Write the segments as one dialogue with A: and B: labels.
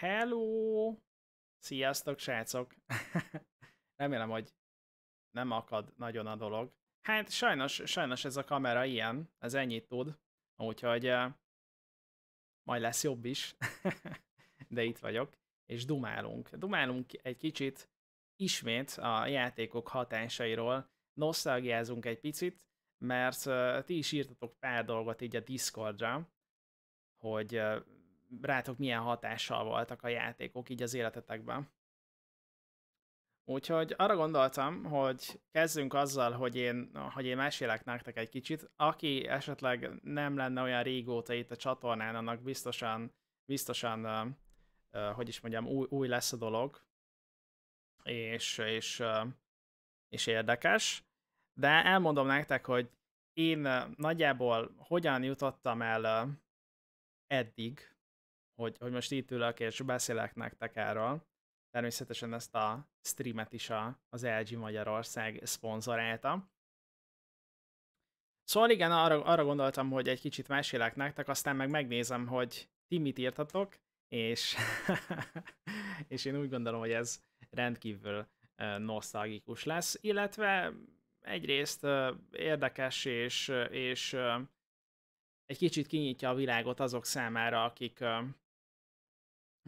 A: Hello! Sziasztok, srácok! Remélem, hogy nem akad
B: nagyon a dolog. Hát sajnos, sajnos ez a kamera ilyen, ez ennyit tud, úgyhogy uh, majd lesz jobb is, de itt vagyok, és dumálunk. Dumálunk egy kicsit ismét a játékok hatásairól, nosztalgiázunk egy picit, mert uh, ti is írtatok pár dolgot így a Discordra, hogy rátok milyen hatással voltak a játékok így az életetekben. Úgyhogy arra gondoltam, hogy kezdünk azzal, hogy én, hogy én mesélek nektek egy kicsit. Aki esetleg nem lenne olyan régóta itt a csatornán, annak biztosan, biztosan hogy is mondjam, új, új lesz a dolog, és, és, és érdekes. De elmondom nektek, hogy én nagyjából hogyan jutottam el eddig hogy, hogy most itt ülök és beszélek nektek erről. Természetesen ezt a streamet is a, az LG Magyarország szponzorálta. Szóval igen, arra, arra gondoltam, hogy egy kicsit mesélek nektek, aztán meg megnézem, hogy ti mit írtatok, és, és én úgy gondolom, hogy ez rendkívül nosztalgikus lesz, illetve egyrészt érdekes és, és egy kicsit kinyitja a világot azok számára, akik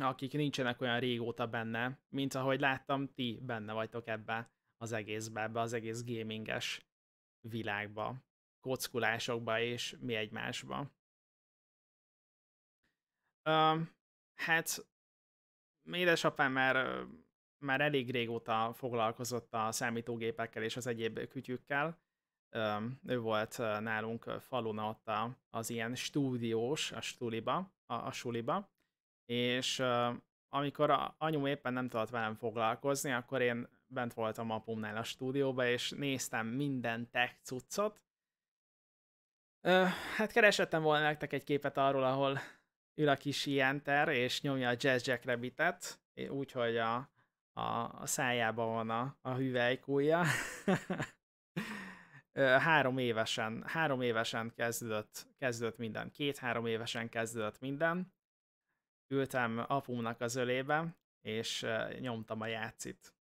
B: akik nincsenek olyan régóta benne, mint ahogy láttam, ti benne vagytok ebbe az egészbe, ebbe az egész gaminges világba, kockulásokba és mi egymásba. Ö, hát édesapám már, már elég régóta foglalkozott a számítógépekkel és az egyéb kütyükkel. Ö, ő volt nálunk falun ott az ilyen stúdiós, a stúliba, a, a suliba, és uh, amikor a anyu éppen nem tudott velem foglalkozni, akkor én bent voltam apumnál a stúdióba, és néztem minden tech cuccot. Uh, hát keresettem volna nektek egy képet arról, ahol ül a kis ienter, és nyomja a Jazz Jack Rabbit-et, úgyhogy a, a, a szájában van a, a hüvelykúja. három évesen, három évesen kezdődött, kezdődött minden, két-három évesen kezdődött minden, ültem apumnak az ölébe, és nyomtam a játszit.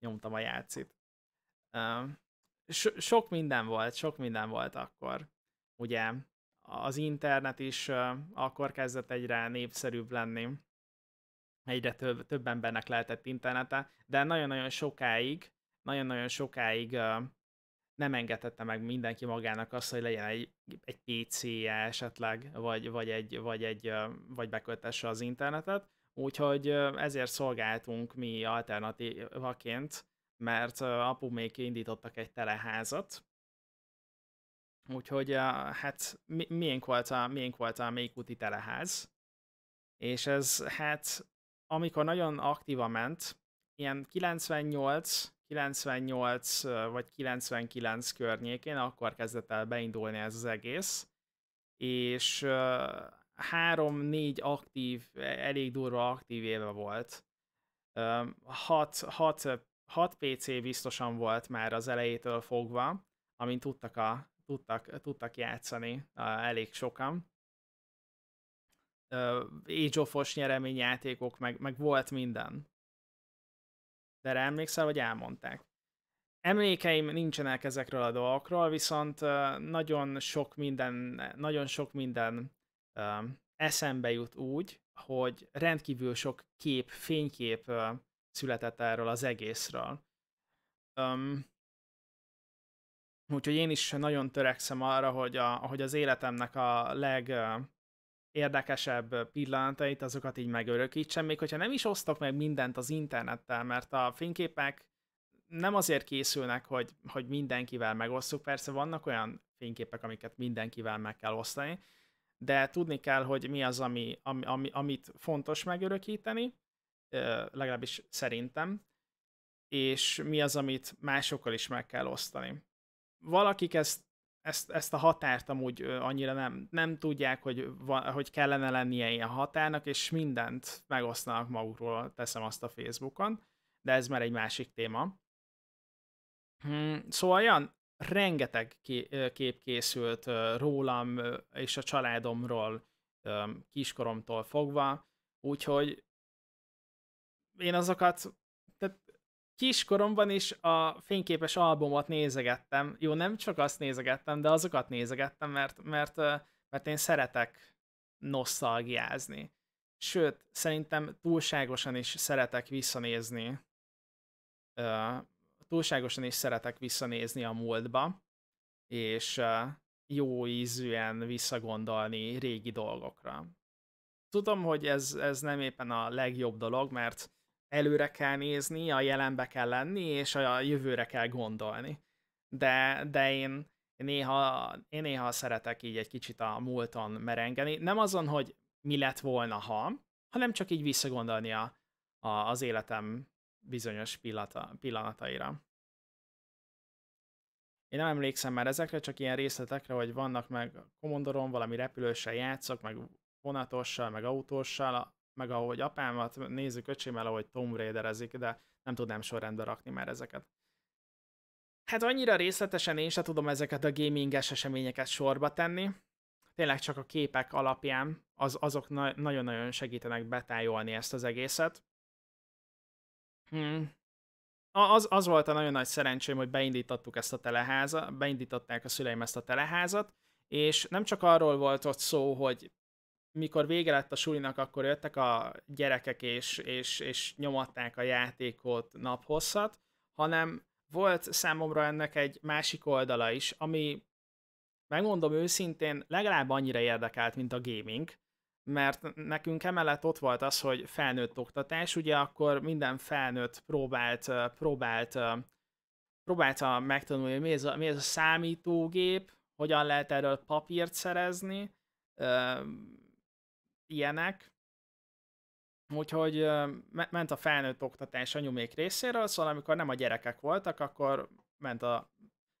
B: Nyomtam a játszit. So- sok minden volt, sok minden volt akkor. Ugye az internet is akkor kezdett egyre népszerűbb lenni. Egyre több, több embernek lehetett internete, de nagyon-nagyon sokáig, nagyon-nagyon sokáig nem engedhette meg mindenki magának azt, hogy legyen egy, egy PC-je esetleg, vagy, vagy, egy, vagy, egy, vagy beköltesse az internetet. Úgyhogy ezért szolgáltunk mi alternatívaként, mert még indítottak egy teleházat, Úgyhogy hát mi, miénk volt a, miénk volt a Mélykuti teleház, és ez hát amikor nagyon aktívan ment, ilyen 98 98 vagy 99 környékén, akkor kezdett el beindulni ez az egész, és három-négy aktív, e, elég durva aktív éve volt. 6, 6, 6 PC biztosan volt már az elejétől fogva, amin tudtak, a, tudtak, tudtak játszani elég sokan. Age of nyereményjátékok, meg, meg volt minden de erre emlékszel, vagy elmondták? Emlékeim nincsenek ezekről a dolgokról, viszont nagyon sok minden, nagyon sok minden eszembe jut úgy, hogy rendkívül sok kép, fénykép született erről az egészről. Um, úgyhogy én is nagyon törekszem arra, hogy, a, hogy az életemnek a leg, érdekesebb pillanatait, azokat így megörökítsem, még hogyha nem is osztok meg mindent az internettel, mert a fényképek nem azért készülnek, hogy, hogy mindenkivel megosztjuk, persze vannak olyan fényképek, amiket mindenkivel meg kell osztani, de tudni kell, hogy mi az, ami, ami, ami, amit fontos megörökíteni, legalábbis szerintem, és mi az, amit másokkal is meg kell osztani. Valakik ezt ezt, ezt a határt amúgy annyira nem, nem tudják, hogy, van, hogy kellene lennie ilyen határnak, és mindent megosztanak magukról, teszem azt a Facebookon, de ez már egy másik téma. Hmm, szóval Jan, rengeteg kép készült rólam és a családomról kiskoromtól fogva, úgyhogy én azokat kiskoromban is a fényképes albumot nézegettem. Jó, nem csak azt nézegettem, de azokat nézegettem, mert, mert, mert én szeretek nosztalgiázni. Sőt, szerintem túlságosan is szeretek visszanézni. Túlságosan is szeretek visszanézni a múltba, és jó ízűen visszagondolni régi dolgokra. Tudom, hogy ez, ez nem éppen a legjobb dolog, mert előre kell nézni, a jelenbe kell lenni, és a jövőre kell gondolni. De, de én, néha, én néha szeretek így egy kicsit a múlton merengeni. Nem azon, hogy mi lett volna, ha, hanem csak így visszagondolni a, a, az életem bizonyos pillata, pillanataira. Én nem emlékszem már ezekre, csak ilyen részletekre, hogy vannak meg Commodoron, valami repülőssel játszok, meg vonatossal, meg autóssal, meg ahogy apámat nézzük öcsémmel, ahogy Tomb raider de nem tudnám sorrendbe rakni már ezeket. Hát annyira részletesen én sem tudom ezeket a gaminges eseményeket sorba tenni. Tényleg csak a képek alapján az, azok na- nagyon-nagyon segítenek betájolni ezt az egészet. Hmm. Az, az volt a nagyon nagy szerencsém, hogy beindítottuk ezt a teleházat, beindították a szüleim ezt a teleházat, és nem csak arról volt ott szó, hogy mikor vége lett a sulinak, akkor jöttek a gyerekek és, és, és nyomatták a játékot naphosszat, hanem volt számomra ennek egy másik oldala is, ami megmondom őszintén legalább annyira érdekelt, mint a gaming, mert nekünk emellett ott volt az, hogy felnőtt oktatás, ugye akkor minden felnőtt próbált, próbált, próbálta megtanulni, mi ez, a, mi ez a számítógép, hogyan lehet erről papírt szerezni, ilyenek. Úgyhogy ment a felnőtt oktatás anyumék részéről, szóval amikor nem a gyerekek voltak, akkor ment a,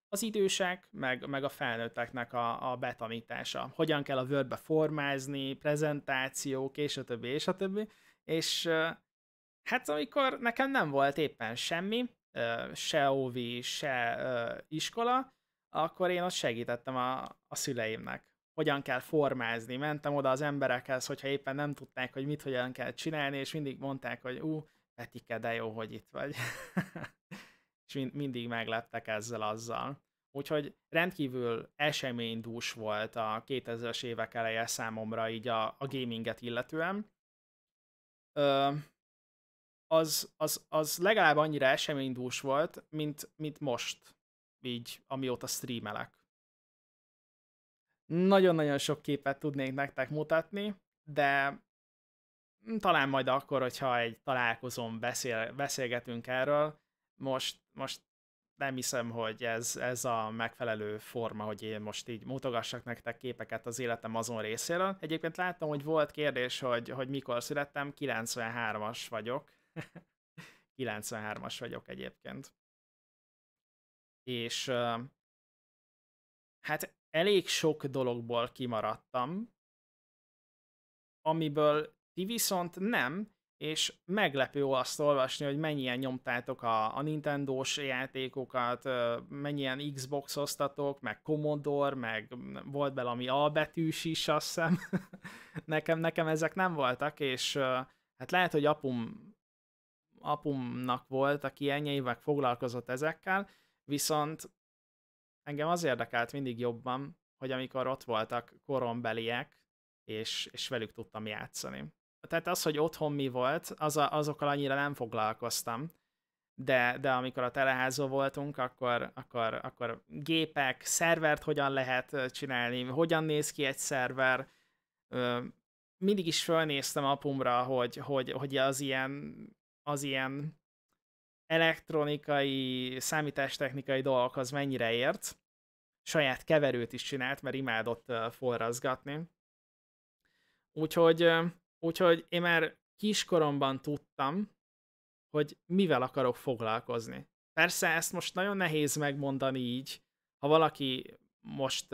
B: az idősek, meg, meg a felnőtteknek a, a betanítása. Hogyan kell a vörbe formázni, prezentációk, és a többi, és a többi. És hát amikor nekem nem volt éppen semmi, se óvi, se iskola, akkor én ott segítettem a, a szüleimnek hogyan kell formázni. Mentem oda az emberekhez, hogyha éppen nem tudták, hogy mit hogyan kell csinálni, és mindig mondták, hogy ú, Petike, de jó, hogy itt vagy. és mind, mindig megleptek ezzel azzal. Úgyhogy rendkívül eseménydús volt a 2000-es évek eleje számomra így a, a gaminget illetően. Ö, az, az, az legalább annyira eseménydús volt, mint, mint most, így amióta streamelek. Nagyon-nagyon sok képet tudnék nektek mutatni, de talán majd akkor, hogyha egy találkozón beszél, beszélgetünk erről, most, most nem hiszem, hogy ez, ez a megfelelő forma, hogy én most így mutogassak nektek képeket az életem azon részéről. Egyébként láttam, hogy volt kérdés, hogy, hogy mikor születtem, 93-as vagyok. 93-as vagyok egyébként. És hát elég sok dologból kimaradtam, amiből ti viszont nem, és meglepő azt olvasni, hogy mennyien nyomtátok a, a Nintendo-s játékokat, mennyien Xbox-oztatok, meg Commodore, meg volt bele ami betűs is, azt hiszem. nekem, nekem ezek nem voltak, és hát lehet, hogy apum, apumnak volt, aki ennyi évek foglalkozott ezekkel, viszont engem az érdekelt mindig jobban, hogy amikor ott voltak korombeliek, és, és velük tudtam játszani. Tehát az, hogy otthon mi volt, az a, azokkal annyira nem foglalkoztam, de, de amikor a teleházó voltunk, akkor, akkor, akkor gépek, szervert hogyan lehet csinálni, hogyan néz ki egy szerver, mindig is fölnéztem apumra, hogy, hogy, hogy az ilyen, az ilyen elektronikai, számítástechnikai az mennyire ért, saját keverőt is csinált, mert imádott forrazgatni. Úgyhogy, úgyhogy én már kiskoromban tudtam, hogy mivel akarok foglalkozni. Persze ezt most nagyon nehéz megmondani így, ha valaki most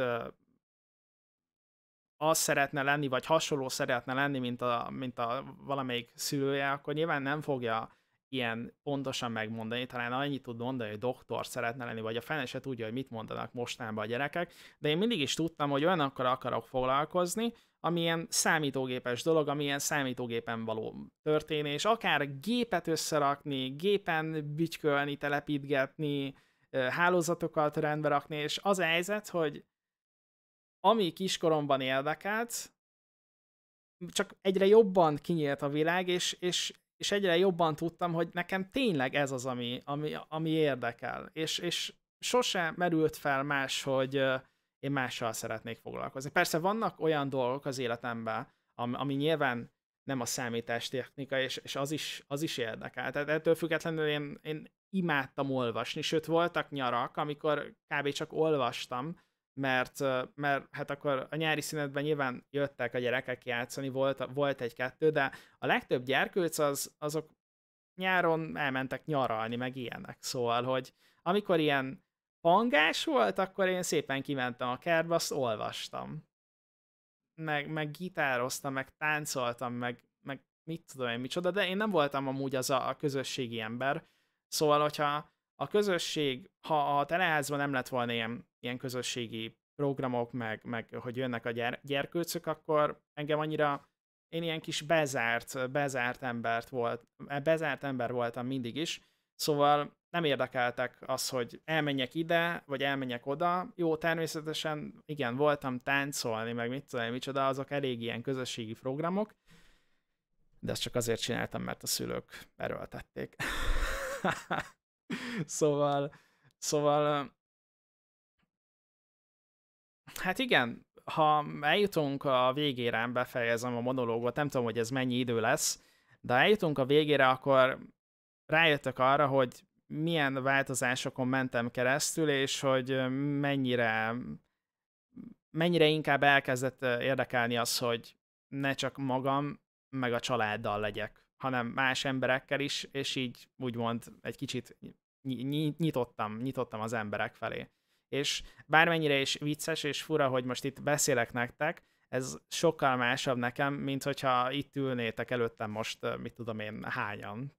B: az szeretne lenni, vagy hasonló szeretne lenni, mint a, mint a valamelyik szülője, akkor nyilván nem fogja ilyen pontosan megmondani, talán annyit tud mondani, hogy doktor szeretne lenni, vagy a fene se tudja, hogy mit mondanak mostanában a gyerekek, de én mindig is tudtam, hogy akkor akarok foglalkozni, amilyen számítógépes dolog, amilyen számítógépen való történés, akár gépet összerakni, gépen bütykölni, telepítgetni, hálózatokat rendbe rakni, és az a helyzet, hogy ami kiskoromban érdekelt, csak egyre jobban kinyílt a világ, és, és és egyre jobban tudtam, hogy nekem tényleg ez az, ami, ami, ami érdekel. És, és sose merült fel más, hogy én mással szeretnék foglalkozni. Persze vannak olyan dolgok az életemben, ami, ami nyilván nem a számítástechnika, és, és az, is, az is érdekel. Tehát ettől függetlenül én, én imádtam olvasni, sőt voltak nyarak, amikor kb. csak olvastam, mert, mert hát akkor a nyári szünetben nyilván jöttek a gyerekek játszani, volt, volt egy-kettő, de a legtöbb gyerkőc az, azok nyáron elmentek nyaralni, meg ilyenek. Szóval, hogy amikor ilyen hangás volt, akkor én szépen kimentem a kertbe, azt olvastam. Meg, meg gitároztam, meg táncoltam, meg, meg mit tudom én micsoda, de én nem voltam amúgy az a, a közösségi ember. Szóval, hogyha a közösség, ha a teleházban nem lett volna ilyen ilyen közösségi programok, meg, meg hogy jönnek a gyer- gyerkőcök, akkor engem annyira én ilyen kis bezárt, bezárt embert volt, e, bezárt ember voltam mindig is, szóval nem érdekeltek az, hogy elmenjek ide, vagy elmenjek oda. Jó, természetesen igen, voltam táncolni, meg mit tudom, micsoda, azok elég ilyen közösségi programok, de ezt csak azért csináltam, mert a szülők erőltették. szóval, szóval Hát igen, ha eljutunk a végére, befejezem a monológot, nem tudom, hogy ez mennyi idő lesz, de ha eljutunk a végére, akkor rájöttek arra, hogy milyen változásokon mentem keresztül, és hogy mennyire, mennyire inkább elkezdett érdekelni az, hogy ne csak magam, meg a családdal legyek, hanem más emberekkel is, és így úgymond egy kicsit nyitottam, nyitottam az emberek felé. És bármennyire is vicces és fura, hogy most itt beszélek nektek, ez sokkal másabb nekem, mint hogyha itt ülnétek előttem most, mit tudom én, hányan.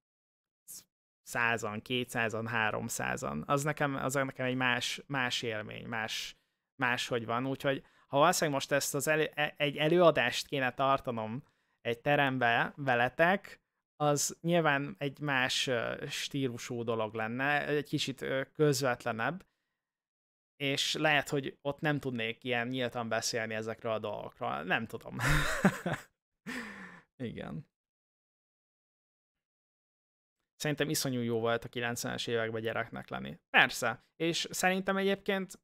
B: Százan, kétszázan, háromszázan. Az nekem, az nekem egy más, más élmény, más, máshogy van. Úgyhogy ha valószínűleg most ezt az elő, e, egy előadást kéne tartanom egy terembe veletek, az nyilván egy más stílusú dolog lenne, egy kicsit közvetlenebb, és lehet, hogy ott nem tudnék ilyen nyíltan beszélni ezekről a dolgokról. Nem tudom. Igen. Szerintem iszonyú jó volt a 90-es években gyereknek lenni. Persze. És szerintem egyébként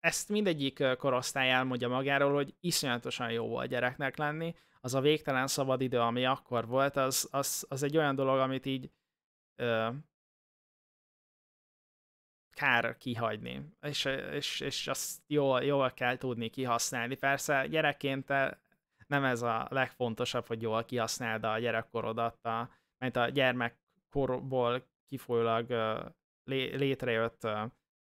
B: ezt mindegyik korosztály elmondja magáról, hogy iszonyatosan jó volt gyereknek lenni. Az a végtelen szabadidő, ami akkor volt, az, az, az egy olyan dolog, amit így ö, kár kihagyni, és, és, és azt jól, jól kell tudni kihasználni. Persze gyerekként nem ez a legfontosabb, hogy jól kihasználd a gyerekkorodat, a, mert a gyermekkorból kifolyólag lé, létrejött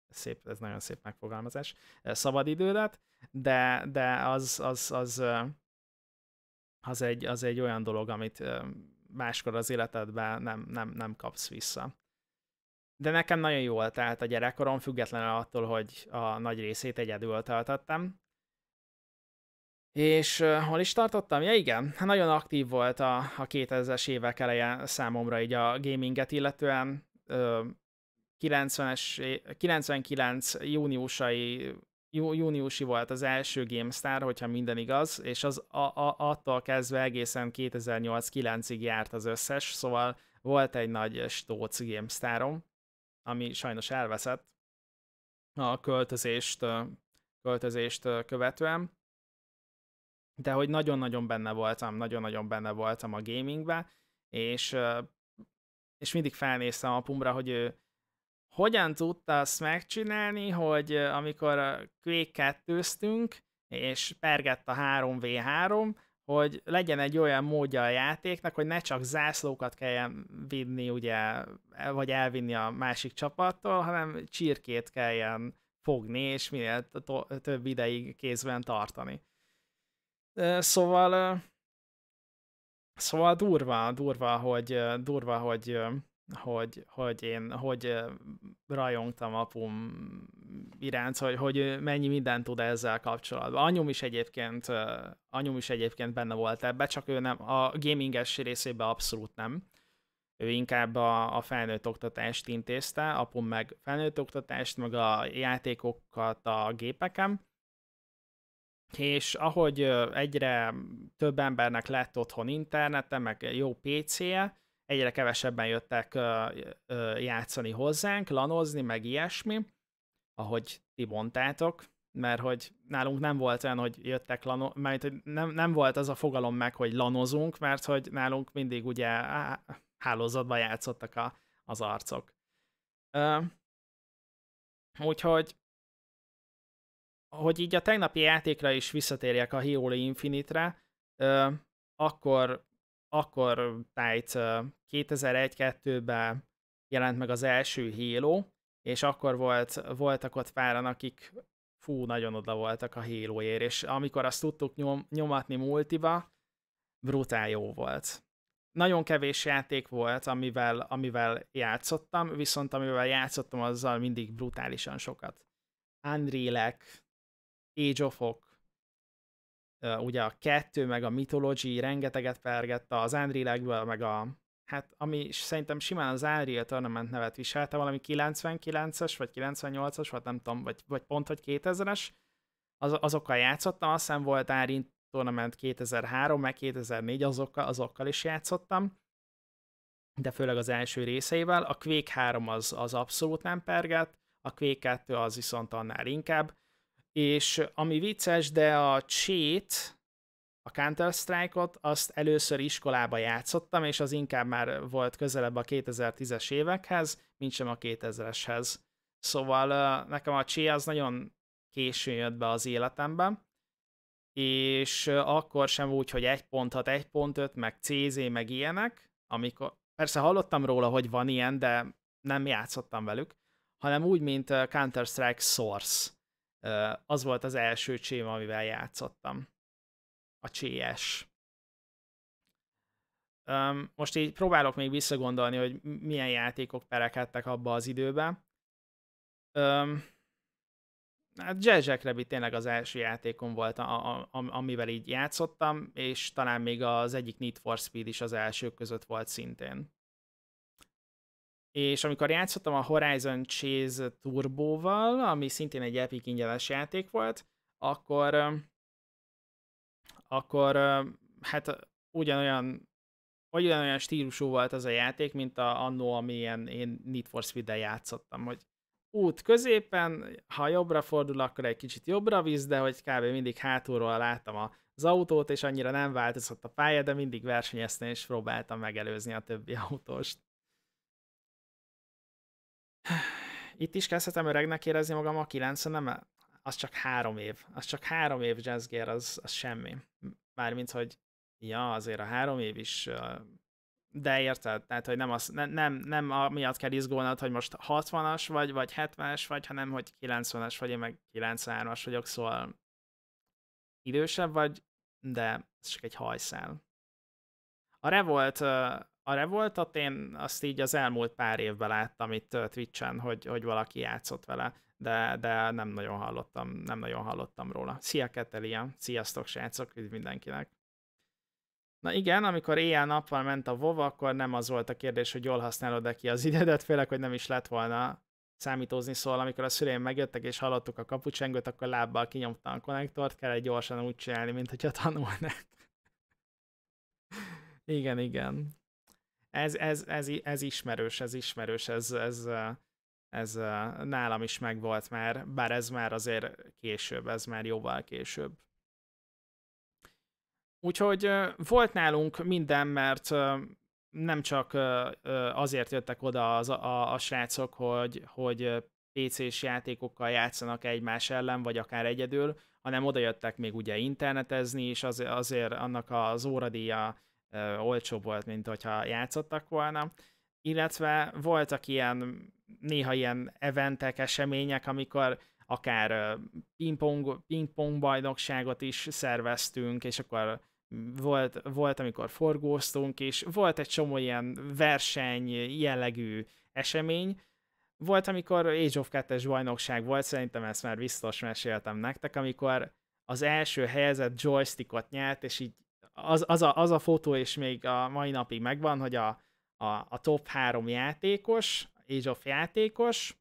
B: szép, ez nagyon szép megfogalmazás, szabadidődet, de, de az, az, az, az, egy, az egy olyan dolog, amit máskor az életedben nem, nem, nem kapsz vissza de nekem nagyon jól telt a gyerekkorom, függetlenül attól, hogy a nagy részét egyedül töltöttem. És uh, hol is tartottam? Ja igen, hát nagyon aktív volt a, a 2000-es évek eleje számomra így a gaminget illetően. Uh, 90-es, 99 júniusai, jú, júniusi volt az első GameStar, hogyha minden igaz, és az a, a, attól kezdve egészen 2008-9-ig járt az összes, szóval volt egy nagy stóc GameStarom ami sajnos elveszett a költözést, költözést követően, de hogy nagyon-nagyon benne voltam, nagyon-nagyon benne voltam a gamingbe, és, és mindig felnéztem a pumra, hogy ő hogyan tudta azt megcsinálni, hogy amikor Quake 2 és pergett a 3v3, hogy legyen egy olyan módja a játéknak, hogy ne csak zászlókat kelljen vinni, ugye, vagy elvinni a másik csapattól, hanem csirkét kelljen fogni, és minél több ideig kézben tartani. Szóval, szóval durva, durva, hogy, durva, hogy hogy, hogy én hogy rajongtam apum iránt, hogy, hogy mennyi mindent tud ezzel kapcsolatban. Anyum is egyébként, anyum is egyébként benne volt ebbe, csak ő nem, a gaminges részében abszolút nem. Ő inkább a, a felnőtt oktatást intézte, apum meg felnőtt oktatást, meg a játékokat a gépekem. És ahogy egyre több embernek lett otthon internete, meg jó PC-je, egyre kevesebben jöttek játszani hozzánk, lanozni, meg ilyesmi, ahogy ti mondtátok, mert hogy nálunk nem volt olyan, hogy jöttek lano, mert hogy nem, nem volt az a fogalom meg, hogy lanozunk, mert hogy nálunk mindig ugye á, hálózatban játszottak a, az arcok. Ö, úgyhogy hogy így a tegnapi játékra is visszatérjek a Hioli Infinite-re, ö, akkor akkor tájt 2001-2-ben jelent meg az első Halo, és akkor volt, voltak ott páran, akik fú, nagyon oda voltak a halo és amikor azt tudtuk nyom, nyomatni multiba, brutál jó volt. Nagyon kevés játék volt, amivel, amivel játszottam, viszont amivel játszottam, azzal mindig brutálisan sokat. Unreal-ek, Age of -ok, ugye a kettő, meg a Mythology rengeteget pergette, az unreal meg a, hát ami szerintem simán az Unreal Tournament nevet viselte, valami 99-es, vagy 98-as, vagy nem tudom, vagy, vagy pont, hogy 2000-es, az, azokkal játszottam, aztán volt Unreal Tournament 2003, meg 2004, azokkal, azokkal is játszottam, de főleg az első részeivel. A Quake 3 az, az abszolút nem pergett, a Quake 2 az viszont annál inkább, és ami vicces, de a cheat, a Counter-Strike-ot, azt először iskolába játszottam, és az inkább már volt közelebb a 2010-es évekhez, mint sem a 2000-eshez. Szóval nekem a csé az nagyon későn jött be az életembe, és akkor sem úgy, hogy 1.6, 1.5, meg CZ, meg ilyenek, amikor, persze hallottam róla, hogy van ilyen, de nem játszottam velük, hanem úgy, mint Counter-Strike Source az volt az első csém, amivel játszottam. A CS. Most így próbálok még visszagondolni, hogy milyen játékok perekedtek abba az időbe. Hát Jazz Jack Rabbit tényleg az első játékom volt, a, a, amivel így játszottam, és talán még az egyik Need for Speed is az elsők között volt szintén és amikor játszottam a Horizon Chase Turbo-val, ami szintén egy Epic ingyenes játék volt, akkor, akkor hát ugyanolyan ugyanolyan stílusú volt az a játék, mint a annó, amilyen én Need for speed játszottam, hogy út középen, ha jobbra fordul, akkor egy kicsit jobbra visz, de hogy kb. mindig hátulról láttam az autót, és annyira nem változott a pálya, de mindig versenyeztem, és próbáltam megelőzni a többi autóst. itt is kezdhetem öregnek érezni magam a 90 nem az csak három év. Az csak három év jazzgér, az, az semmi. Mármint, hogy ja, azért a három év is de érted? Tehát, hogy nem, az, nem, nem, nem amiatt kell izgulnod, hogy most 60-as vagy, vagy 70-es vagy, hanem hogy 90-es vagy, én meg 93-as vagyok, szóval idősebb vagy, de ez csak egy hajszál. A Revolt a Revoltot én azt így az elmúlt pár évben láttam itt Twitch-en, hogy, hogy valaki játszott vele, de, de nem nagyon hallottam, nem nagyon hallottam róla. Szia Ketelia, sziasztok srácok, üdv mindenkinek. Na igen, amikor éjjel-nappal ment a vova, akkor nem az volt a kérdés, hogy jól használod-e ki az idedet, félek, hogy nem is lett volna számítózni, szóval amikor a szüleim megjöttek és hallottuk a kapucsengőt, akkor lábbal kinyomtam a konnektort, kell egy gyorsan úgy csinálni, mint hogyha tanulnak. igen, igen ez, ez, ez, ez ismerős, ez ismerős, ez, ez, ez nálam is megvolt már, bár ez már azért később, ez már jóval később. Úgyhogy volt nálunk minden, mert nem csak azért jöttek oda az, a, a srácok, hogy, hogy PC-s játékokkal játszanak egymás ellen, vagy akár egyedül, hanem oda jöttek még ugye internetezni, és az, azért annak az óradíja ö, olcsóbb volt, mint hogyha játszottak volna. Illetve voltak ilyen, néha ilyen eventek, események, amikor akár pingpong, pingpong bajnokságot is szerveztünk, és akkor volt, volt, amikor forgóztunk, és volt egy csomó ilyen verseny jellegű esemény, volt, amikor Age of 2-es bajnokság volt, szerintem ezt már biztos meséltem nektek, amikor az első helyezett joystickot nyert, és így az, az, a, az a fotó, és még a mai napig megvan, hogy a, a, a top három játékos, Age of játékos,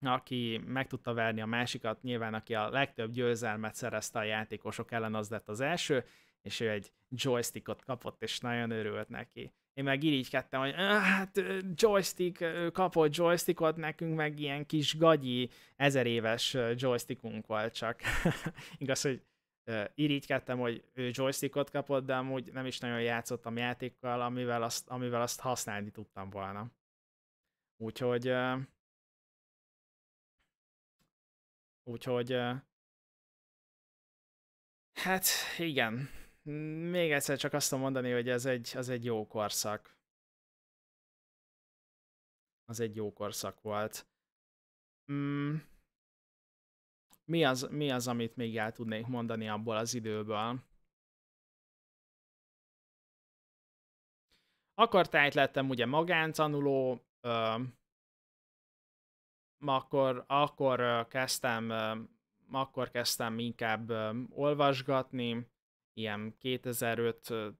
B: aki meg tudta verni a másikat, nyilván aki a legtöbb győzelmet szerezte a játékosok ellen, az lett az első, és ő egy joystickot kapott, és nagyon örült neki. Én meg irigykedtem, hogy hát joystick, kapott joystickot, nekünk meg ilyen kis gagyi, ezer éves joystickunk volt csak. Igaz, hogy irigykedtem, hogy ő joystickot kapott, de amúgy nem is nagyon játszottam játékkal, amivel azt, amivel azt használni tudtam
A: volna. Úgyhogy úgyhogy hát igen,
B: még egyszer csak azt tudom mondani, hogy ez egy, az egy jó korszak. Az egy jó korszak volt. Mm mi az, mi az, amit még el tudnék mondani abból az időből?
A: akkor Akartájt lettem ugye magántanuló, ö, akkor, akkor
B: kezdtem, ö, akkor kezdtem inkább ö, olvasgatni, ilyen 2005-től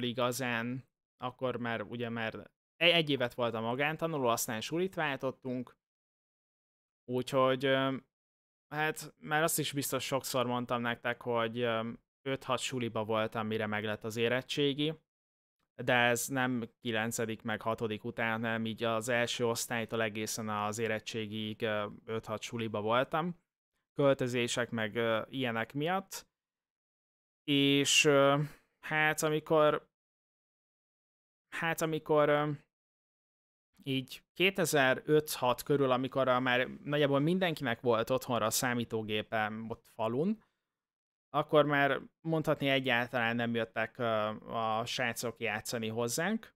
B: igazán, akkor már ugye már e-, egy évet voltam magántanuló, aztán sulit váltottunk, úgyhogy hát már azt is biztos sokszor mondtam nektek, hogy 5-6 suliba voltam, mire meg lett az érettségi, de ez nem 9. meg 6. után, hanem így az első osztálytól egészen az érettségig 5-6 suliba voltam, költözések meg ilyenek miatt, és hát amikor hát amikor így 2005-6 körül, amikor a már nagyjából mindenkinek volt otthonra a számítógépe ott falun, akkor már mondhatni egyáltalán nem jöttek a srácok játszani hozzánk,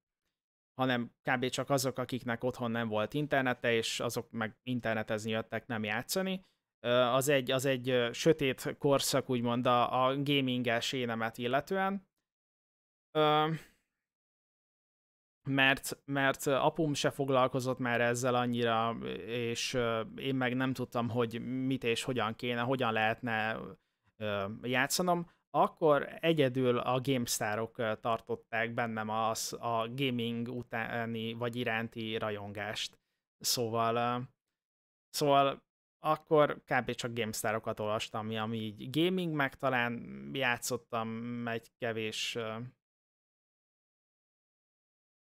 B: hanem kb. csak azok, akiknek otthon nem volt internete, és azok meg internetezni jöttek nem játszani. Az egy, az egy sötét korszak, úgymond a, a gaminges énemet illetően mert, mert apum se foglalkozott már ezzel annyira, és én meg nem tudtam, hogy mit és hogyan kéne, hogyan lehetne játszanom, akkor egyedül a gamestárok tartották bennem az a gaming utáni vagy iránti rajongást. Szóval, szóval akkor kb. csak gamestárokat okat olvastam, ami így gaming, meg talán játszottam egy kevés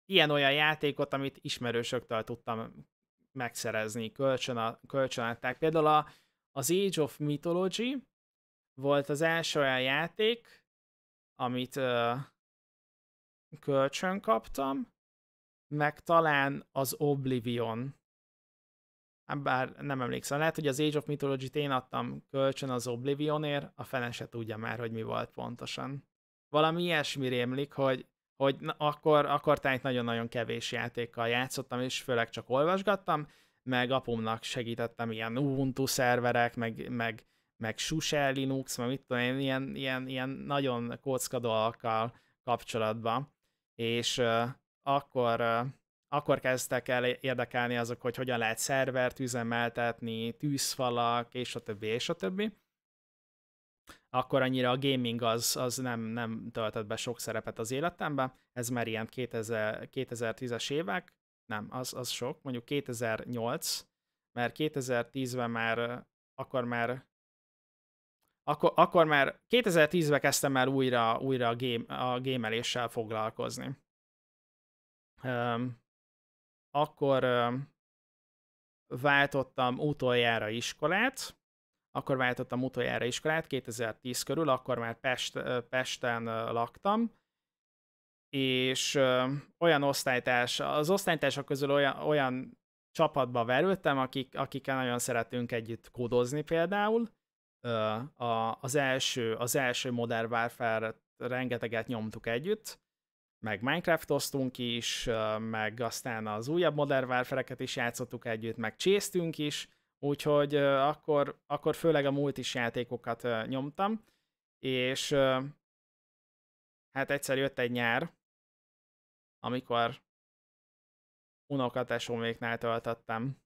B: ilyen-olyan játékot, amit ismerősöktől tudtam megszerezni, kölcsön, a, kölcsön adták. Például a, az Age of Mythology volt az első olyan játék, amit ö, kölcsön kaptam, meg talán az Oblivion. Hát bár nem emlékszem, lehet, hogy az Age of Mythology-t én adtam kölcsön az Oblivionért, a fene se tudja már, hogy mi volt pontosan. Valami ilyesmi rémlik, hogy hogy na, akkor, akkor tehát nagyon-nagyon kevés játékkal játszottam, és főleg csak olvasgattam, meg apumnak segítettem ilyen Ubuntu szerverek, meg, meg, meg SUSE Linux, meg mit tudom én, ilyen, ilyen, ilyen nagyon kocka dolgokkal kapcsolatban, és uh, akkor, uh, akkor kezdtek el érdekelni azok, hogy hogyan lehet szervert üzemeltetni, tűzfalak, és a többi, és a többi akkor annyira a gaming az, az nem, nem töltött be sok szerepet az életembe. Ez már ilyen 2000, 2010-es évek, nem, az, az sok, mondjuk 2008, mert 2010-ben már, akkor már akkor, akkor már 2010-ben kezdtem már újra, újra a, game, a gémeléssel foglalkozni. Um, akkor um, váltottam utoljára iskolát, akkor váltottam utoljára iskolát, 2010 körül, akkor már Pest, Pesten laktam, és olyan osztálytárs, az osztálytársak közül olyan, olyan csapatba verültem, akik, akikkel nagyon szeretünk együtt kódozni például. A, az, első, az első Modern warfare rengeteget nyomtuk együtt, meg Minecraft-oztunk is, meg aztán az újabb Modern warfare is játszottuk együtt, meg csésztünk is, Úgyhogy akkor, akkor főleg a multis játékokat nyomtam, és
A: hát egyszer jött egy nyár, amikor unokatesoméknál töltöttem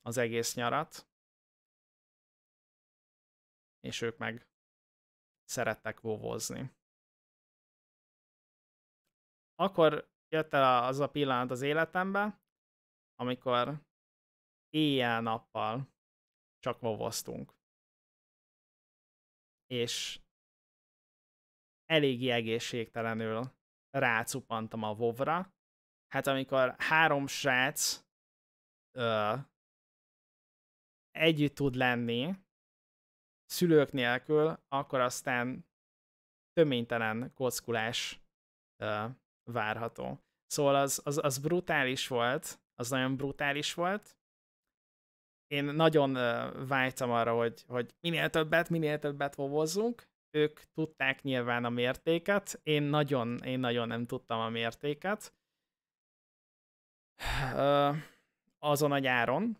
A: az egész nyarat, és ők meg szerettek vovozni. Akkor jött el az a pillanat az életembe, amikor éjjel-nappal csak vovoztunk. És eléggé egészségtelenül rácupantam a vovra. Hát amikor három srác ö, együtt tud lenni, szülők nélkül, akkor aztán
B: töménytelen kockulás ö, várható. Szóval az, az, az brutális volt, az nagyon brutális volt, én nagyon vágytam arra, hogy, hogy minél többet, minél többet vovozzunk. Ők tudták nyilván a mértéket, én nagyon, én nagyon nem tudtam a mértéket. Azon a nyáron,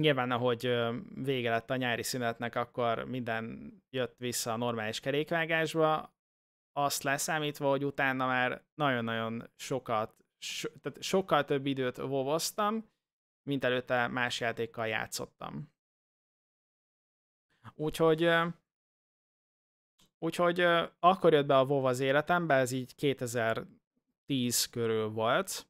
B: nyilván ahogy vége lett a nyári szünetnek, akkor minden jött vissza a normális kerékvágásba, azt leszámítva, hogy utána már nagyon-nagyon sokat, so, tehát sokkal több időt vovoztam, mint előtte más játékkal játszottam. Úgyhogy, úgyhogy akkor jött be a WoW az életembe, ez így 2010 körül volt,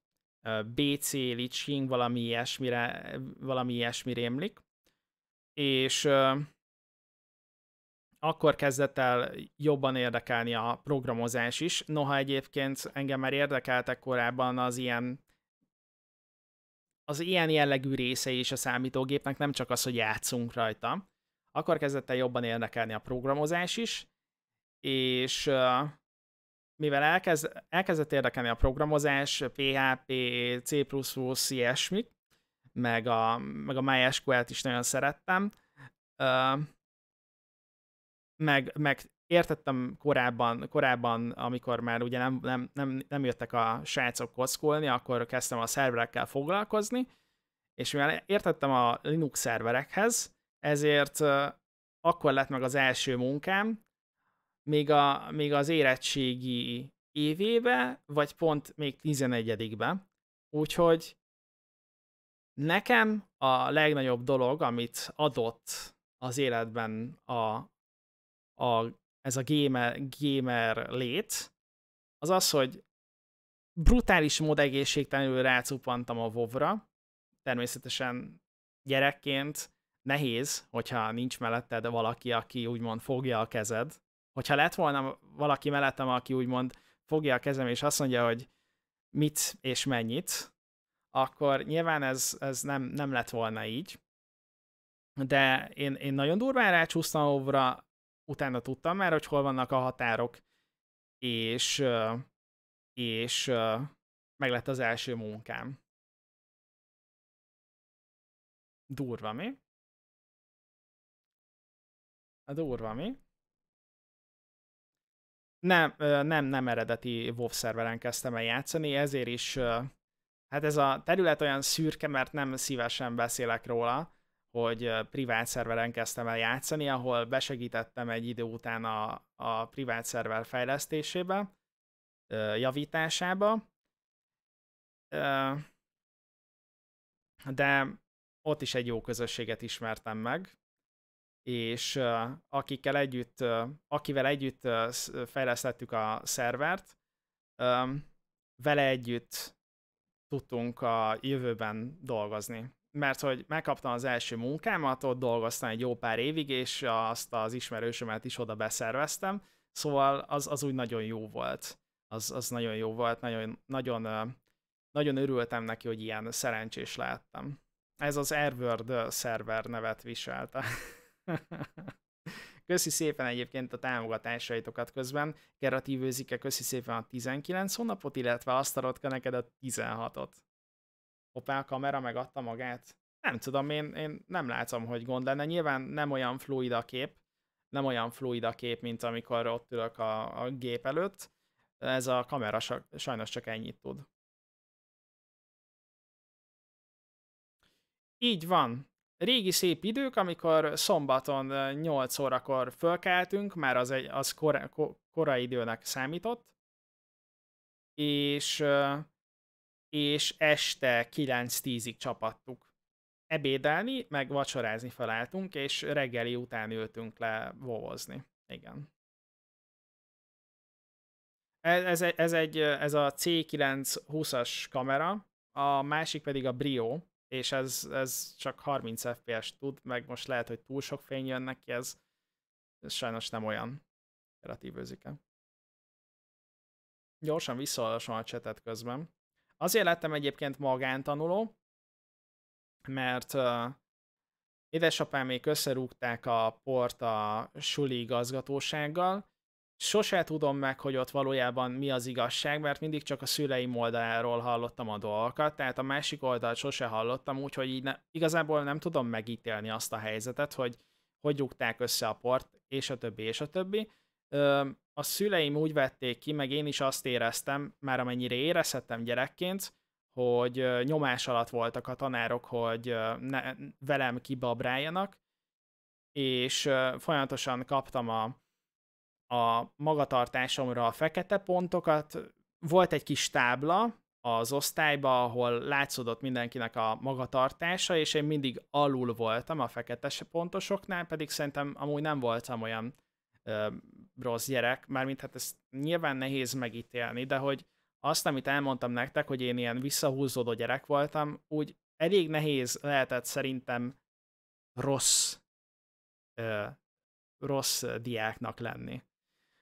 B: BC, Liching, valami ilyesmire, valami ilyesmi rémlik, és akkor kezdett el jobban érdekelni a programozás is, noha egyébként engem már érdekeltek korábban az ilyen az ilyen jellegű része is a számítógépnek nem csak az, hogy játszunk rajta, akkor kezdett el jobban érdekelni a programozás is, és mivel elkezd, elkezdett érdekelni a programozás, PHP, C++, ilyesmik, meg a, meg a MySQL-t is nagyon szerettem, meg, meg értettem korábban, korábban amikor már ugye nem, nem, nem, nem jöttek a srácok kockolni, akkor kezdtem a szerverekkel foglalkozni, és mivel értettem a Linux szerverekhez, ezért akkor lett meg az első munkám, még, a, még az érettségi évébe, vagy pont még 11-be. Úgyhogy nekem a legnagyobb dolog, amit adott az életben a, a ez a gamer, gamer lét, az az, hogy brutális mód egészségtelenül rácupantam a vovra. Természetesen gyerekként nehéz, hogyha nincs melletted valaki, aki úgymond fogja a kezed. Hogyha lett volna valaki mellettem, aki úgymond fogja a kezem, és azt mondja, hogy mit és mennyit, akkor nyilván ez, ez nem, nem lett volna így. De én, én nagyon durván rácsúsztam óvra, utána tudtam már, hogy hol vannak a határok,
A: és, és meg lett az első munkám. Durva, mi? A durva, mi?
B: Nem, nem, nem eredeti WoW szerveren kezdtem el játszani, ezért is, hát ez a terület olyan szürke, mert nem szívesen beszélek róla, hogy privát szerveren kezdtem el játszani, ahol besegítettem egy idő után a, a privát szerver fejlesztésébe, javításába. De ott is egy jó közösséget ismertem meg, és akikkel együtt, akivel együtt fejlesztettük a szervert, vele együtt tudtunk a jövőben dolgozni mert hogy megkaptam az első munkámat, ott dolgoztam egy jó pár évig, és azt az ismerősömet is oda beszerveztem, szóval az, az úgy nagyon jó volt. Az, az nagyon jó volt, nagyon, nagyon, nagyon örültem neki, hogy ilyen szerencsés láttam. Ez az Airworld szerver nevet viselte. Köszi szépen egyébként a támogatásaitokat közben. Kreatívőzike, köszi szépen a 19 hónapot, illetve azt adott neked a 16-ot a kamera megadta magát. Nem tudom, én, én nem látom, hogy gond lenne. Nyilván nem olyan fluid a kép, nem olyan fluid a kép, mint amikor ott ülök a, a gép előtt. Ez a kamera sajnos csak ennyit tud. Így van. Régi szép idők, amikor szombaton 8 órakor fölkeltünk, már az, egy, az kora, korai időnek számított, és és este 9-10-ig csapattuk ebédelni, meg vacsorázni felálltunk, és reggeli után ültünk le vovozni. Igen. E, ez, e, ez, egy, ez a C920-as kamera, a másik pedig a Brio, és ez, ez csak 30 fps tud, meg most lehet, hogy túl sok fény jön neki, ez, ez sajnos nem olyan kreatív őzike. Gyorsan visszaolvasom a csetet közben. Azért lettem egyébként magántanuló, mert uh, még összerúgták a port a suli igazgatósággal, sose tudom meg, hogy ott valójában mi az igazság, mert mindig csak a szüleim oldaláról hallottam a dolgokat, tehát a másik oldalt sose hallottam, úgyhogy így ne, igazából nem tudom megítélni azt a helyzetet, hogy hogy rúgták össze a port, és a többi, és a többi a szüleim úgy vették ki, meg én is azt éreztem, már amennyire érezhettem gyerekként, hogy nyomás alatt voltak a tanárok, hogy ne, velem kibabráljanak, és folyamatosan kaptam a, a magatartásomra a fekete pontokat. Volt egy kis tábla az osztályba, ahol látszódott mindenkinek a magatartása, és én mindig alul voltam a fekete pontosoknál, pedig szerintem amúgy nem voltam olyan rossz gyerek, mármint hát ezt nyilván nehéz megítélni, de hogy azt, amit elmondtam nektek, hogy én ilyen visszahúzódó gyerek voltam, úgy elég nehéz lehetett szerintem rossz ö, rossz diáknak lenni.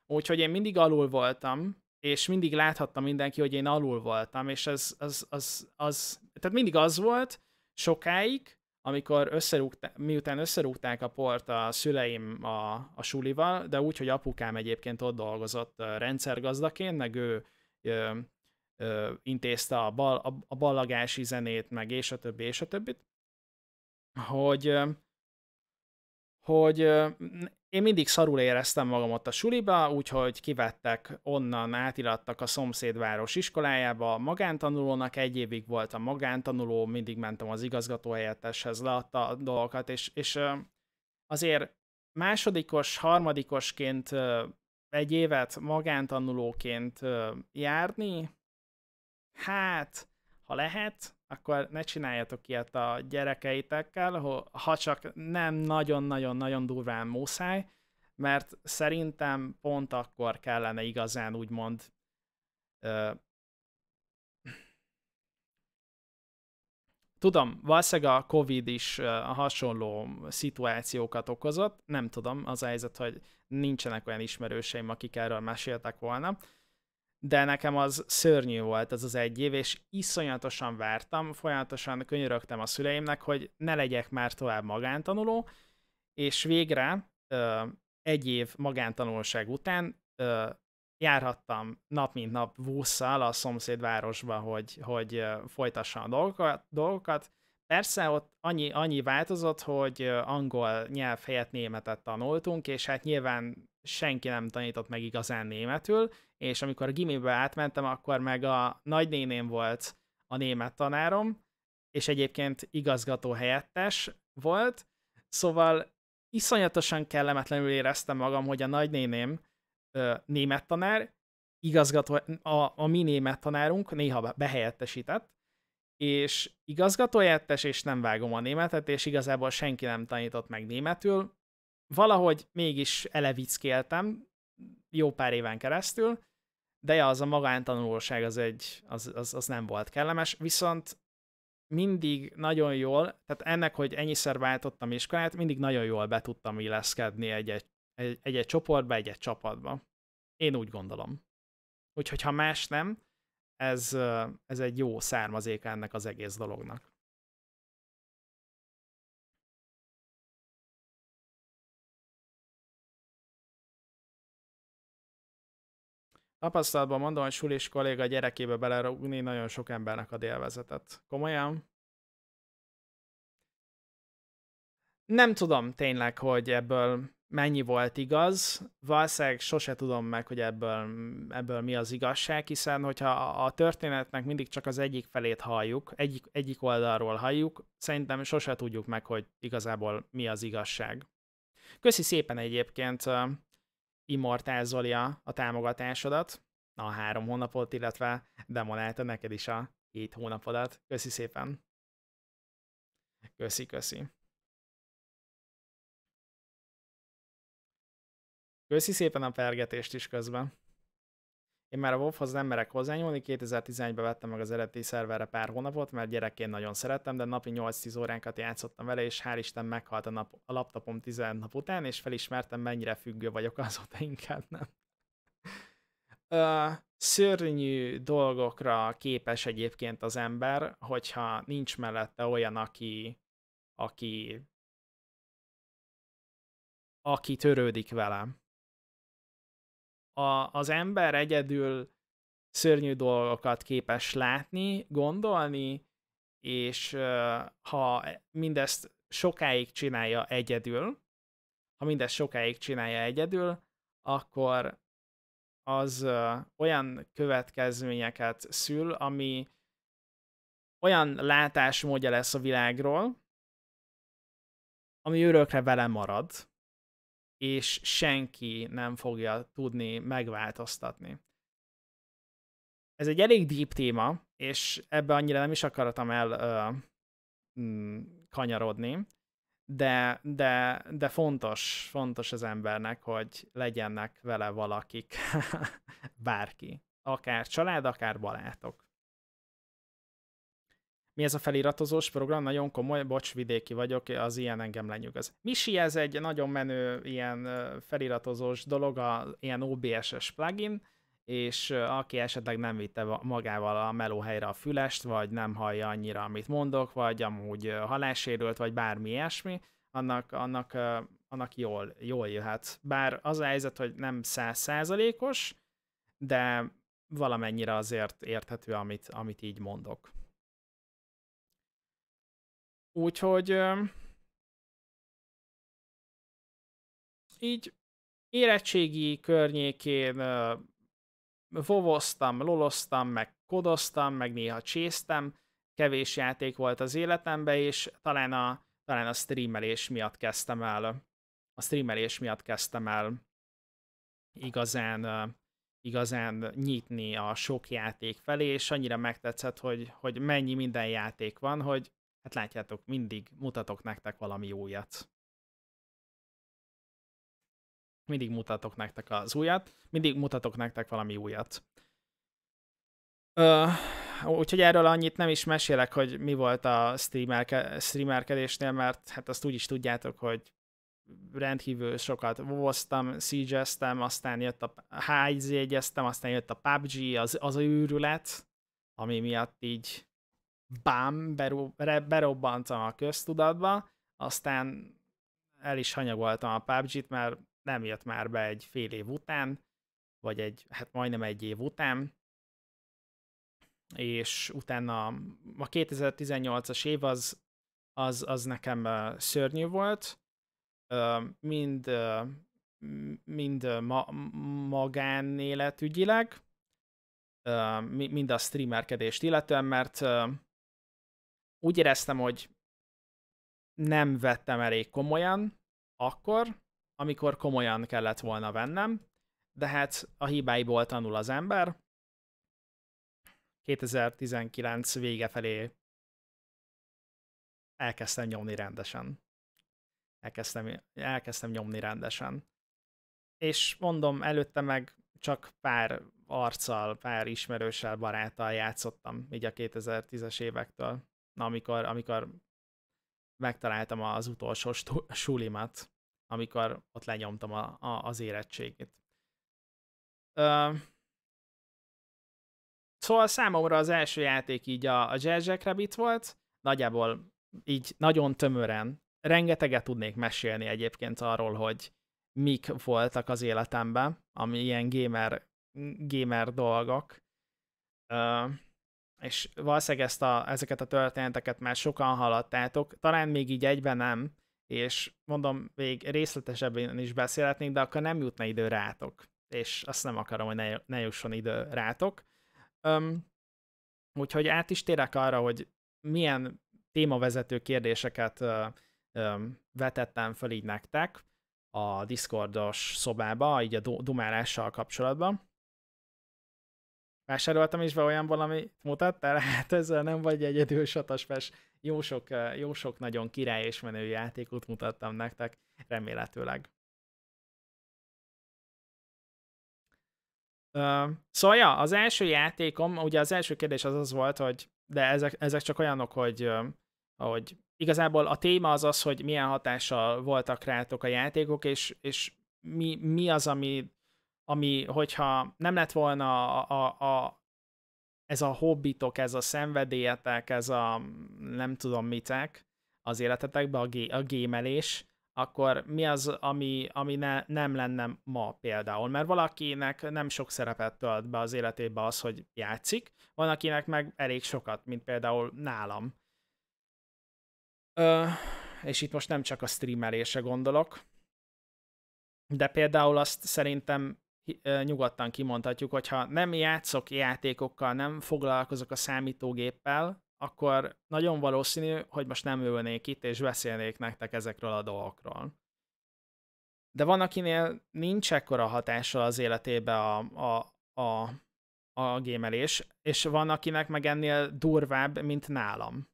B: Úgyhogy én mindig alul voltam, és mindig láthatta mindenki, hogy én alul voltam, és ez az, az, az, tehát mindig az volt sokáig, amikor összerúgták, miután összerúgták a port a szüleim a, a sulival, de úgy, hogy apukám egyébként ott dolgozott rendszergazdaként, meg ő ö, ö, intézte a, bal, a, a ballagási zenét, meg és a többi, és a többit, hogy hogy én mindig szarul éreztem magam ott a suliba, úgyhogy kivettek onnan, átirattak a szomszédváros iskolájába, magántanulónak egy évig volt a magántanuló, mindig mentem az igazgatóhelyetteshez, leadta a dolgokat, és, és azért másodikos, harmadikosként egy évet magántanulóként járni, hát, ha lehet, akkor ne csináljatok ilyet a gyerekeitekkel, ha csak nem nagyon-nagyon-nagyon durván muszáj, mert szerintem pont akkor kellene igazán úgymond ö, Tudom, valószínűleg a Covid is a hasonló szituációkat okozott, nem tudom, az a helyzet, hogy nincsenek olyan ismerőseim, akik erről meséltek volna, de nekem az szörnyű volt ez az egy év, és iszonyatosan vártam, folyamatosan könyörögtem a szüleimnek, hogy ne legyek már tovább magántanuló, és végre egy év magántanulság után járhattam nap mint nap vússzal a szomszédvárosba, hogy, hogy folytassam a dolgokat, dolgokat. Persze ott annyi, annyi változott, hogy angol nyelv helyett németet tanultunk, és hát nyilván senki nem tanított meg igazán németül, és amikor a gimibe átmentem, akkor meg a nagynéném volt a német tanárom, és egyébként igazgató helyettes volt, szóval iszonyatosan kellemetlenül éreztem magam, hogy a nagynéném ö, német tanár, igazgató, a, a mi német tanárunk néha behelyettesített, és helyettes és nem vágom a németet, és igazából senki nem tanított meg németül, valahogy mégis elevickéltem jó pár éven keresztül, de ja, az a magántanulóság az, egy, az, az, az nem volt kellemes, viszont mindig nagyon jól, tehát ennek, hogy ennyiszer váltottam iskolát, mindig nagyon jól be tudtam illeszkedni egy-egy, egy csoportba, egy-egy csapatba. Én úgy gondolom. Úgyhogy ha más nem, ez, ez egy jó származék
A: ennek az egész dolognak. Tapasztalatban mondom, hogy sulis kolléga gyerekébe belerúgni nagyon sok embernek ad élvezetet.
B: Komolyan? Nem tudom tényleg, hogy ebből mennyi volt igaz. Valószínűleg sose tudom meg, hogy ebből, ebből mi az igazság, hiszen hogyha a történetnek mindig csak az egyik felét halljuk, egyik, egyik oldalról halljuk, szerintem sose tudjuk meg, hogy igazából mi az igazság. Köszi szépen egyébként immortázolja a támogatásodat, a három hónapot, illetve demolálta neked is a hét hónapodat.
A: Köszi szépen! Köszi, köszi! Köszi szépen a pergetést is közben!
B: Én már a Wolfhoz nem merek hozzányúlni, 2011-ben vettem meg az eredeti szerverre pár hónapot, mert gyerekként nagyon szerettem, de napi 8-10 óránkat játszottam vele, és hál' Isten meghalt a, nap, a laptopom 10 nap után, és felismertem, mennyire függő vagyok azóta, inkább nem. Ö, szörnyű dolgokra képes egyébként az ember, hogyha nincs mellette olyan, aki, aki,
A: aki törődik velem a,
B: az ember egyedül szörnyű dolgokat képes látni, gondolni, és ha mindezt sokáig csinálja egyedül, ha mindezt sokáig csinálja egyedül, akkor az olyan következményeket szül, ami olyan látásmódja lesz a világról, ami örökre vele marad, és senki nem fogja tudni megváltoztatni. Ez egy elég deep téma, és ebbe annyira nem is akartam el ö, mm, kanyarodni, de, de, de fontos, fontos az embernek, hogy legyenek vele valakik, bárki, akár család, akár barátok. Mi ez a feliratozós program? Nagyon komoly, bocs, vidéki vagyok, az ilyen engem lenyűgöz. Misi, ez egy nagyon menő ilyen feliratozós dolog, a, ilyen OBS-es plugin, és aki esetleg nem vitte magával a meló helyre a fülest, vagy nem hallja annyira, amit mondok, vagy amúgy halássérült, vagy bármi ilyesmi, annak, annak, annak jól, jól jöhet. Bár az a helyzet, hogy nem százszázalékos, de valamennyire azért érthető, amit, amit így mondok.
A: Úgyhogy így érettségi környékén
B: vovoztam, loloztam, meg kodoztam, meg néha csésztem, kevés játék volt az életemben, és talán a, talán a streamelés miatt kezdtem el, a streamelés miatt kezdtem el igazán, igazán nyitni a sok játék felé, és annyira megtetszett, hogy, hogy mennyi minden játék van, hogy Hát látjátok, mindig mutatok nektek valami újat. Mindig mutatok nektek az újat, mindig mutatok nektek valami újat. Ö, úgyhogy erről annyit nem is mesélek, hogy mi volt a streamerke, streamerkedésnél, mert hát azt úgy is tudjátok, hogy rendkívül sokat voztam, siege-eztem, aztán jött a hz aztán jött a PUBG, az, az a űrület, ami miatt így bám, berobbantam a köztudatba, aztán el is hanyagoltam a PUBG-t, mert nem jött már be egy fél év után, vagy egy, hát majdnem egy év után, és utána a 2018-as év az, az, az nekem szörnyű volt, mind, mind ma, magánéletügyileg, mind a streamerkedést illetően, mert úgy éreztem, hogy nem vettem elég komolyan akkor, amikor komolyan kellett volna vennem, de hát a hibáiból tanul az ember. 2019 vége felé elkezdtem nyomni rendesen. Elkezdtem, elkezdtem nyomni rendesen. És mondom, előtte meg csak pár arccal, pár ismerőssel, baráttal játszottam, így a 2010-es évektől amikor, amikor megtaláltam az utolsó sulimat, amikor ott lenyomtam a, a, az érettségét. Ö, szóval számomra az első játék így a, a Jazz Jack Rabbit volt, nagyjából így nagyon tömören. Rengeteget tudnék mesélni egyébként arról, hogy mik voltak az életemben, ami ilyen gamer, gamer dolgok és valószínűleg ezt a, ezeket a történeteket már sokan haladtátok, talán még így egyben nem, és mondom, még részletesebben is beszélhetnénk, de akkor nem jutna idő rátok, és azt nem akarom, hogy ne, ne jusson idő rátok. Um, úgyhogy át is térek arra, hogy milyen témavezető kérdéseket um, vetettem fel így nektek a Discordos szobába, így a dumálással kapcsolatban vásároltam is be olyan valami mutattál, hát ezzel nem vagy egyedül satasves. Jó sok, jó sok nagyon király és menő játékot mutattam nektek, remélhetőleg. Uh, szóval ja, az első játékom, ugye az első kérdés az az volt, hogy de ezek, ezek csak olyanok, hogy, hogy igazából a téma az az, hogy milyen hatással voltak rátok a játékok, és, és mi, mi az, ami ami, hogyha nem lett volna a, a, a, ez a hobbitok, ez a szenvedélyetek, ez a nem tudom mitek az életetekbe, a, gé, a gémelés, akkor mi az, ami, ami ne, nem lenne ma például? Mert valakinek nem sok szerepet tölt be az életébe az, hogy játszik, van akinek meg elég sokat, mint például nálam. Ö, és itt most nem csak a streamelésre gondolok, de például azt szerintem nyugodtan kimondhatjuk, hogyha nem játszok játékokkal, nem foglalkozok a számítógéppel, akkor nagyon valószínű, hogy most nem ülnék itt és beszélnék nektek ezekről a dolgokról. De van, akinél nincs ekkora hatással az életébe a, a, a, a gémelés, és van, akinek meg ennél durvább, mint nálam.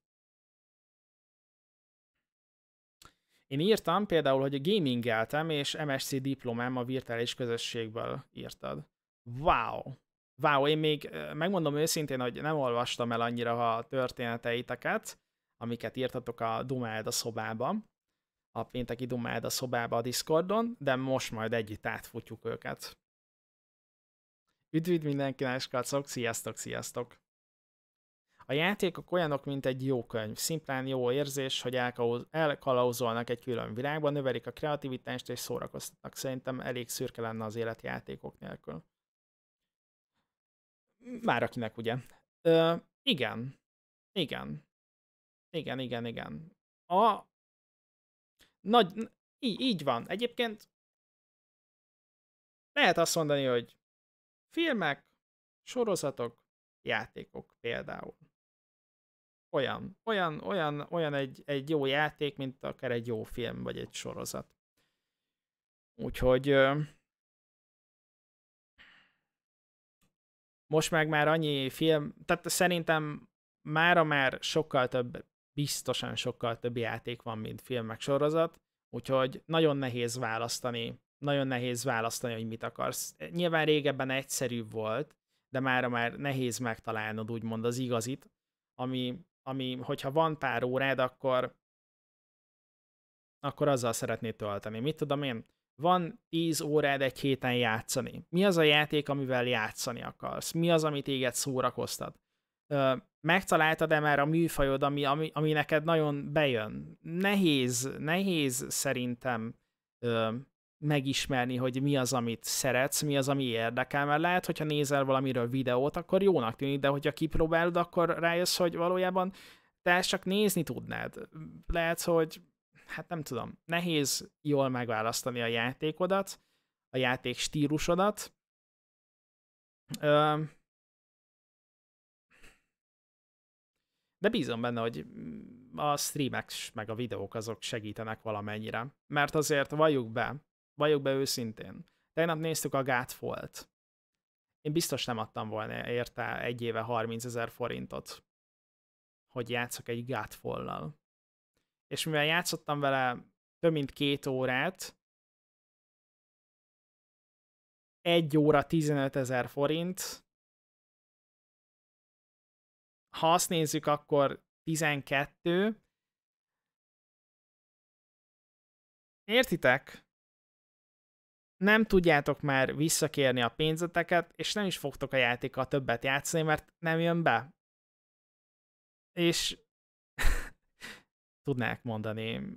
B: Én írtam például, hogy a gamingeltem, és MSC diplomám a virtuális közösségből írtad. Wow! Wow, én még megmondom őszintén, hogy nem olvastam el annyira a történeteiteket, amiket írtatok a Dumáld a szobában, a pénteki Dumáld a szobába a Discordon, de most majd együtt átfutjuk őket. Üdvít mindenkinek, skacok, sziasztok, sziasztok! A játékok olyanok, mint egy jó könyv. Szimplán jó érzés, hogy elkalauzolnak egy külön világban, növelik a kreativitást és szórakoztatnak. Szerintem elég szürke lenne az élet játékok nélkül. Már akinek, ugye? Ö, igen. Igen.
A: Igen, igen, igen. A... Nagy... Így, így van. Egyébként lehet azt mondani, hogy filmek, sorozatok, játékok például
B: olyan, olyan, olyan, olyan egy, egy jó játék, mint akár egy jó film, vagy egy sorozat. Úgyhogy most meg már annyi film, tehát szerintem mára már sokkal több, biztosan sokkal több játék van, mint film meg sorozat, úgyhogy nagyon nehéz választani, nagyon nehéz választani, hogy mit akarsz. Nyilván régebben egyszerűbb volt, de mára már nehéz megtalálnod úgymond az igazit, ami ami, hogyha van pár órád, akkor, akkor azzal szeretnéd tölteni. Mit tudom én, van 10 órád egy héten játszani. Mi az a játék, amivel játszani akarsz? Mi az, amit téged szórakoztat? megtaláltad-e már a műfajod, ami, ami, ami neked nagyon bejön? Nehéz, nehéz szerintem megismerni, hogy mi az, amit szeretsz, mi az, ami érdekel, mert lehet, hogyha nézel valamiről videót, akkor jónak tűnik, de hogyha kipróbálod, akkor rájössz, hogy valójában te ezt csak nézni tudnád. Lehet, hogy hát nem tudom, nehéz jól megválasztani a játékodat, a játék stílusodat. De bízom benne, hogy a streamek meg a videók azok segítenek valamennyire. Mert azért valljuk be, Valljuk be őszintén. Tegnap néztük a gátfolt. Én biztos nem adtam volna érte egy éve 30 ezer forintot, hogy játszok egy gátfollal. És mivel játszottam vele több mint két
A: órát, egy óra 15 ezer forint, ha azt nézzük, akkor 12. Értitek? nem tudjátok már visszakérni a pénzeteket, és
B: nem is fogtok a játékkal többet játszani, mert nem jön be. És tudnák mondani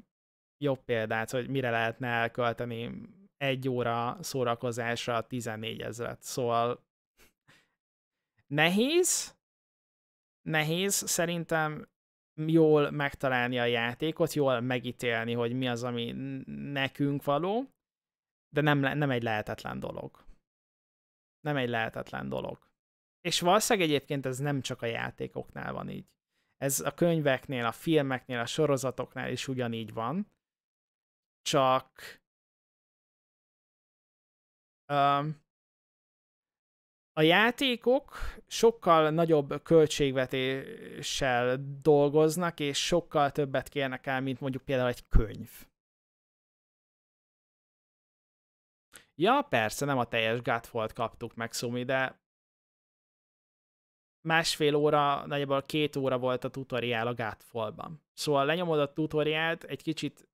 B: jobb példát, hogy mire lehetne elkölteni egy óra szórakozásra 14 ezeret. Szóval nehéz, nehéz szerintem jól megtalálni a játékot, jól megítélni, hogy mi az, ami nekünk való, de nem, nem egy lehetetlen dolog. Nem egy lehetetlen dolog. És valószínűleg egyébként ez nem csak a játékoknál van így. Ez a
A: könyveknél, a filmeknél, a sorozatoknál is ugyanígy van. Csak a játékok sokkal nagyobb költségvetéssel
B: dolgoznak, és sokkal többet kérnek el, mint mondjuk például egy könyv. Ja, persze, nem a teljes godfall kaptuk meg, Sumi, de másfél óra, nagyjából két óra volt a tutoriál a gátfolban. Szóval lenyomod a tutoriált, egy kicsit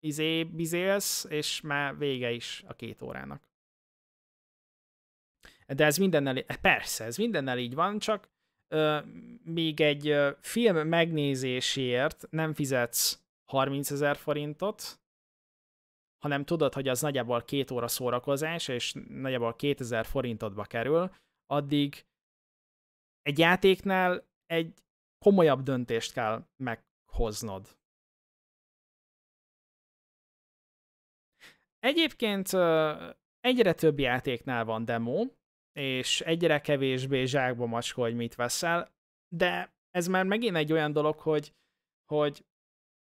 B: izé bizélsz, és már vége is a két órának. De ez mindennel, persze, ez mindennel így van, csak ö, még egy ö, film megnézéséért nem fizetsz 30 ezer forintot, hanem tudod, hogy az nagyjából két óra szórakozás, és nagyjából 2000 forintodba kerül,
A: addig egy játéknál egy komolyabb döntést kell meghoznod. Egyébként egyre több játéknál van demo,
B: és egyre kevésbé zsákba macska, hogy mit veszel, de ez már megint egy olyan dolog, hogy, hogy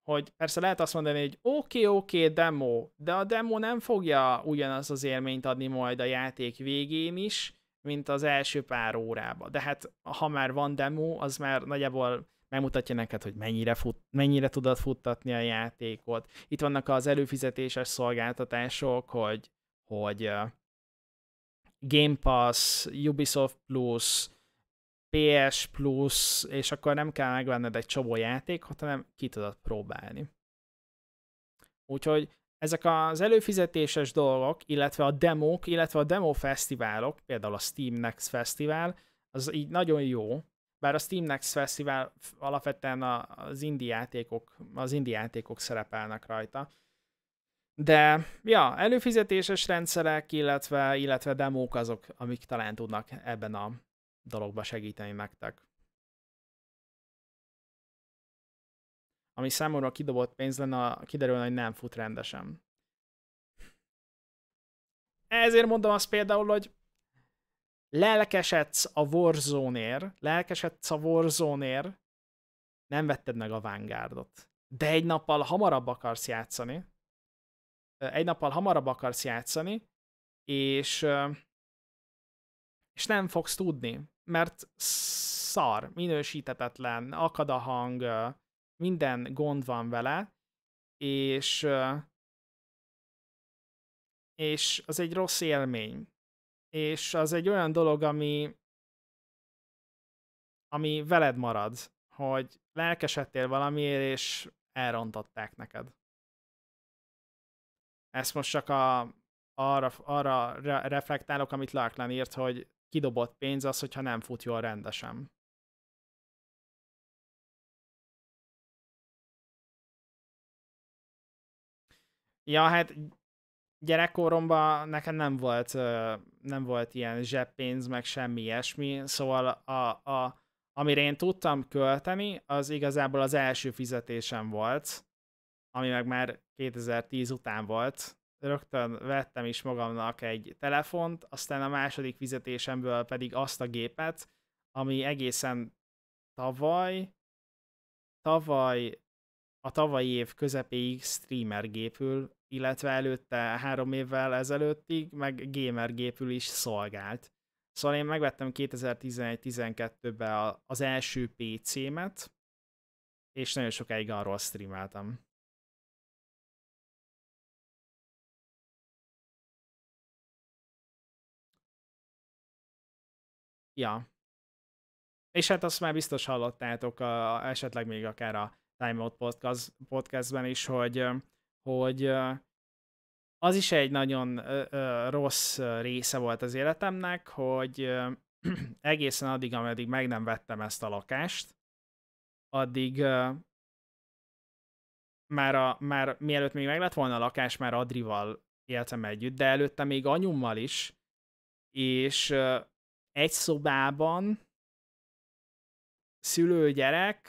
B: hogy persze lehet azt mondani, hogy oké, okay, oké, okay, demo, de a demo nem fogja ugyanaz az élményt adni majd a játék végén is, mint az első pár órába. De hát ha már van demo, az már nagyjából megmutatja neked, hogy mennyire, fut, mennyire tudod futtatni a játékot. Itt vannak az előfizetéses szolgáltatások, hogy, hogy Game Pass, Ubisoft Plus, PS Plus, és akkor nem kell megvenned egy csomó játékot, hanem ki tudod próbálni. Úgyhogy ezek az előfizetéses dolgok, illetve a demók, illetve a demo fesztiválok, például a Steam Next Festival, az így nagyon jó, bár a Steam Next Festival alapvetően az indie játékok, az indie játékok szerepelnek rajta. De, ja, előfizetéses rendszerek, illetve, illetve demók azok, amik talán tudnak ebben a dologba segíteni nektek. Ami számomra kidobott pénz lenne, kiderülne, hogy nem fut rendesen. Ezért mondom azt például, hogy lelkesedsz a Warzone-ér, lelkesedsz a warzone nem vetted meg a Vanguardot. De egy nappal hamarabb akarsz játszani, egy nappal hamarabb akarsz játszani, és, és nem fogsz tudni mert szar, minősítetetlen, akad a hang, minden gond van vele, és
A: és az egy rossz élmény. És az egy olyan dolog, ami ami veled marad, hogy
B: lelkesedtél valamiért, és elrontották neked. Ezt most csak a, arra, arra reflektálok, amit Larklan írt, hogy
A: kidobott pénz az, hogyha nem fut jól rendesen. Ja, hát gyerekkoromban nekem nem volt, nem volt ilyen zseppénz,
B: meg semmi ilyesmi, szóval a, a, amire én tudtam költeni, az igazából az első fizetésem volt, ami meg már 2010 után volt, rögtön vettem is magamnak egy telefont, aztán a második fizetésemből pedig azt a gépet, ami egészen tavaly, tavaly, a tavalyi év közepéig streamer gépül, illetve előtte három évvel ezelőttig, meg gamer gépül is szolgált. Szóval én megvettem 2011-12-ben az első PC-met,
A: és nagyon sokáig arról streameltem. Ja. És hát azt már biztos hallottátok a, esetleg
B: még akár a Time Out podcast, podcastben is, hogy, hogy az is egy nagyon rossz része volt az életemnek, hogy egészen addig, ameddig meg nem vettem ezt a lakást, addig már, a, már mielőtt még meg lett volna a lakás, már Adrival éltem együtt, de előtte még anyummal is, és egy szobában szülő-gyerek,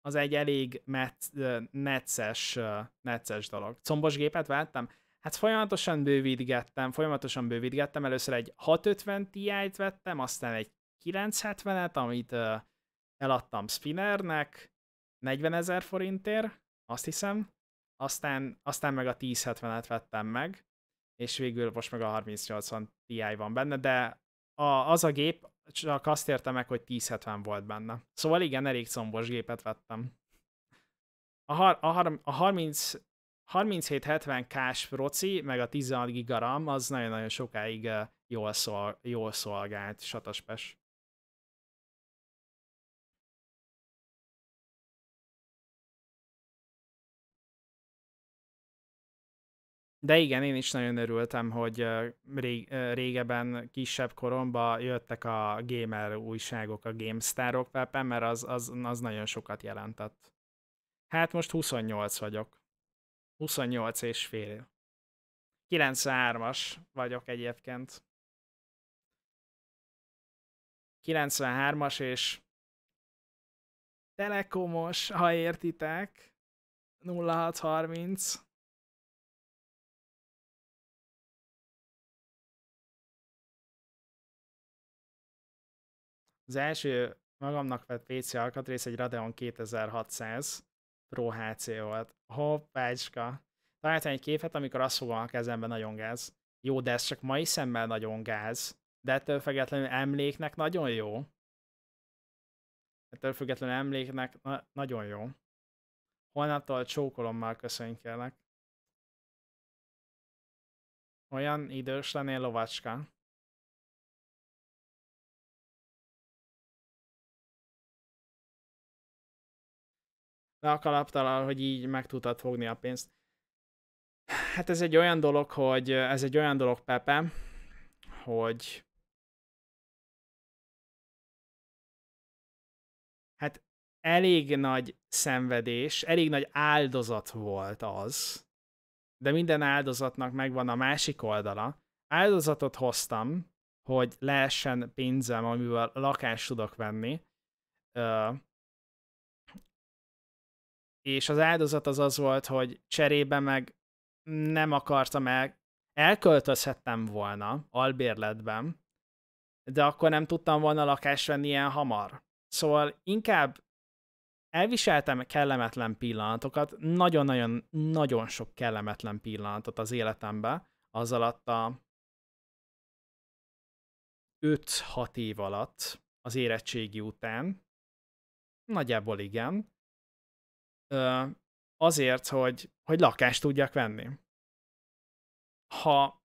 B: az egy elég met, metszes, dolog. Combos gépet vettem? Hát folyamatosan bővítgettem, folyamatosan bővítgettem. Először egy 650 Ti-t vettem, aztán egy 970-et, amit eladtam spinnernek, 40 ezer forintért, azt hiszem. Aztán, aztán meg a 1070-et vettem meg, és végül most meg a 3080 Ti van benne, de a, az a gép, csak azt érte meg, hogy 1070 volt benne. Szóval igen, elég combos gépet vettem. A, har, a, har, a 30, 3770 k proci, meg a 16 RAM, az nagyon-nagyon sokáig jól, szol, jól szolgált,
A: satas De igen, én is nagyon örültem, hogy régebben kisebb koromba
B: jöttek a gamer újságok, a gamestárok, webben, mert az, az, az nagyon sokat jelentett. Hát most 28 vagyok. 28 és fél.
A: 93-as vagyok egyébként. 93-as és telekomos, ha értitek. 0630. Az első magamnak vett PC alkatrész egy Radeon
B: 2600 Pro HC volt. Hoppácska. Találtam egy képet, amikor azt fogom a kezembe nagyon gáz. Jó, de ez csak mai szemmel nagyon gáz. De ettől függetlenül emléknek nagyon jó. Ettől függetlenül emléknek na-
A: nagyon jó. Holnaptól csókolommal köszönjük Olyan idős lennél lovacska. le a kalaptalal, hogy így meg tudtad fogni a pénzt. Hát ez egy olyan dolog, hogy ez egy olyan dolog, Pepe, hogy hát elég nagy szenvedés, elég nagy áldozat volt az, de minden
B: áldozatnak megvan a másik oldala. Áldozatot hoztam, hogy lehessen pénzem, amivel lakást tudok venni. Uh, és az áldozat az az volt, hogy cserébe meg nem akartam el, elköltözhettem volna albérletben, de akkor nem tudtam volna lakást venni ilyen hamar. Szóval inkább elviseltem kellemetlen pillanatokat, nagyon-nagyon-nagyon sok kellemetlen pillanatot az életembe, az alatt a 5-6 év alatt az érettségi után, nagyjából igen,
A: azért, hogy, hogy lakást tudjak venni. Ha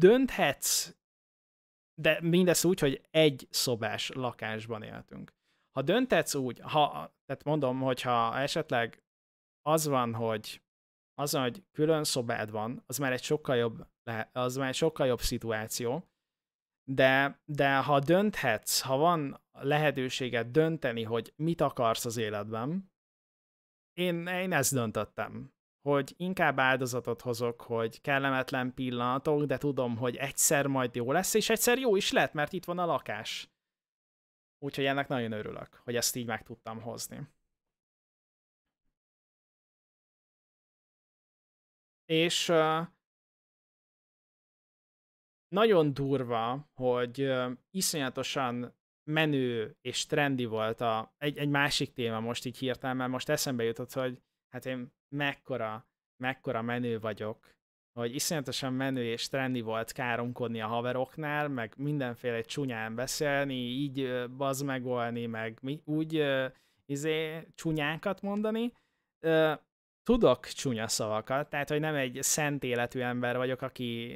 A: dönthetsz, de mindez úgy,
B: hogy egy szobás lakásban éltünk. Ha dönthetsz úgy, ha, tehát mondom, hogyha esetleg az van, hogy az, hogy külön szobád van, az már egy sokkal jobb, az már egy sokkal jobb szituáció, de, de ha dönthetsz, ha van lehetőséged dönteni, hogy mit akarsz az életben, én, én ezt döntöttem, hogy inkább áldozatot hozok, hogy kellemetlen pillanatok, de tudom, hogy egyszer majd jó lesz, és egyszer jó is lett, mert itt van a
A: lakás. Úgyhogy ennek nagyon örülök, hogy ezt így meg tudtam hozni. És uh, nagyon durva, hogy uh,
B: iszonyatosan menő és trendi volt a, egy, egy másik téma most így hirtelen, mert most eszembe jutott, hogy hát én mekkora, mekkora menő vagyok, hogy iszonyatosan menő és trendi volt káromkodni a haveroknál, meg mindenféle csúnyán beszélni, így baz megolni, meg mi, úgy izé, csúnyákat mondani. Tudok csúnya szavakat, tehát hogy nem egy szent életű ember vagyok, aki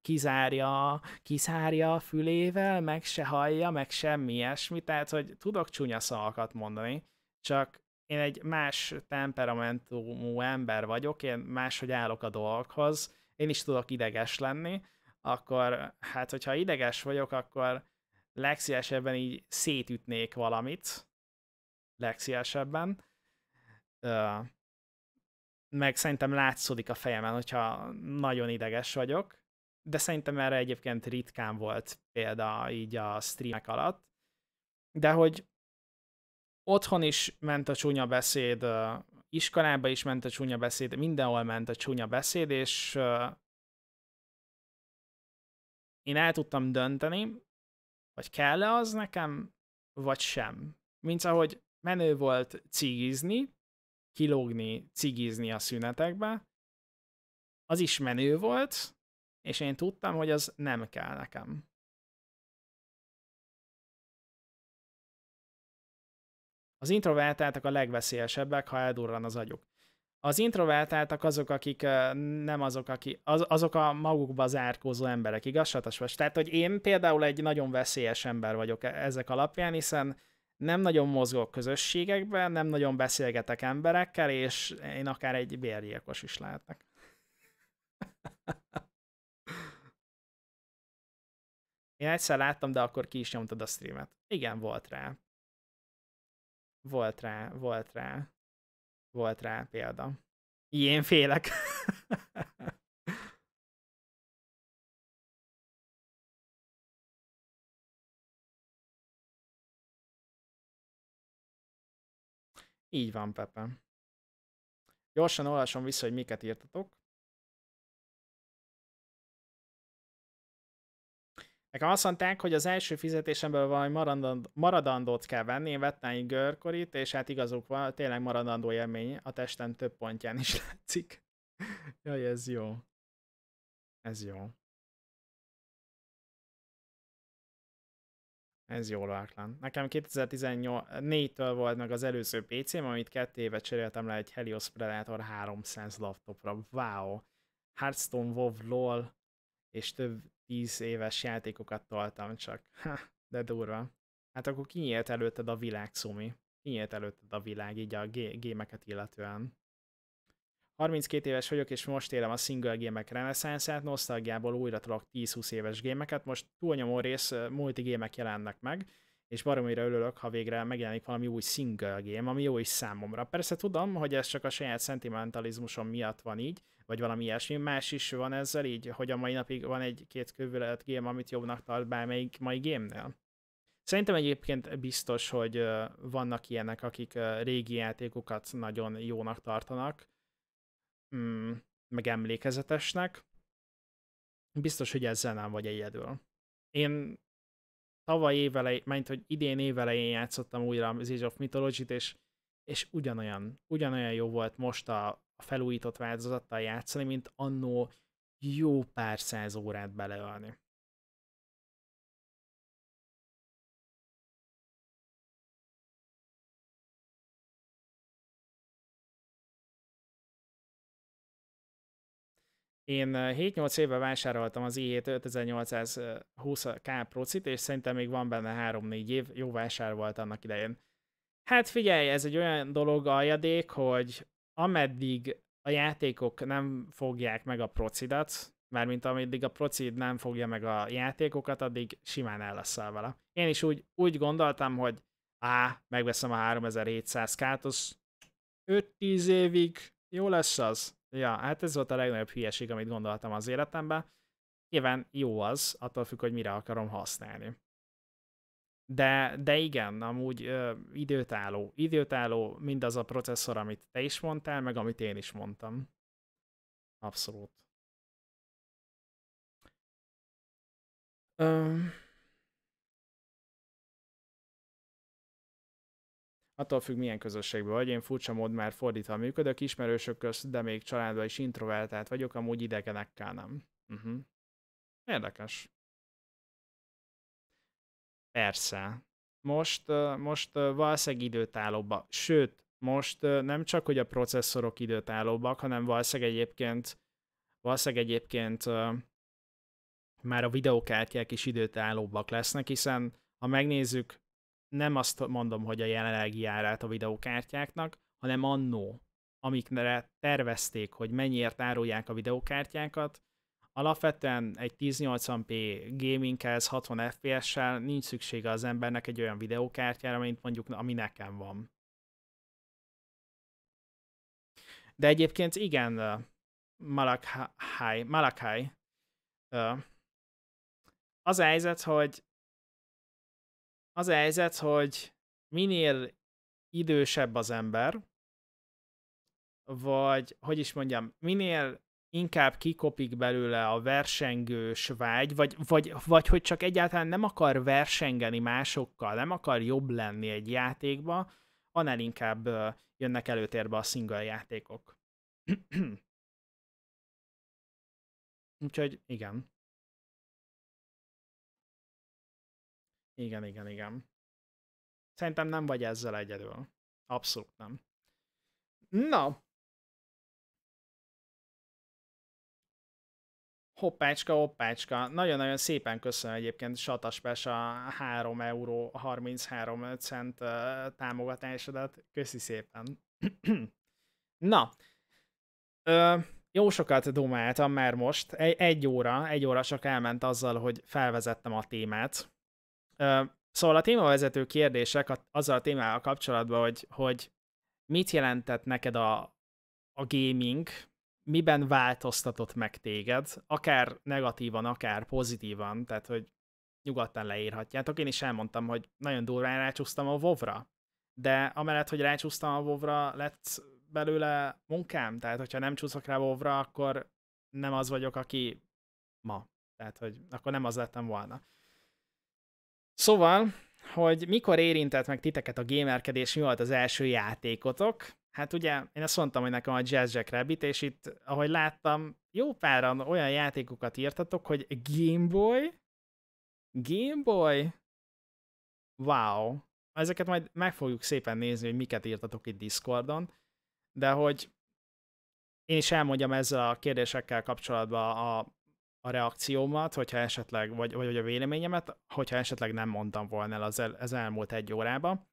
B: kizárja, kizárja a fülével, meg se hallja, meg semmi ilyesmi, tehát hogy tudok csúnya szavakat mondani, csak én egy más temperamentumú ember vagyok, én máshogy állok a dolghoz. én is tudok ideges lenni, akkor hát, hogyha ideges vagyok, akkor legszívesebben így szétütnék valamit, legszívesebben. Meg szerintem látszódik a fejemen, hogyha nagyon ideges vagyok, de szerintem erre egyébként ritkán volt példa így a streamek alatt. De hogy otthon is ment a csúnya beszéd, iskolába is ment a csúnya beszéd, mindenhol ment a csúnya beszéd, és én el tudtam dönteni, hogy kell-e az nekem, vagy sem. Mint ahogy menő volt cigizni, kilógni, cigizni a szünetekbe, az is menő
A: volt, és én tudtam, hogy az nem kell nekem. Az introvertáltak a
B: legveszélyesebbek, ha eldurran az agyuk. Az introvertáltak azok, akik nem azok, akik az, azok a magukba zárkózó emberek, igaz, Tehát, hogy én például egy nagyon veszélyes ember vagyok e, ezek alapján, hiszen nem nagyon mozgok közösségekben, nem nagyon beszélgetek emberekkel, és én akár egy bérgyilkos is lehetek. Én egyszer láttam, de akkor ki is nyomtad a streamet. Igen, volt rá. Volt rá, volt rá.
A: Volt rá példa. Ilyen félek. Így van, Pepe. Gyorsan olvasom vissza, hogy miket írtatok. Nekem azt mondták, hogy az első
B: fizetésemből valami maradandót kell venni, én vettem egy görkorit, és hát igazuk van, tényleg
A: maradandó élmény a testem több pontján is látszik. Jaj, ez jó. Ez jó. Ez jó lelklen. Nekem 2014-től volt meg az előző PC-m, amit
B: kettő éve cseréltem le egy Helios Predator 300 laptopra. Wow! Hearthstone, WoW, LOL, és több tíz éves játékokat toltam csak. Ha, de durva. Hát akkor kinyílt előtted a világ, Szumi. Kinyílt előtted a világ, így a gémeket illetően. 32 éves vagyok, és most élem a single gémek reneszánszát, nosztalgiából újra tolok 10-20 éves gémeket, most túlnyomó rész gémek jelennek meg, és baromira örülök, ha végre megjelenik valami új single game, ami jó is számomra. Persze tudom, hogy ez csak a saját szentimentalizmusom miatt van így, vagy valami ilyesmi, más is van ezzel így, hogy a mai napig van egy-két kövület game, amit jobbnak tart bármelyik mai gémnél. Szerintem egyébként biztos, hogy vannak ilyenek, akik régi játékokat nagyon jónak tartanak, mm, meg emlékezetesnek. Biztos, hogy ezzel nem vagy egyedül. Én tavaly évelején, mert hogy idén évelején játszottam újra az Age of mythology és, és ugyanolyan, ugyanolyan jó volt most a, a felújított változattal játszani, mint annó
A: jó pár száz órát beleölni. Én
B: 7-8 eh, éve vásároltam az i7 5820K procit, és szerintem még van benne 3-4 év, jó vásár volt annak idején. Hát figyelj, ez egy olyan dolog aljadék, hogy ameddig a játékok nem fogják meg a procidat, mármint ameddig a procid nem fogja meg a játékokat, addig simán el vele. Én is úgy, úgy gondoltam, hogy á, megveszem a 3700 k 5-10 évig, jó lesz az. Ja, hát ez volt a legnagyobb hülyeség, amit gondoltam az életemben. Nyilván jó az, attól függ, hogy mire akarom használni. De, de igen, amúgy ö, időtálló. Időtálló mindaz a processzor, amit te is mondtál, meg amit én is mondtam. Abszolút.
A: Öm. Attól függ, milyen közösségben vagy, én furcsa
B: mód már fordítva működök, ismerősök közt, de még családban is introvertált vagyok, amúgy idegenekkel nem.
A: Uh-huh. Érdekes. Persze.
B: Most, most valószínűleg időtállóba. Sőt, most nem csak, hogy a processzorok időtállóbbak, hanem valószínűleg egyébként, valószínűleg egyébként már a videókártyák is időtállóbbak lesznek, hiszen ha megnézzük, nem azt mondom, hogy a jelenlegi árát a videokártyáknak, hanem annó, amikre tervezték, hogy mennyiért árulják a videokártyákat, alapvetően egy 1080p gaming 60 fps-sel nincs szüksége az embernek egy olyan videokártyára, mint mondjuk ami nekem van. De egyébként igen, Malakhai, Malakai az a helyzet, hogy az a helyzet, hogy minél idősebb az ember, vagy, hogy is mondjam, minél inkább kikopik belőle a versengős vágy, vagy, vagy, vagy hogy csak egyáltalán nem akar versengeni másokkal, nem akar jobb lenni egy játékba, annál inkább jönnek
A: előtérbe a single játékok. Úgyhogy igen. Igen, igen, igen. Szerintem nem vagy ezzel egyedül. Abszolút nem. Na.
B: Hoppácska, hoppácska. Nagyon-nagyon szépen köszönöm egyébként Sataspes a 3 euró 33 cent támogatásodat. Köszi szépen. Na. Ö, jó sokat domáltam már most. Egy, egy óra, egy óra csak elment azzal, hogy felvezettem a témát Szóval a témavezető kérdések azzal a témával kapcsolatban, hogy, hogy mit jelentett neked a, a gaming, miben változtatott meg téged, akár negatívan, akár pozitívan, tehát hogy nyugodtan leírhatjátok. Én is elmondtam, hogy nagyon durván rácsúsztam a vovra, de amellett, hogy rácsúsztam a vovra, lett belőle munkám, tehát hogyha nem csúszok rá Vovra, akkor nem az vagyok, aki ma. Tehát, hogy akkor nem az lettem volna. Szóval, hogy mikor érintett meg titeket a gémerkedés, mi volt az első játékotok? Hát ugye én azt mondtam, hogy nekem a Jazz Jack Rabbit, és itt, ahogy láttam, jó páran olyan játékokat írtatok, hogy Game Boy, Game Boy, wow. Ezeket majd meg fogjuk szépen nézni, hogy miket írtatok itt Discordon, de hogy én is elmondjam ezzel a kérdésekkel kapcsolatban a a reakciómat, hogyha esetleg, vagy, vagy a véleményemet, hogyha esetleg nem mondtam volna el az, el, az elmúlt egy órában.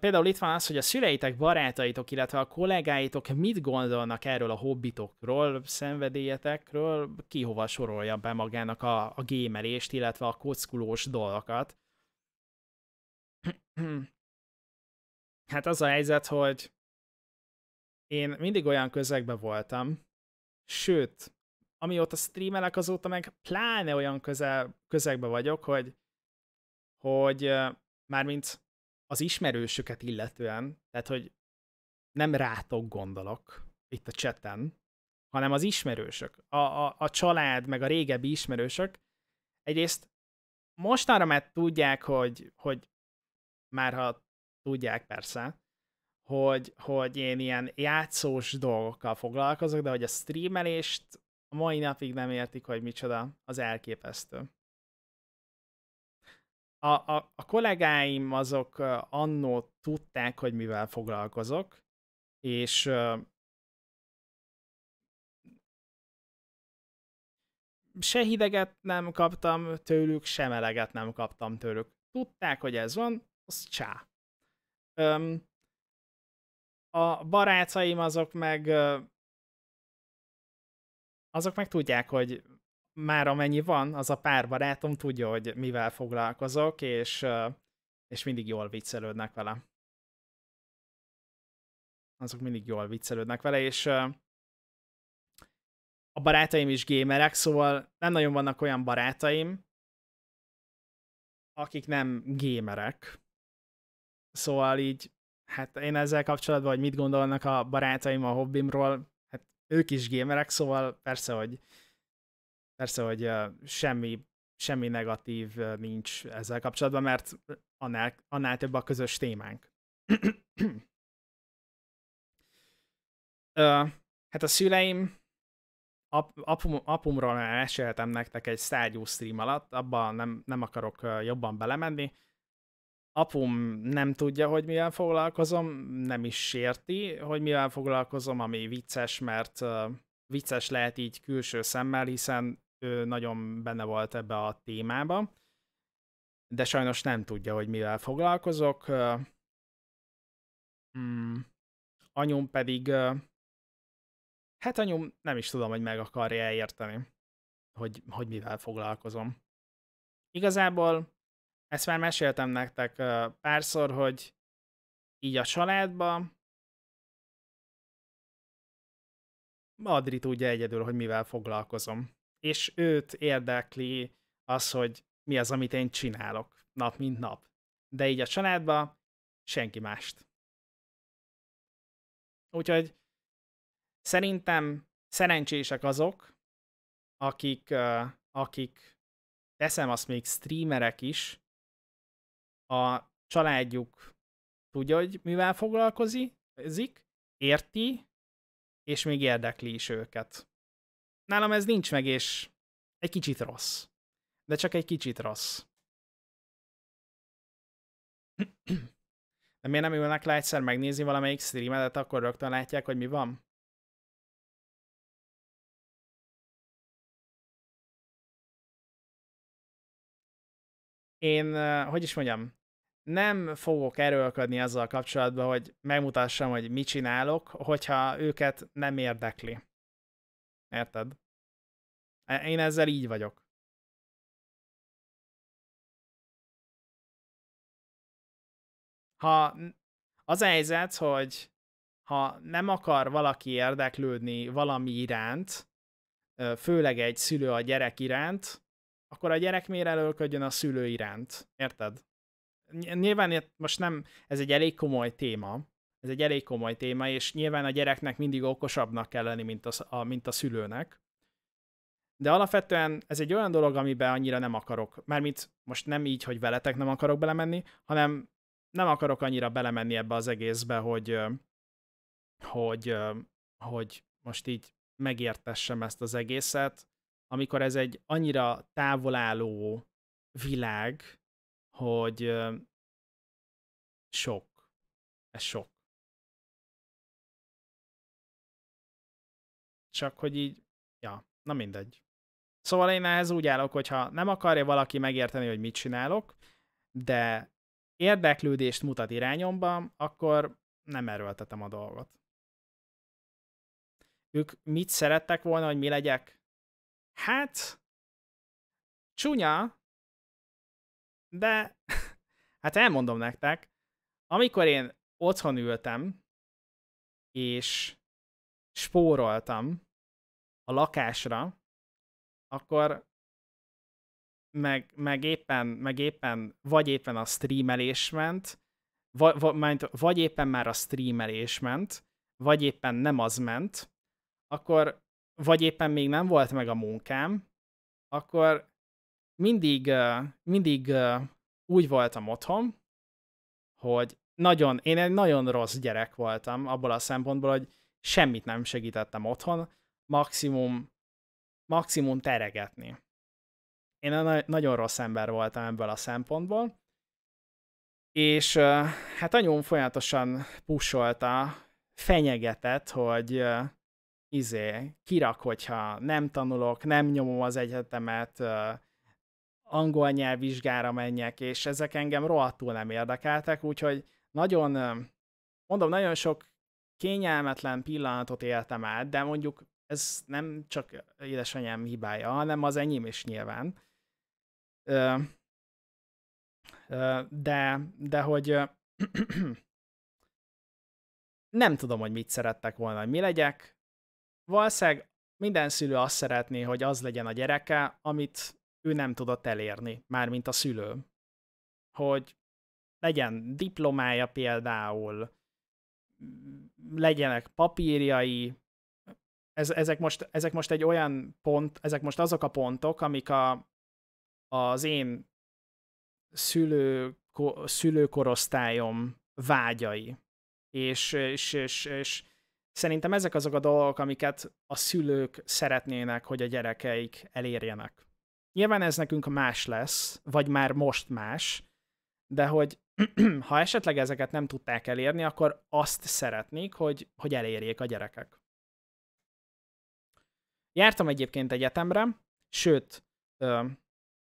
B: Például itt van az, hogy a szüleitek, barátaitok, illetve a kollégáitok mit gondolnak erről a hobbitokról, szenvedélyetekről, ki hova sorolja be magának a, a gémelést, illetve a kockulós dolgokat.
A: hát az a helyzet, hogy én mindig olyan közegben voltam, sőt,
B: amióta streamelek, azóta meg pláne olyan közel, közegbe vagyok, hogy, hogy mármint az ismerősöket illetően, tehát hogy nem rátok gondolok itt a cseten, hanem az ismerősök, a, a, a család, meg a régebbi ismerősök, egyrészt mostanra már tudják, hogy, hogy már ha tudják persze, hogy, hogy én ilyen játszós dolgokkal foglalkozok, de hogy a streamelést a mai napig nem értik, hogy micsoda, az elképesztő. A, a, a kollégáim azok annó tudták, hogy mivel foglalkozok,
A: és se hideget nem kaptam tőlük, se meleget nem kaptam tőlük. Tudták, hogy ez van, az csá. Öm, a barátaim azok meg azok meg
B: tudják, hogy már amennyi van, az a pár barátom tudja, hogy mivel foglalkozok, és, és mindig jól viccelődnek vele. Azok mindig jól viccelődnek vele, és a barátaim is gémerek, szóval nem nagyon vannak olyan barátaim, akik nem gémerek. Szóval így, hát én ezzel kapcsolatban, hogy mit gondolnak a barátaim a hobbimról, ők is gémerek, szóval persze, hogy persze, hogy uh, semmi, semmi negatív uh, nincs ezzel kapcsolatban, mert annál, annál több a közös témánk. uh, hát a szüleim, ap, apum, apumról meséltem nektek egy Stardew stream alatt, abban nem, nem akarok jobban belemenni, apum nem tudja, hogy mivel foglalkozom, nem is érti, hogy mivel foglalkozom, ami vicces, mert vicces lehet így külső szemmel, hiszen ő nagyon benne volt ebbe a témába, de sajnos nem tudja, hogy mivel foglalkozok. Hmm. Anyum pedig, hát anyum nem is tudom, hogy meg akarja érteni, hogy, hogy mivel foglalkozom. Igazából ezt már meséltem nektek párszor, hogy így a családba Madri tudja egyedül, hogy mivel foglalkozom. És őt érdekli az, hogy mi az, amit én csinálok nap mint nap. De így a családba senki mást. Úgyhogy szerintem szerencsések azok, akik, akik teszem azt még streamerek is, a családjuk tudja, hogy mivel foglalkozik, érti, és még érdekli is őket. Nálam ez nincs meg, és egy kicsit rossz. De csak egy kicsit rossz.
A: De miért nem ülnek le egyszer megnézni valamelyik streamedet, akkor rögtön látják, hogy mi van? Én, eh, hogy is mondjam, nem fogok erőlködni azzal kapcsolatban, hogy megmutassam, hogy mit csinálok, hogyha őket nem érdekli. Érted? E, én ezzel így vagyok. Ha az a helyzet, hogy
B: ha nem akar valaki érdeklődni valami iránt, főleg egy szülő a gyerek iránt, akkor a gyerek miért a szülő iránt? Érted? nyilván most nem, ez egy elég komoly téma, ez egy elég komoly téma, és nyilván a gyereknek mindig okosabbnak kell lenni, mint a, a, mint a szülőnek. De alapvetően ez egy olyan dolog, amiben annyira nem akarok, mármint most nem így, hogy veletek nem akarok belemenni, hanem nem akarok annyira belemenni ebbe az egészbe, hogy, hogy, hogy most így megértessem ezt az egészet, amikor ez egy annyira távolálló világ,
A: hogy sok. Ez sok. Csak hogy így, ja, na
B: mindegy. Szóval én ehhez úgy állok, hogyha nem akarja valaki megérteni, hogy mit csinálok, de érdeklődést mutat irányomban, akkor nem erőltetem a
A: dolgot. Ők mit szerettek volna, hogy mi legyek? Hát, csúnya, de hát elmondom nektek, amikor én otthon ültem,
B: és spóroltam a lakásra, akkor meg, meg, éppen, meg éppen, vagy éppen a streamelés ment, vagy, vagy, vagy éppen már a streamelés ment, vagy éppen nem az ment, akkor vagy éppen még nem volt meg a munkám, akkor mindig, mindig úgy voltam otthon, hogy nagyon, én egy nagyon rossz gyerek voltam abból a szempontból, hogy semmit nem segítettem otthon, maximum, maximum teregetni. Én egy nagyon rossz ember voltam ebből a szempontból, és hát anyóm folyamatosan pusolta, fenyegetett, hogy izé, kirak, hogyha nem tanulok, nem nyomom az egyetemet, angol nyelvvizsgára menjek, és ezek engem rohadtul nem érdekeltek, úgyhogy nagyon, mondom, nagyon sok kényelmetlen pillanatot éltem át, de mondjuk ez nem csak édesanyám hibája, hanem az enyém is nyilván. Ö, ö, de, de hogy nem tudom, hogy mit szerettek volna, hogy mi legyek. Valószínűleg minden szülő azt szeretné, hogy az legyen a gyereke, amit ő nem tudott elérni, mármint a szülő. Hogy legyen diplomája például, legyenek papírjai, ez, ezek, most, ezek most egy olyan pont, ezek most azok a pontok, amik a, az én szülő, ko, szülőkorosztályom vágyai. És, és, és, és szerintem ezek azok a dolgok, amiket a szülők szeretnének, hogy a gyerekeik elérjenek. Nyilván ez nekünk más lesz, vagy már most más, de hogy ha esetleg ezeket nem tudták elérni, akkor azt szeretnék, hogy, hogy elérjék a gyerekek. Jártam egyébként egyetemre, sőt,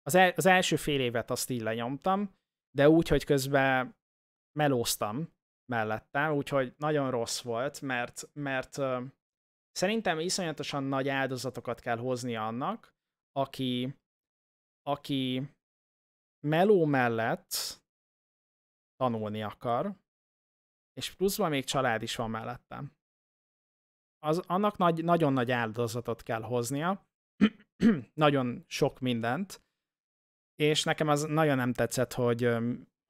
B: az, el, az első fél évet azt így lenyomtam, de úgy, hogy közben melóztam mellette, úgyhogy nagyon rossz volt, mert, mert szerintem iszonyatosan nagy áldozatokat kell hozni annak, aki, aki meló mellett tanulni akar, és pluszban még család is van mellettem. Az, annak nagy, nagyon nagy áldozatot kell hoznia, nagyon sok mindent, és nekem az nagyon nem tetszett, hogy,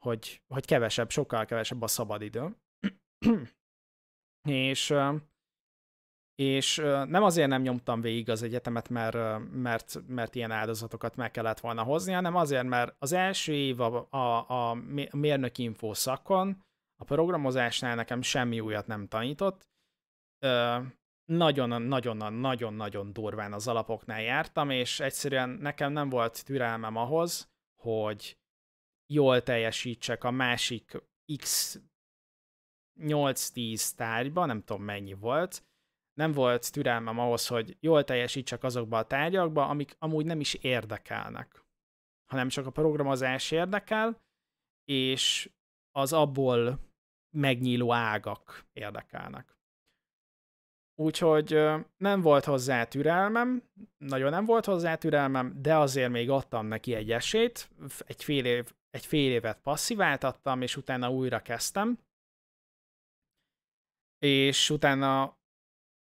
B: hogy, hogy kevesebb, sokkal kevesebb a szabadidő. és és nem azért nem nyomtam végig az egyetemet, mert, mert, mert ilyen áldozatokat meg kellett volna hozni, hanem azért, mert az első év a, a, a mérnöki infó szakon a programozásnál nekem semmi újat nem tanított. Nagyon-nagyon-nagyon-nagyon durván az alapoknál jártam, és egyszerűen nekem nem volt türelmem ahhoz, hogy jól teljesítsek a másik X 8-10 tárgyba, nem tudom mennyi volt, nem volt türelmem ahhoz, hogy jól teljesítsek azokba a tárgyakba, amik amúgy nem is érdekelnek, hanem csak a programozás érdekel, és az abból megnyíló ágak érdekelnek. Úgyhogy nem volt hozzá türelmem, nagyon nem volt hozzá türelmem, de azért még adtam neki egy esélyt, egy fél, év, egy fél évet passziváltattam, és utána újra kezdtem. És utána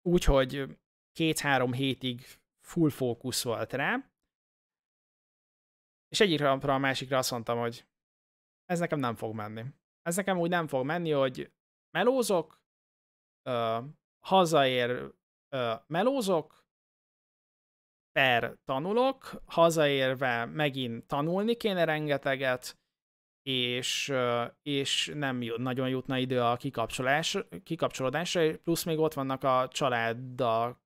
B: Úgyhogy két-három hétig full fókusz volt rá, és egyik napra a másikra azt mondtam, hogy ez nekem nem fog menni. Ez nekem úgy nem fog menni, hogy melózok, uh, hazaér uh, melózok, per tanulok, hazaérve megint tanulni kéne rengeteget, és, és nem nagyon jutna idő a kikapcsolás, kikapcsolódásra, plusz még ott vannak a család, a,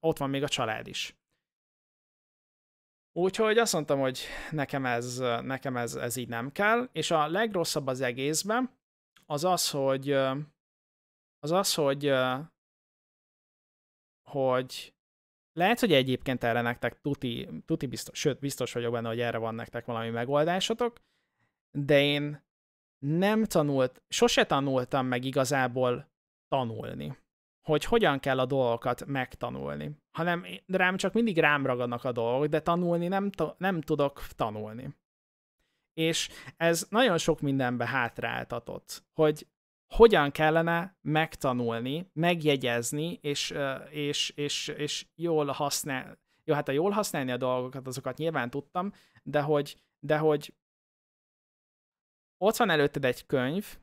B: ott van még a család is. Úgyhogy azt mondtam, hogy nekem ez, nekem ez, ez így nem kell, és a legrosszabb az egészben az az, hogy az az, hogy hogy lehet, hogy egyébként erre nektek tuti, tuti biztos, sőt, biztos vagyok benne, hogy erre van nektek valami megoldásotok, de én nem tanult, sose tanultam meg igazából tanulni. Hogy hogyan kell a dolgokat megtanulni. Hanem rám csak mindig rám ragadnak a dolgok, de tanulni nem, nem tudok tanulni. És ez nagyon sok mindenbe hátráltatott, hogy hogyan kellene megtanulni, megjegyezni, és, és, és, és jól használni. Jó, hát a jól használni a dolgokat, azokat nyilván tudtam, de hogy, de hogy ott van előtted egy könyv,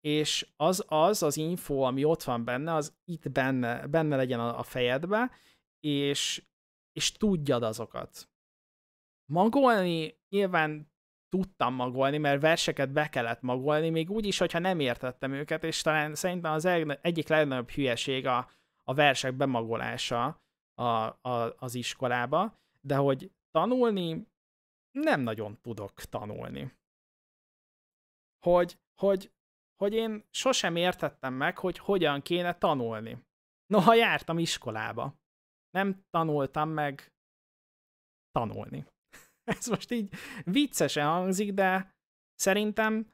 B: és az az, az info, ami ott van benne, az itt benne, benne legyen a, a fejedbe, és, és tudjad azokat. Magolni nyilván tudtam magolni, mert verseket be kellett magolni, még úgy is, hogyha nem értettem őket, és talán szerintem az egyik legnagyobb hülyeség a, a versek bemagolása a, a, az iskolába, de hogy tanulni nem nagyon tudok tanulni hogy, hogy, hogy én sosem értettem meg, hogy hogyan kéne tanulni. Noha jártam iskolába. Nem tanultam meg tanulni. Ez most így viccesen hangzik, de szerintem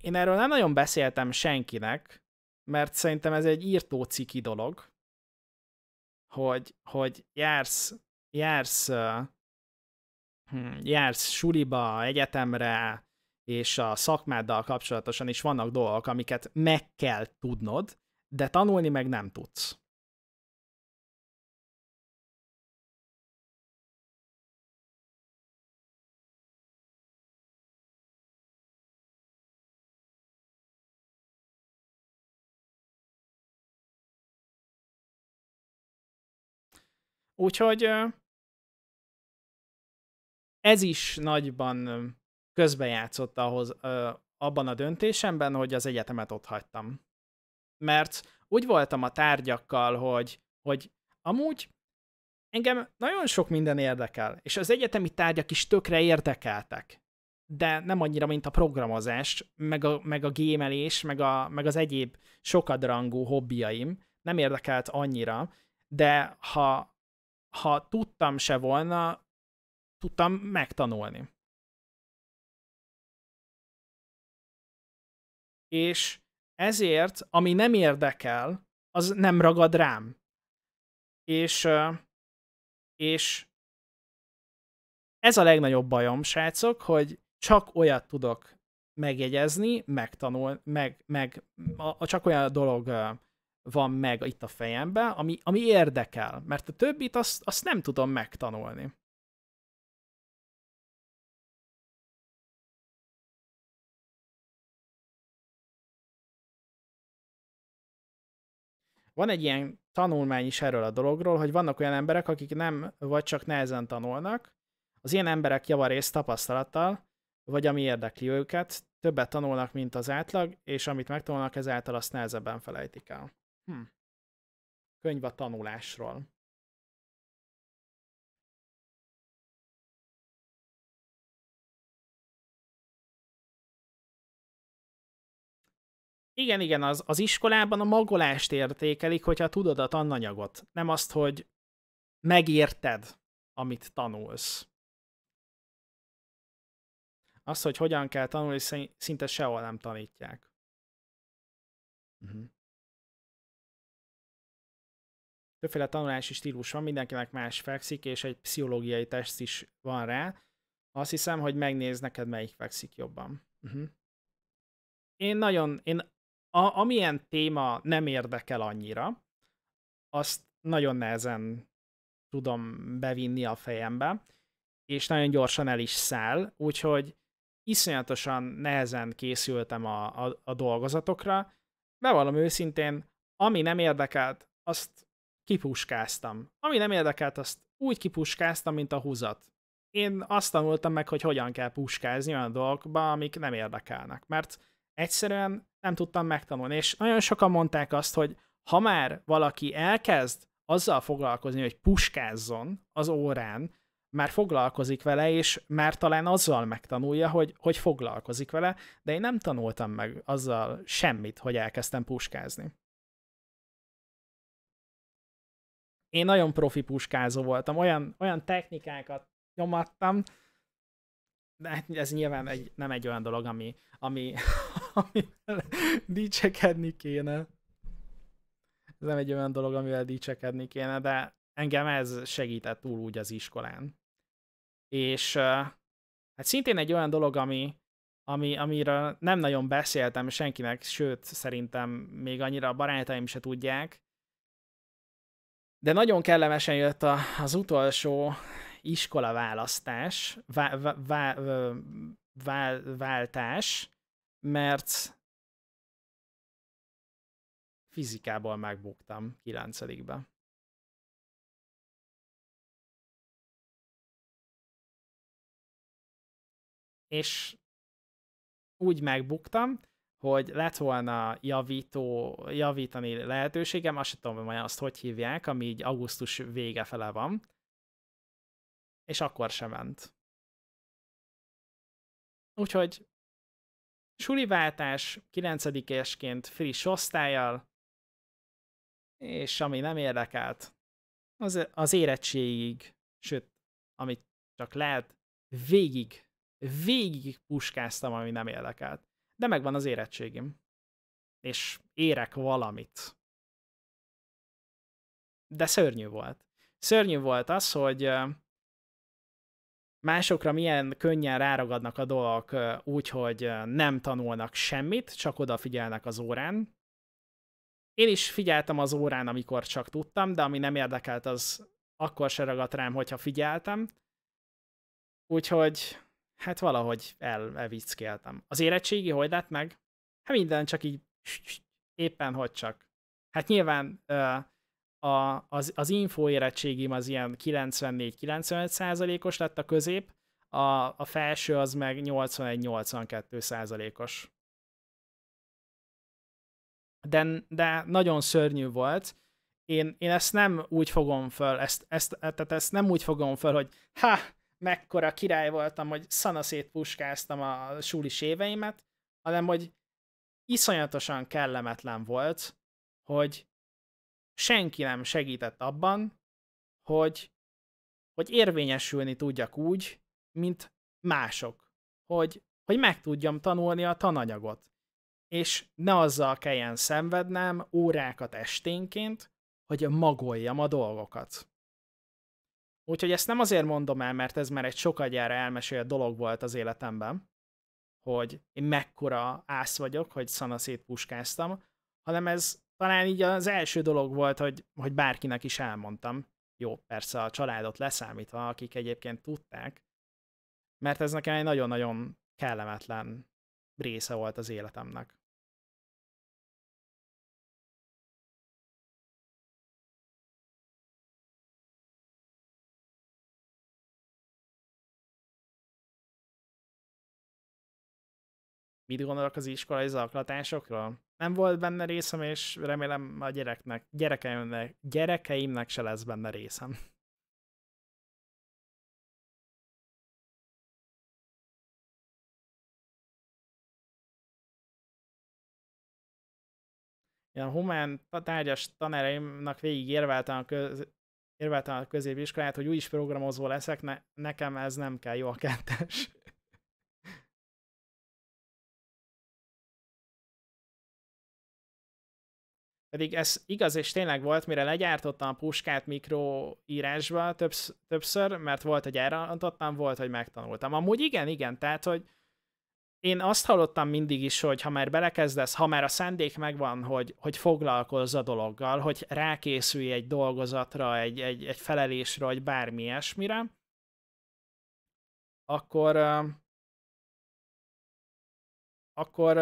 B: én erről nem nagyon beszéltem senkinek, mert szerintem ez egy írtó ciki dolog, hogy, hogy jársz, jársz, hm, jársz suliba, egyetemre, és a szakmáddal kapcsolatosan is vannak dolgok, amiket meg kell tudnod,
A: de tanulni meg nem tudsz. Úgyhogy ez is nagyban közbejátszott
B: ahhoz, ö, abban a döntésemben, hogy az egyetemet ott hagytam. Mert úgy voltam a tárgyakkal, hogy, hogy amúgy engem nagyon sok minden érdekel, és az egyetemi tárgyak is tökre érdekeltek, de nem annyira, mint a programozás, meg a, meg a gémelés, meg, a, meg az egyéb sokadrangú hobbiaim, nem érdekelt annyira, de ha, ha
A: tudtam se volna, tudtam megtanulni. és ezért, ami nem érdekel, az nem ragad rám. És,
B: és ez a legnagyobb bajom, srácok, hogy csak olyat tudok megjegyezni, megtanul, meg, meg a, a csak olyan dolog
A: van meg itt a fejemben, ami, ami érdekel, mert a többit azt, azt nem tudom megtanulni. van egy ilyen tanulmány is erről a dologról, hogy vannak olyan emberek, akik nem,
B: vagy csak nehezen tanulnak, az ilyen emberek javarészt tapasztalattal, vagy ami érdekli őket, többet tanulnak, mint az átlag, és amit megtanulnak, ezáltal azt nehezebben felejtik
A: el. Hm. Könyv a tanulásról. Igen, igen, az, az iskolában a
B: magolást értékelik, hogyha tudod a tananyagot. Nem azt, hogy megérted,
A: amit tanulsz. Azt, hogy hogyan kell tanulni, szinte sehol nem tanítják. Uh-huh. Többféle tanulási stílus van, mindenkinek más fekszik,
B: és egy pszichológiai test is van rá. Azt hiszem, hogy megnéz neked, melyik fekszik jobban. Uh-huh. Én nagyon, én a, amilyen téma nem érdekel annyira, azt nagyon nehezen tudom bevinni a fejembe, és nagyon gyorsan el is száll, úgyhogy iszonyatosan nehezen készültem a, a, a dolgozatokra. Bevallom őszintén, ami nem érdekelt, azt kipuskáztam. Ami nem érdekelt, azt úgy kipuskáztam, mint a húzat. Én azt tanultam meg, hogy hogyan kell puskázni olyan dolgokba, amik nem érdekelnek, mert egyszerűen nem tudtam megtanulni. És nagyon sokan mondták azt, hogy ha már valaki elkezd azzal foglalkozni, hogy puskázzon az órán, már foglalkozik vele, és már talán azzal megtanulja, hogy, hogy foglalkozik vele, de én nem tanultam meg azzal semmit, hogy elkezdtem puskázni. Én nagyon profi puskázó voltam, olyan, olyan technikákat nyomattam, de ez nyilván egy, nem egy olyan dolog, ami, ami, amivel dicsekedni kéne. Ez nem egy olyan dolog, amivel dicsekedni kéne, de engem ez segített túl úgy az iskolán. És hát szintén egy olyan dolog, ami, ami, amiről nem nagyon beszéltem senkinek, sőt, szerintem még annyira a barátaim se tudják, de nagyon kellemesen jött a, az utolsó iskola választás, vá, vá, vá, vá,
A: váltás, mert fizikából megbuktam 9-be. És úgy megbuktam, hogy lett volna javító, javítani
B: lehetőségem, azt sem tudom, hogy azt hogy hívják, ami így augusztus vége fele van,
A: és akkor sem ment. Úgyhogy Suliváltás, 9-esként friss osztályjal,
B: és ami nem érdekelt, az, az érettségig, sőt, amit csak lehet, végig, végig puskáztam, ami nem érdekelt. De megvan az érettségim. És érek valamit. De szörnyű volt. Szörnyű volt az, hogy másokra milyen könnyen ráragadnak a dolgok úgy, hogy nem tanulnak semmit, csak odafigyelnek az órán. Én is figyeltem az órán, amikor csak tudtam, de ami nem érdekelt, az akkor se ragadt rám, hogyha figyeltem. Úgyhogy hát valahogy el, elvickéltem. Az érettségi hogy lett meg? Hát minden csak így éppen hogy csak. Hát nyilván uh, a, az, az info érettségim az ilyen 94-95 százalékos lett a közép, a, a felső az meg 81-82 százalékos. De, de nagyon szörnyű volt. Én, én ezt nem úgy fogom föl, ezt, ezt, tehát ezt nem úgy fogom föl, hogy ha, mekkora király voltam, hogy szanaszét puskáztam a súli éveimet, hanem hogy iszonyatosan kellemetlen volt, hogy senki nem segített abban, hogy, hogy érvényesülni tudjak úgy, mint mások, hogy, hogy meg tudjam tanulni a tananyagot, és ne azzal kelljen szenvednem órákat esténként, hogy magoljam a dolgokat. Úgyhogy ezt nem azért mondom el, mert ez már egy sokadjára elmesélt dolog volt az életemben, hogy én mekkora ász vagyok, hogy szanaszét puskáztam, hanem ez talán így az első dolog volt, hogy, hogy bárkinek is elmondtam. Jó, persze a családot leszámítva, akik egyébként tudták, mert ez nekem egy nagyon-nagyon kellemetlen
A: része volt az életemnek. Mit gondolok az iskolai zaklatásokról? Nem volt benne részem, és remélem a gyereknek, gyerekeimnek, gyerekeimnek se lesz benne részem. A humán tárgyas tanáraimnak végig érveltem a, köz, érveltem a középiskolát, hogy úgyis programozó leszek, ne, nekem ez nem kell, jó a kettes. Pedig ez igaz, és tényleg volt, mire legyártottam a puskát mikroírásba többsz,
B: többször, mert volt, hogy elrontottam, volt, hogy megtanultam. Amúgy igen, igen, tehát, hogy én azt hallottam mindig is, hogy ha már belekezdesz, ha már a szándék megvan, hogy, hogy foglalkozz a dologgal, hogy rákészülj egy dolgozatra, egy, egy, egy felelésre, vagy bármi ilyesmire, akkor
A: akkor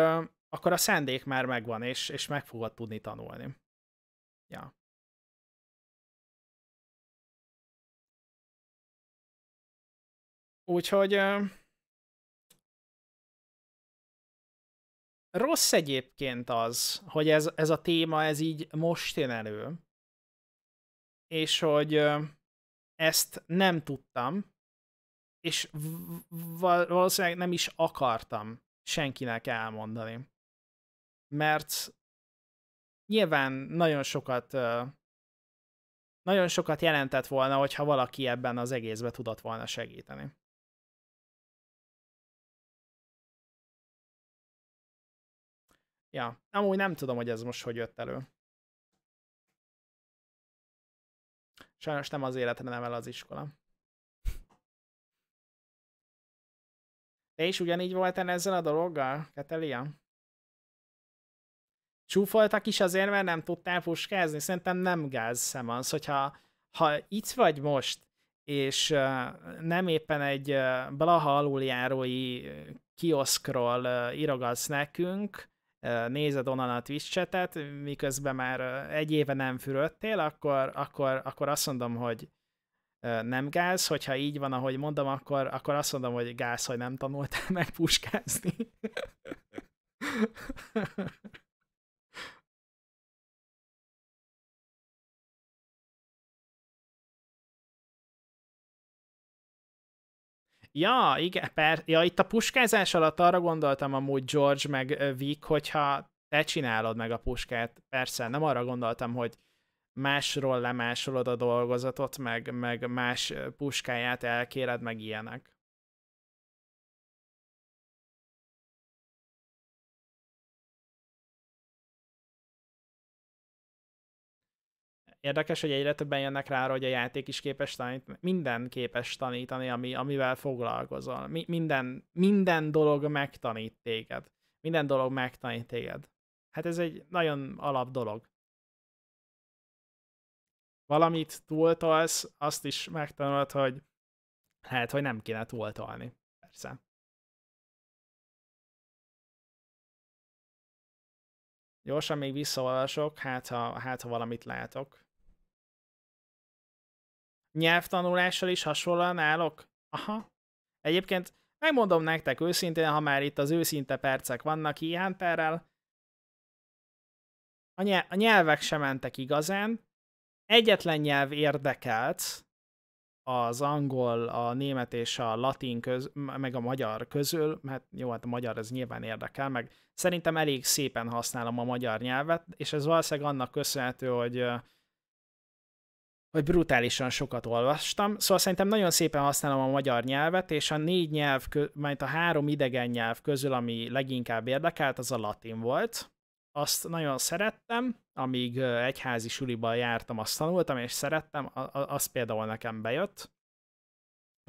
A: akkor a szendék már megvan, és, és meg fogod tudni tanulni. Ja. Úgyhogy rossz egyébként az, hogy ez, ez a téma ez így
B: most jön elő, és hogy ezt nem tudtam, és valószínűleg nem is akartam senkinek elmondani mert nyilván nagyon sokat nagyon sokat jelentett volna, hogyha valaki ebben az
A: egészben tudott volna segíteni. Ja, amúgy nem tudom, hogy ez most hogy jött elő. Sajnos nem az életre nevel az iskola. Te is ugyanígy voltál ezzel a dologgal, Ketelia? csúfoltak is azért, mert nem
B: tudtál puskázni. Szerintem nem gáz szemansz, hogyha ha itt vagy most, és nem éppen egy blaha aluljárói kioszkról irogatsz nekünk, nézed onnan a Twitch miközben már egy éve nem fürödtél, akkor, akkor, akkor azt mondom, hogy nem gáz, hogyha így van, ahogy mondom, akkor, akkor azt mondom, hogy gáz, hogy nem tanultál meg puskázni.
A: Ja, igen, per, ja, itt a puskázás alatt arra
B: gondoltam amúgy George meg Vic, hogyha te csinálod meg a puskát, persze, nem arra gondoltam, hogy másról lemásolod a dolgozatot, meg, meg más
A: puskáját elkéred, meg ilyenek. Érdekes, hogy egyre többen jönnek rá, hogy a játék is képes tanítani, minden
B: képes tanítani, ami, amivel foglalkozol. Mi, minden, minden dolog megtanít téged. Minden dolog megtanít téged. Hát ez egy nagyon alap dolog.
A: Valamit túltolsz, azt is megtanulod, hogy hát, hogy nem kéne túltolni. Persze. Gyorsan még visszaolvasok, hát ha, hát ha valamit látok nyelvtanulással is
B: hasonlóan állok? Aha. Egyébként megmondom nektek őszintén, ha már itt az őszinte percek vannak ilyen perrel, a, nyelv, a nyelvek sem mentek igazán. Egyetlen nyelv érdekelt, az angol, a német és a latin köz, meg a magyar közül, mert jó, hát a magyar ez nyilván érdekel, meg szerintem elég szépen használom a magyar nyelvet, és ez valószínűleg annak köszönhető, hogy hogy brutálisan sokat olvastam, szóval szerintem nagyon szépen használom a magyar nyelvet, és a négy nyelv, majd a három idegen nyelv közül, ami leginkább érdekelt, az a latin volt. Azt nagyon szerettem, amíg egyházi suliban jártam, azt tanultam, és szerettem, az például nekem bejött.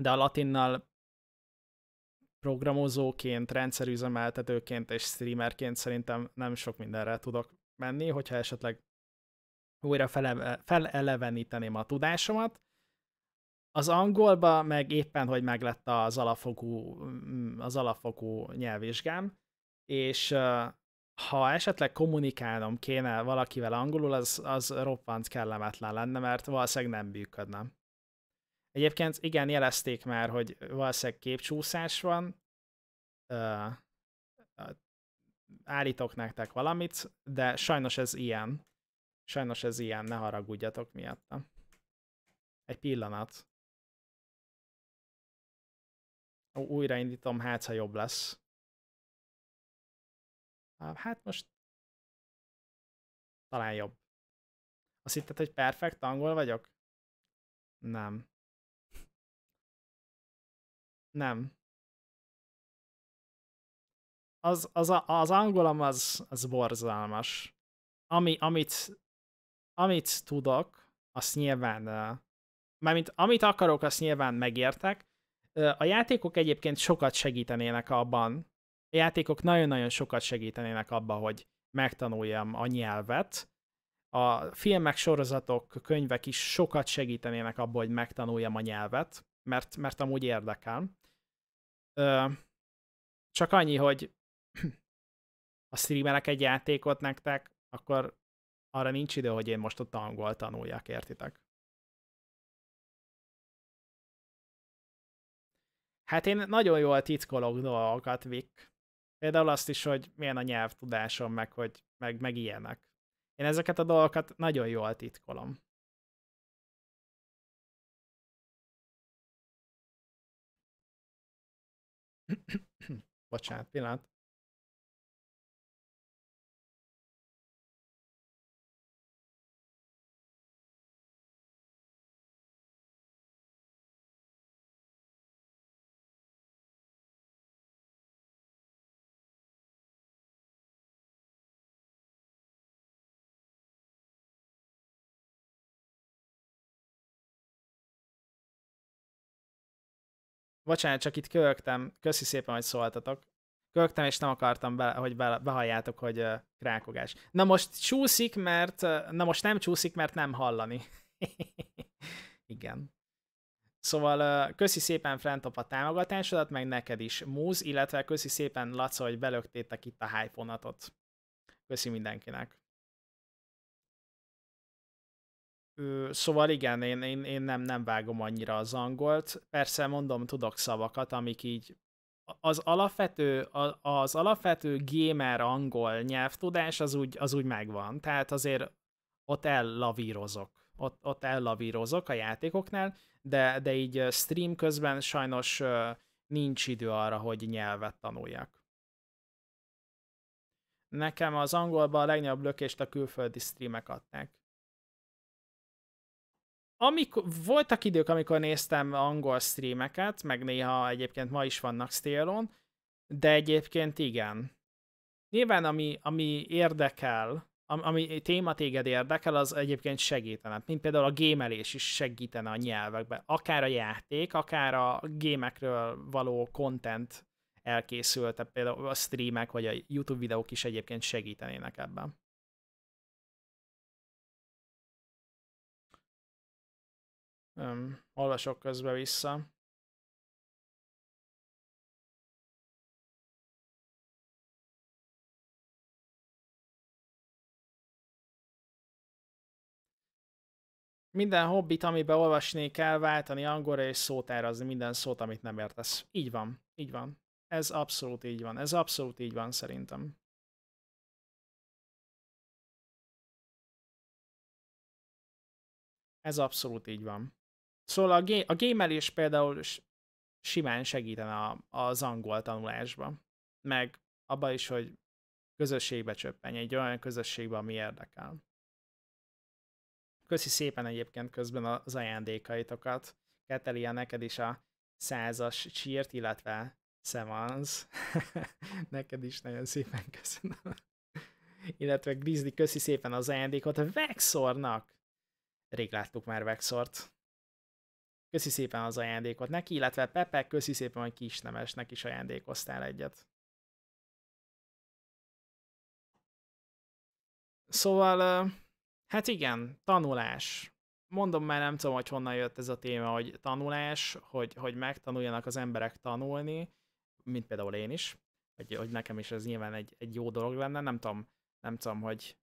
B: De a latinnal programozóként, rendszerüzemeltetőként és streamerként szerintem nem sok mindenre tudok menni, hogyha esetleg újra feleve, feleleveníteném a tudásomat. Az angolba meg éppen, hogy meglett az alapfokú, mm, az alapfokú nyelvvizsgám, és ha esetleg kommunikálnom kéne valakivel angolul, az, az roppant kellemetlen lenne, mert valószínűleg nem működne. Egyébként igen, jelezték már, hogy valószínűleg képcsúszás van, állítok nektek valamit, de sajnos ez ilyen. Sajnos ez ilyen, ne haragudjatok miattam. Egy pillanat.
A: Ó, újraindítom, hát ha jobb lesz. Hát most talán jobb. Azt hitted, hogy perfekt angol vagyok? Nem. Nem. Az, az, a, az angolom az, az borzalmas. Ami, amit
B: amit tudok, azt nyilván, mármint amit akarok, azt nyilván megértek. A játékok egyébként sokat segítenének abban, a játékok nagyon-nagyon sokat segítenének abban, hogy megtanuljam a nyelvet. A filmek, sorozatok, könyvek is sokat segítenének abban, hogy megtanuljam a nyelvet, mert, mert amúgy érdekel. Csak annyi, hogy
A: a streamelek egy játékot nektek, akkor arra nincs idő, hogy én most ott angol tanulják, értitek? Hát én nagyon jól titkolok dolgokat, Vik.
B: Például azt is, hogy milyen a nyelvtudásom, meg, hogy, meg, meg ilyenek. Én ezeket a dolgokat
A: nagyon jól titkolom. Bocsánat, pillanat. Bocsánat, csak itt kölögtem. Köszi szépen, hogy szóltatok. Kölögtem, és
B: nem akartam, be, hogy be, behalljátok, hogy uh, krákogás. Na most csúszik, mert... Uh, na most nem csúszik, mert nem hallani. Igen. Szóval uh, köszi szépen Frentop a támogatásodat, meg neked is Múz, illetve köszi szépen Laca, hogy belöktétek itt a hype -onatot. Köszi mindenkinek. Szóval igen, én, én, én nem, nem vágom annyira az angolt. Persze mondom, tudok szavakat, amik így az alapvető, az alapvető gamer angol nyelvtudás az úgy, az úgy megvan. Tehát azért ott ellavírozok. Ott, ott ellavírozok a játékoknál, de, de így stream közben sajnos nincs idő arra, hogy nyelvet tanuljak. Nekem az angolban a legnagyobb lökést a külföldi streamek adták amikor, voltak idők, amikor néztem angol streameket, meg néha egyébként ma is vannak Stélon, de egyébként igen. Nyilván ami, ami érdekel, ami téma téged érdekel, az egyébként segítene. Hát, mint például a gémelés is segítene a nyelvekben. Akár a játék, akár a gémekről való content elkészült, például a
A: streamek vagy a YouTube videók is egyébként segítenének ebben. um, olvasok közben vissza. Minden hobbit, amibe olvasni kell, váltani angolra és
B: szótárazni minden szót, amit nem értesz. Így van, így van. Ez abszolút így van, ez abszolút
A: így van szerintem. Ez abszolút így van. Szóval a, gé- a gémelés
B: például simán segítene a, az angol tanulásban. Meg abban is, hogy közösségbe csöppenj, egy olyan közösségbe, ami érdekel. Köszi szépen egyébként közben az ajándékaitokat. Ketelia, neked is a százas csírt, illetve Sevans. neked is nagyon szépen köszönöm. illetve Grizzly, köszi szépen az ajándékot Vexornak. Rég láttuk már Vexort. Köszi szépen az
A: ajándékot neki, illetve Pepe, köszi szépen, hogy kisnemesnek is ajándékoztál egyet. Szóval,
B: hát igen, tanulás. Mondom már, nem tudom, hogy honnan jött ez a téma, hogy tanulás, hogy, hogy megtanuljanak az emberek tanulni, mint például én is, hogy, hogy nekem is ez nyilván egy, egy jó dolog lenne, nem tudom, nem tudom, hogy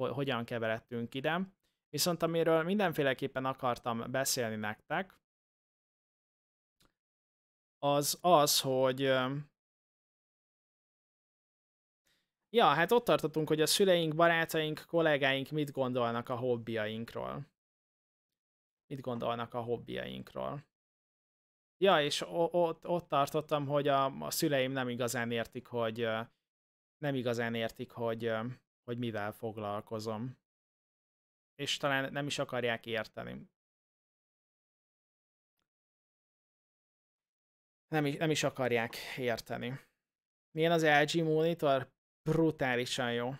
B: ho, hogyan keveredtünk ide. Viszont amiről mindenféleképpen akartam beszélni nektek, az az, hogy ja, hát ott tartottunk, hogy a szüleink, barátaink, kollégáink mit gondolnak a hobbiainkról. Mit gondolnak a hobbiainkról. Ja, és ott, ott tartottam, hogy a, a szüleim nem igazán értik, hogy nem igazán értik, hogy, hogy mivel foglalkozom.
A: És talán nem is akarják érteni. nem, nem is akarják érteni. Milyen az LG
B: monitor? Brutálisan jó.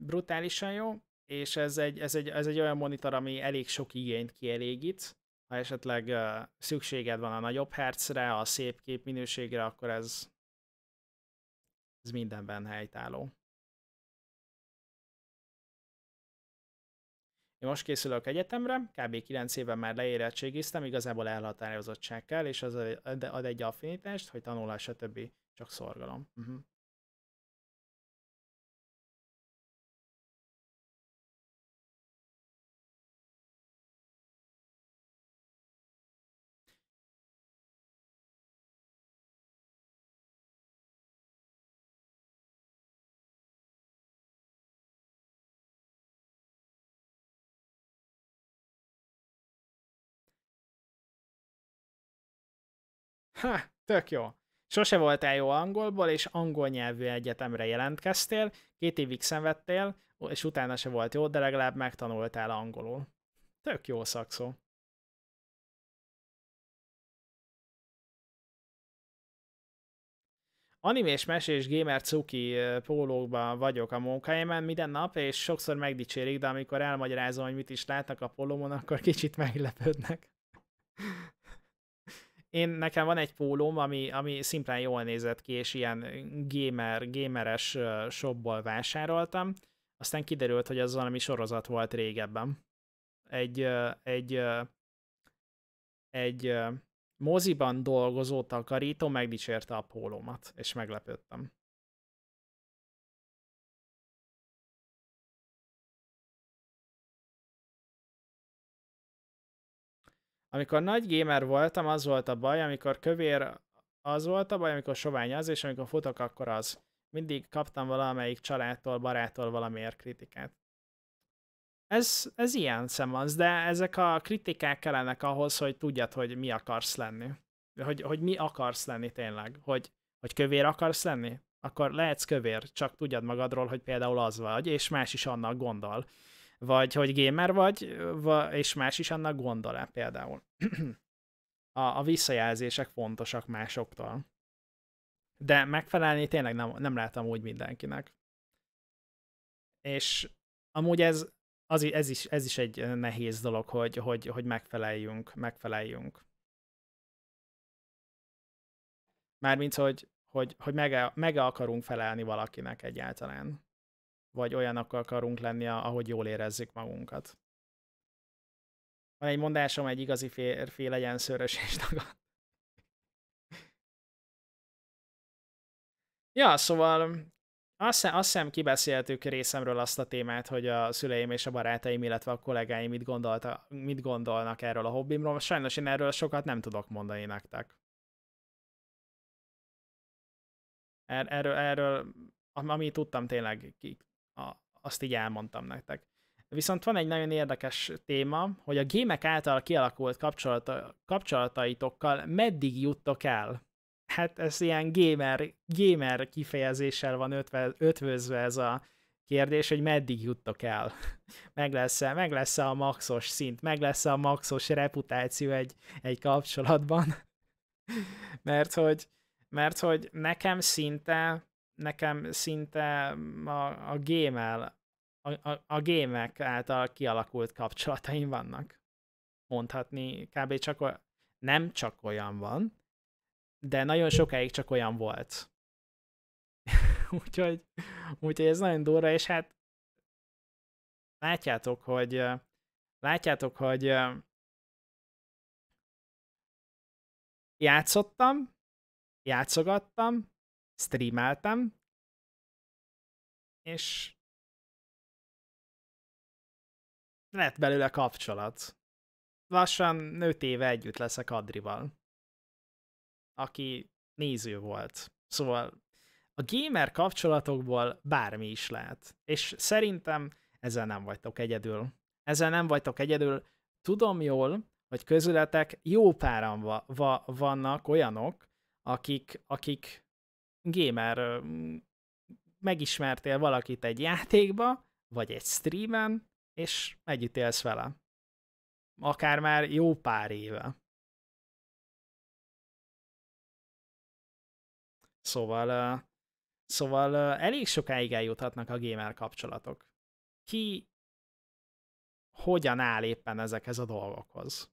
B: Brutálisan jó, és ez egy, ez egy, ez egy olyan monitor, ami elég sok igényt kielégít. Ha esetleg uh, szükséged
A: van a nagyobb hercre, a szép kép minőségre, akkor ez, ez mindenben helytálló.
B: Én most készülök egyetemre, kb. 9 éve már leérettségiztem, igazából elhatározottság
A: kell, és az ad egy affinitást, hogy tanulás, stb. Csak szorgalom. Uh-huh. ha, tök jó. Sose voltál jó angolból, és angol nyelvű
B: egyetemre jelentkeztél, két évig szenvedtél, és utána se volt jó, de legalább megtanultál
A: angolul. Tök jó szakszó. animés mesés gamer
B: cuki pólókban vagyok a munkájában minden nap, és sokszor megdicsérik, de amikor elmagyarázom, hogy mit is látnak a pólómon, akkor kicsit meglepődnek. Én nekem van egy pólóm, ami, ami szimplán jól nézett ki, és ilyen gamer, gameres shopból vásároltam. Aztán kiderült, hogy az valami sorozat volt régebben. Egy, egy, egy
A: moziban dolgozó takarító megdicsérte a pólómat, és meglepődtem. Amikor nagy gamer voltam, az volt
B: a baj, amikor kövér az volt a baj, amikor sovány az, és amikor futok, akkor az. Mindig kaptam valamelyik családtól, baráttól valamiért kritikát. Ez, ez ilyen az, de ezek a kritikák kellenek ahhoz, hogy tudjad, hogy mi akarsz lenni. Hogy, hogy mi akarsz lenni tényleg. Hogy, hogy kövér akarsz lenni? Akkor lehetsz kövér, csak tudjad magadról, hogy például az vagy, és más is annak gondol vagy hogy gamer vagy, és más is annak gondol például. a, a visszajelzések fontosak másoktól. De megfelelni tényleg nem, nem látom úgy mindenkinek. És amúgy ez, az, ez, is, ez is egy nehéz dolog, hogy, hogy, hogy megfeleljünk, megfeleljünk. Mármint, hogy, hogy, hogy meg, meg akarunk felelni valakinek egyáltalán vagy olyanok akarunk lenni, ahogy jól érezzük magunkat.
A: Van egy mondásom, egy igazi férfi legyen szörös és tagad. Ja, szóval mm,
B: azt, azt hiszem kibeszéltük részemről azt a témát, hogy a szüleim és a barátaim, illetve a kollégáim mit, gondolta, mit gondolnak erről a hobbimról. Sajnos én erről sokat nem tudok mondani nektek. Er, erről, erről, amit tudtam tényleg a, azt így elmondtam nektek. Viszont van egy nagyon érdekes téma, hogy a gémek által kialakult kapcsolata, kapcsolataitokkal meddig juttok el? Hát ez ilyen gamer, gamer kifejezéssel van ötve, ötvözve ez a kérdés, hogy meddig juttok el. Meg lesz-e, meg lesz a maxos szint, meg lesz a maxos reputáció egy, egy kapcsolatban. mert hogy, mert hogy nekem szinte nekem szinte mm, a, a gémel, a, a, a gémek által kialakult kapcsolataim vannak. Mondhatni kb. csak nem csak olyan van, de nagyon sokáig csak olyan volt.
A: úgyhogy, úgyhogy ez nagyon durva, és hát látjátok, hogy látjátok, hogy játszottam, játszogattam, streameltem, és lett belőle kapcsolat. Lassan nőt éve együtt leszek Adrival,
B: aki néző volt. Szóval a gamer kapcsolatokból bármi is lehet. És szerintem ezzel nem vagytok egyedül. Ezzel nem vagytok egyedül. Tudom jól, hogy közületek jó páran va- va- vannak olyanok, akik, akik gamer megismertél valakit egy játékba, vagy egy streamen, és együtt
A: élsz vele. Akár már jó pár éve. Szóval, szóval elég sokáig eljuthatnak a gamer kapcsolatok. Ki
B: hogyan áll éppen ezekhez a dolgokhoz?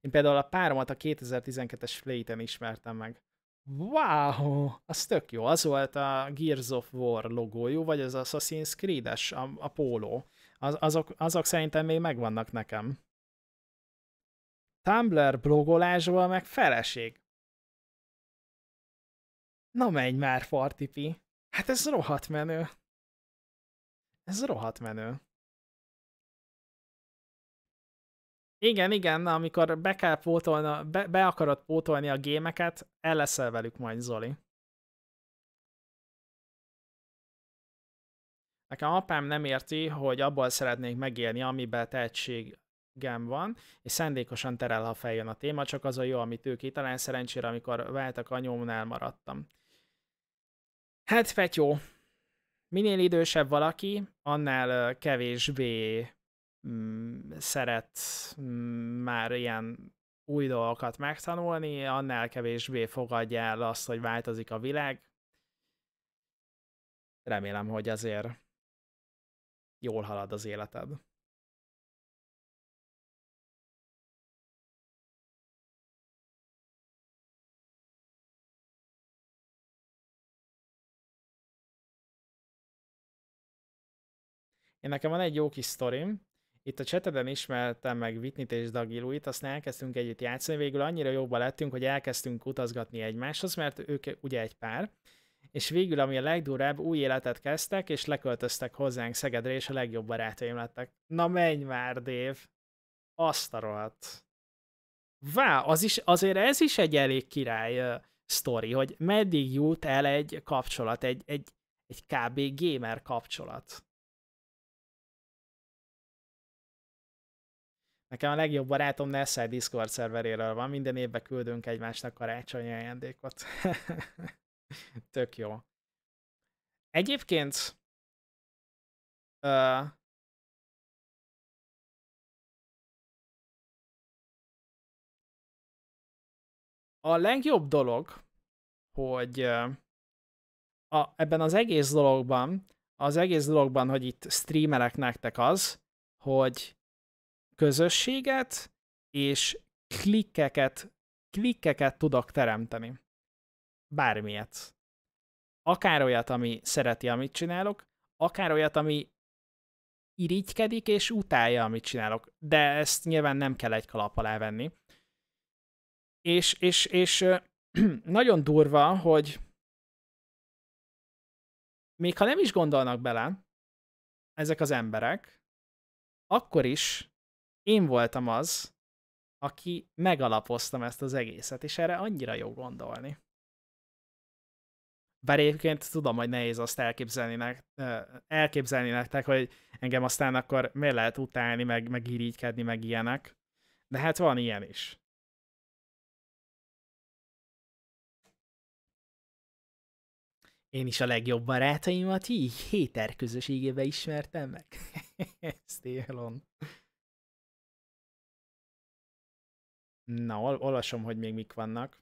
B: Én például a páromat a 2012-es fléten ismertem meg. Wow, az tök jó. Az volt a Gears of War logójú, vagy az Assassin's Creed-es, a, a póló. Az, azok, azok
A: szerintem még megvannak nekem. Tumblr blogolásból meg feleség. Na menj már, fartipi. Hát ez rohadt menő. Ez rohadt menő. Igen, igen, amikor be kell pótolna, be, be akarod
B: pótolni a gémeket, el leszel velük majd, Zoli. Nekem apám nem érti, hogy abból szeretnék megélni, amiben tehetségem van, és szándékosan terel, ha feljön a téma, csak az a jó, amit ő kitalál, szerencsére, amikor váltak anyómnál maradtam. Hát, Fetyó, minél idősebb valaki, annál kevésbé Mm, szeret mm, már ilyen új dolgokat megtanulni, annál kevésbé fogadja el azt, hogy változik a világ.
A: Remélem, hogy azért jól halad az életed. Én nekem van egy jó kis sztorim,
B: itt a cseteben ismertem meg Vitnit és Dagiluit, aztán elkezdtünk együtt játszani, végül annyira jobban lettünk, hogy elkezdtünk utazgatni egymáshoz, mert ők ugye egy pár, és végül, ami a legdurább, új életet kezdtek, és leköltöztek hozzánk Szegedre, és a legjobb barátaim lettek. Na menj már, Dév! Azt a rohadt. Vá, az is, azért ez is egy elég király uh, sztori, hogy meddig jut el egy kapcsolat, egy, egy, egy kb. gamer kapcsolat. Nekem a legjobb barátom Nessai Discord szerveréről van, minden évben küldünk egymásnak karácsonyi ajándékot. Tök jó.
A: Egyébként uh, a legjobb dolog, hogy uh, a, ebben az
B: egész dologban, az egész dologban, hogy itt streamelek nektek az, hogy közösséget és klikkeket, klikkeket tudok teremteni. Bármilyet. Akár olyat, ami szereti, amit csinálok, akár olyat, ami irigykedik és utálja, amit csinálok. De ezt nyilván nem kell egy kalap alá venni. És,
A: és, és nagyon durva, hogy még ha nem is gondolnak bele ezek az emberek, akkor
B: is én voltam az, aki megalapoztam ezt az egészet, és erre annyira jó gondolni. Bár egyébként tudom, hogy nehéz azt elképzelni, nek, elképzelni nektek, hogy engem aztán akkor miért lehet utálni,
A: meg, meg irigykedni, meg ilyenek. De hát van ilyen is. Én is a legjobb barátaimat így héter közösségébe ismertem meg. Stélon. Na, ol- olvasom, hogy még mik vannak.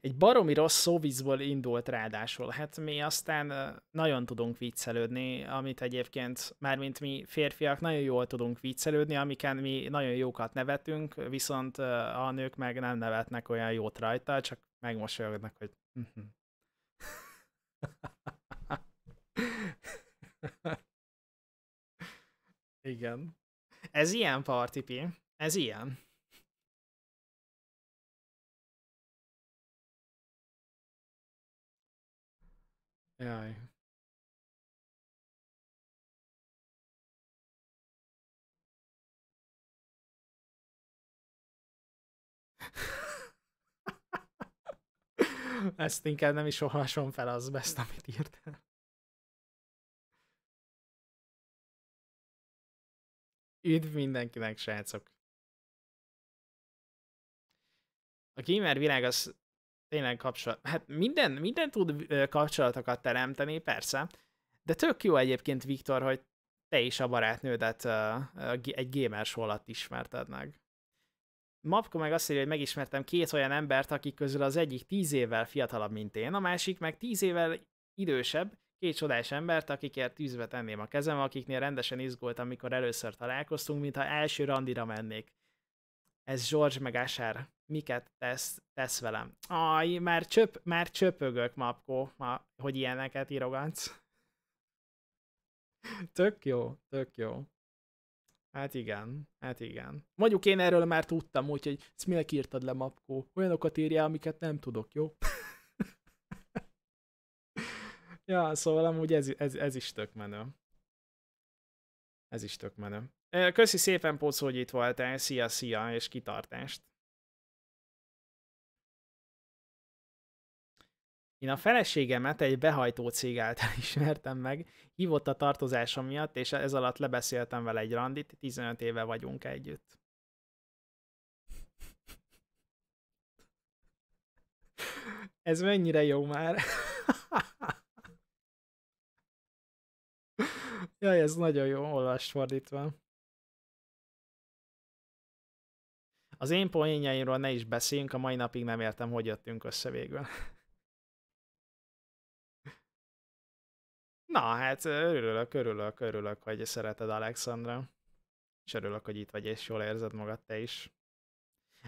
A: Egy baromi rossz szóvízból
B: indult ráadásul. Hát mi aztán nagyon tudunk viccelődni, amit egyébként, mármint mi férfiak nagyon jól tudunk viccelődni, amiken mi nagyon jókat nevetünk, viszont a nők meg nem nevetnek olyan jót rajta, csak megmosolyognak, hogy mhm.
A: Igen. Ez ilyen partipi. Ez ilyen. Jaj. Ezt inkább nem is olvasom fel az best, amit írtál. Üdv mindenkinek, srácok! A gamer világ az tényleg kapcsolat... Hát minden,
B: minden tud kapcsolatokat teremteni, persze, de tök jó egyébként, Viktor, hogy te is a barátnődet egy gamer alatt ismerted meg. Mapko meg azt írja, hogy megismertem két olyan embert, akik közül az egyik tíz évvel fiatalabb, mint én, a másik meg tíz évvel idősebb, két csodás embert, akikért tűzbe tenném a kezem, akiknél rendesen izgultam, amikor először találkoztunk, mintha első randira mennék. Ez George meg Asher. Miket tesz, tesz velem? Aj, már, csöp, már csöpögök, Mapko, ma, hogy ilyeneket írogatsz. Tök jó, tök jó. Hát igen, hát igen. Mondjuk én erről már tudtam, úgyhogy ezt minek írtad le, Mapko? Olyanokat írja, amiket nem tudok, jó? Ja, szóval amúgy ez, ez, ez is tök menő.
A: Ez is tök menő. Köszi szépen, Póc, hogy itt voltál. Szia, szia, és kitartást.
B: Én a feleségemet egy behajtó cég által ismertem meg, hívott a tartozása miatt, és ez alatt lebeszéltem vele egy randit, 15 éve vagyunk együtt. Ez mennyire jó
A: már? Jaj, ez nagyon jó olvas fordítva.
B: Az én poénjaimról ne is beszéljünk, a mai napig nem értem, hogy jöttünk össze végül. Na, hát örülök, örülök, örülök, hogy szereted Alexandra. És örülök, hogy itt vagy, és jól érzed magad te is.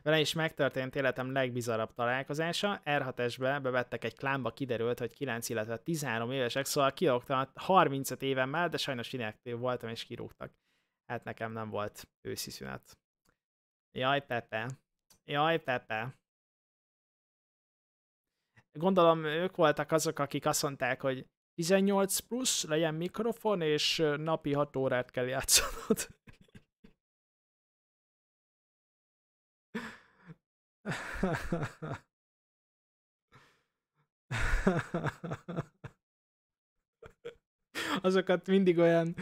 B: Vele is megtörtént életem legbizarabb találkozása. R6-esbe bevettek egy klámba, kiderült, hogy 9, illetve 13 évesek, szóval kirúgtam 35 éven már, de sajnos inaktív voltam és kirúgtak. Hát nekem nem volt őszi szünet. Jaj, Pepe. Jaj, Pepe. Gondolom ők voltak azok, akik azt mondták, hogy 18 plusz, legyen mikrofon, és napi
A: 6 órát kell játszanod.
B: Azokat mindig olyan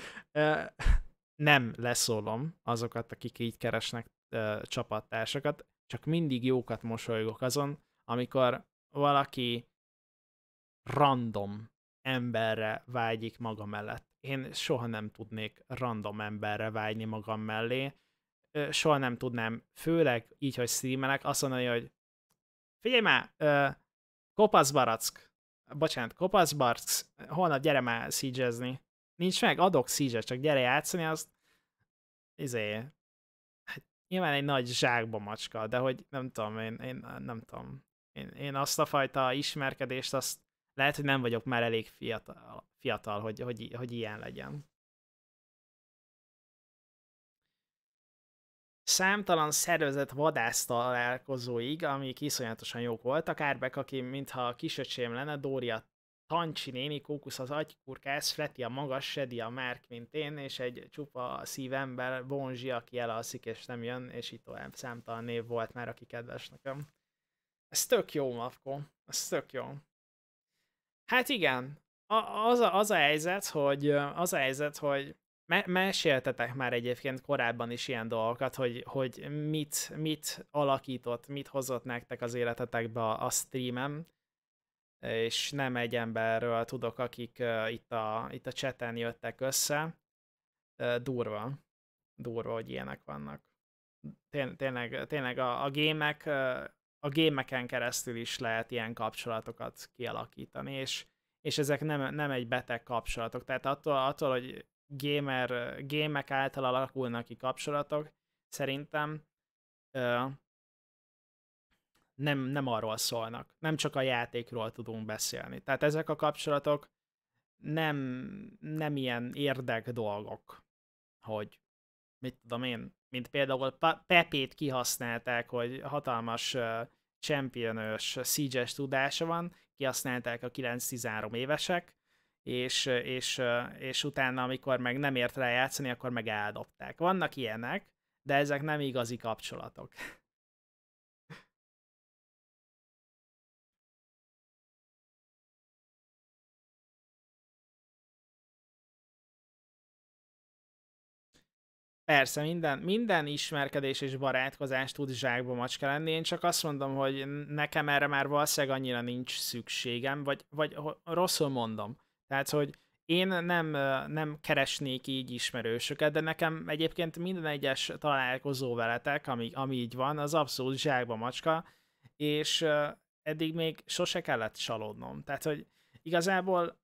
B: nem leszólom, azokat, akik így keresnek csapattársakat, csak mindig jókat mosolygok azon, amikor valaki random emberre vágyik maga mellett. Én soha nem tudnék random emberre vágyni magam mellé, soha nem tudnám, főleg így, hogy streamelek, azt mondani, hogy figyelj már, kopasz barack, bocsánat, kopasz barack, holnap gyere már szígyezni. Nincs meg, adok siege csak gyere játszani, azt izé, hát nyilván egy nagy zsákba macska, de hogy nem tudom, én, én nem tudom. Én, én azt a fajta ismerkedést, azt lehet, hogy nem vagyok már elég fiatal, fiatal hogy, hogy, hogy ilyen legyen. számtalan szervezet találkozóig, amik iszonyatosan jók voltak. Árbek, aki mintha a kisöcsém lenne, Dória Tancsi néni, Kókusz az agykurkász, Freti a magas, Sedi a Márk, mint én, és egy csupa szívember, Bonzsi, aki elalszik és nem jön, és itt olyan számtalan név volt már, aki kedves nekem. Ez tök jó, Mavko. Ez tök jó. Hát igen, a, az, a, az a helyzet, hogy az a helyzet, hogy me- meséltetek már egyébként korábban is ilyen dolgokat, hogy, hogy mit, mit alakított, mit hozott nektek az életetekbe a, streamem, és nem egy emberről tudok, akik uh, itt, a, itt a cseten jöttek össze. Uh, durva. Durva, hogy ilyenek vannak. Tény, tényleg, tényleg a, a gémek, uh, a gémeken keresztül is lehet ilyen kapcsolatokat kialakítani, és, és ezek nem, nem egy beteg kapcsolatok. Tehát attól, attól hogy gamer, gémek által alakulnak ki kapcsolatok, szerintem ö, nem, nem arról szólnak. Nem csak a játékról tudunk beszélni. Tehát ezek a kapcsolatok nem, nem ilyen érdek dolgok, hogy mit tudom én, mint például Pepét kihasználták, hogy hatalmas uh, championös, siege tudása van, kihasználták a 9-13 évesek, és, és, és utána, amikor meg nem
A: ért rá játszani, akkor meg eldobták. Vannak ilyenek, de ezek nem igazi kapcsolatok. Persze, minden, minden ismerkedés és barátkozás tud
B: zsákba macska lenni, én csak azt mondom, hogy nekem erre már valószínűleg annyira nincs szükségem, vagy, vagy rosszul mondom. Tehát, hogy én nem, nem keresnék így ismerősöket, de nekem egyébként minden egyes találkozó veletek, ami, ami így van, az abszolút zsákba macska, és eddig még sose kellett csalódnom. Tehát, hogy igazából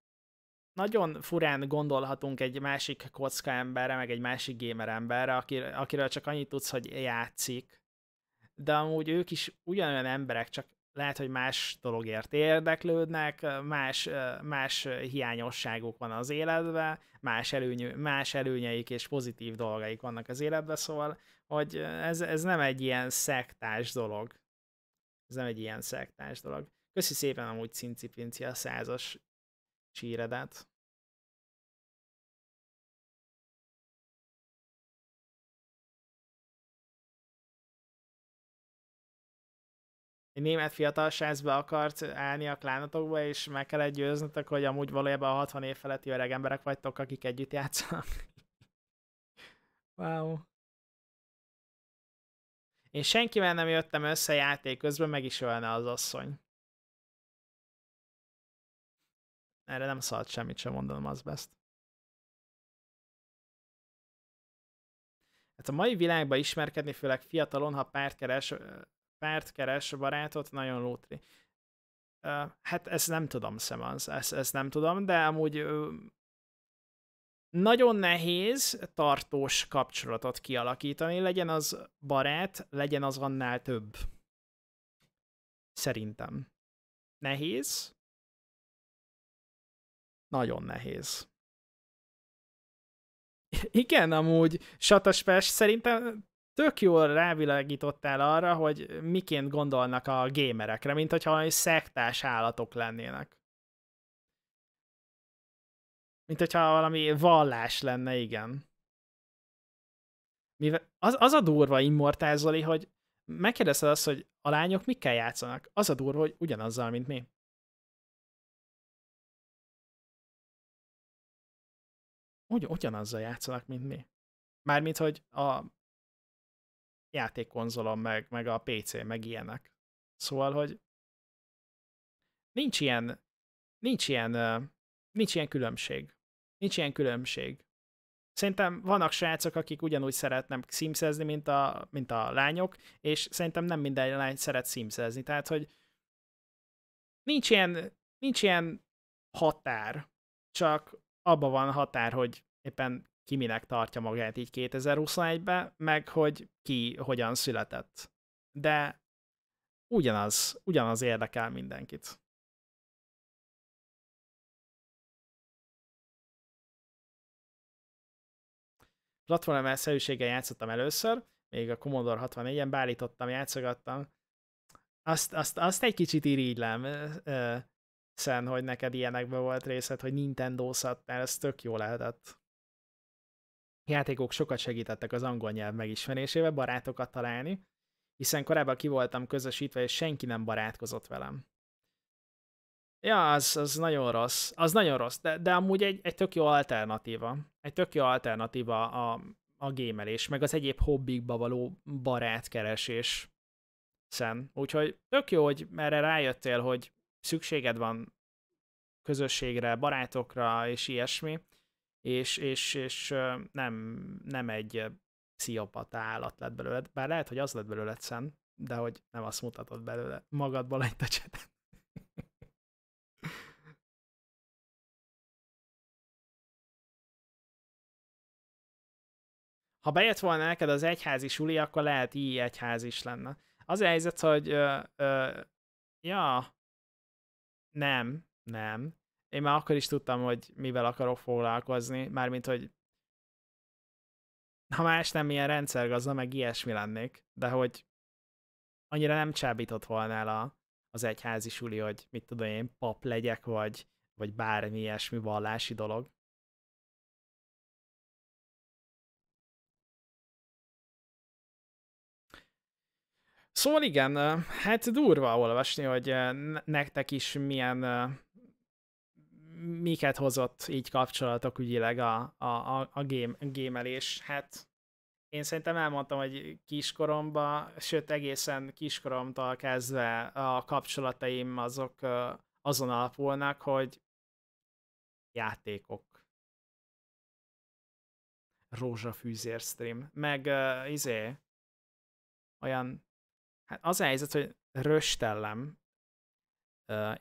B: nagyon furán gondolhatunk egy másik kocka emberre, meg egy másik gamer emberre, akir, akiről csak annyit tudsz, hogy játszik, de amúgy ők is ugyanolyan emberek, csak lehet, hogy más dologért érdeklődnek, más, más hiányosságuk van az életben, más, előny, más előnyeik és pozitív dolgaik vannak az életben, szóval, hogy ez, ez nem egy ilyen szektás dolog. Ez nem egy ilyen szektás dolog. Köszi szépen amúgy Cinci Pinci
A: a százas síredet. német fiatal be akart állni a klánatokba, és
B: meg kellett győznötök, hogy amúgy valójában a 60 év feletti öreg emberek vagytok, akik együtt játszanak.
A: wow. Én senkivel nem jöttem össze játék közben, meg is ölne az asszony. Erre nem szalt semmit sem mondanom, az best. Hát a mai világban ismerkedni, főleg fiatalon, ha párt
B: keres, párt keres barátot, nagyon lótri. Hát ezt nem tudom, Szemansz, ezt, ezt nem tudom, de amúgy nagyon nehéz tartós kapcsolatot kialakítani, legyen az barát, legyen az annál
A: több. Szerintem. Nehéz. Nagyon nehéz. Igen, amúgy Satas szerintem tök jól rávilágítottál
B: arra, hogy miként gondolnak a gémerekre, mint hogyha egy szektás állatok lennének.
A: Mint hogyha valami vallás lenne, igen. Mivel az, az a durva immortázoli, hogy megkérdezted azt, hogy a lányok mikkel játszanak. Az a durva, hogy ugyanazzal, mint mi. Ugy, ugyanazzal játszanak, mint mi. Mármint, hogy a játékkonzolon, meg,
B: meg a pc meg ilyenek. Szóval, hogy nincs ilyen, nincs ilyen, nincs ilyen különbség. Nincs ilyen különbség. Szerintem vannak srácok, akik ugyanúgy szeretnek szimszezni, mint a, mint a lányok, és szerintem nem minden lány szeret szimszezni. Tehát, hogy nincs ilyen, nincs ilyen határ, csak abban van határ, hogy éppen ki minek tartja magát így 2021-ben, meg hogy ki hogyan született.
A: De ugyanaz, ugyanaz érdekel mindenkit. platform szerűséggel játszottam először, még a Commodore 64-en beállítottam,
B: játszogattam. Azt, azt, azt egy kicsit irigylem, szen, hogy neked ilyenekben volt részed, hogy Nintendo mert ez tök jó lehetett játékok sokat segítettek az angol nyelv megismerésével, barátokat találni, hiszen korábban ki voltam közösítve, és senki nem barátkozott velem. Ja, az, az nagyon rossz. Az nagyon rossz, de, de amúgy egy, egy tök jó alternatíva. Egy tök jó alternatíva a, a gémelés, meg az egyéb hobbikba való barátkeresés szen. Úgyhogy tök jó, hogy erre rájöttél, hogy szükséged van közösségre, barátokra és ilyesmi és, és, és nem, nem egy pszichopata állat lett belőled, bár lehet, hogy az lett belőled szem,
A: de hogy nem azt mutatod belőle magadban egy tecsetet. ha bejött volna neked az egyházi suli, akkor lehet így egyház is lenne.
B: Az a helyzet, hogy ö, ö, ja, nem, nem én már akkor is tudtam, hogy mivel akarok foglalkozni, mármint, hogy ha más nem ilyen rendszergazda, meg ilyesmi lennék, de hogy annyira nem csábított volna el a, az egyházi suli, hogy mit tudom én, pap legyek,
A: vagy, vagy bármi ilyesmi vallási dolog.
B: Szóval igen, hát durva olvasni, hogy nektek is milyen miket hozott így kapcsolatok ügyileg a, a, a, a game, gémelés. Hát én szerintem elmondtam, hogy kiskoromban, sőt egészen kiskoromtól kezdve a kapcsolataim azok azon alapulnak,
A: hogy játékok. Rózsafűzér stream. Meg uh, izé, olyan,
B: hát az a helyzet, hogy röstellem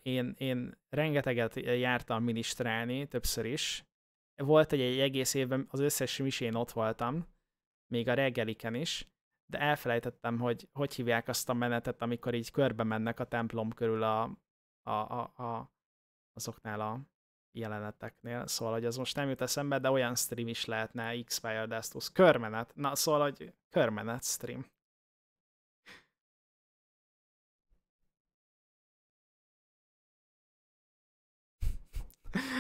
B: én, én rengeteget jártam minisztrálni, többször is. Volt egy, egy egész évben, az összes misén ott voltam, még a reggeliken is, de elfelejtettem, hogy hogy hívják azt a menetet, amikor így körbe mennek a templom körül a, a, a, a azoknál a jeleneteknél, szóval, hogy az most nem jut eszembe, de olyan stream is lehetne,
A: X-Fire Destus, körmenet, na szóval, hogy körmenet stream.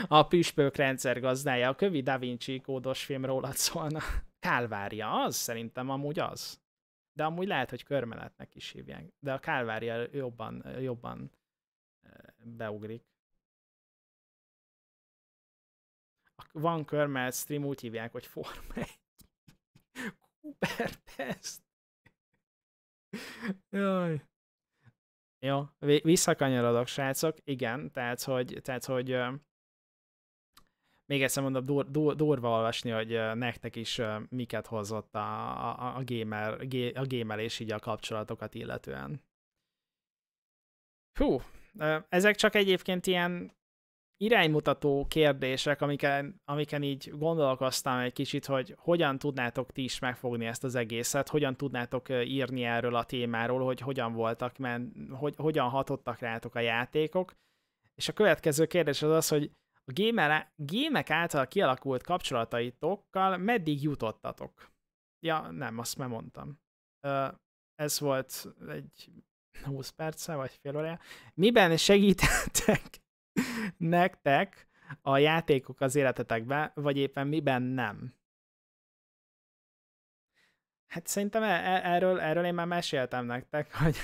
A: a püspök rendszer gazdája, a kövi Da Vinci kódos film rólad
B: szólna. Kálvária, az szerintem amúgy az. De amúgy lehet, hogy körmeletnek is hívják. De a Kálvária jobban, jobban beugrik. Van körmelet stream, úgy hívják, hogy Form
C: 1. Cooper test. Jaj.
B: Jó, visszakanyarodok, srácok. Igen, tehát, hogy, tehát, hogy még egyszer mondom, dur, dur, durva olvasni, hogy nektek is miket hozott a, a, a, gamer, a és így a kapcsolatokat illetően. Hú, ezek csak egyébként ilyen iránymutató kérdések, amiken, amiken így gondolkoztam egy kicsit, hogy hogyan tudnátok ti is megfogni ezt az egészet, hogyan tudnátok írni erről a témáról, hogy hogyan voltak, mert hogy, hogyan hatottak rátok a játékok. És a következő kérdés az az, hogy a gémek által kialakult kapcsolataitokkal meddig jutottatok? Ja, nem, azt már mondtam. Ez volt egy 20 perce, vagy fél órája. Miben segítettek nektek a játékok az életetekbe, vagy éppen miben nem? Hát szerintem e-, e-, erről, erről én már meséltem nektek, hogy,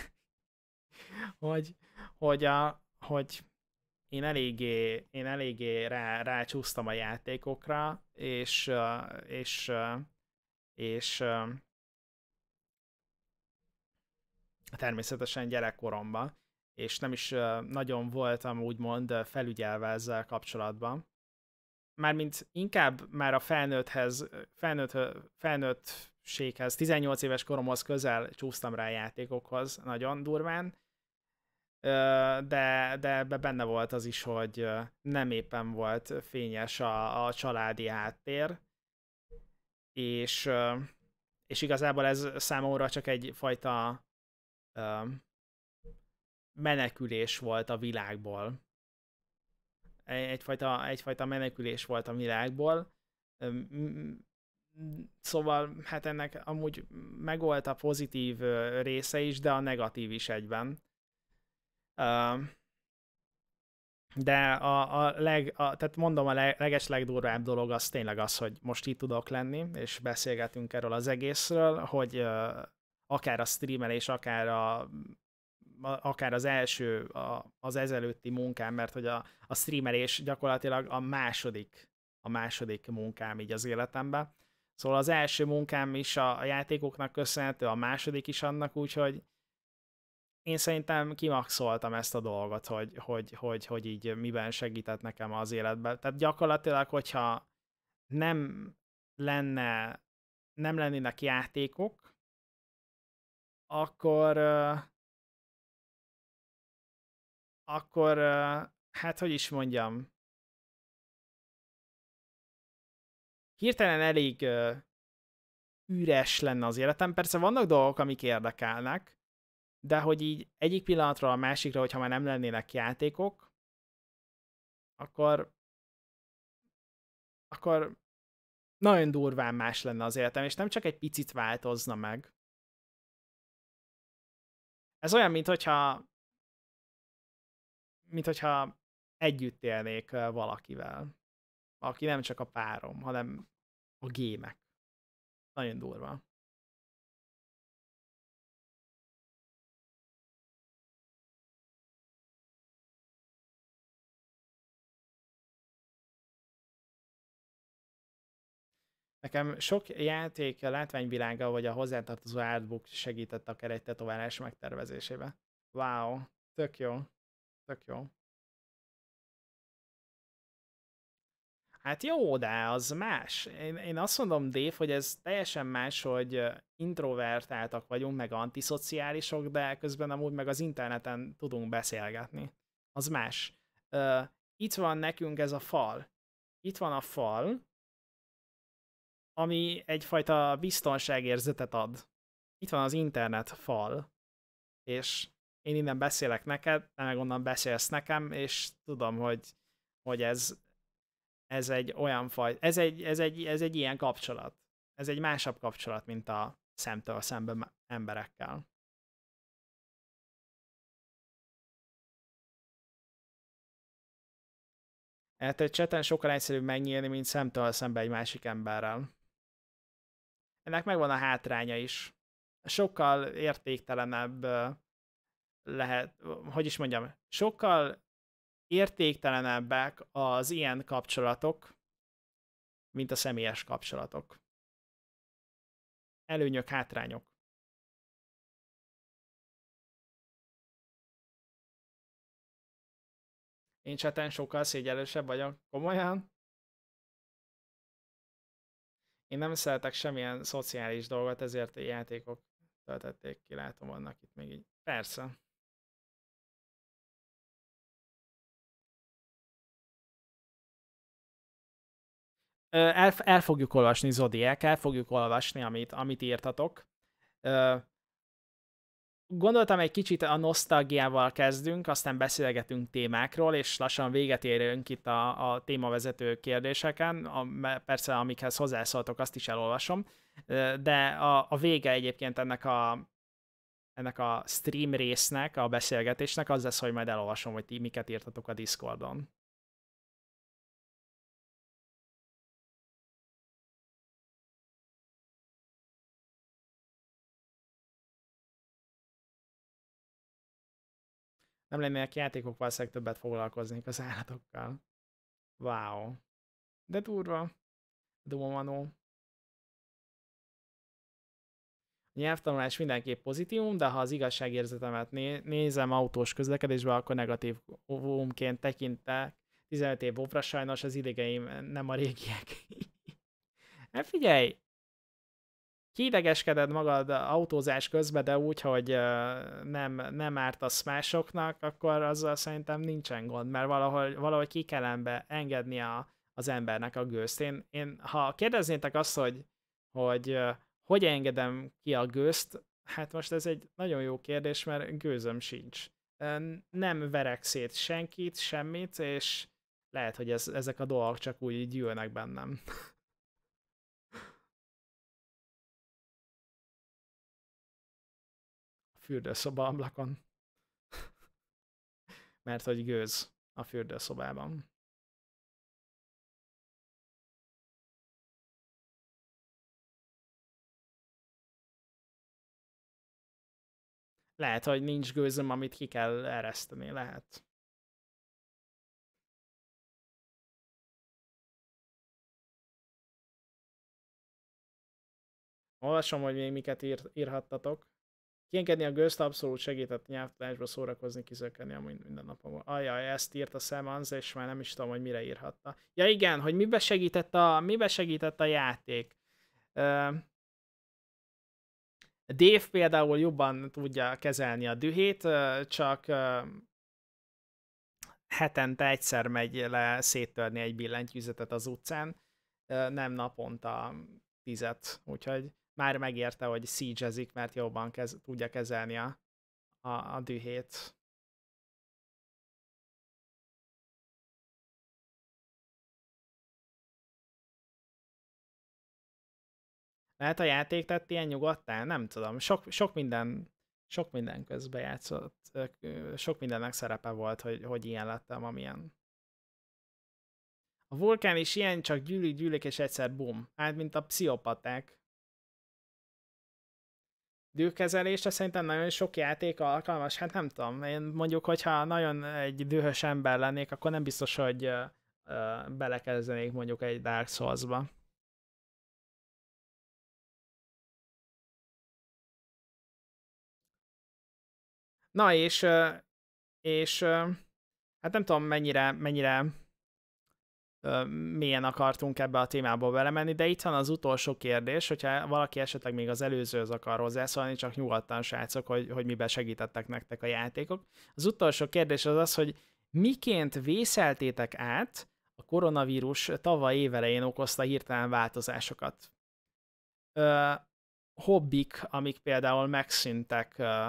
B: hogy, hogy, a, hogy én eléggé, én eléggé rá, rácsúsztam a játékokra, és, és, és természetesen gyerekkoromban, és nem is nagyon voltam úgymond felügyelve ezzel kapcsolatban. Mármint inkább már a felnőtthez, felnőtt, felnőttséghez, 18 éves koromhoz közel csúsztam rá a játékokhoz nagyon durván, de, de ebbe benne volt az is, hogy nem éppen volt fényes a, a családi háttér, és, és igazából ez számomra csak egyfajta menekülés volt a világból. E, egyfajta, egyfajta menekülés volt a világból. Szóval hát ennek amúgy megvolt a pozitív része is, de a negatív is egyben de a, a leg, a, tehát mondom, a leges legdurvább dolog az tényleg az, hogy most itt tudok lenni, és beszélgetünk erről az egészről, hogy akár a streamelés, akár a akár az első, a, az ezelőtti munkám, mert hogy a, a streamelés gyakorlatilag a második, a második munkám így az életemben. Szóval az első munkám is a, a játékoknak köszönhető, a második is annak, úgyhogy én szerintem kimaxoltam ezt a dolgot, hogy, hogy, hogy, hogy így miben segített nekem az életben. Tehát gyakorlatilag, hogyha nem
A: lenne, nem lennének játékok, akkor akkor hát hogy is mondjam, hirtelen elég üres lenne az életem. Persze vannak dolgok, amik érdekelnek,
B: de hogy így egyik pillanatra a másikra, hogyha már nem lennének játékok,
A: akkor akkor nagyon durván más lenne az életem, és nem csak egy picit változna meg. Ez olyan, mint hogyha mint hogyha együtt élnék valakivel, aki nem csak a párom, hanem a gémek. Nagyon durva. Nekem
B: sok játék a látványvilága vagy a hozzátartozó artbook segített akár egy tetoválás
A: megtervezésébe. Wow, tök jó. Tök jó. Hát jó, de az más. Én, én azt mondom,
B: Dave, hogy ez teljesen más, hogy introvertáltak vagyunk, meg antiszociálisok, de közben amúgy meg az interneten tudunk beszélgetni. Az más. Uh, itt van nekünk ez a fal. Itt van a fal, ami egyfajta biztonságérzetet ad. Itt van az internet fal, és én innen beszélek neked, te meg onnan beszélsz nekem, és tudom, hogy, hogy ez, ez egy olyan faj, ez egy, ez, egy, ez egy ilyen kapcsolat.
A: Ez egy másabb kapcsolat, mint a szemtől szemben emberekkel. Hát egy cseten sokkal egyszerűbb megnyílni, mint szemtől szembe egy másik emberrel
B: ennek megvan a hátránya is. Sokkal értéktelenebb lehet, hogy is mondjam, sokkal értéktelenebbek
A: az ilyen kapcsolatok, mint a személyes kapcsolatok. Előnyök, hátrányok. Én cseten sokkal szégyelősebb vagyok. Komolyan? Én nem
B: szeretek semmilyen szociális dolgot, ezért a játékok töltették ki, látom vannak itt még
A: így. Persze. El, el fogjuk olvasni, Zodiac, el fogjuk olvasni, amit, amit írtatok
B: gondoltam egy kicsit a nosztalgiával kezdünk, aztán beszélgetünk témákról, és lassan véget érünk itt a, a témavezető kérdéseken, a, persze amikhez hozzászóltok, azt is elolvasom, de a, a vége egyébként ennek a, ennek a
A: stream résznek, a beszélgetésnek az lesz, hogy majd elolvasom, hogy ti miket írtatok a Discordon. Nem lennének játékok, valószínűleg többet foglalkoznék az állatokkal. Wow. De durva. Dumanó. A nyelvtanulás mindenképp pozitívum, de ha az
B: igazságérzetemet né- nézem autós közlekedésbe, akkor negatív negatívumként tekintek. 15 év óvra sajnos az idegeim nem a régiek. hát figyelj, kiidegeskeded magad autózás közben, de úgy, hogy nem, nem ártasz másoknak, akkor azzal szerintem nincsen gond, mert valahogy, valahogy ki kell embe, engedni a, az embernek a gőzt. Én, én, ha kérdeznétek azt, hogy, hogy hogy engedem ki a gőzt, hát most ez egy nagyon jó kérdés, mert gőzöm sincs. Nem verek szét senkit, semmit, és
A: lehet, hogy ez, ezek a dolgok csak úgy gyűlnek bennem. fürdőszoba ablakon. Mert hogy gőz a fürdőszobában. Lehet, hogy nincs gőzöm, amit ki kell ereszteni, lehet. Olvasom, hogy még miket ír, írhattatok kienkedni a gőzt abszolút
B: segített nyelvtanásba szórakozni, kizökkenni a minden napomon. Ajaj, ezt írt a Semans, és már nem is tudom, hogy mire írhatta. Ja igen, hogy mibe segített a, mibe segített a játék. Dave például jobban tudja kezelni a dühét, csak hetente egyszer megy le széttörni egy billentyűzetet az utcán, nem naponta tizet, úgyhogy már megérte, hogy siege mert jobban kez, tudja kezelni a,
A: a, a dühét. Lehet a játék tett ilyen nyugodtán? Nem tudom. Sok, sok minden sok minden
B: közben játszott, sok mindennek szerepe volt, hogy, hogy ilyen lettem, amilyen. A vulkán is ilyen, csak gyűlik, gyűlik, és egyszer bum. Hát, mint a pszichopaták dühkezelésre szerintem nagyon sok játék alkalmas. Hát nem tudom, én mondjuk, hogyha nagyon egy dühös ember lennék, akkor nem biztos, hogy
A: uh, belekezdenék mondjuk egy Dark Souls-ba. Na és, és hát nem tudom mennyire, mennyire
B: milyen akartunk ebbe a témába belemenni, de itt van az utolsó kérdés, hogyha valaki esetleg még az előzőhöz akar hozzászólni, csak nyugodtan srácok, hogy, hogy miben segítettek nektek a játékok. Az utolsó kérdés az az, hogy miként vészeltétek át a koronavírus tavaly évelején okozta hirtelen változásokat? Ö, hobbik, amik például megszűntek ö,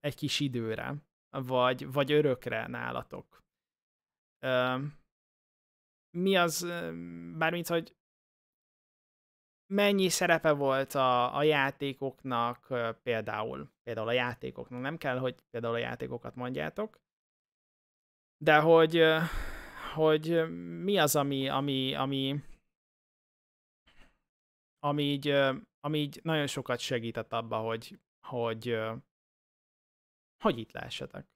B: egy kis időre, vagy, vagy örökre nálatok. Ö, mi az, bármint, hogy mennyi szerepe volt a, a játékoknak például, például a játékoknak, nem kell, hogy például a játékokat mondjátok, de hogy, hogy mi az, ami, ami, ami, ami így, ami így nagyon sokat segített abba, hogy, hogy, hogy itt lássatok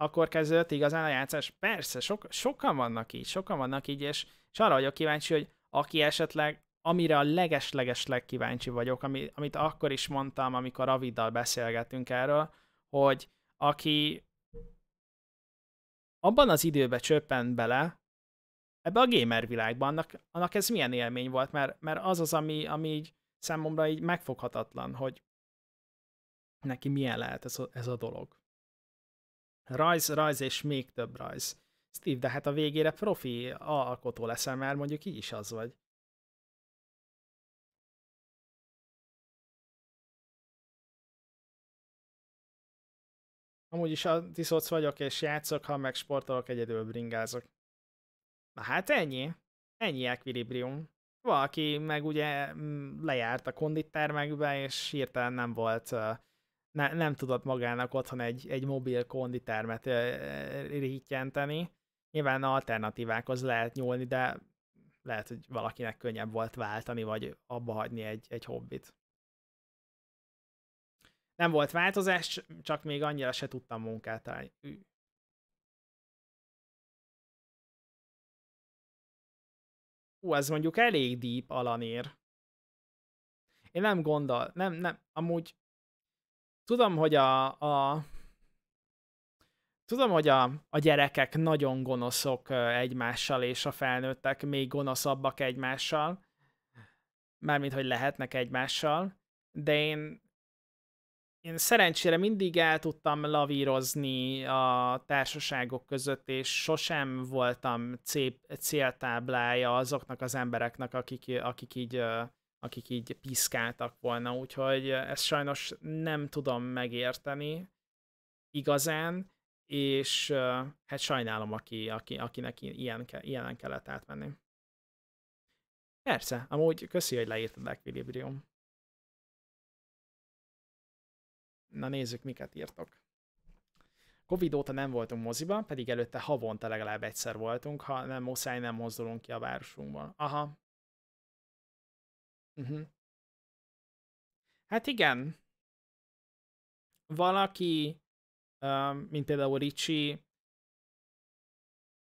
B: akkor kezdődött igazán a játszás. Persze, sok, sokan vannak így, sokan vannak így, és, és arra vagyok kíváncsi, hogy aki esetleg amire a legesleges legkíváncsi vagyok, ami, amit akkor is mondtam, amikor Raviddal beszélgettünk erről, hogy aki abban az időben csöppent bele, ebbe a gamer világban, annak, annak ez milyen élmény volt, mert, mert az az, ami, ami így számomra így megfoghatatlan, hogy neki milyen lehet ez a, ez a dolog. Rajz, rajz és
A: még több rajz. Steve, de hát a végére profi alkotó leszel, mert mondjuk így is az vagy. Amúgy is a diszóc vagyok és játszok,
B: ha meg sportolok, egyedül bringázok. Na hát ennyi. Ennyi equilibrium. Valaki meg ugye mm, lejárt a konditermekbe, és hirtelen nem volt uh, ne, nem tudott magának otthon egy, egy mobil konditermet rihítjenteni. Nyilván alternatívákhoz lehet nyúlni, de lehet, hogy valakinek könnyebb volt váltani, vagy abba hagyni egy, egy hobbit.
A: Nem volt változás, csak még annyira se tudtam munkát állni. Ú, ez mondjuk elég deep alanér. Én nem gondol, nem, nem, amúgy
B: Tudom, hogy a, a Tudom, hogy a, a gyerekek nagyon gonoszok egymással, és a felnőttek még gonoszabbak egymással, mármint, hogy lehetnek egymással, de én, én szerencsére mindig el tudtam lavírozni a társaságok között, és sosem voltam cél, céltáblája azoknak az embereknek, akik, akik így akik így piszkáltak volna, úgyhogy ezt sajnos nem tudom megérteni igazán, és hát sajnálom, aki, aki, akinek ilyen, ilyen kellett átmenni. Persze, amúgy köszi, hogy leírtad Equilibrium. Na nézzük, miket írtok. Covid óta nem voltunk moziban, pedig előtte havonta legalább egyszer voltunk, ha nem muszáj, nem mozdulunk ki a városunkból. Aha,
A: Uh-huh. Hát igen. Valaki, mint például Ricsi,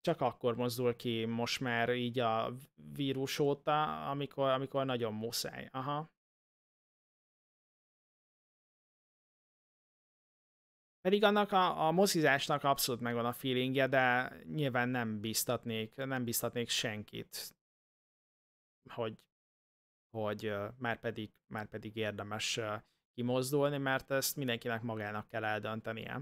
B: csak akkor mozdul ki most már így a vírus
A: óta, amikor, amikor nagyon muszáj. Aha. Pedig annak a, a mozizásnak abszolút megvan a
B: feelingje, de nyilván nem biztatnék, nem biztatnék senkit, hogy hogy már pedig, már pedig érdemes kimozdulni,
A: mert ezt mindenkinek magának kell eldöntenie.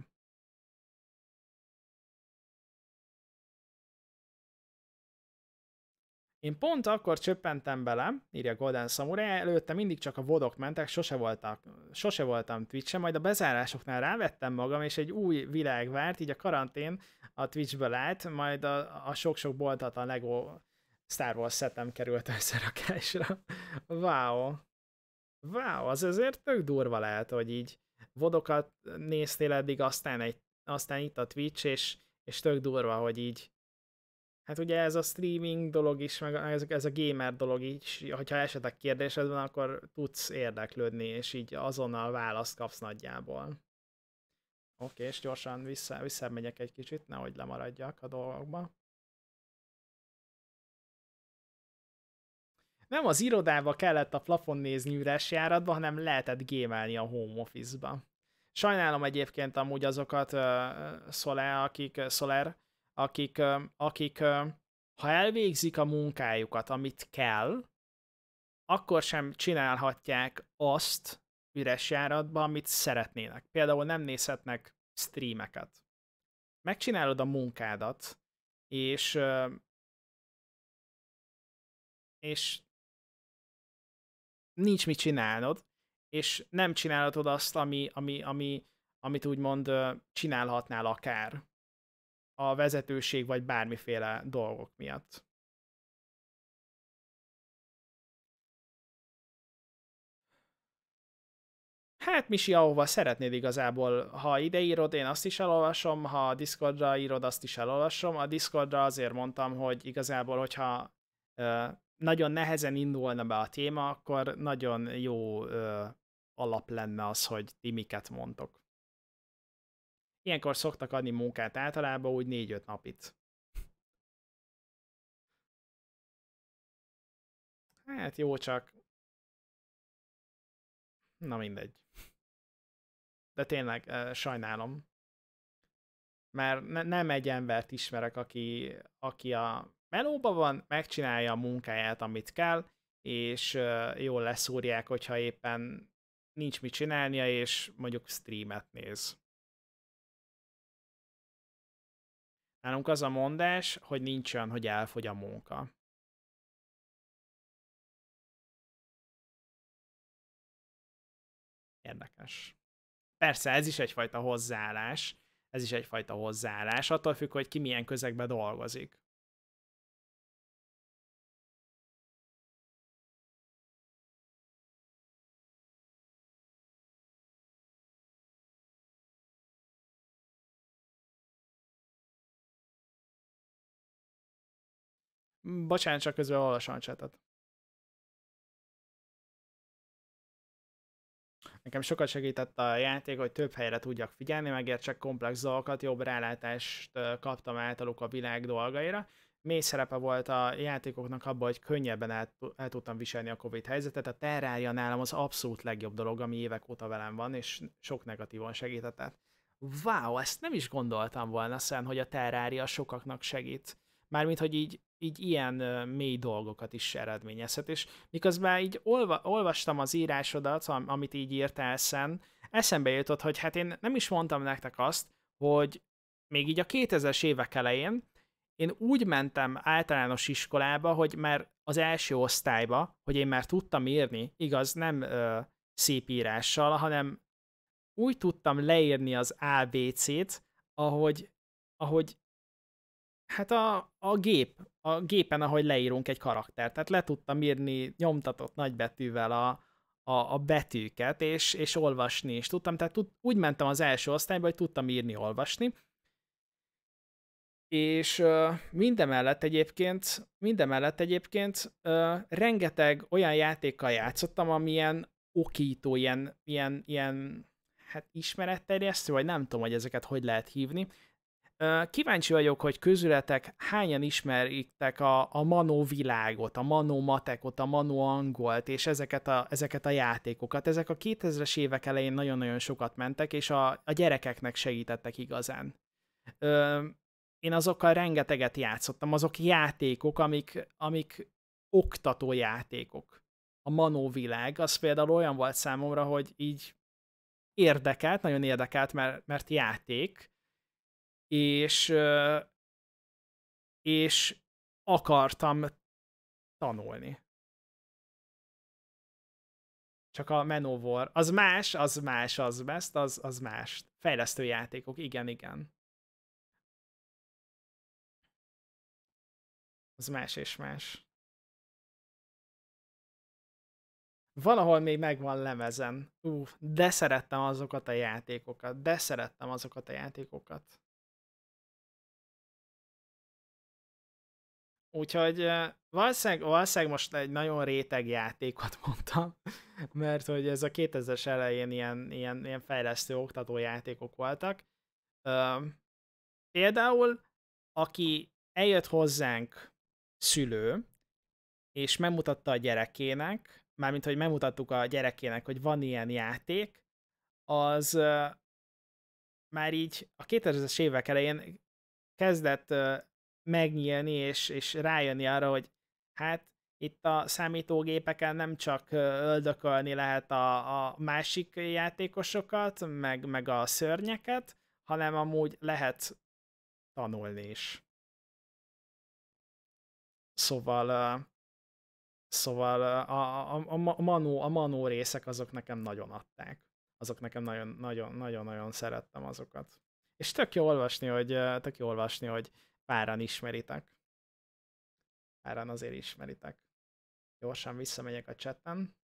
A: Én pont akkor
B: csöppentem bele, írja Golden Samurai, előtte mindig csak a vodok mentek, sose, voltak, sose voltam Twitch-en, majd a bezárásoknál rávettem magam, és egy új világ várt, így a karantén a Twitch-ből állt, majd a, a sok-sok boltatlan a LEGO Star Wars setem került összerakásra. Wow! Wow, az azért tök durva lehet, hogy így vodokat néztél eddig, aztán, egy, aztán itt a Twitch, és, és tök durva, hogy így Hát ugye ez a streaming dolog is, meg ez, ez a gamer dolog is, hogyha esetleg kérdésed van, akkor tudsz érdeklődni, és így azonnal választ kapsz nagyjából. Oké, és gyorsan vissza, visszamegyek egy kicsit, nehogy lemaradjak a dolgokba. nem az irodába kellett a plafon nézni üres járatba, hanem lehetett gémelni a home office-ba. Sajnálom egyébként amúgy azokat uh, szole, akik, Soler, akik, uh, akik uh, ha elvégzik a munkájukat, amit kell, akkor sem csinálhatják azt üres járatba, amit szeretnének. Például nem nézhetnek streameket. Megcsinálod a
A: munkádat, és és nincs mit csinálnod, és nem csinálhatod
B: azt, ami, ami, ami, amit úgymond csinálhatnál akár
A: a vezetőség vagy bármiféle dolgok miatt. Hát
B: Misi, ahova szeretnéd igazából, ha ide írod, én azt is elolvasom, ha a Discordra írod, azt is elolvasom. A Discordra azért mondtam, hogy igazából, hogyha nagyon nehezen indulna be a téma, akkor nagyon jó ö, alap lenne az,
A: hogy ti miket mondtok. Ilyenkor szoktak adni munkát általában úgy négy-öt napit. Hát jó, csak... Na mindegy. De tényleg, ö, sajnálom. Mert ne, nem egy
B: embert ismerek, aki, aki a melóba van, megcsinálja a munkáját, amit kell, és jól leszúrják, hogyha éppen nincs mit csinálnia,
A: és mondjuk streamet néz. Nálunk az a mondás, hogy nincs olyan, hogy elfogy a munka. Érdekes. Persze, ez is egyfajta hozzáállás. Ez is egyfajta hozzáállás, attól függ, hogy ki milyen közegben dolgozik. Bocsánat, csak közben olvasom a csatot. Nekem sokat
B: segített a játék, hogy több helyre tudjak figyelni, megértsek komplex dolgokat, jobb rálátást kaptam általuk a világ dolgaira. Mély szerepe volt a játékoknak abban, hogy könnyebben el, el tudtam viselni a Covid helyzetet. A Terraria nálam az abszolút legjobb dolog, ami évek óta velem van, és sok negatívan segített. Wow, ezt nem is gondoltam volna, szóval, hogy a Terraria sokaknak segít. Mármint, hogy így így ilyen mély dolgokat is eredményezhet, és miközben így olva, olvastam az írásodat, amit így írtál szen, eszembe jutott, hogy hát én nem is mondtam nektek azt, hogy még így a 2000-es évek elején én úgy mentem általános iskolába, hogy már az első osztályba, hogy én már tudtam írni, igaz, nem ö, szép írással, hanem úgy tudtam leírni az ABC-t, ahogy, ahogy hát a, a gép a gépen, ahogy leírunk egy karaktert. Tehát le tudtam írni nyomtatott nagybetűvel a, a, a betűket, és, és olvasni is tudtam. Tehát tud, úgy mentem az első osztályba, hogy tudtam írni, olvasni. És uh, mindemellett egyébként, mindemellett egyébként uh, rengeteg olyan játékkal játszottam, amilyen okító, ilyen, ilyen, ilyen hát ismeretterjesztő, vagy nem tudom, hogy ezeket hogy lehet hívni, Kíváncsi vagyok, hogy közületek hányan ismeritek a, a Manó világot, a Manó matekot, a Manó angolt, és ezeket a, ezeket a játékokat. Ezek a 2000-es évek elején nagyon-nagyon sokat mentek, és a, a gyerekeknek segítettek igazán. Ö, én azokkal rengeteget játszottam, azok játékok, amik, amik oktató játékok. A Manó világ, az például olyan volt számomra, hogy így érdekelt, nagyon érdekelt, mert, mert játék, és,
A: és akartam tanulni. Csak a Menovor. az más, az más, az best, az, az más. Fejlesztő játékok, igen, igen. Az más és más. valahol még megvan lemezen. Ú, de szerettem
B: azokat a játékokat, de szerettem azokat a játékokat. Úgyhogy valószínűleg, valószínűleg most egy nagyon réteg játékot mondtam, mert hogy ez a 2000-es elején ilyen, ilyen, ilyen fejlesztő oktató játékok voltak. Például, aki eljött hozzánk szülő, és megmutatta a gyerekének, mármint hogy megmutattuk a gyerekének, hogy van ilyen játék, az már így a 2000-es évek elején kezdett megnyílni, és, és rájönni arra, hogy hát itt a számítógépeken nem csak öldökölni lehet a, a másik játékosokat, meg, meg a szörnyeket, hanem amúgy lehet tanulni is. Szóval, szóval a, a, a, manó, a manó részek azok nekem nagyon adták. Azok nekem nagyon nagyon-nagyon szerettem azokat. És tök jó olvasni, hogy, tök jó olvasni, hogy Páran ismeritek. Páran azért ismeritek. Gyorsan visszamegyek a chatten.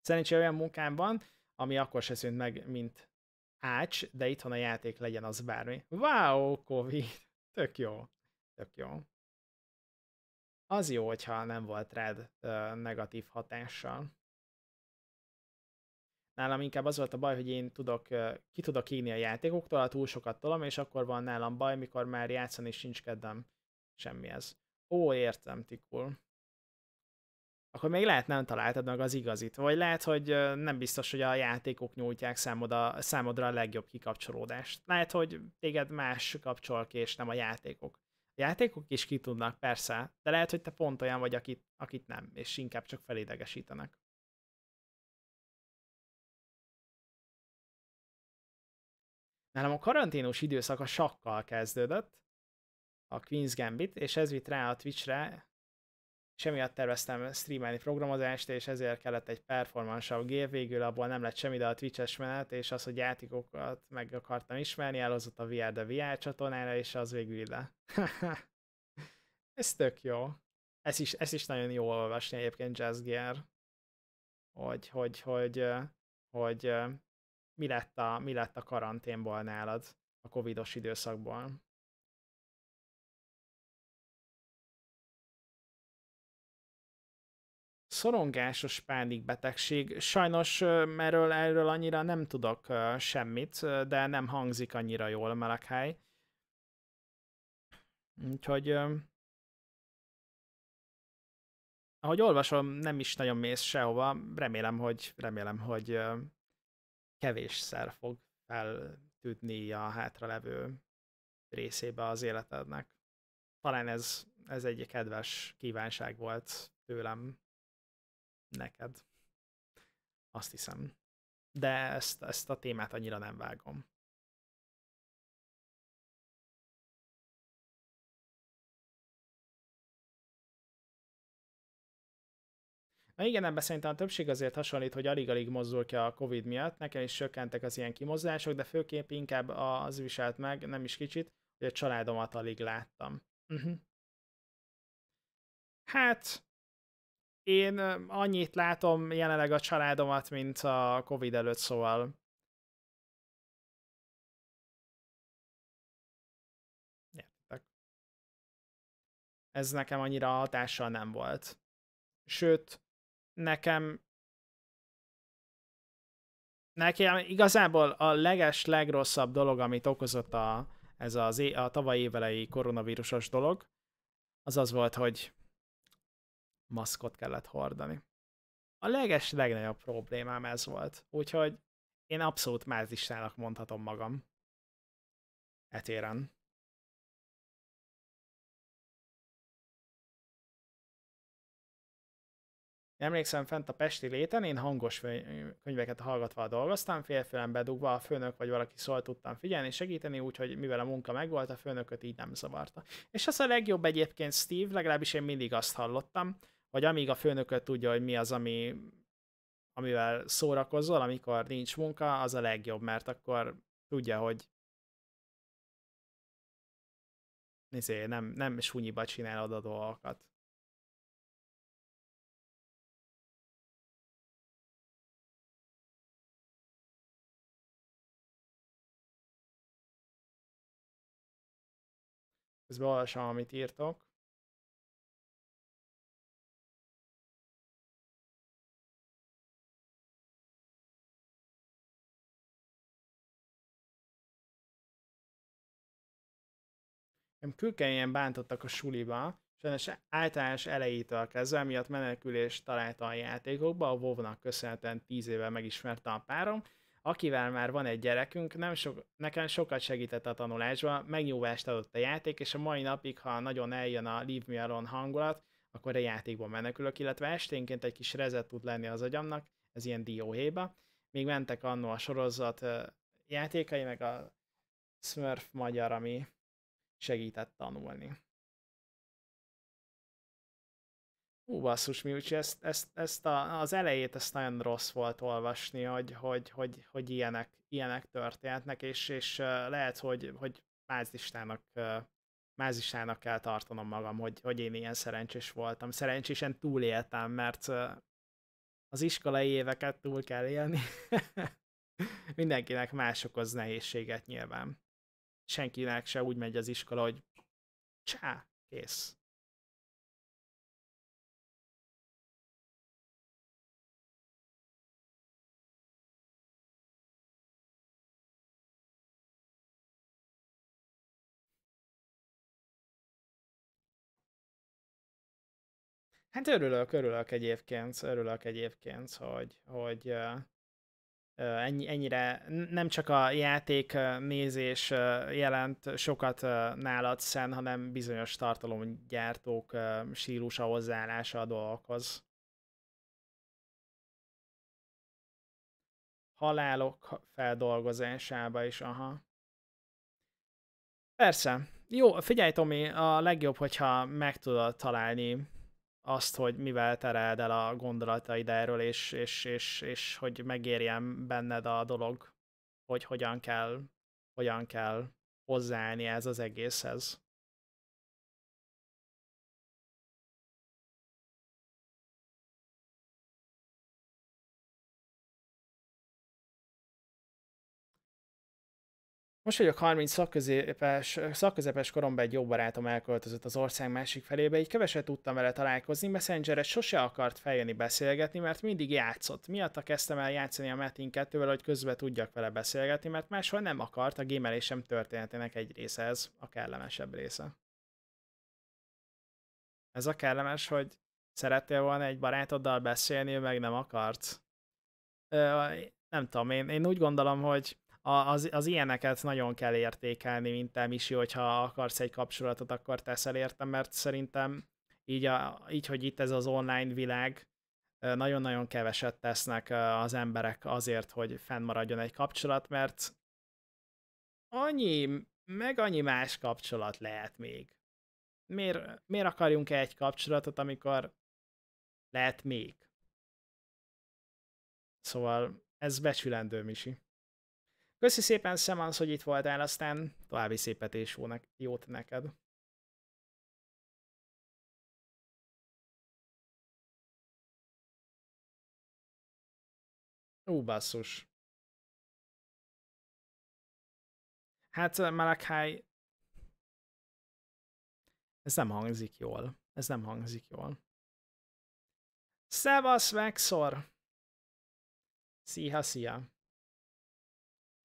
B: Szerencsé olyan munkám van, ami akkor se szűnt meg, mint ács, de itthon a játék legyen az bármi. Wow, Covid! Tök jó. Tök jó. Az jó, hogyha nem volt rád ö, negatív hatással nálam inkább az volt a baj, hogy én tudok, ki tudok írni a játékoktól, a túl sokat tolom, és akkor van nálam baj, mikor már játszani sincs kedvem semmi ez, Ó, értem, Tikul. Akkor még lehet nem találtad meg az igazit, vagy lehet, hogy nem biztos, hogy a játékok nyújtják számodra, számodra a legjobb kikapcsolódást. Lehet, hogy téged más kapcsol ki, és nem a játékok. A játékok is ki tudnak, persze, de lehet, hogy te pont olyan vagy, akit,
A: akit nem, és inkább csak felidegesítenek. Nálam a karanténos időszak a sakkal kezdődött, a Queen's Gambit, és ez vitt rá a Twitch-re, és
B: emiatt terveztem streamelni programozást, és ezért kellett egy performansabb gép, végül abból nem lett semmi, de a Twitch-es menet, és az, hogy játékokat meg akartam ismerni, elhozott a VR de VR csatornára, és az végül ide. ez tök jó. Ez is, ez is nagyon jó olvasni egyébként Jazz Gear, hogy, hogy, hogy, hogy,
A: hogy mi lett a, mi lett a karanténból nálad a covidos időszakból? szorongásos pánikbetegség. Sajnos erről, erről
B: annyira nem tudok semmit, de nem hangzik annyira jól a meleghely. Úgyhogy ahogy olvasom, nem is nagyon mész sehova. Remélem, hogy, remélem, hogy kevésszer fog feltűnni a hátralevő részébe az életednek. Talán ez, ez egy kedves kívánság volt
A: tőlem neked. Azt hiszem. De ezt, ezt a témát annyira nem vágom. Na igen, ebben szerintem a többség azért hasonlít, hogy alig-alig mozdul ki a Covid
B: miatt, nekem is sökkentek az ilyen kimozdulások, de főképp inkább az viselt meg, nem is kicsit, hogy a családomat alig láttam. Uh-huh. Hát,
A: én annyit látom jelenleg a családomat, mint a Covid előtt, szóval ez nekem annyira hatással nem volt. Sőt, nekem
B: nekem igazából a leges, legrosszabb dolog, amit okozott a, ez az, a tavaly évelei koronavírusos dolog, az az volt, hogy maszkot kellett hordani. A leges, legnagyobb problémám ez volt. Úgyhogy
A: én abszolút mázistának mondhatom magam. Etéren. Emlékszem, fent a Pesti léten én hangos könyveket hallgatva
B: dolgoztam, félfélem bedugva a főnök vagy valaki szólt tudtam figyelni, segíteni, úgyhogy mivel a munka megvolt, a főnököt így nem zavarta. És az a legjobb egyébként Steve, legalábbis én mindig azt hallottam, hogy amíg a főnököt tudja, hogy mi az, ami, amivel szórakozol, amikor
A: nincs munka, az a legjobb, mert akkor tudja, hogy nézé, nem, nem súnyiba csinálod a dolgokat. Közben olvasom, amit írtok. Nem külkeményen bántottak a suliba, sajnos általános elejétől kezdve,
B: miatt menekülést találta a játékokba, a WoW-nak köszönhetően 10 éve megismerte a párom, akivel már van egy gyerekünk, nem sok, nekem sokat segített a tanulásban, megnyúvást adott a játék, és a mai napig, ha nagyon eljön a Leave Me Alone hangulat, akkor a játékban menekülök, illetve esténként egy kis rezet tud lenni az agyamnak, ez ilyen dióhéba. Még mentek annó a sorozat játékai, meg a Smurf magyar, ami segített tanulni. Ú, basszus, mi úgy, ezt, ezt, ezt a, az elejét ezt nagyon rossz volt olvasni, hogy, hogy, hogy, hogy ilyenek, ilyenek történetnek és, és lehet, hogy, hogy mázistának, mázistának kell tartanom magam, hogy, hogy én ilyen szerencsés voltam. Szerencsésen túléltem, mert az iskolai éveket túl kell élni. Mindenkinek más okoz nehézséget nyilván. Senkinek se úgy megy
A: az iskola, hogy csá, kész Hát örülök, örülök egyébként, örülök egyébként, hogy, hogy
B: ennyi, ennyire nem csak a játék nézés jelent sokat nálad szen, hanem bizonyos tartalomgyártók sírusa hozzáállása a
A: dolgokhoz. Halálok feldolgozásába is, aha. Persze.
B: Jó, figyelj Tomi, a legjobb, hogyha meg tudod találni azt, hogy mivel tereld el a gondolataid erről, és, és, és, és hogy megérjen benned
A: a dolog, hogy hogyan kell, hogyan kell hozzáállni ez az egészhez. Most vagyok 30 szakközépes,
B: szakközepes koromban egy jó barátom elköltözött az ország másik felébe, így keveset tudtam vele találkozni, messengerre sose akart feljönni beszélgetni, mert mindig játszott. Miatta kezdtem el játszani a Metin 2 hogy közbe tudjak vele beszélgetni, mert máshol nem akart, a gémelésem történetének egy része ez, a kellemesebb része. Ez a kellemes, hogy szerettél volna egy barátoddal beszélni, ő meg nem akart. Ö, nem tudom, én, én úgy gondolom, hogy az, az ilyeneket nagyon kell értékelni, mint te, Misi, hogyha akarsz egy kapcsolatot, akkor teszel érte, mert szerintem így, a, így, hogy itt ez az online világ, nagyon-nagyon keveset tesznek az emberek azért, hogy fennmaradjon egy kapcsolat, mert annyi, meg annyi más kapcsolat lehet még. Miért, miért akarjunk egy kapcsolatot, amikor lehet még? Szóval ez becsülendő, Misi.
A: Köszi szépen, Szemansz, hogy itt voltál, aztán
B: további szépet és
A: jót neked. Ú, basszus. Hát eh, Malakai... Ez nem hangzik jól. Ez nem hangzik jól. Szevasz, Vexor! Szia, szia!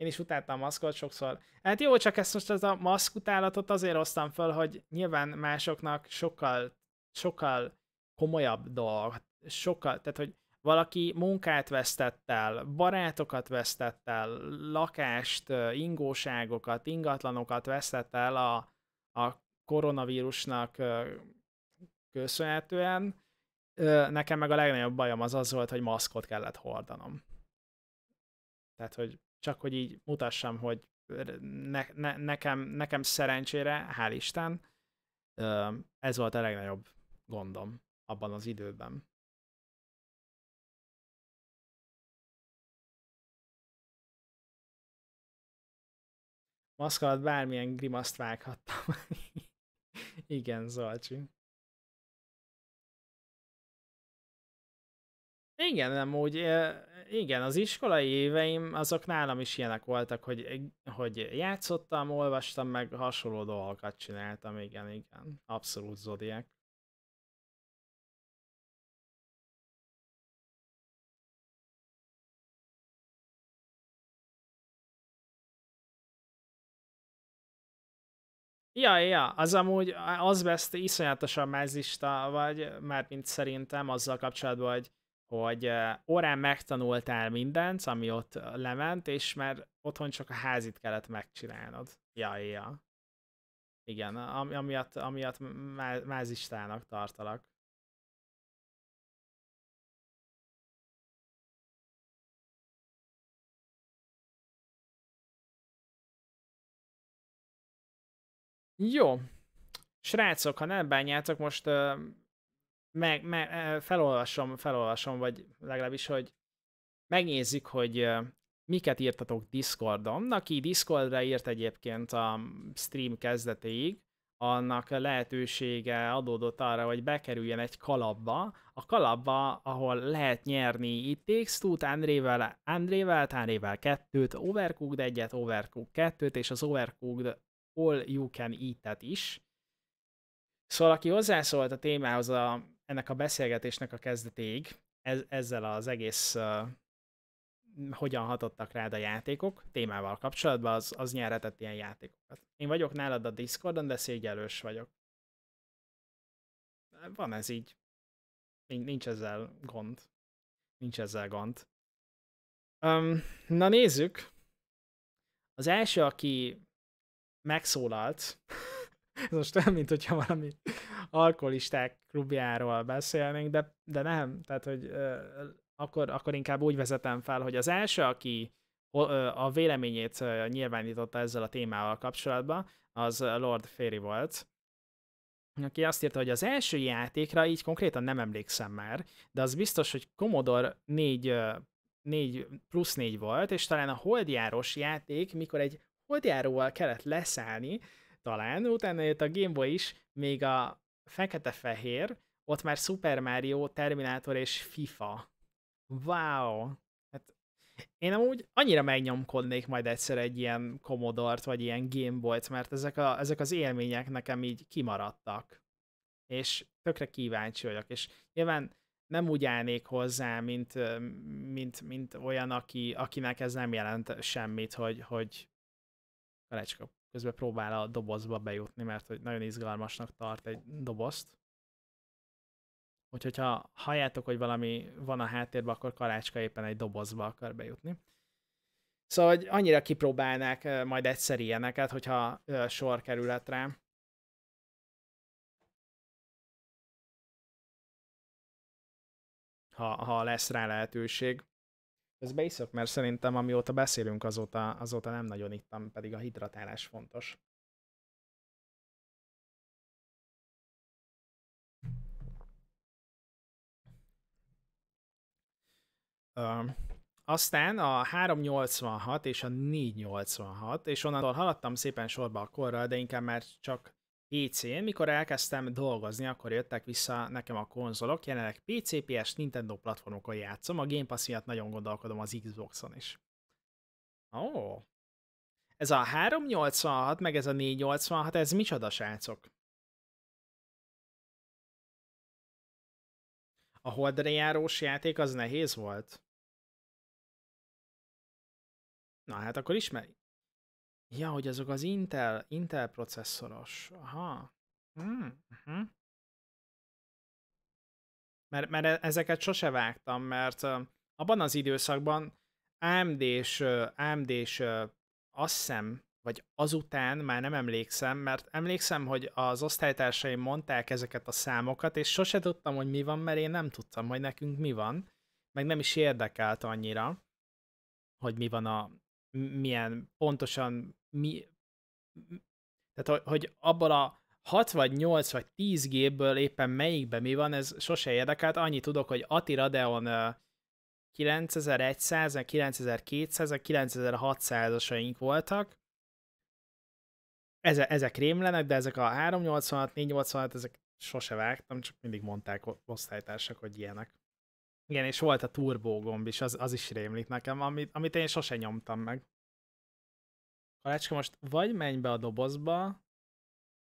B: én is utáltam a maszkot sokszor. Hát jó, csak ezt most ez a maszk utálatot azért hoztam föl, hogy nyilván másoknak sokkal, sokkal komolyabb dolg, sokkal, tehát hogy valaki munkát vesztett el, barátokat vesztett el, lakást, ingóságokat, ingatlanokat vesztett el a, a koronavírusnak köszönhetően. Nekem meg a legnagyobb bajom az az volt, hogy maszkot kellett hordanom. Tehát, hogy csak hogy így mutassam, hogy ne, ne, nekem, nekem szerencsére,
A: hál' Isten, ez volt a legnagyobb gondom abban az időben. Maszk alatt bármilyen grimaszt vághattam. Igen, Zolcsi. Igen, nem úgy, igen, az iskolai éveim
B: azok nálam is ilyenek voltak, hogy, hogy játszottam, olvastam, meg hasonló dolgokat
A: csináltam, igen, igen, abszolút zodiák. Ja, ja, az amúgy az best iszonyatosan mázista vagy, már mint szerintem
B: azzal kapcsolatban, hogy hogy órán megtanultál mindent, ami ott lement, és már otthon csak a házit kellett megcsinálnod. Ja, ja.
A: Igen, ami, amiatt, amiatt mázistának tartalak. Jó. Srácok, ha nem bánjátok, most uh, meg, meg e,
B: felolvasom, felolvasom, vagy legalábbis, hogy megnézzük, hogy miket írtatok Discordon. Aki Discordra írt egyébként a stream kezdetéig, annak lehetősége adódott arra, hogy bekerüljen egy kalapba, a kalapba, ahol lehet nyerni itt X-Tút, Andrével, Andrével, Andrével 2-t, Overcooked egyet, Overcooked kettőt, és az Overcooked All You Can Eat-et is. Szóval aki hozzászólt a témához a ennek a beszélgetésnek a kezdetéig ez, ezzel az egész uh, hogyan hatottak rád a játékok témával kapcsolatban, az, az nyerhetett ilyen játékokat. Én vagyok nálad a Discordon, de szégyelős vagyok. Van ez így. Nincs ezzel gond. Nincs ezzel gond. Um, na nézzük. Az első, aki megszólalt, ez
C: most olyan, mint hogyha valami
B: alkoholisták klubjáról beszélnénk, de, de nem. Tehát, hogy ö, akkor, akkor inkább úgy vezetem fel, hogy az első, aki a véleményét nyilvánította ezzel a témával kapcsolatban, az Lord Fairy volt, aki azt írta, hogy az első játékra így konkrétan nem emlékszem már, de az biztos, hogy Commodore 4, 4 plusz 4 volt, és talán a holdjáros játék, mikor egy holdjáróval kellett leszállni, talán. Utána jött a Game Boy is, még a fekete-fehér, ott már Super Mario, Terminátor és FIFA. Wow! Hát én amúgy annyira megnyomkodnék majd egyszer egy ilyen Commodore-t, vagy ilyen boy t mert ezek, a, ezek az élmények nekem így kimaradtak. És tökre kíváncsi vagyok, és nyilván nem úgy állnék hozzá, mint, mint, mint olyan, aki, akinek ez nem jelent semmit, hogy, hogy Kalecska közben próbál a dobozba bejutni, mert hogy nagyon izgalmasnak tart egy dobozt. Úgyhogy ha halljátok, hogy valami van a háttérben, akkor Karácska éppen egy dobozba akar bejutni.
A: Szóval, hogy annyira kipróbálnák majd egyszer ilyeneket, hogyha sor kerülhet rá. Ha, ha lesz rá lehetőség. Ez beiszok, mert szerintem amióta beszélünk, azóta, azóta nem nagyon ittam, pedig a hidratálás fontos. Ö, aztán a 386
B: és a 486, és onnantól haladtam szépen sorba a korral, de inkább már csak PC-n, mikor elkezdtem dolgozni, akkor jöttek vissza nekem a konzolok, jelenleg PC, PS, Nintendo platformokon játszom, a Game Pass miatt nagyon gondolkodom az Xboxon is.
A: Ó, oh. ez a 386, meg ez a 486, ez micsoda srácok? A holdra járós játék az nehéz volt?
B: Na hát akkor ismeri. Ja, hogy azok az Intel, Intel processzoros. Aha. Hmm. Uh-huh. Mert, mert e, ezeket sose vágtam, mert abban az időszakban AMD-s, AMD-s azt hiszem, vagy azután már nem emlékszem, mert emlékszem, hogy az osztálytársaim mondták ezeket a számokat, és sose tudtam, hogy mi van, mert én nem tudtam, hogy nekünk mi van, meg nem is érdekelt annyira, hogy mi van a, milyen pontosan mi, tehát hogy abból a 6 vagy 8 vagy 10 gépből éppen melyikben mi van, ez sose érdekelt. Annyi tudok, hogy Ati Radeon 9100, 9200, 9600-asaink voltak. Ezek, ezek rémlenek, de ezek a 386, 486, ezek sose vágtam, csak mindig mondták osztálytársak, hogy ilyenek. Igen, és volt a turbo gomb is, az, az is rémlik nekem, amit, amit én sose nyomtam meg. Kalácska most vagy menj be a dobozba,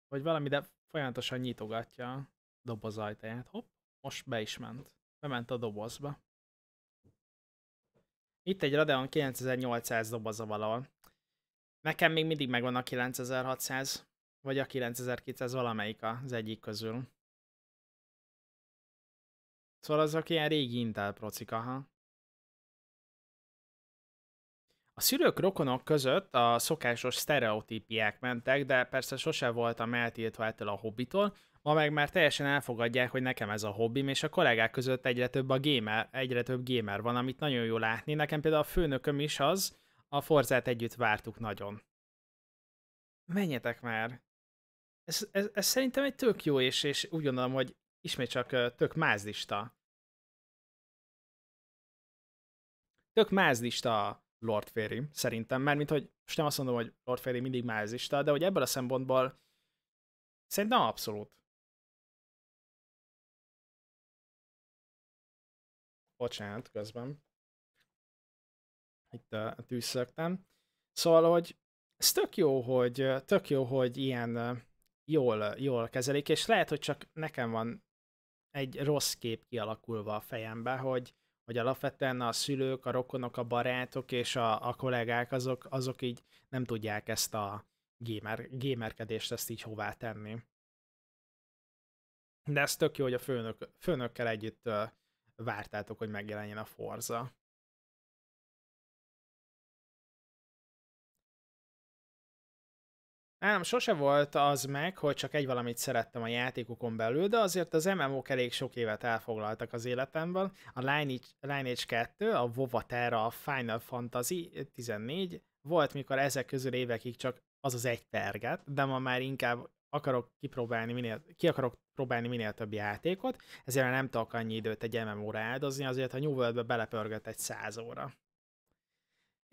B: vagy valami, de folyamatosan nyitogatja a doboz ajtaját. Hopp, most be is ment. Bement a dobozba. Itt egy Radeon 9800 doboza valahol. Nekem még mindig megvan a 9600, vagy a
A: 9200 valamelyik az egyik közül. Szóval azok ilyen régi Intel procik, aha.
B: A szülők rokonok között a szokásos sztereotípiák mentek, de persze sose voltam eltiltva ettől a hobbitól, ma meg már teljesen elfogadják, hogy nekem ez a hobbim, és a kollégák között egyre több a gamer, egyre több gamer van, amit nagyon jó látni. Nekem például a főnököm is az, a Forzát együtt vártuk nagyon. Menjetek már! Ez, ez, ez szerintem egy tök jó, és, és úgy gondolom, hogy ismét csak tök mázlista. tök mázlista a Lord Fairy, szerintem. mert mint hogy most nem azt mondom, hogy Lord Fairy mindig mázlista, de hogy ebből a szempontból
A: szerintem abszolút. Bocsánat, közben. Itt a
B: tűzszögtem. Szóval, hogy ez tök jó, hogy, tök jó, hogy ilyen jól, jól kezelik, és lehet, hogy csak nekem van egy rossz kép kialakulva a fejembe, hogy hogy alapvetően a szülők, a rokonok, a barátok és a, a kollégák azok, azok így nem tudják ezt a gamer, gamerkedést ezt így hová
A: tenni. De ez tök jó, hogy a főnök, főnökkel együtt vártátok, hogy megjelenjen a Forza. Nem, sose volt az
B: meg, hogy csak egy valamit szerettem a játékokon belül, de azért az MMO-k elég sok évet elfoglaltak az életemben. A Lineage, Lineage 2, a WoWa Terra, a Final Fantasy 14, volt, mikor ezek közül évekig csak az az egy terget, de ma már inkább akarok kipróbálni minél, ki akarok próbálni minél több játékot, ezért nem tudok annyi időt egy MMO-ra áldozni, azért a New World-be belepörgött egy száz óra.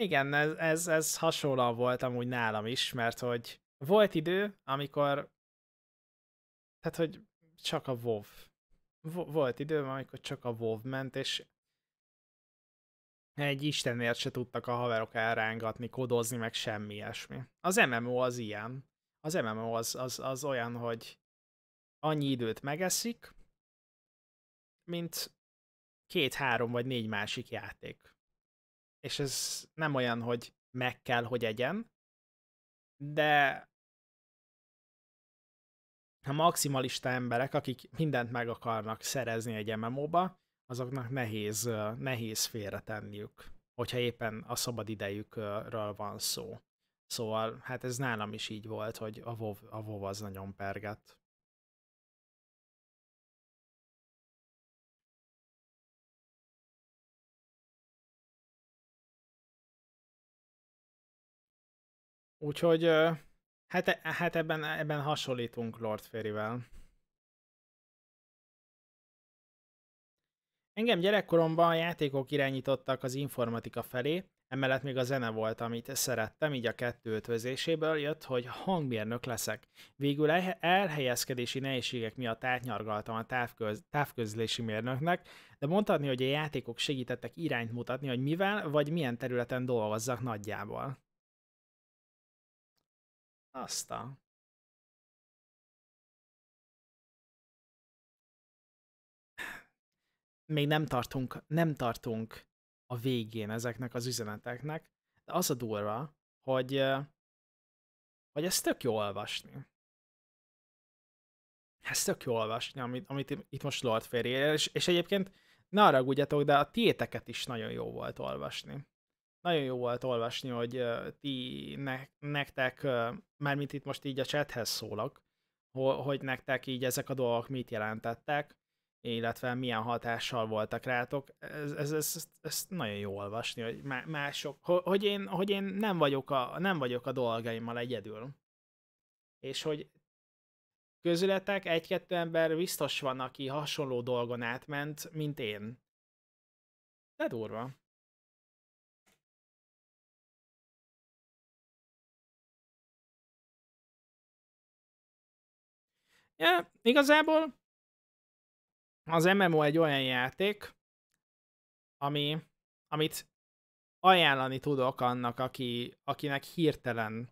B: Igen, ez, ez, ez hasonlóan volt amúgy nálam is, mert hogy volt idő, amikor tehát, hogy csak a WoW. Volt idő, amikor csak a WoW ment, és egy istenért se tudtak a haverok elrángatni, kodozni, meg semmi ilyesmi. Az MMO az ilyen. Az MMO az, az, az olyan, hogy annyi időt megeszik, mint két-három vagy négy másik játék. És ez nem olyan, hogy meg kell, hogy egyen, de a hát maximalista emberek, akik mindent meg akarnak szerezni egy MMO-ba, azoknak nehéz, nehéz félretenniük, hogyha éppen a szabad idejükről van szó. Szóval, hát ez nálam is így volt, hogy a WoW, a WoW az
A: nagyon pergett. Úgyhogy Hát, e, hát ebben, ebben hasonlítunk Lord Ferivel.
B: Engem gyerekkoromban a játékok irányítottak az informatika felé, emellett még a zene volt, amit szerettem, így a kettő ötvözéséből jött, hogy hangmérnök leszek. Végül elhelyezkedési nehézségek miatt átnyargaltam a távköz, távközlési mérnöknek, de mondhatni, hogy a játékok segítettek irányt mutatni, hogy mivel vagy milyen területen dolgozzak
A: nagyjából. Asta. Még nem tartunk, nem tartunk a végén ezeknek az üzeneteknek,
B: de az a durva, hogy, hogy ez tök jó olvasni. Ez tök jó olvasni, amit, amit itt most Lord Fairy, és, és egyébként ne arra de a tiéteket is nagyon jó volt olvasni nagyon jó volt olvasni, hogy uh, ti, ne, nektek, uh, mármint itt most így a chathez szólok, ho, hogy nektek így ezek a dolgok mit jelentettek, illetve milyen hatással voltak rátok. Ez, ez, ez, ez nagyon jó olvasni, hogy mások, hogy én, hogy én nem, vagyok a, nem vagyok a dolgaimmal egyedül. És hogy közületek egy-kettő ember biztos van, aki hasonló dolgon átment,
A: mint én. De durva. Ja, igazából az MMO egy olyan játék, ami, amit ajánlani tudok
B: annak, aki, akinek hirtelen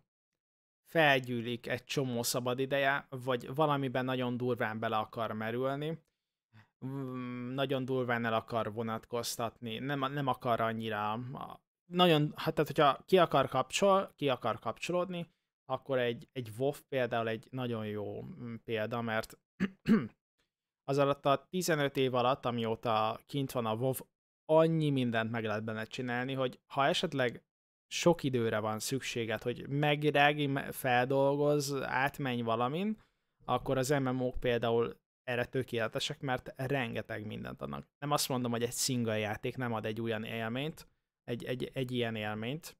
B: felgyűlik egy csomó szabad ideje, vagy valamiben nagyon durván bele akar merülni, mm, nagyon durván el akar vonatkoztatni, nem, nem akar annyira, nagyon, hát tehát hogyha ki akar, kapcsol, ki akar kapcsolódni, akkor egy, egy WoW például egy nagyon jó mm, példa, mert az alatt a 15 év alatt, amióta kint van a WoW, annyi mindent meg lehet benne csinálni, hogy ha esetleg sok időre van szükséged, hogy megrági, feldolgoz, átmenj valamin, akkor az MMO-k például erre tökéletesek, mert rengeteg mindent adnak. Nem azt mondom, hogy egy single játék nem ad egy olyan élményt, egy, egy, egy ilyen élményt,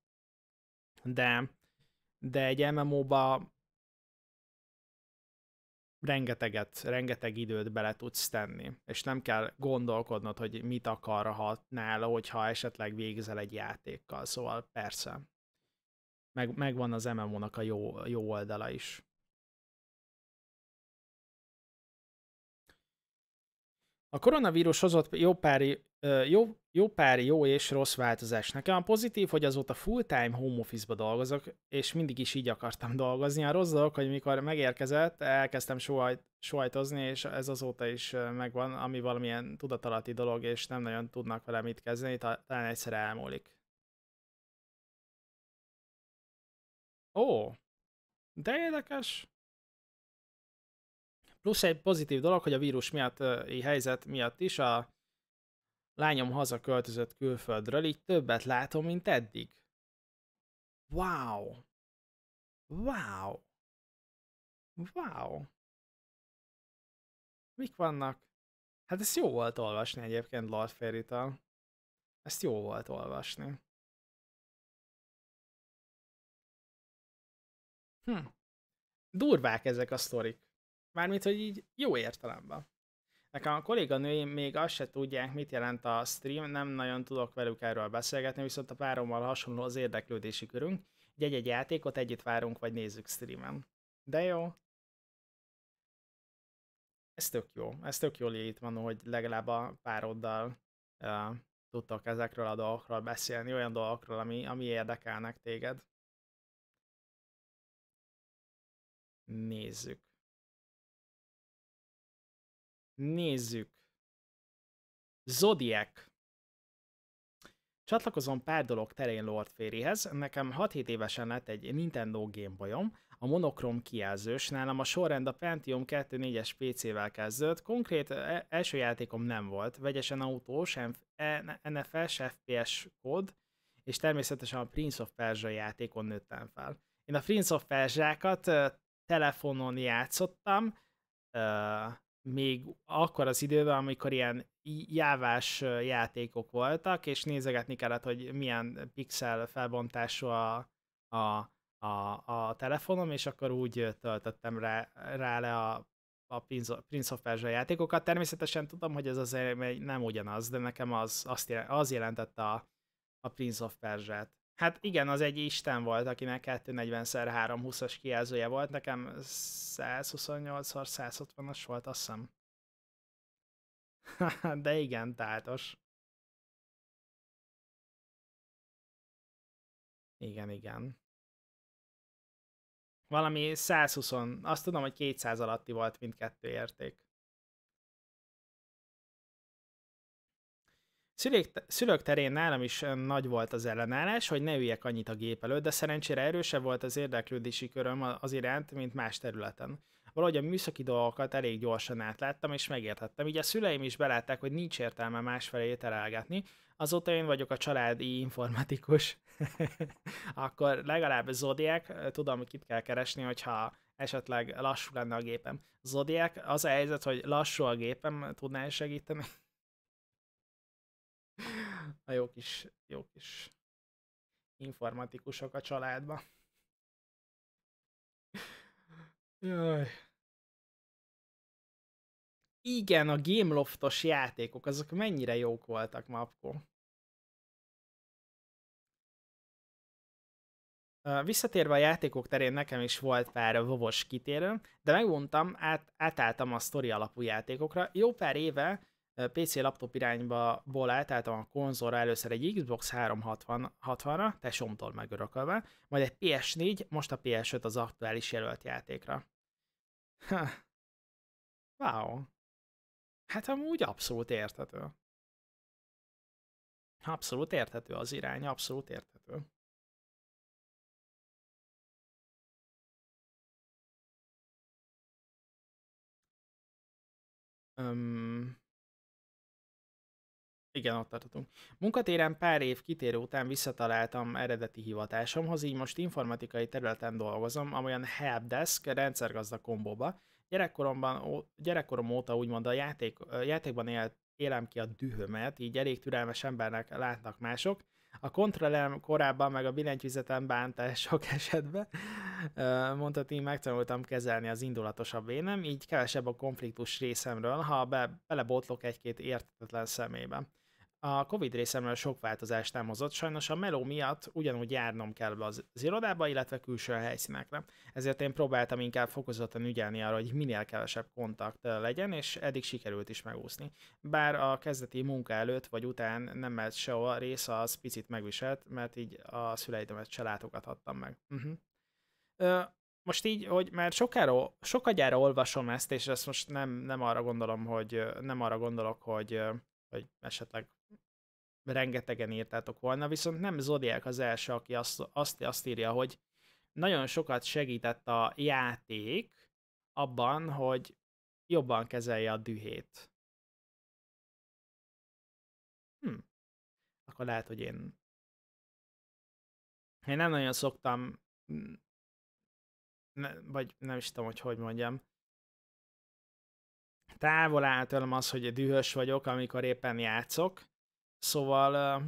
B: de de egy MMO-ba rengeteget, rengeteg időt bele tudsz tenni, és nem kell gondolkodnod, hogy mit akarhatnál, hogyha esetleg végzel egy játékkal, szóval persze. Meg, megvan az MMO-nak a jó, jó oldala is. A koronavírus hozott jó pár, jó jó pár jó és rossz változás. Nekem a pozitív, hogy azóta full-time home office-ba dolgozok, és mindig is így akartam dolgozni. A rossz dolog, hogy mikor megérkezett, elkezdtem sohajt, sohajtozni, és ez azóta is megvan, ami valamilyen tudatalatti
A: dolog, és nem nagyon tudnak vele mit kezdeni, talán egyszer elmúlik. Ó, de érdekes. Plusz egy pozitív dolog, hogy a vírus miatt, helyzet miatt is a
B: Lányom hazaköltözött külföldről, így többet látom, mint eddig.
A: Wow! Wow! Wow! Mik vannak? Hát ezt jó volt olvasni egyébként Lord fairy -től. Ezt jó volt olvasni. Hm. Durvák ezek a sztorik. Mármint, hogy így jó értelemben. Nekem a kolléganőim még azt se
B: tudják, mit jelent a stream, nem nagyon tudok velük erről beszélgetni, viszont a párommal hasonló az érdeklődési körünk. Egy-egy játékot együtt várunk, vagy nézzük streamen. De jó. Ez tök jó. Ez tök jó itt van, hogy legalább a pároddal uh, tudtok ezekről a dolgokról beszélni, olyan dolgokról, ami, ami érdekelnek
A: téged. Nézzük. Nézzük. Zodiac. Csatlakozom pár dolog terén Lord Férihez,
B: nekem 6-7 évesen lett egy Nintendo Gameboyom, a monokrom kijelzős, nálam a sorrend a Pentium 2.4-es PC-vel kezdődött, konkrét e, első játékom nem volt, vegyesen autós, NFS FPS kód, és természetesen a Prince of Persia játékon nőttem fel. Én a Prince of Persia-kat telefonon játszottam, még akkor az időben, amikor ilyen jávás játékok voltak, és nézegetni kellett, hogy milyen pixel felbontású a, a, a, a telefonom, és akkor úgy töltöttem rá, rá le a, a Prince of Persia játékokat. Természetesen tudom, hogy ez azért nem ugyanaz, de nekem az, azt, az jelentette a, a Prince of Persia-t. Hát igen, az egy Isten volt, akinek 240x320-as kijelzője volt, nekem
A: 128x160-as volt, azt hiszem. De igen, tátos. Igen, igen. Valami 120, azt tudom, hogy 200 alatti volt mindkettő érték.
B: Szülék, szülők terén nálam is nagy volt az ellenállás, hogy ne üljek annyit a gép előtt, de szerencsére erősebb volt az érdeklődési köröm az iránt, mint más területen. Valahogy a műszaki dolgokat elég gyorsan átláttam és megértettem, így a szüleim is belátták, hogy nincs értelme másfelé terelgetni, azóta én vagyok a családi informatikus. Akkor legalább Zodiac, tudom, kit kell keresni, hogyha esetleg lassú lenne a gépem. Zodiac, az a helyzet, hogy lassú a gépem, tudnál segíteni? a jó kis, jó kis informatikusok
A: a családba. Jaj. Igen, a Gameloftos játékok, azok mennyire jók voltak mapkó.
B: Visszatérve a játékok terén nekem is volt pár vovos kitérő, de megmondtam, át, átálltam a sztori alapú játékokra. Jó pár éve PC-laptop irányba ból átálltam a konzolra először egy Xbox 360-ra, te somtól megörökölve, majd egy PS4, most a PS5 az aktuális jelölt játékra.
A: Ha. Wow. Hát amúgy abszolút érthető. Abszolút érthető az irány, abszolút érthető. Um, igen, ott tartottunk. Munkatéren pár év kitérő után visszataláltam eredeti
B: hivatásomhoz, így most informatikai területen dolgozom, amolyan helpdesk, rendszergazda kombóba. Gyerekkoromban, ó, gyerekkorom óta úgymond a játék, játékban élt, élem ki a dühömet, így elég türelmes embernek látnak mások. A kontrollem korábban meg a billentyűzetem bánta sok esetben, mondta én megtanultam kezelni az indulatosabb énem, így kevesebb a konfliktus részemről, ha be, belebotlok egy-két értetetlen szemébe. A Covid részemről sok változást nem hozott, sajnos a meló miatt ugyanúgy járnom kell be az irodába, illetve külső helyszínekre. Ezért én próbáltam inkább fokozottan ügyelni arra, hogy minél kevesebb kontakt eh, legyen, és eddig sikerült is megúszni. Bár a kezdeti munka előtt vagy után nem mert sehol rész az picit megviselt, mert így a szüleidemet se látogathattam meg. Uh-huh. Ö, most így, hogy már sokára, sokadjára olvasom ezt, és ezt most nem, nem arra gondolom, hogy nem arra gondolok, hogy hogy esetleg rengetegen írtátok volna, viszont nem Zodiac az első, aki azt, azt, azt írja, hogy nagyon sokat segített a játék
A: abban, hogy jobban kezelje a dühét. Hm. Akkor lehet, hogy én... Én nem nagyon szoktam... Ne, vagy nem is tudom, hogy hogy mondjam.
B: Távol áll tőlem az, hogy dühös vagyok, amikor éppen játszok, Szóval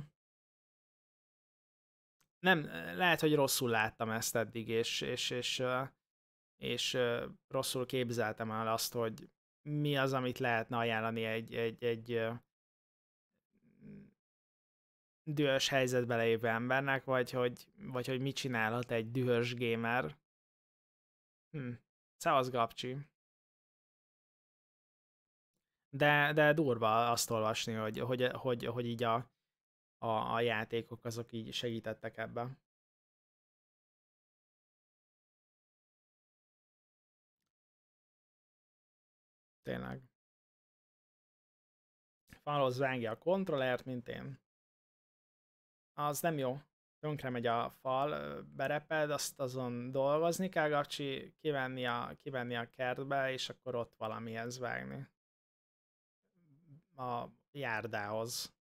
B: nem, lehet, hogy rosszul láttam ezt eddig, és, és, és, és rosszul képzeltem el azt, hogy mi az, amit lehetne ajánlani egy, egy, egy dühös helyzetbe lévő embernek, vagy hogy, vagy hogy mit csinálhat egy dühös gamer. Hm. Szevasz, Gabcsi! De, de durva azt olvasni, hogy,
A: hogy, hogy, hogy így a, a, a játékok azok így segítettek ebbe. Tényleg. Falhoz vágja a kontrollert, mint én. Az nem jó. Tönkre megy a
B: fal, bereped, azt azon dolgozni kell, Gacsi, kivenni a, kivenni a kertbe,
A: és akkor ott valamihez vágni a járdához.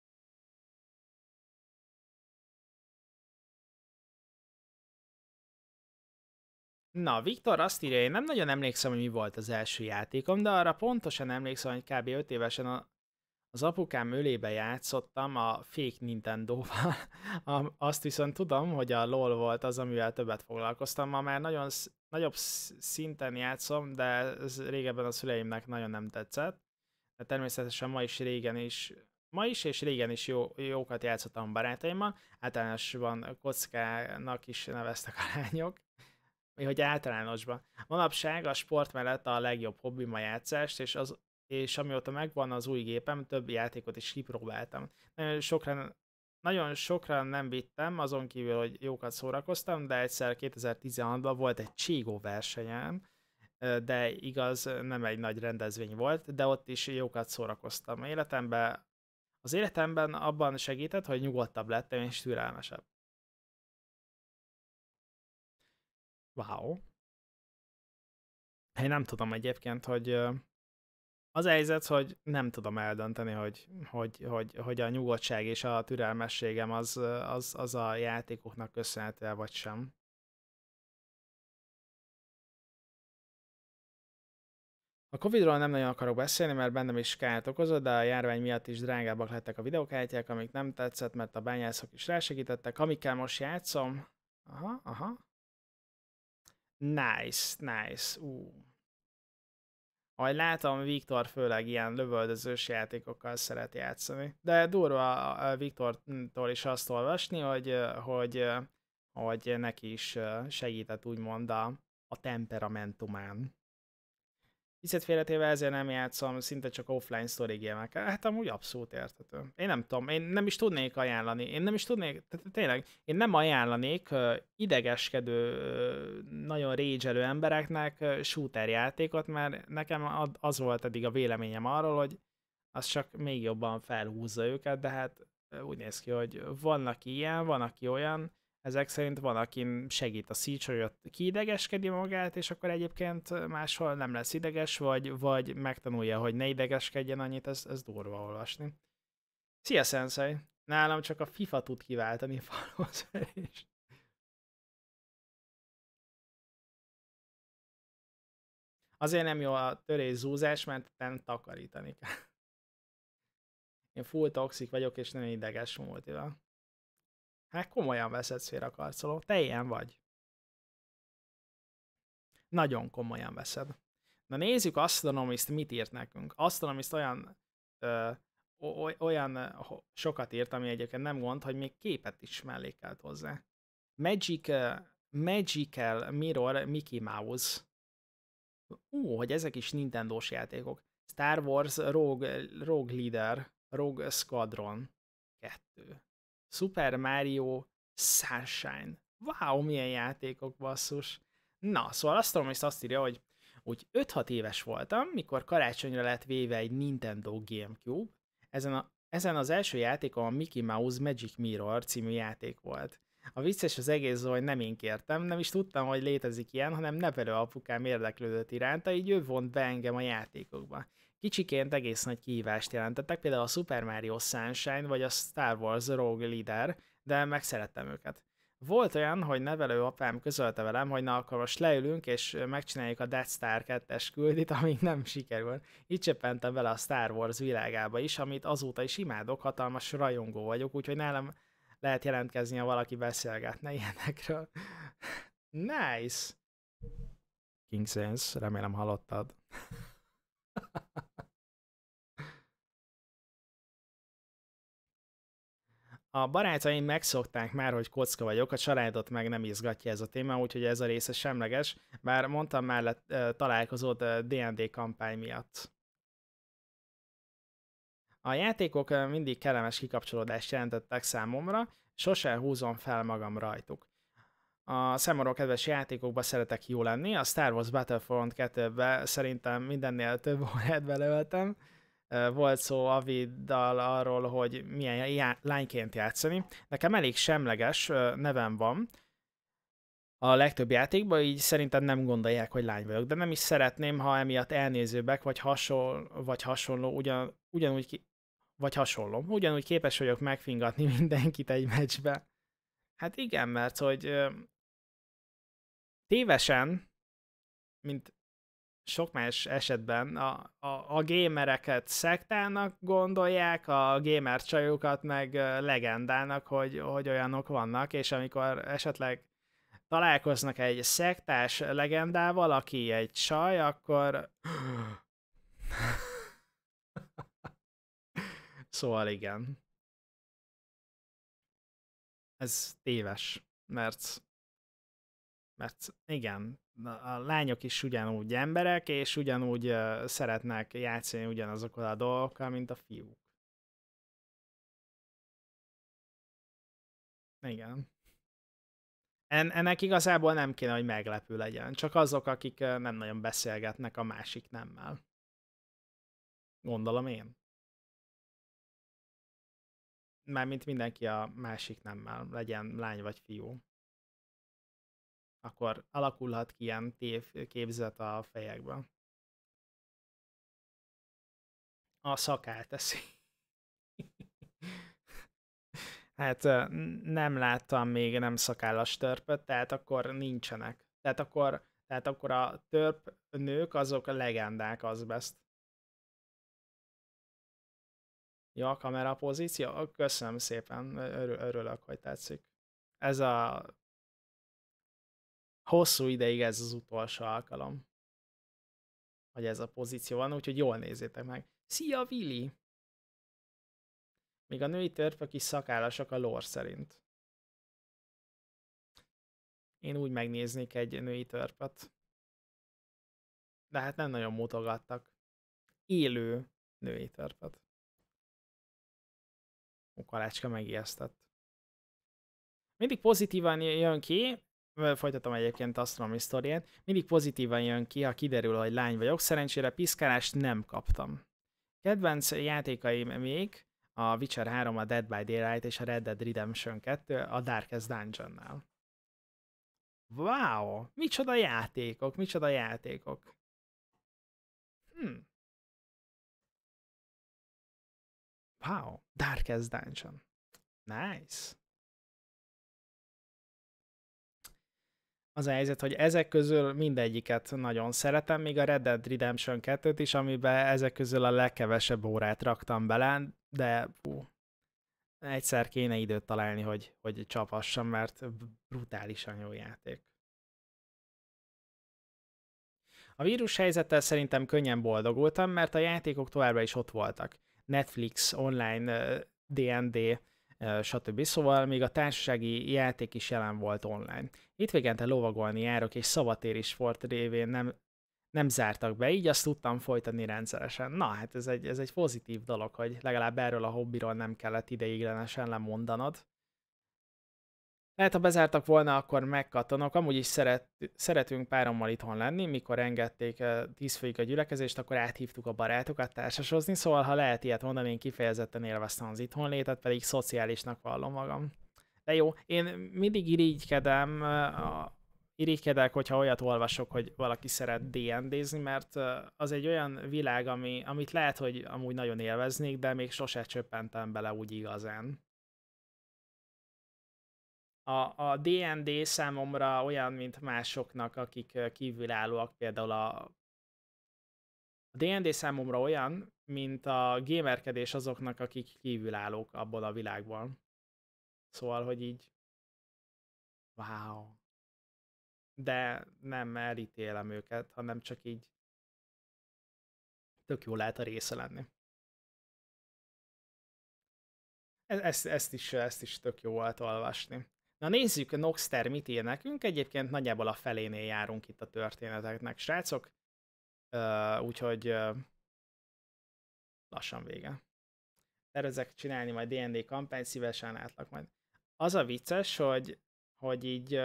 A: Na, Viktor azt írja, én nem nagyon emlékszem, hogy mi volt
B: az első játékom, de arra pontosan emlékszem, hogy kb. 5 évesen a, az apukám ölébe játszottam a fake Nintendo-val. azt viszont tudom, hogy a LOL volt az, amivel többet foglalkoztam. Ma már nagyon nagyobb szinten játszom, de ez régebben a szüleimnek nagyon nem tetszett. Hát természetesen ma is régen is, ma is és régen is jó, jókat játszottam barátaimmal, általánosban kockának is neveztek a lányok, mi hogy általánosban. Manapság a sport mellett a legjobb hobbim a játszást, és, az, és amióta megvan az új gépem, több játékot is kipróbáltam. Nagyon sokra, nagyon sokra nem vittem, azon kívül, hogy jókat szórakoztam, de egyszer 2016-ban volt egy Cségó versenyem de igaz, nem egy nagy rendezvény volt, de ott is jókat szórakoztam. Életemben,
A: az életemben abban segített, hogy nyugodtabb lettem és türelmesebb. Wow. Én nem tudom
B: egyébként, hogy az helyzet, hogy nem tudom eldönteni, hogy, hogy, hogy, hogy a nyugodtság és a türelmességem az, az, az a játékoknak köszönhető vagy
A: sem. A Covid-ról nem nagyon akarok beszélni, mert bennem is kárt okozott, de a járvány miatt is drágábbak
B: lettek a videokártyák, amik nem tetszett, mert a bányászok is rásegítettek. Amikkel most játszom... Aha, aha. Nice, nice. Ú. Ahogy látom, Viktor főleg ilyen lövöldözős játékokkal szeret játszani. De durva a Viktortól is azt olvasni, hogy, hogy, hogy neki is segített úgymond a, a temperamentumán. Viszont félretéve ezért nem játszom, szinte csak offline story gémekkel. Hát amúgy abszolút érthető. Én nem tudom, én nem is tudnék ajánlani. Én nem is tudnék, tehát tényleg, én nem ajánlanék idegeskedő, nagyon rage embereknek shooter játékot, mert nekem az volt eddig a véleményem arról, hogy az csak még jobban felhúzza őket, de hát úgy néz ki, hogy vannak ilyen, van aki olyan, ezek szerint van, aki segít a szícs, hogy ott kiidegeskedi magát, és akkor egyébként máshol nem lesz ideges, vagy, vagy megtanulja, hogy ne idegeskedjen annyit, ez, ez durva olvasni.
A: Szia, Sensei! Nálam csak a FIFA tud kiváltani falhoz verést. Azért nem jó a törés zúzás, mert nem takarítani kell. Én full
B: toxik vagyok, és nem ideges multival. Hát komolyan veszed szél a karcoló. Te ilyen vagy. Nagyon komolyan veszed. Na nézzük Astronomist mit írt nekünk. Astronomist olyan ö, olyan sokat írt, ami egyébként nem gond, hogy még képet is mellékelt hozzá. Magic, Magical Mirror Mickey Mouse. Ú, hogy ezek is nintendo játékok. Star Wars Rogue, Rogue Leader, Rogue Squadron 2. Super Mario Sunshine. Wow, milyen játékok, basszus. Na, szóval azt tudom, hogy azt írja, hogy úgy 5-6 éves voltam, mikor karácsonyra lett véve egy Nintendo Gamecube. Ezen, a, ezen az első játékom a Mickey Mouse Magic Mirror című játék volt. A vicces az egész, hogy nem én kértem, nem is tudtam, hogy létezik ilyen, hanem nevelő apukám érdeklődött iránta, így ő vont be engem a játékokba kicsiként egész nagy kihívást jelentettek, például a Super Mario Sunshine vagy a Star Wars Rogue Leader, de megszerettem őket. Volt olyan, hogy nevelő apám közölte velem, hogy na akkor most leülünk és megcsináljuk a Death Star 2-es küldit, amíg nem sikerül. Így csöppentem vele a Star Wars világába is, amit azóta is imádok, hatalmas rajongó vagyok, úgyhogy nálam lehet jelentkezni, ha valaki beszélgetne ilyenekről.
A: nice!
B: King Sense, remélem hallottad.
A: A barátaim megszokták már, hogy kocka vagyok, a családot meg nem
B: izgatja ez a téma, úgyhogy ez a része semleges, bár mondtam már le, találkozott D&D kampány miatt. A játékok mindig kellemes kikapcsolódást jelentettek számomra, sose húzom fel magam rajtuk. A szemorok kedves játékokba szeretek jó lenni, a Star Wars Battlefront 2-be szerintem mindennél több órát beleöltem, volt szó Aviddal arról, hogy milyen já- lányként játszani. Nekem elég semleges nevem van a legtöbb játékban, így szerintem nem gondolják, hogy lány vagyok, de nem is szeretném, ha emiatt elnézőbbek, vagy, hasonl- vagy hasonló, ugyan, ugyanúgy ki- vagy hasonló, ugyanúgy képes vagyok megfingatni mindenkit egy meccsbe. Hát igen, mert hogy tévesen, mint sok más esetben a, a, a gémereket szektának gondolják, a gamer csajokat meg legendának, hogy, hogy olyanok vannak, és amikor esetleg találkoznak egy szektás legendával, aki egy csaj, akkor...
A: szóval igen. Ez téves, mert mert igen, a lányok is ugyanúgy emberek, és ugyanúgy szeretnek játszani ugyanazokkal a dolgokkal, mint a fiúk. Igen. En,
B: ennek igazából nem kéne, hogy meglepő legyen. Csak azok, akik nem nagyon beszélgetnek a másik
A: nemmel. Gondolom én. Mármint mindenki a másik nemmel, legyen lány vagy fiú
B: akkor alakulhat ki ilyen tév képzet a fejekben. A szakát teszi. hát nem láttam még nem szakállas törpöt, tehát akkor nincsenek. Tehát akkor, tehát akkor a törp nők azok a legendák az best. Ja, a kamera pozíció? Köszönöm szépen, Örül, örülök, hogy tetszik. Ez a hosszú ideig ez az utolsó alkalom, hogy ez a pozíció van, úgyhogy jól nézzétek meg. Szia, Vili! Még a női törpök is szakállasak a lore szerint. Én úgy megnéznék egy női törpöt. De hát nem nagyon
A: mutogattak. Élő női törpöt. Kalácska megijesztett. Mindig pozitívan jön ki,
B: folytatom egyébként asztronomi sztoriát, mindig pozitívan jön ki, ha kiderül, hogy lány vagyok, szerencsére piszkálást nem kaptam. Kedvenc játékaim még a Witcher 3, a Dead by Daylight és a Red Dead Redemption 2 a Darkest Dungeon-nál.
A: Wow! Micsoda játékok, micsoda játékok. Hmm. Wow, Darkest Dungeon. Nice.
B: Az a helyzet, hogy ezek közül mindegyiket nagyon szeretem, még a Red Dead Redemption 2-t is, amiben ezek közül a legkevesebb órát raktam bele, de ú, egyszer kéne időt találni, hogy, hogy csapassam, mert brutálisan jó játék. A vírus helyzettel szerintem könnyen boldogultam, mert a játékok továbbra is ott voltak. Netflix, online D&D, stb. Szóval még a társasági játék is jelen volt online. végente lovagolni járok, és szabatéri sport révén nem, nem zártak be, így azt tudtam folytatni rendszeresen. Na, hát ez egy, ez egy pozitív dolog, hogy legalább erről a hobbiról nem kellett ideiglenesen lemondanod. Lehet, ha bezártak volna, akkor megkattanok. Amúgy is szeret, szeretünk párommal itthon lenni. Mikor engedték 10 eh, a gyülekezést, akkor áthívtuk a barátokat társasozni. Szóval, ha lehet ilyet mondani, én kifejezetten élveztem az itthonlétet, pedig szociálisnak vallom magam. De jó, én mindig irigykedem, eh, irigykedek, hogyha olyat olvasok, hogy valaki szeret D&D-zni, mert eh, az egy olyan világ, ami, amit lehet, hogy amúgy nagyon élveznék, de még sose csöppentem bele úgy igazán a, a D&D számomra olyan, mint másoknak, akik kívülállóak, például a a D&D számomra olyan, mint a gémerkedés azoknak, akik kívülállók abból a világban. Szóval, hogy így wow.
A: De nem elítélem őket, hanem csak így tök jó lehet a része lenni.
B: E, ezt, ezt, is, ezt is tök jó volt olvasni. Na nézzük, Noxter mit ír nekünk. Egyébként nagyjából a felénél járunk itt a történeteknek, srácok. Uh, úgyhogy uh, lassan vége. Tervezek csinálni majd D&D kampányt, szívesen átlak majd. Az a vicces, hogy, hogy így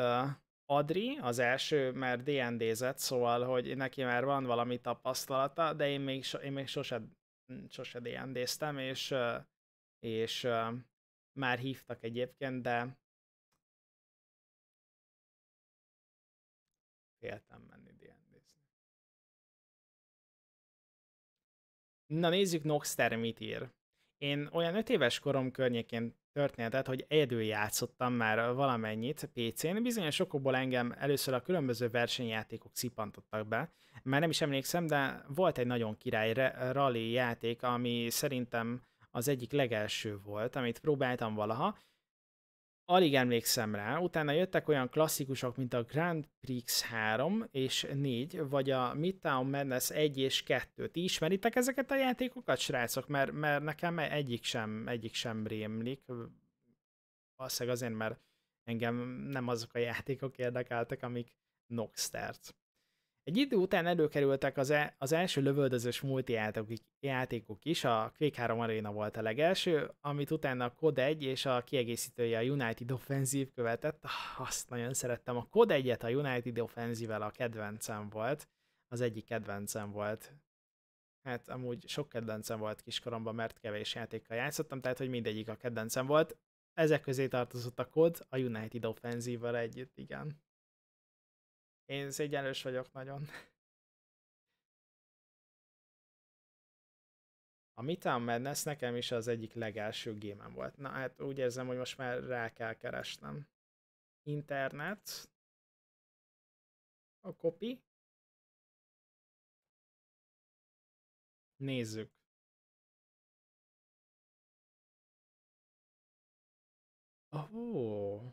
B: uh, Adri az első már D&D-zett, szóval, hogy neki már van valami tapasztalata, de én még, so, én még sose, sose D&D-ztem,
A: és, és már hívtak egyébként, de féltem menni D&D-zni. Na nézzük Noxter mit ír.
B: Én olyan 5 éves korom környékén történetet, hogy egyedül játszottam már valamennyit PC-n, bizonyos okokból engem először a különböző versenyjátékok szipantottak be. Már nem is emlékszem, de volt egy nagyon király rally játék, ami szerintem az egyik legelső volt, amit próbáltam valaha. Alig emlékszem rá, utána jöttek olyan klasszikusok, mint a Grand Prix 3 és 4, vagy a Midtown Madness 1 és 2. Ti ismeritek ezeket a játékokat, srácok? Mert, mert nekem egyik sem, egyik sem rémlik. Valószínűleg azért, mert engem nem azok a játékok érdekeltek, amik Noxtert egy idő után előkerültek az, e- az első lövöldözős multijátékok játékok is, a Quake 3 Arena volt a legelső, amit utána a Kod 1 és a kiegészítője a United Offensive követett, ah, azt nagyon szerettem. A Kod 1-et a United offensive a kedvencem volt, az egyik kedvencem volt. Hát amúgy sok kedvencem volt kiskoromban, mert kevés játékkal játszottam, tehát hogy mindegyik a kedvencem volt. Ezek közé tartozott a Kod a United
A: offensive együtt, igen. Én szégyenlős vagyok nagyon. A Mitam Madness
B: nekem is az egyik legelső gémem volt. Na hát úgy érzem, hogy most már rá kell keresnem.
A: Internet. A kopi. Nézzük. Oh.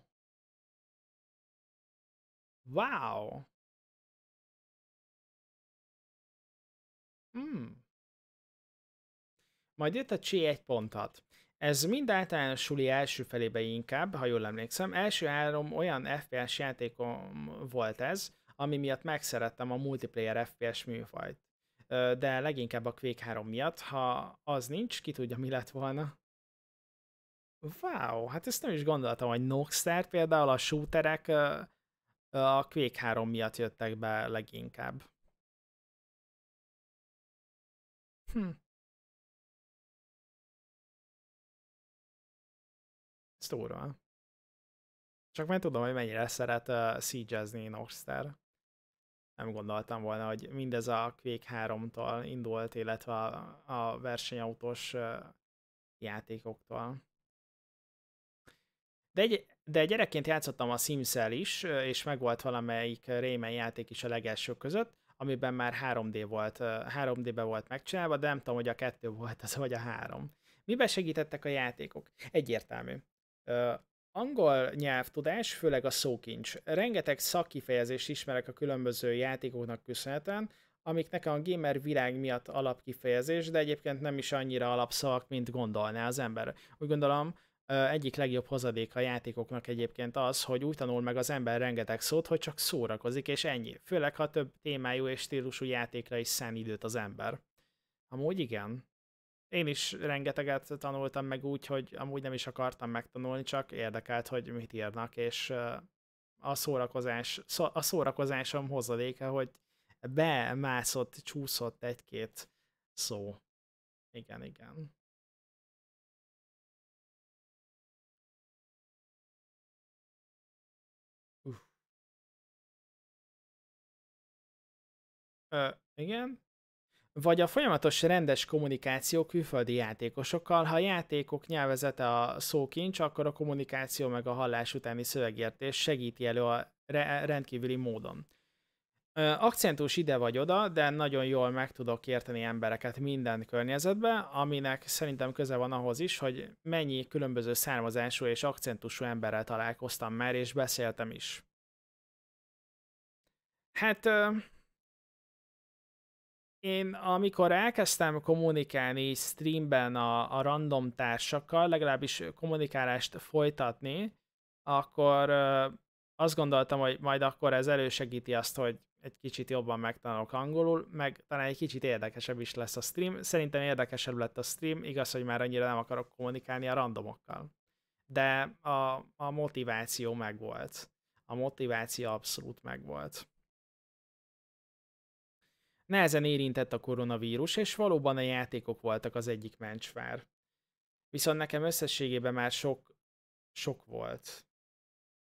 A: Wow. Hmm. Majd jött a
B: C1 pontat. Ez mind általános suli első felébe inkább, ha jól emlékszem. Első három olyan FPS játékom volt ez, ami miatt megszerettem a multiplayer FPS műfajt. De leginkább a Quake 3 miatt, ha az nincs, ki tudja mi lett volna. Wow, hát ezt nem is gondoltam, hogy Noxter például
A: a shooterek a Quake 3 miatt jöttek be leginkább. Hm. Szóra. Csak mert tudom, hogy mennyire szeret uh, siege-ezni Noxter. Nem gondoltam volna,
B: hogy mindez a Quake 3-tól indult, illetve a, a versenyautós uh, játékoktól. De egy, de gyerekként játszottam a sims is, és megvolt valamelyik rémen játék is a legelsők között, amiben már 3D volt, 3D-be volt megcsinálva, de nem tudom, hogy a kettő volt az, vagy a három. Miben segítettek a játékok? Egyértelmű. Uh, angol nyelvtudás, főleg a szókincs. Rengeteg szakkifejezést ismerek a különböző játékoknak köszönhetően, amik nekem a gamer világ miatt alapkifejezés, de egyébként nem is annyira alapszavak, mint gondolná az ember. Úgy gondolom, egyik legjobb hozadék a játékoknak egyébként az, hogy úgy tanul meg az ember rengeteg szót, hogy csak szórakozik, és ennyi. Főleg, ha több témájú és stílusú játékra is szán időt az ember. Amúgy igen. Én is rengeteget tanultam meg úgy, hogy amúgy nem is akartam megtanulni, csak érdekelt, hogy mit írnak, és a, szórakozás, a szórakozásom hozadéka, hogy
A: bemászott, csúszott egy-két szó. Igen, igen. Ö, igen. Vagy a folyamatos rendes kommunikáció külföldi játékosokkal,
B: ha a játékok nyelvezete a szókincs, akkor a kommunikáció meg a hallás utáni szövegértés segíti elő a re- rendkívüli módon. Akcentus ide vagy oda, de nagyon jól meg tudok érteni embereket minden környezetbe, aminek szerintem köze van ahhoz is, hogy mennyi különböző származású és akcentusú emberrel találkoztam már, és beszéltem is. Hát én amikor elkezdtem kommunikálni streamben a, a random társakkal, legalábbis kommunikálást folytatni, akkor azt gondoltam, hogy majd akkor ez elősegíti azt, hogy egy kicsit jobban megtanulok angolul, meg talán egy kicsit érdekesebb is lesz a stream. Szerintem érdekesebb lett a stream, igaz, hogy már annyira nem akarok kommunikálni a randomokkal. De a, a motiváció megvolt. A motiváció abszolút megvolt. Nehezen érintett a koronavírus, és valóban a játékok voltak az egyik mencsvár. Viszont nekem összességében már sok, sok volt.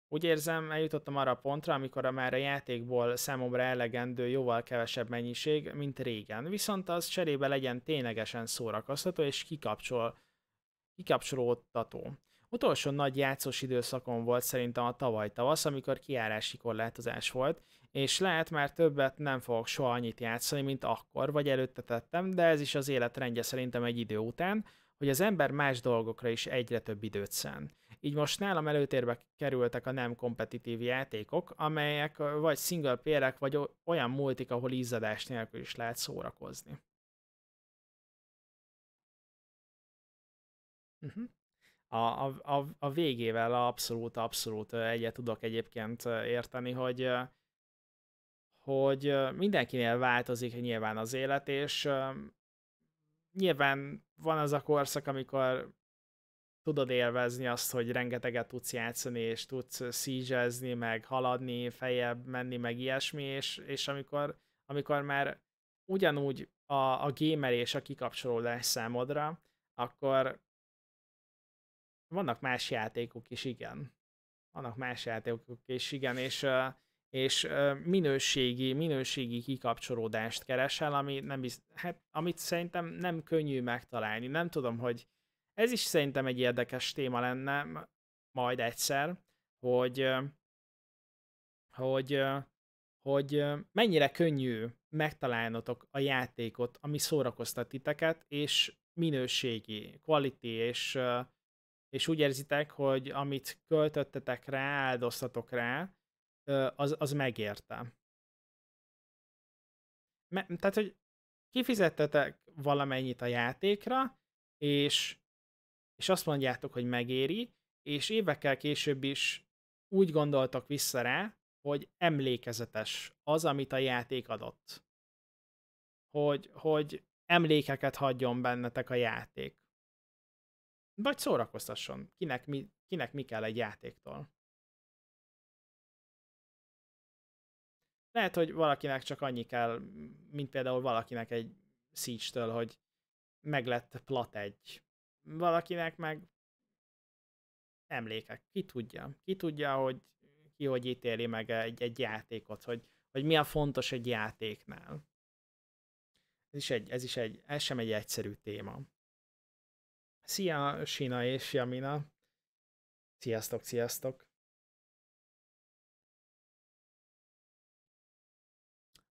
B: Úgy érzem, eljutottam arra a pontra, amikor a már a játékból számomra elegendő jóval kevesebb mennyiség, mint régen, viszont az cserébe legyen ténylegesen szórakoztató és kikapcsol, kikapcsolódtató. Utolsó nagy játszós időszakon volt szerintem a tavaly tavasz, amikor kiárási korlátozás volt, és lehet már többet nem fogok soha annyit játszani, mint akkor, vagy előtte tettem, de ez is az életrendje szerintem egy idő után, hogy az ember más dolgokra is egyre több időt szán. Így most nálam előtérbe kerültek a nem kompetitív játékok, amelyek vagy single playerek, vagy olyan multik, ahol izzadás nélkül is lehet szórakozni. Uh-huh. a, a, a végével abszolút, abszolút egyet tudok egyébként érteni, hogy hogy mindenkinél változik nyilván az élet, és nyilván van az a korszak, amikor tudod élvezni azt, hogy rengeteget tudsz játszani, és tudsz szízezni, meg haladni, fejebb menni, meg ilyesmi, és, és amikor, amikor már ugyanúgy a, a gamer és a kikapcsolódás számodra, akkor vannak más játékok is, igen. Vannak más játékok is, igen, és uh, és minőségi, minőségi kikapcsolódást keresel, ami nem biz... hát, amit szerintem nem könnyű megtalálni. Nem tudom, hogy ez is szerintem egy érdekes téma lenne majd egyszer, hogy, hogy, hogy mennyire könnyű megtalálnotok a játékot, ami szórakoztat titeket, és minőségi, quality, és, és úgy érzitek, hogy amit költöttetek rá, áldoztatok rá, az, az megérte. Me, tehát, hogy kifizettetek valamennyit a játékra, és, és azt mondjátok, hogy megéri, és évekkel később is úgy gondoltak vissza rá, hogy emlékezetes az, amit a játék adott. Hogy, hogy emlékeket hagyjon bennetek a játék.
A: Vagy szórakoztasson, kinek mi, kinek mi kell egy játéktól. Lehet, hogy valakinek csak annyi kell,
B: mint például valakinek egy Siege-től, hogy meglett plat egy. Valakinek meg emlékek. Ki tudja? Ki tudja, hogy ki hogy ítéli meg egy, egy játékot, hogy, hogy mi a fontos egy játéknál. Ez is egy, ez is egy, ez sem egy egyszerű téma.
A: Szia, Sina és Jamina. Sziasztok, sziasztok.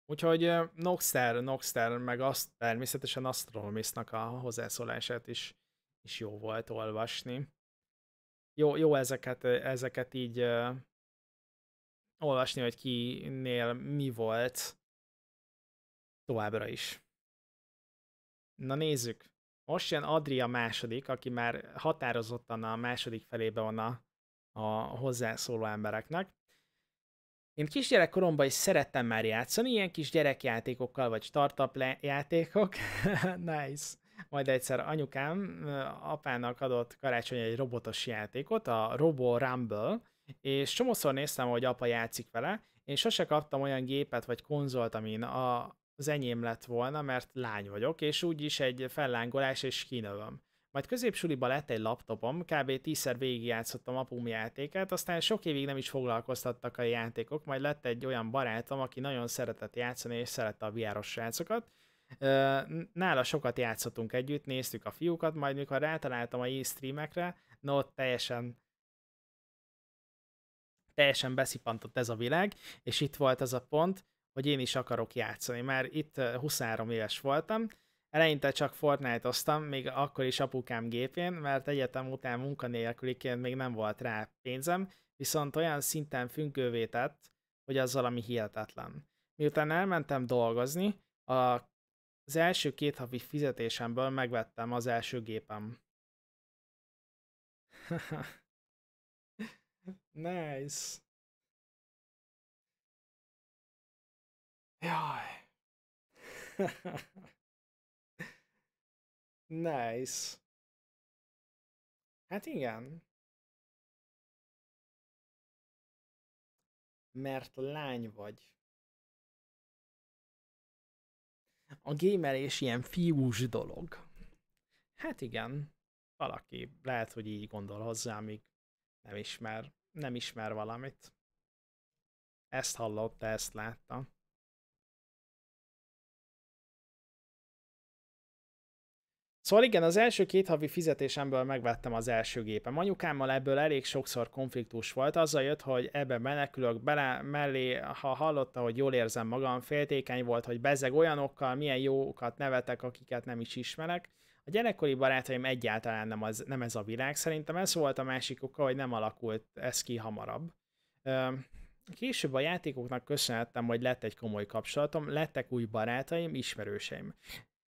A: Úgyhogy
B: Noxter, Noxter, meg azt, természetesen Astronomisnak a hozzászólását is, is jó volt olvasni. Jó, jó ezeket, ezeket így uh, olvasni, hogy kinél mi volt továbbra is. Na nézzük. Most jön Adria második, aki már határozottan a második felébe van a, a hozzászóló embereknek. Én kisgyerekkoromban is szerettem már játszani, ilyen kis gyerekjátékokkal, vagy startup játékok. nice. Majd egyszer anyukám apának adott karácsony egy robotos játékot, a Robo Rumble, és csomószor néztem, hogy apa játszik vele, én sose kaptam olyan gépet vagy konzolt, amin a, az enyém lett volna, mert lány vagyok, és úgyis egy fellángolás és kinövöm. Majd középsuliba lett egy laptopom, kb. tízszer végigjátszottam apum játékát, aztán sok évig nem is foglalkoztattak a játékok, majd lett egy olyan barátom, aki nagyon szeretett játszani és szerette a viáros srácokat. Nála sokat játszottunk együtt, néztük a fiúkat, majd mikor rátaláltam a e-streamekre, no ott teljesen teljesen beszipantott ez a világ, és itt volt az a pont, hogy én is akarok játszani. Már itt 23 éves voltam, Eleinte csak Fortnite-oztam, még akkor is apukám gépén, mert egyetem után munkanélküliként még nem volt rá pénzem, viszont olyan szinten függővé tett, hogy az valami hihetetlen. Miután elmentem dolgozni, a, az első két havi fizetésemből megvettem az első gépem.
A: nice. Jaj. Nice. Hát igen. Mert lány vagy. A gémelés ilyen fiús dolog. Hát igen.
B: Valaki lehet, hogy így gondol hozzá, amíg nem ismer, nem ismer valamit.
A: Ezt hallotta, ezt látta. Szóval igen, az első két havi
B: fizetésemből megvettem az első gépem. Anyukámmal ebből elég sokszor konfliktus volt, azzal jött, hogy ebbe menekülök bele, mellé, ha hallotta, hogy jól érzem magam, féltékeny volt, hogy bezeg olyanokkal, milyen jókat nevetek, akiket nem is ismerek. A gyerekkori barátaim egyáltalán nem, az, nem ez a világ, szerintem ez volt a másik oka, hogy nem alakult ez ki hamarabb. Később a játékoknak köszönhettem, hogy lett egy komoly kapcsolatom, lettek új barátaim, ismerőseim.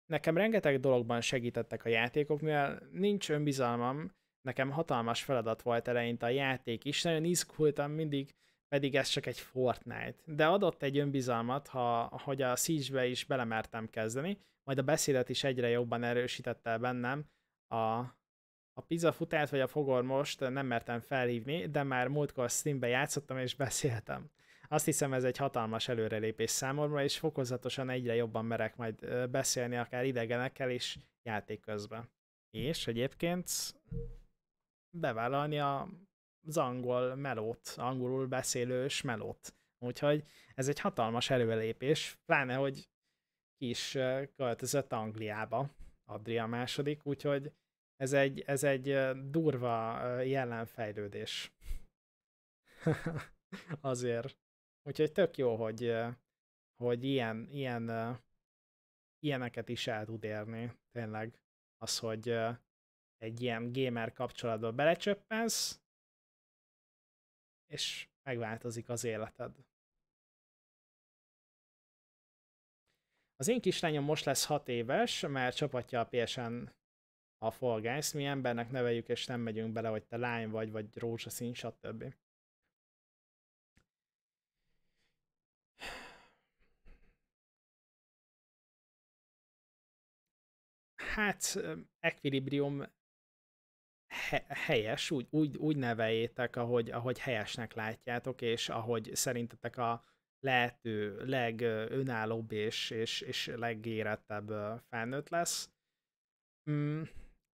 B: Nekem rengeteg dologban segítettek a játékok, mivel nincs önbizalmam, nekem hatalmas feladat volt eleinte a játék is, nagyon izgultam mindig, pedig ez csak egy Fortnite. De adott egy önbizalmat, ha, hogy a Siege-be is belemertem kezdeni, majd a beszédet is egyre jobban erősítette bennem. A, a pizza futát vagy a fogormost nem mertem felhívni, de már múltkor streambe játszottam és beszéltem. Azt hiszem ez egy hatalmas előrelépés számomra, és fokozatosan egyre jobban merek majd beszélni akár idegenekkel is játék közben. És egyébként bevállalni az angol melót, angolul beszélős melót. Úgyhogy ez egy hatalmas előrelépés, pláne, hogy ki is költözött Angliába, Adria második, úgyhogy ez egy, ez egy durva jelenfejlődés. Azért. Úgyhogy tök jó, hogy, hogy ilyen, ilyen, ilyeneket is el tud érni, tényleg. Az, hogy egy
A: ilyen gamer kapcsolatba belecsöppensz, és megváltozik az életed.
B: Az én kislányom most lesz 6 éves, mert csapatja a PSN a Fall Guys. Mi embernek neveljük, és nem megyünk bele, hogy te lány vagy, vagy rózsaszín, stb.
A: hát Equilibrium
B: he- helyes, úgy, úgy, úgy neveljétek, ahogy, ahogy helyesnek látjátok, és ahogy szerintetek a lehető legönállóbb és, és, és legérettebb felnőtt lesz. Mm,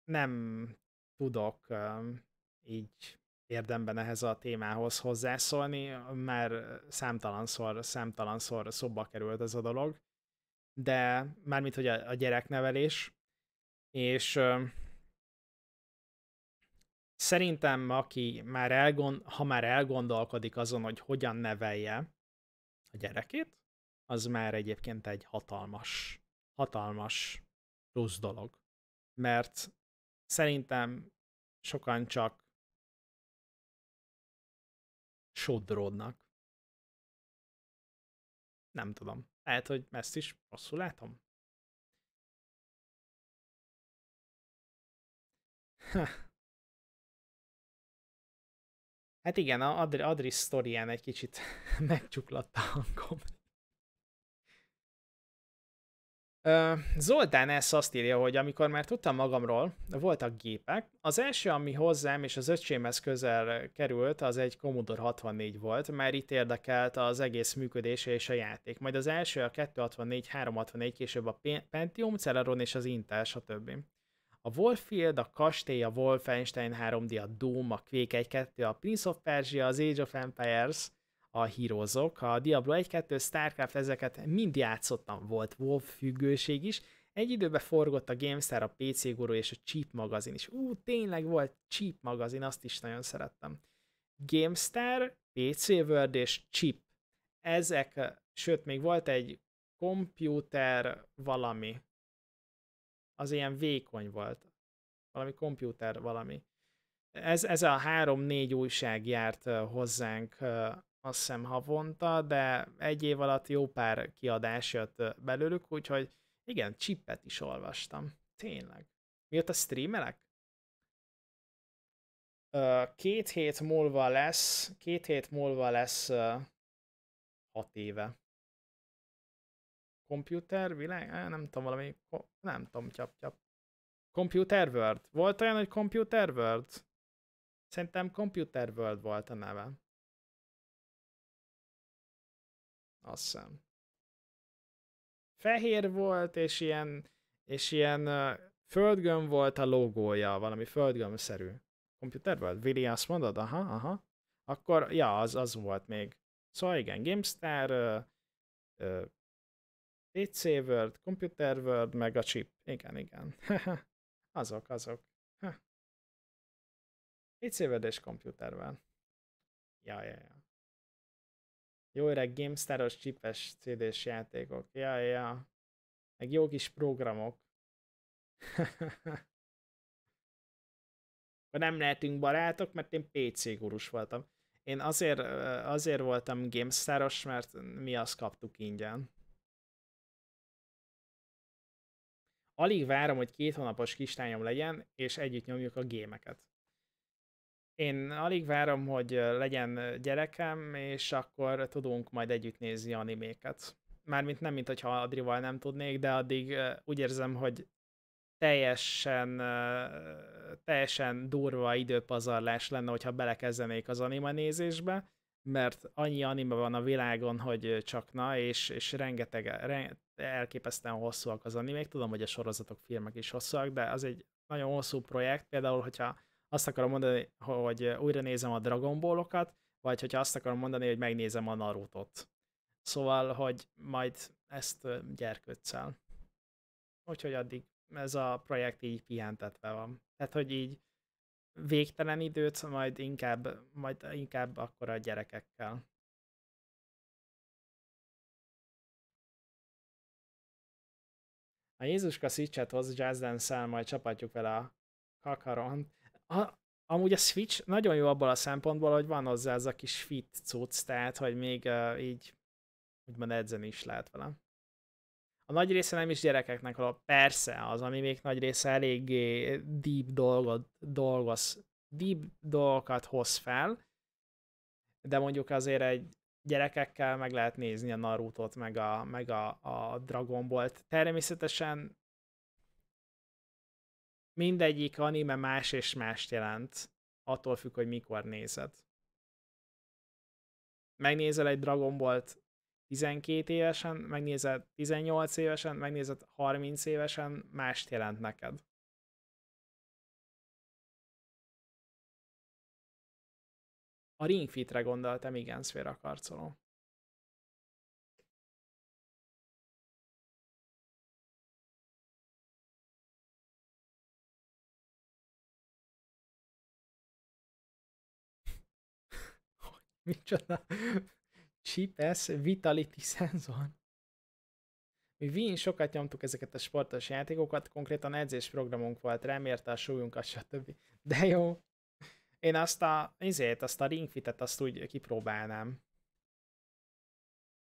B: nem tudok így érdemben ehhez a témához hozzászólni, mert számtalanszor, számtalanszor szóba került ez a dolog, de mármint, hogy a, a gyereknevelés, és szerintem aki már elgond, ha már elgondolkodik azon, hogy hogyan nevelje a gyerekét, az már egyébként egy hatalmas,
A: hatalmas plusz dolog. Mert szerintem sokan csak sodródnak. Nem tudom. Lehet, hogy ezt is rosszul látom. Hát igen, a Adri, Adri sztorián egy kicsit megcsuklott a hangom.
B: Zoltán ezt azt írja, hogy amikor már tudtam magamról, voltak gépek. Az első, ami hozzám és az öcsémhez közel került, az egy Commodore 64 volt, mert itt érdekelt az egész működése és a játék. Majd az első a 264, 364, később a Pentium, Celeron és az Intel, stb a Wolffield, a kastély, a Wolfenstein 3D, a Doom, a Quake 1-2, a Prince of Persia, az Age of Empires, a heroes a Diablo 1-2, Starcraft, ezeket mind játszottam, volt Wolf függőség is, egy időben forgott a GameStar, a PC Guru és a Cheap magazin is. Ú, tényleg volt Cheap magazin, azt is nagyon szerettem. GameStar, PC World és Cheap. Ezek, sőt, még volt egy komputer valami, az ilyen vékony volt. Valami komputer, valami. Ez, ez a három-négy újság járt hozzánk azt hiszem havonta, de egy év alatt jó pár kiadás jött belőlük, úgyhogy igen, csippet is olvastam. Tényleg. Miért a streamelek?
A: Két hét múlva lesz, két hét múlva lesz hat éve. Computer
B: világ? Á, nem tudom, valami... Nem tudom, csap, csap. Computer World. Volt olyan, hogy
A: Computer World? Szerintem Computer World volt a neve. Azt hiszem. Fehér
B: volt, és ilyen, és ilyen uh, volt a logója, valami földgömszerű. Computer World? Vili, azt mondod? Aha, aha. Akkor, ja, az, az volt még. Szóval igen, GameStar, uh, uh, PC World, Computer World, meg a chip. Igen, igen. azok, azok. PC World és Computer World. Ja, ja, ja. Jó öreg GameStar-os chipes CD-s játékok. Ja, ja. Meg jó kis programok. nem lehetünk barátok, mert én PC gurus voltam. Én azért, azért voltam GameStar-os, mert mi azt kaptuk ingyen. alig várom, hogy két hónapos kislányom legyen, és együtt nyomjuk a gémeket. Én alig várom, hogy legyen gyerekem, és akkor tudunk majd együtt nézni animéket. Mármint nem, mint hogyha Adrival nem tudnék, de addig úgy érzem, hogy teljesen, teljesen durva időpazarlás lenne, hogyha belekezdenék az anima nézésbe, mert annyi anime van a világon, hogy csak na, és, és rengeteg, elképesztően hosszúak az animék, tudom, hogy a sorozatok, filmek is hosszúak, de az egy nagyon hosszú projekt, például, hogyha azt akarom mondani, hogy újra nézem a Dragon Ballokat, vagy hogyha azt akarom mondani, hogy megnézem a -t. Szóval, hogy majd ezt gyerkőccel. Úgyhogy addig ez a projekt így pihentetve van. Tehát, hogy így
A: végtelen időt, majd inkább, majd inkább akkor a gyerekekkel. A Jézuska Switch-et hoz Jazz dance majd csapatjuk vele a kakaront.
B: A, amúgy a Switch nagyon jó abból a szempontból, hogy van hozzá az a kis fit cucc, tehát hogy még uh, így úgymond edzeni is lehet vele. A nagy része nem is gyerekeknek való. Persze, az, ami még nagy része eléggé deep dolgot dolgoz, deep dolgokat hoz fel, de mondjuk azért egy gyerekekkel meg lehet nézni a naruto meg a, meg a, a Dragon Ball-t. Természetesen mindegyik anime más és mást jelent, attól függ, hogy mikor nézed. Megnézel egy Dragon Ball-t 12 évesen, megnézed 18 évesen,
A: megnézed 30 évesen, mást jelent neked. A Ring Fitre gondoltam, igen, szféra karcoló. Micsoda? Cheapest Vitality Sensor. Mi Wien
B: sokat nyomtuk ezeket a sportos játékokat, konkrétan edzésprogramunk volt, remérte a súlyunkat, stb. De jó, én azt a, azért, azt a ringfitet azt úgy kipróbálnám.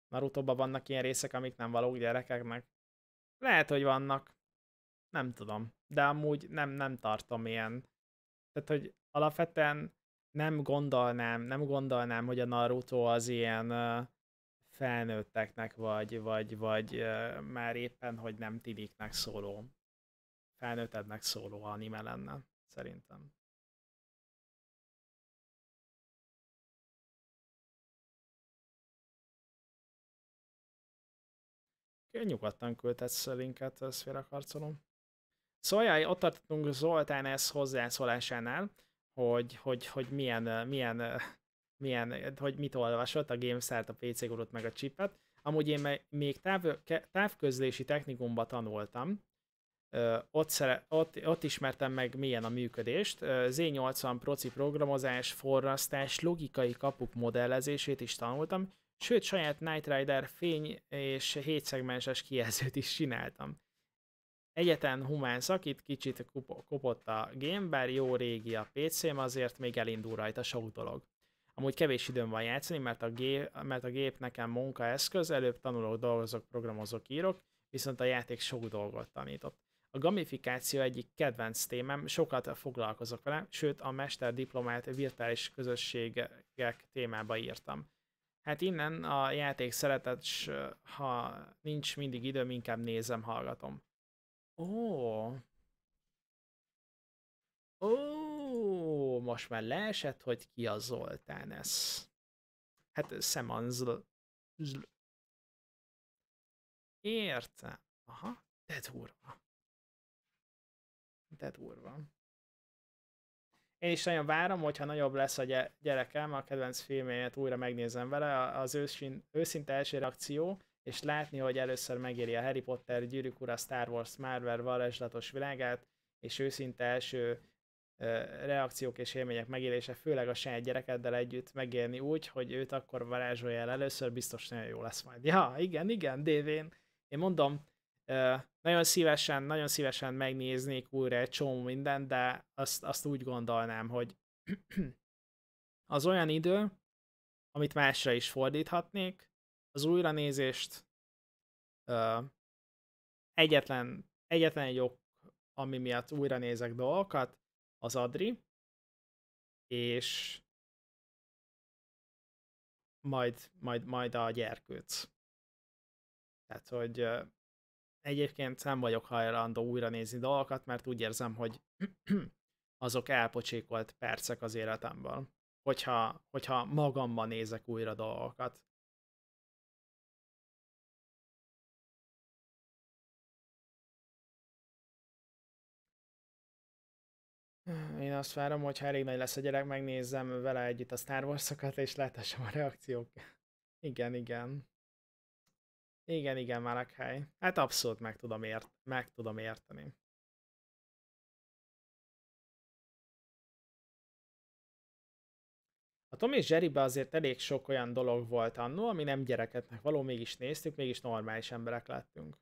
B: naruto vannak ilyen részek, amik nem valók gyerekeknek. Lehet, hogy vannak. Nem tudom. De amúgy nem, nem tartom ilyen. Tehát, hogy alapvetően nem gondolnám, nem gondolnám, hogy a Naruto az ilyen felnőtteknek, vagy, vagy, vagy már éppen,
A: hogy nem tiniknek szóló, felnőttednek szóló anime lenne, szerintem. nyugodtan küldhetsz
B: linket félrekarcolom. Szóval jaj, ott tartottunk Zoltán ez hozzászólásánál, hogy, hogy, hogy milyen, milyen, milyen, hogy mit olvasott, a GameStar-t, a PC gurut, meg a chipet. Amúgy én még táv, távközlési technikumban tanultam, ott, szere, ott, ott ismertem meg milyen a működést. Z80 proci programozás, forrasztás, logikai kapuk modellezését is tanultam, Sőt, saját Night Rider fény és hétszegmenses kijelzőt is csináltam. Egyetlen humán szakít, kicsit kopott a game, bár jó régi a PC-m, azért még elindul rajta sok dolog. Amúgy kevés időm van játszani, mert a, gép, mert a gép nekem munkaeszköz, előbb tanulok, dolgozok, programozok, írok, viszont a játék sok dolgot tanított. A gamifikáció egyik kedvenc témám, sokat foglalkozok vele, sőt a mesterdiplomát virtuális közösségek témába írtam. Hát innen a játék szeretet, ha nincs mindig időm, inkább nézem, hallgatom. Ó. Ó, most már leesett, hogy ki a Zoltán ez. Hát
A: Szemanzl... Értem. Aha, de durva. De durva.
B: Én is nagyon várom, hogyha nagyobb lesz a gyerekem, a kedvenc filmjét újra megnézem vele, az őszín, őszinte első reakció, és látni, hogy először megéri a Harry Potter, Gyűrűk Ura, Star Wars, Marvel Valeslatos világát, és őszinte első reakciók és élmények megélése, főleg a saját gyerekeddel együtt megélni úgy, hogy őt akkor varázsolja el először, biztos nagyon jó lesz majd. Ja, igen, igen, dévén. Én mondom, nagyon szívesen, nagyon szívesen megnéznék újra egy csomó mindent, de azt, azt úgy gondolnám, hogy az olyan idő, amit másra is fordíthatnék, az újranézést ö,
A: egyetlen, egyetlen egy ok, ami miatt újra nézek dolgokat, az Adri, és majd, majd, majd a gyerkőc. Tehát, hogy
B: egyébként nem vagyok hajlandó újra nézni dolgokat, mert úgy érzem, hogy azok
A: elpocsékolt percek az életemből, hogyha, hogyha magamban nézek újra dolgokat.
B: Én azt várom, hogy ha elég nagy lesz a gyerek, megnézzem vele együtt a Star Wars-okat, és látassam a reakciók. igen, igen. Igen, igen, már hely. Hát abszolút meg
A: tudom, ért, meg tudom érteni. A Tom és jerry azért elég sok olyan
B: dolog volt annó, ami nem gyereketnek való, mégis néztük, mégis normális emberek lettünk.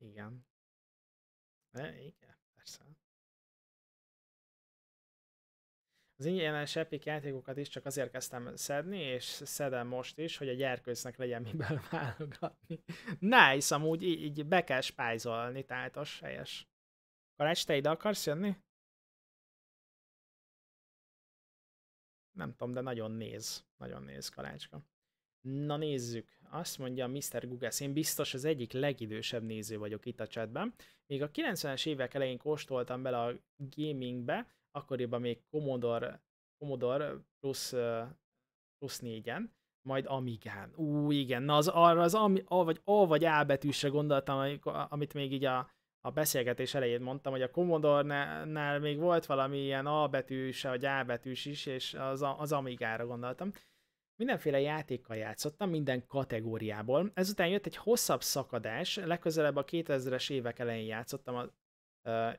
A: Igen. De, igen, persze. Az ingyenes Epic
B: játékokat is csak azért kezdtem szedni, és szedem most is, hogy a gyerkőznek legyen miből válogatni. Nice, amúgy így, így be kell spájzolni, tehát az helyes.
A: Karács, te ide akarsz jönni? Nem tudom, de nagyon néz. Nagyon néz Karácska. Na nézzük. Azt mondja
B: Mr. Gugas, én biztos az egyik legidősebb néző vagyok itt a chatben. Még a 90-es évek elején kóstoltam bele a gamingbe, akkoriban még Commodore, Commodore plusz, plusz négyen, majd Amigán. Ú, igen, na az arra az ami, A vagy A vagy A betűsre gondoltam, amit még így a, a beszélgetés elején mondtam, hogy a Commodore-nál még volt valami ilyen A betűs, vagy A betűs is, és az, az Amigára gondoltam. Mindenféle játékkal játszottam, minden kategóriából. Ezután jött egy hosszabb szakadás, legközelebb a 2000-es évek elején játszottam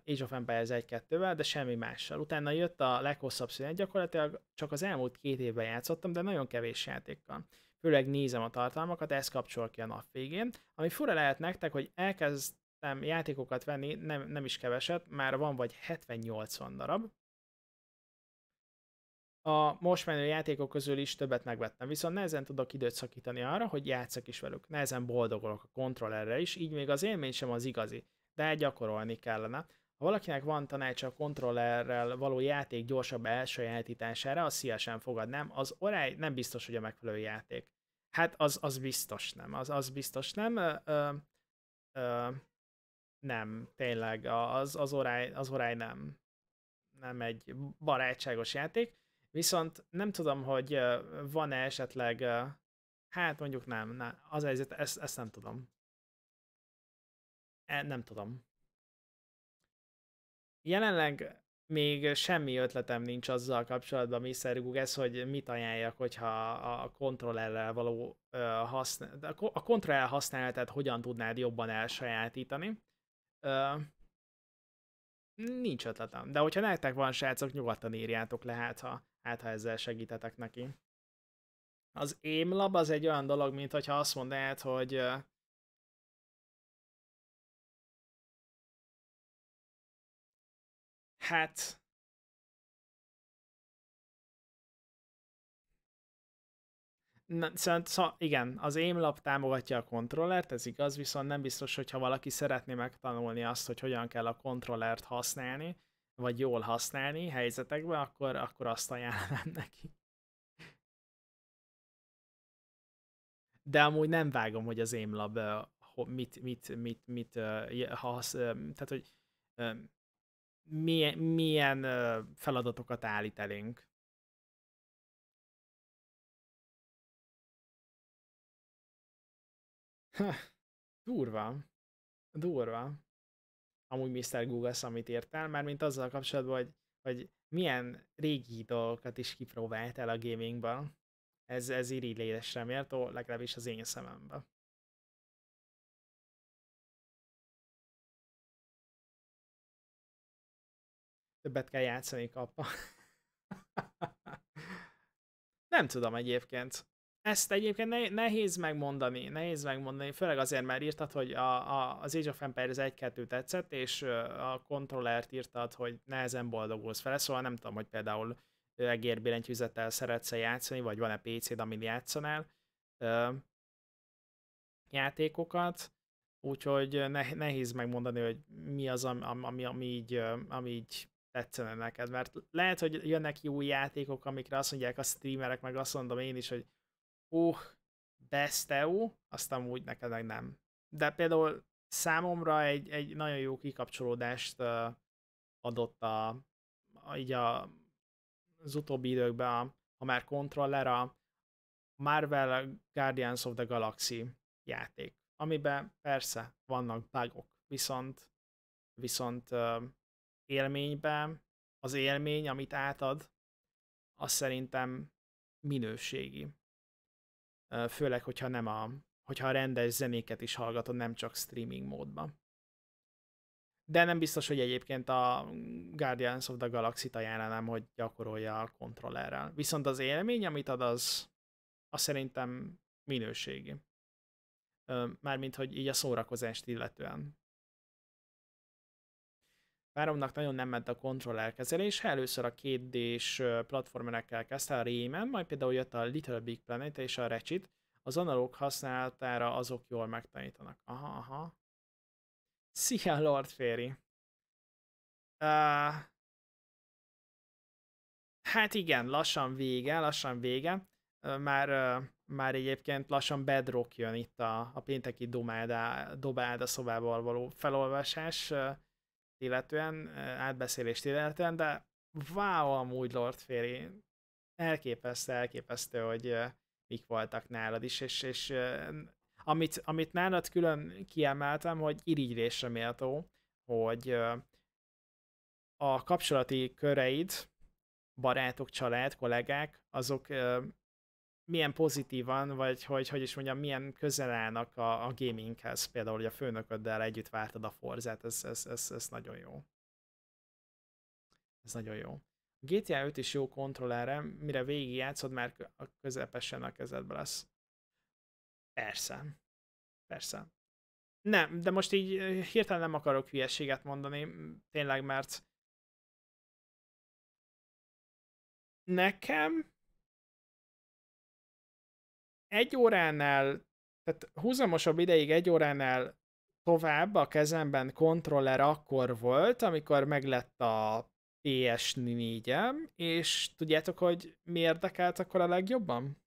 B: Age of Empires 1-2-vel, de semmi mással. Utána jött a leghosszabb szünet, gyakorlatilag csak az elmúlt két évben játszottam, de nagyon kevés játékkal. Főleg nézem a tartalmakat, ez kapcsol ki a nap végén. Ami fura lehet nektek, hogy elkezdtem játékokat venni, nem, nem is keveset, már van vagy 70-80 darab, a most menő játékok közül is többet megvettem, viszont nehezen tudok időt szakítani arra, hogy játszak is velük. Nehezen boldogolok a kontrollerre is, így még az élmény sem az igazi de gyakorolni kellene. Ha valakinek van tanács a kontrollerrel való játék gyorsabb elsajátítására, a szívesen fogadnám, az oráj nem biztos, hogy a megfelelő játék. Hát az, az biztos nem, az, az biztos nem. Ö, ö, ö, nem, tényleg, az, az, oráj, az oráj nem. Nem egy barátságos játék. Viszont nem tudom, hogy van-e esetleg, hát mondjuk nem, nem az helyzet, ezt, ezt nem tudom. E, nem tudom. Jelenleg még semmi ötletem nincs azzal kapcsolatban, Mr. ez, hogy mit ajánljak, hogyha a kontrollerrel való használ, a kontroller használatát hogyan tudnád jobban elsajátítani. Nincs ötletem, de hogyha nektek van srácok, nyugodtan írjátok le, hát ha, hát ha
A: ezzel segítetek neki. Az émlab az egy olyan dolog, mint hogyha azt mondanád, hogy Hát... Na, szóval, szóval igen, az émlap támogatja
B: a kontrollert, ez igaz, viszont nem biztos, hogyha valaki szeretné megtanulni azt, hogy hogyan kell a kontrollert használni, vagy jól használni helyzetekben, akkor, akkor azt ajánlom neki. De amúgy nem vágom, hogy az émlab mit, mit, mit, mit, ha, tehát, hogy
A: milyen, milyen feladatokat állít elénk. durva. Durva. Amúgy Mr.
B: Google Summit írt el, mint azzal kapcsolatban, hogy, hogy milyen régi dolgokat is
A: el a gamingban. Ez, ez irigylésre mért, legalábbis az én szememben. Többet kell játszani kapva.
B: Nem tudom egyébként. Ezt egyébként nehéz megmondani, nehéz megmondani, főleg azért, mert írtad, hogy a, a, az Age of Empires 1-2 tetszett, és a kontrollert írtad, hogy nehezen boldogulsz fel, szóval nem tudom, hogy például egérbillentyűzettel szeretsz -e játszani, vagy van-e PC-d, amin játszanál ö, játékokat, úgyhogy ne, nehéz megmondani, hogy mi az, ami, ami, ami, így, ami így tetszene neked, mert lehet, hogy jönnek jó játékok, amikre azt mondják a streamerek, meg azt mondom én is, hogy uh, besteu, azt amúgy neked meg nem. De például számomra egy, egy nagyon jó kikapcsolódást uh, adott a, a, így a, az utóbbi időkben, a, ha már kontroller, a Marvel Guardians of the Galaxy játék, amiben persze vannak bugok, viszont, viszont uh, élményben az élmény, amit átad, az szerintem minőségi. Főleg, hogyha nem a, hogyha a rendes zenéket is hallgatod, nem csak streaming módban. De nem biztos, hogy egyébként a Guardians of the Galaxy-t ajánlanám, hogy gyakorolja a kontrollerrel. Viszont az élmény, amit ad, az, az szerintem minőségi. Mármint, hogy így a szórakozást illetően. Váromnak nagyon nem ment a kontroll kezelése, először a 2D-s platformerekkel kezdte a Rayman, majd például jött a Little Big Planet és a Ratchet, az analóg használatára
A: azok jól megtanítanak. Aha, aha. Szia, Lord Fairy! Uh, hát igen, lassan
B: vége, lassan vége. Uh, már, uh, már egyébként lassan bedrock jön itt a, a pénteki domáda, dobád a szobából való felolvasás. Uh, illetően, átbeszélést illetően, de wow, amúgy Lord Féri, elképesztő, elképesztő, hogy mik voltak nálad is, és, és amit, amit nálad külön kiemeltem, hogy irigylésre méltó, hogy a kapcsolati köreid, barátok, család, kollégák, azok milyen pozitívan, vagy hogy, hogy is mondjam, milyen közel állnak a, a gaminghez, például, hogy a főnököddel együtt vártad a Forzát, ez, ez, ez, ez nagyon jó. Ez nagyon jó. A GTA 5 is jó kontrollerre, mire végig játszod, már a közepesen a kezedben lesz. Persze.
A: Persze. Nem, de most így eh, hirtelen nem akarok hülyeséget mondani, tényleg, mert nekem egy óránál, tehát
B: húzamosabb ideig egy óránál tovább a kezemben kontroller akkor volt, amikor meglett a PS4-em, és tudjátok, hogy mi érdekelt akkor a legjobban?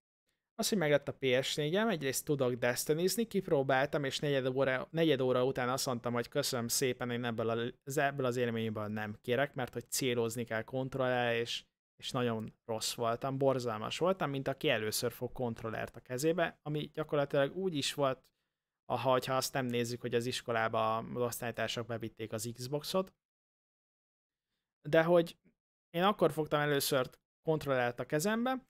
B: Az, hogy meglett a PS4-em, egyrészt tudok destinizni, kipróbáltam, és negyed óra, negyed óra után azt mondtam, hogy köszönöm szépen, én ebből, a, ebből az élményből nem kérek, mert hogy célozni kell kontrollál, és és nagyon rossz voltam, borzalmas voltam, mint aki először fog kontrollert a kezébe, ami gyakorlatilag úgy is volt, ha azt nem nézzük, hogy az iskolába az osztálytársak bevitték az Xboxot, de hogy én akkor fogtam először kontrollert a kezembe,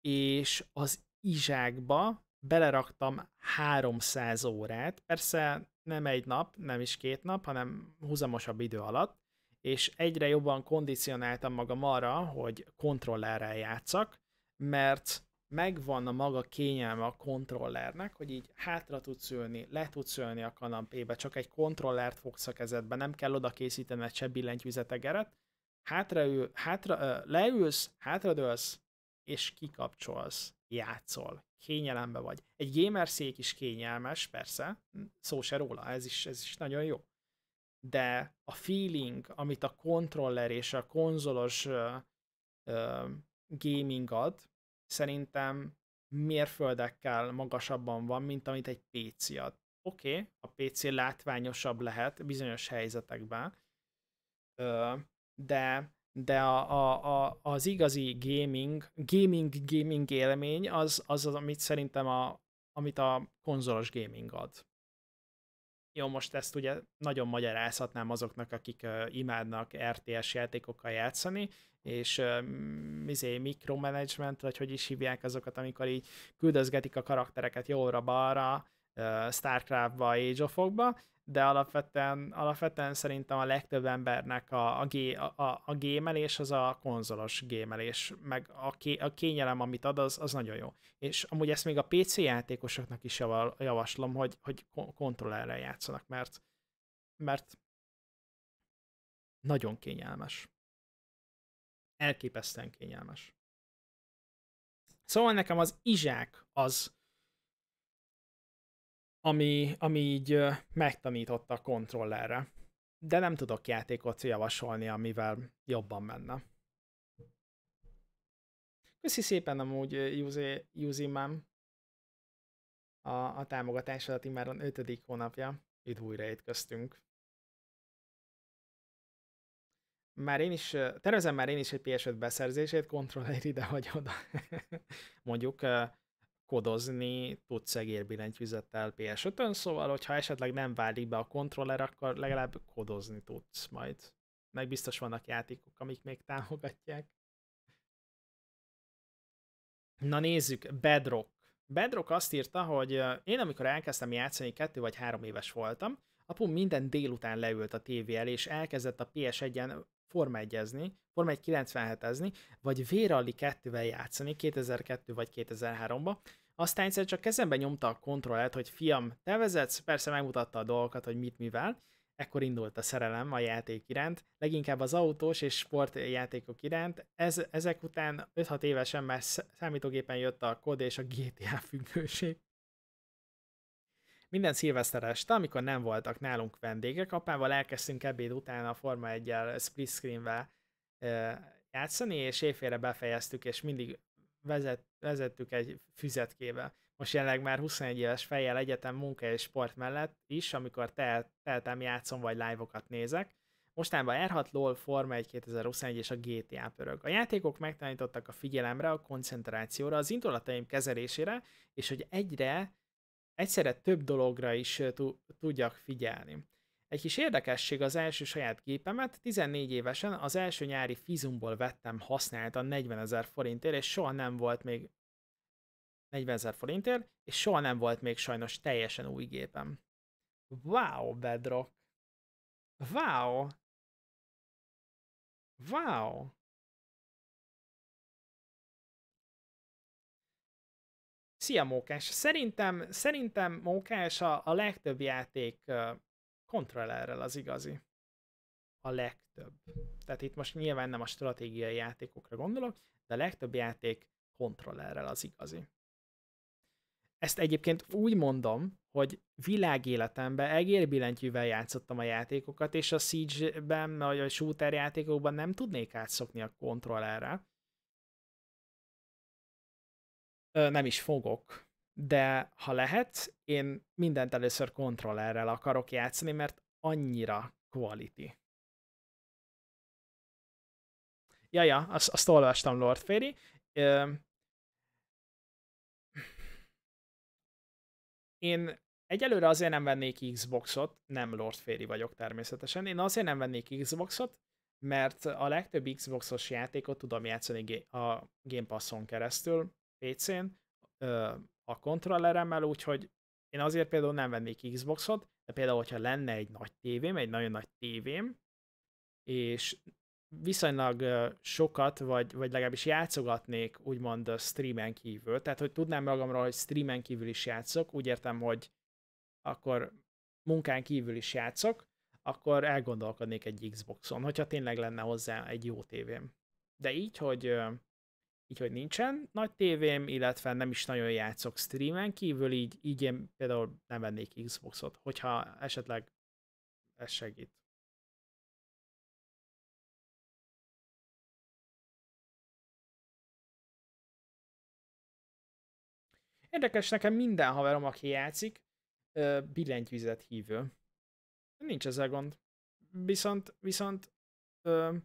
B: és az izsákba beleraktam 300 órát, persze nem egy nap, nem is két nap, hanem húzamosabb idő alatt, és egyre jobban kondicionáltam magam arra, hogy kontrollerrel játszak, mert megvan a maga kényelme a kontrollernek, hogy így hátra tudsz ülni, le tudsz ülni a kanapébe, csak egy kontrollert fogsz a kezedbe, nem kell oda készítened se billentyűzetegeret, hátra, ül, hátra ö, leülsz, hátradőlsz, és kikapcsolsz, játszol, kényelembe vagy. Egy gamer szék is kényelmes, persze, szó se róla, ez is, ez is nagyon jó de a feeling, amit a kontroller és a konzolos ö, ö, gaming ad, szerintem mérföldekkel magasabban van, mint amit egy PC ad. Oké, okay, a PC látványosabb lehet bizonyos helyzetekben, ö, de de a, a, a, az igazi gaming, gaming, gaming élmény az, az az, amit szerintem a, amit a konzolos gaming ad. Jó, most ezt ugye nagyon magyarázhatnám azoknak, akik uh, imádnak RTS er játékokkal játszani, és uh, mizé mikromanagement, vagy hogy is hívják azokat, amikor így küldözgetik a karaktereket jóra-balra, uh, Starcraftba, Age of Fogba, de alapvetően, alapvetően szerintem a legtöbb embernek a, a, gé, a, a gémelés az a konzolos gémelés, meg a, ké, a kényelem, amit ad, az, az nagyon jó. És amúgy ezt még a PC játékosoknak is javaslom,
A: hogy, hogy kontrollerrel játszanak, mert, mert nagyon kényelmes. Elképesztően kényelmes. Szóval nekem az izsák az,
B: ami, ami így megtanította a kontrollerre. De nem tudok játékot javasolni, amivel jobban menne. Köszi szépen amúgy, Júzi, Júzi mám, a, a támogatásodat immáron ötödik hónapja. Üdv újra itt köztünk. Már én is, tervezem már én is egy PS5 beszerzését, kontrollér ide vagy oda. Mondjuk kodozni tudsz egérbillentyűzettel PS5-ön, szóval hogyha esetleg nem válik be a kontroller, akkor legalább kodozni tudsz majd. Meg biztos vannak játékok, amik még támogatják. Na nézzük, Bedrock. Bedrock azt írta, hogy én amikor elkezdtem játszani, kettő vagy három éves voltam, apu minden délután leült a tévé elé, és elkezdett a PS1-en Forma 1-ezni, Forma 1 97-ezni, vagy Vérali 2-vel játszani 2002 vagy 2003-ba. Aztán egyszer csak kezembe nyomta a kontrollát, hogy fiam, te vezetsz, persze megmutatta a dolgokat, hogy mit mivel. Ekkor indult a szerelem a játék iránt, leginkább az autós és sportjátékok iránt. Ez, ezek után 5-6 évesen már számítógépen jött a kod és a GTA függőség minden szilveszter este, amikor nem voltak nálunk vendégek, apával elkezdtünk ebéd után a Forma 1-el split screenvel játszani, és éjfélre befejeztük, és mindig vezet, vezettük egy füzetkével. Most jelenleg már 21 éves fejjel egyetem munka és sport mellett is, amikor tel- teltem játszom vagy live-okat nézek. Mostanában R6, LOL, Forma 1 2021 és a GTA pörög. A játékok megtanítottak a figyelemre, a koncentrációra, az indulataim kezelésére, és hogy egyre egyszerre több dologra is tudjak figyelni. Egy kis érdekesség az első saját gépemet, 14 évesen az első nyári fizumból vettem a 40 ezer forintért, és soha nem volt még 40 ezer forintért, és soha nem volt még sajnos teljesen
A: új gépem. Wow, Bedrock! Wow! Wow! Szia Mókás! Szerintem, szerintem Mókás
B: a, a legtöbb játék kontrollerrel az igazi. A legtöbb. Tehát itt most nyilván nem a stratégiai játékokra gondolok, de a legtöbb játék kontrollerrel az igazi. Ezt egyébként úgy mondom, hogy világéletemben egérbillentyűvel játszottam a játékokat, és a Siege-ben, vagy a shooter játékokban nem tudnék átszokni a kontrollerre, nem is fogok. De ha lehet, én mindent először kontrollerrel akarok játszani, mert annyira quality.
A: Ja, ja, azt, azt olvastam Lord Fairy. Én
B: egyelőre azért nem vennék Xboxot, nem Lord Fairy vagyok természetesen, én azért nem vennék Xboxot, mert a legtöbb Xboxos játékot tudom játszani a Game Passon keresztül, PC-n a kontrolleremmel, úgyhogy én azért például nem vennék Xboxot, de például, hogyha lenne egy nagy tévém, egy nagyon nagy tévém, és viszonylag sokat, vagy, vagy legalábbis játszogatnék úgymond streamen kívül, tehát hogy tudnám magamra, hogy streamen kívül is játszok, úgy értem, hogy akkor munkán kívül is játszok, akkor elgondolkodnék egy Xboxon, hogyha tényleg lenne hozzá egy jó tévém. De így, hogy így hogy nincsen nagy tévém, illetve nem is nagyon játszok streamen kívül, így, így én például nem
A: vennék Xboxot, hogyha esetleg ez segít. Érdekes, nekem minden haverom, aki játszik,
B: billentyűzet hívő. Nincs ezzel gond. Viszont, viszont ö,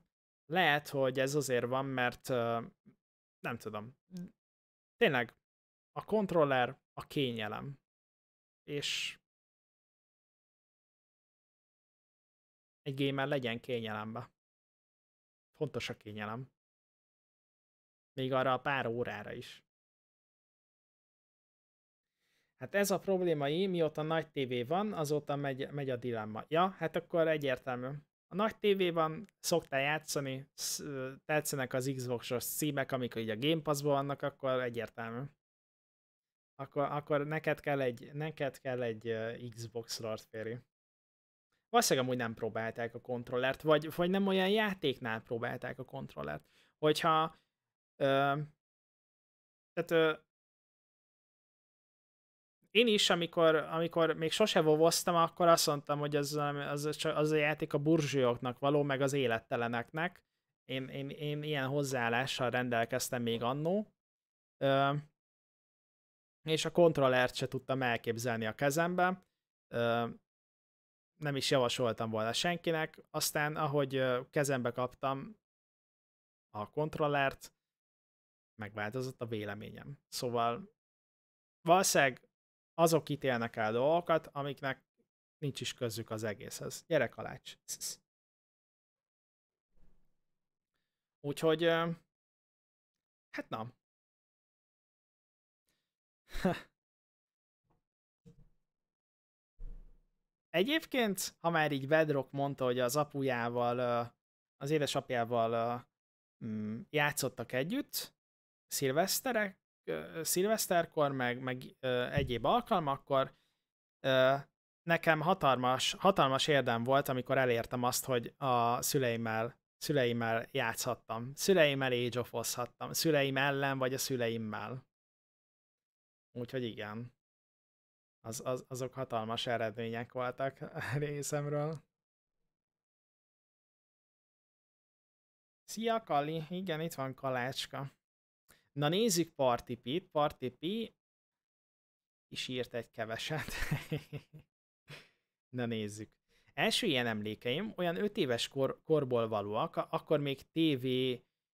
B: lehet, hogy ez azért van, mert, ö, nem tudom.
C: Hm.
A: Tényleg, a kontroller a kényelem. És egy gamer legyen kényelembe. Fontos a kényelem. Még arra a pár órára is. Hát ez a probléma, mióta
B: nagy tévé van, azóta megy, megy a dilemma. Ja, hát akkor egyértelmű. A nagy tévében szoktál játszani, tetszenek az Xbox-os címek, amik így a Game pass vannak, akkor egyértelmű. Akkor, akkor neked kell egy, neked kell egy Xbox Lord Fairy. Valószínűleg amúgy nem próbálták a kontrollert, vagy, vagy nem olyan játéknál próbálták a kontrollert. Hogyha ö, tehát ö, én is, amikor, amikor még sose vovoztam, akkor azt mondtam, hogy az, az, az a játék a burzsőoknak való, meg az életteleneknek. Én, én, én ilyen hozzáállással rendelkeztem még annó. Ö, és a kontrollert se tudtam elképzelni a kezembe. Ö, nem is javasoltam volna senkinek. Aztán, ahogy kezembe kaptam a kontrollert, megváltozott a véleményem. Szóval valószínűleg azok ítélnek el dolgokat, amiknek nincs is közük az egészhez. Gyere kalács!
A: Úgyhogy, hát nem.
B: Egyébként, ha már így Bedrock mondta, hogy az apujával, az édesapjával mm, játszottak együtt, szilveszterek, szilveszterkor, meg, meg egyéb alkalmakkor nekem hatalmas, hatalmas érdem volt, amikor elértem azt, hogy a szüleimmel, szüleimmel játszhattam, szüleimmel age of szüleim ellen vagy a szüleimmel. Úgyhogy igen, az, az, azok hatalmas eredmények voltak
C: részemről.
B: Szia, Kali! Igen, itt van Kalácska. Na nézzük Parti P is írt egy keveset. Na nézzük. Első ilyen emlékeim olyan 5 éves kor, korból valóak, akkor még TV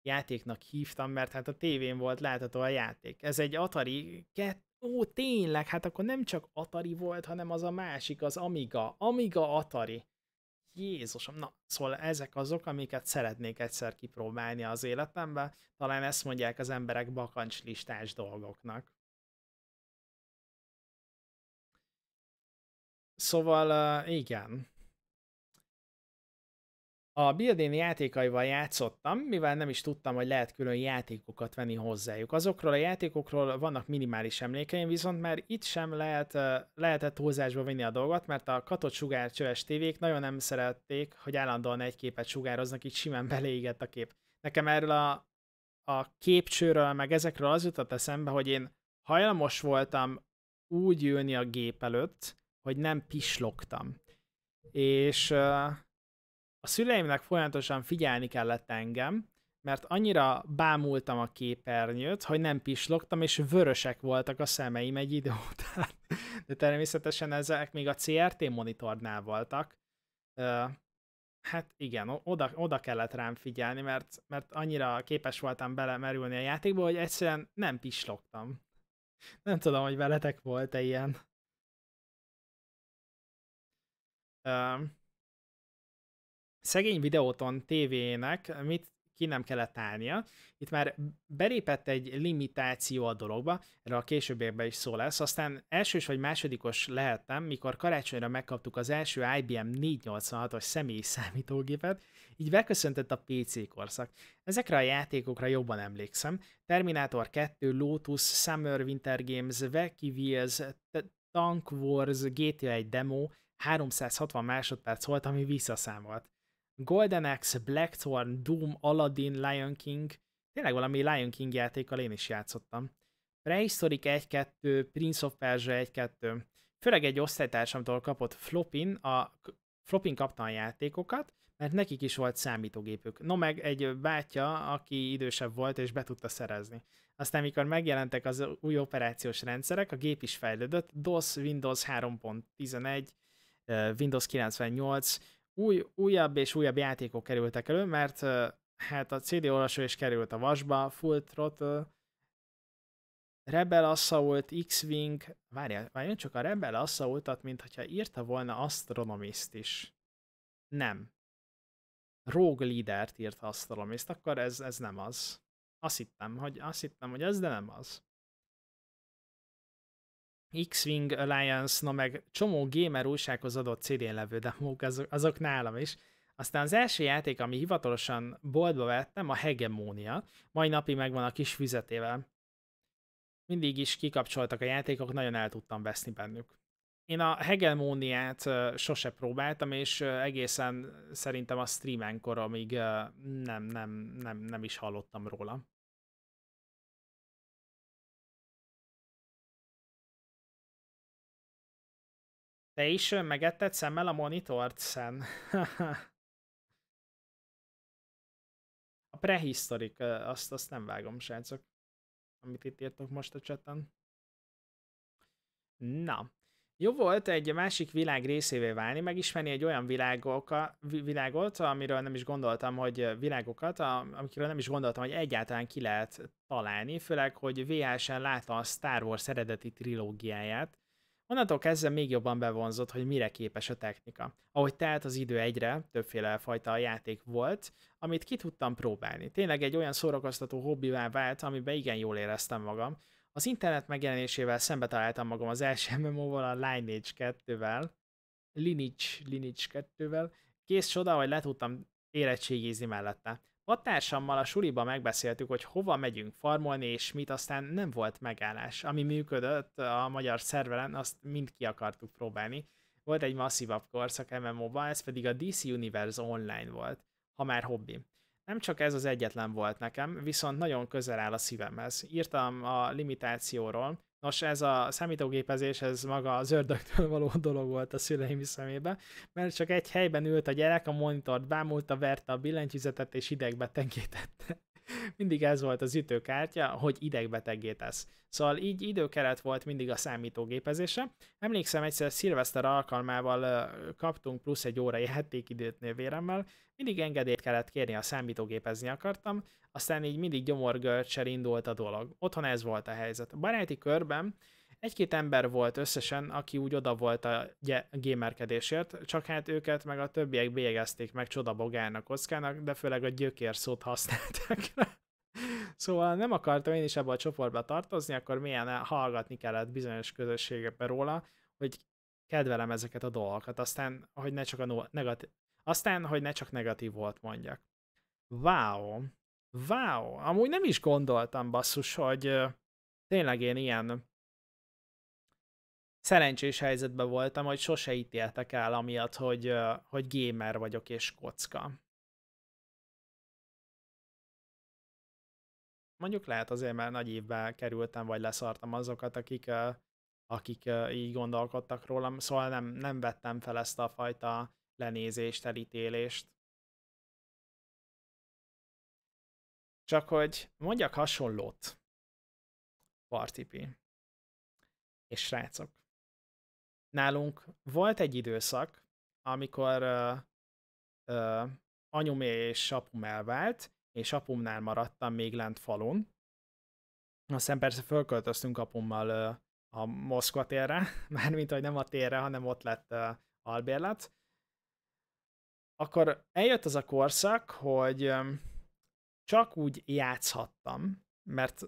B: játéknak hívtam, mert hát a tévén volt látható a játék. Ez egy Atari 2, ó tényleg, hát akkor nem csak Atari volt, hanem az a másik, az Amiga. Amiga Atari. Jézusom, na, szóval ezek azok, amiket szeretnék egyszer kipróbálni az életemben, Talán ezt mondják az emberek
A: bakancslistás dolgoknak. Szóval, igen, a
B: Bildini játékaival játszottam, mivel nem is tudtam, hogy lehet külön játékokat venni hozzájuk. Azokról a játékokról vannak minimális emlékeim, viszont már itt sem lehet, lehetett húzásba vinni a dolgot, mert a katott sugárcsöves tévék nagyon nem szerették, hogy állandóan egy képet sugároznak, így simán beleégett a kép. Nekem erről a, a képcsőről, meg ezekről az jutott eszembe, hogy én hajlamos voltam úgy ülni a gép előtt, hogy nem pislogtam. És a szüleimnek folyamatosan figyelni kellett engem, mert annyira bámultam a képernyőt, hogy nem pislogtam, és vörösek voltak a szemeim egy idő után. De természetesen ezek még a CRT monitornál voltak. Hát igen, oda, oda kellett rám figyelni, mert, mert annyira képes voltam belemerülni a játékba, hogy egyszerűen
A: nem pislogtam. Nem tudom, hogy veletek volt-e ilyen szegény
B: videóton tévének mit ki nem kellett állnia. Itt már belépett egy limitáció a dologba, erről a későbbiekben is szó lesz. Aztán elsős vagy másodikos lehettem, mikor karácsonyra megkaptuk az első IBM 486 os személyi számítógépet, így beköszöntött a PC korszak. Ezekre a játékokra jobban emlékszem. Terminator 2, Lotus, Summer Winter Games, Wacky Wheels, Tank Wars, GTA 1 demo, 360 másodperc volt, ami visszaszámolt. Golden Axe, Blackthorn, Doom, Aladdin, Lion King. Tényleg valami Lion King játékkal én is játszottam. Prehistoric 1-2, Prince of Persia 1-2. Főleg egy osztálytársamtól kapott Flopin, a Flopin kapta a játékokat, mert nekik is volt számítógépük. No meg egy bátya, aki idősebb volt és be tudta szerezni. Aztán mikor megjelentek az új operációs rendszerek, a gép is fejlődött, DOS, Windows 3.11, Windows 98, új, újabb és újabb játékok kerültek elő, mert hát a CD olvasó is került a vasba, Full Throttle, Rebel Assault, X-Wing, várjál, várjál csak a Rebel Assaultat, mint hogyha írta volna Astronomist is. Nem. Rogue Leader-t írt Astronomist, akkor ez, ez nem az. Azt hittem, hogy, azt hittem, hogy ez, de nem az. X-Wing Alliance, na meg csomó gamer újsághoz adott CD-n levő demók, azok, azok nálam is. Aztán az első játék, ami hivatalosan boltba vettem, a Hegemónia. Mai napi megvan a kis füzetével. Mindig is kikapcsoltak a játékok, nagyon el tudtam veszni bennük. Én a hegemóniát sose próbáltam, és egészen szerintem a streamenkor,
A: amíg nem, nem, nem, nem is hallottam róla. Te is megetted szemmel a monitort, Szen?
B: a prehistorik, azt, azt nem vágom, srácok, amit itt írtok most a cseten. Na, jó volt egy másik világ részévé válni, megismerni egy olyan világoka, világot, amiről nem is gondoltam, hogy világokat, amikről nem is gondoltam, hogy egyáltalán ki lehet találni, főleg, hogy VHS-en látta a Star Wars eredeti trilógiáját, Onnantól kezdve még jobban bevonzott, hogy mire képes a technika. Ahogy telt az idő egyre, többféle fajta játék volt, amit ki tudtam próbálni. Tényleg egy olyan szórakoztató hobbivá vált, amiben igen jól éreztem magam. Az internet megjelenésével szembe találtam magam az első MMO-val, a Lineage 2-vel, Lineage, Lineage 2-vel, kész csoda, hogy le tudtam érettségizni mellette. Határsammal a suliba megbeszéltük, hogy hova megyünk farmolni és mit, aztán nem volt megállás. Ami működött a magyar szerveren, azt mind ki akartuk próbálni. Volt egy masszívabb korszak mmo ba ez pedig a DC Universe Online volt, ha már hobbi. Nem csak ez az egyetlen volt nekem, viszont nagyon közel áll a szívemhez. Írtam a limitációról, Nos, ez a számítógépezés, ez maga az ördögtől való dolog volt a szüleim szemébe, mert csak egy helyben ült a gyerek, a monitort bámulta, verte a billentyűzetet és idegbetengítette mindig ez volt az ütőkártya, hogy idegbeteggé tesz. Szóval így időkeret volt mindig a számítógépezése. Emlékszem, egyszer szilveszter alkalmával kaptunk plusz egy órai játékidőt nővéremmel, mindig engedélyt kellett kérni, a számítógépezni akartam, aztán így mindig gyomorgörcsel indult a dolog. Otthon ez volt a helyzet. A baráti körben egy-két ember volt összesen, aki úgy oda volt a gémerkedésért, csak hát őket meg a többiek bélyegezték meg csodabogának, kockának, de főleg a gyökér szót használták rá. Szóval nem akartam én is ebbe a csoportba tartozni, akkor milyen eh, hallgatni kellett bizonyos közösségekben róla, hogy kedvelem ezeket a dolgokat, aztán, hogy ne csak, a negatív, aztán, hogy ne csak negatív volt mondjak. Wow! Wow! Amúgy nem is gondoltam, basszus, hogy eh, tényleg én ilyen szerencsés helyzetben voltam, hogy sose ítéltek el amiatt, hogy, hogy gamer vagyok és kocka. Mondjuk lehet azért, mert nagy évben kerültem, vagy leszartam azokat, akik, akik így gondolkodtak rólam, szóval nem, nem vettem fel ezt a fajta lenézést, elítélést.
A: Csak hogy mondjak hasonlót. Partipi. És srácok nálunk
B: volt egy időszak, amikor uh, uh, anyumé és apum elvált, és apumnál maradtam még lent falun. Aztán persze fölköltöztünk apummal uh, a Moszkva térre, mármint, hogy nem a térre, hanem ott lett uh, albérlet. Akkor eljött az a korszak, hogy um, csak úgy játszhattam, mert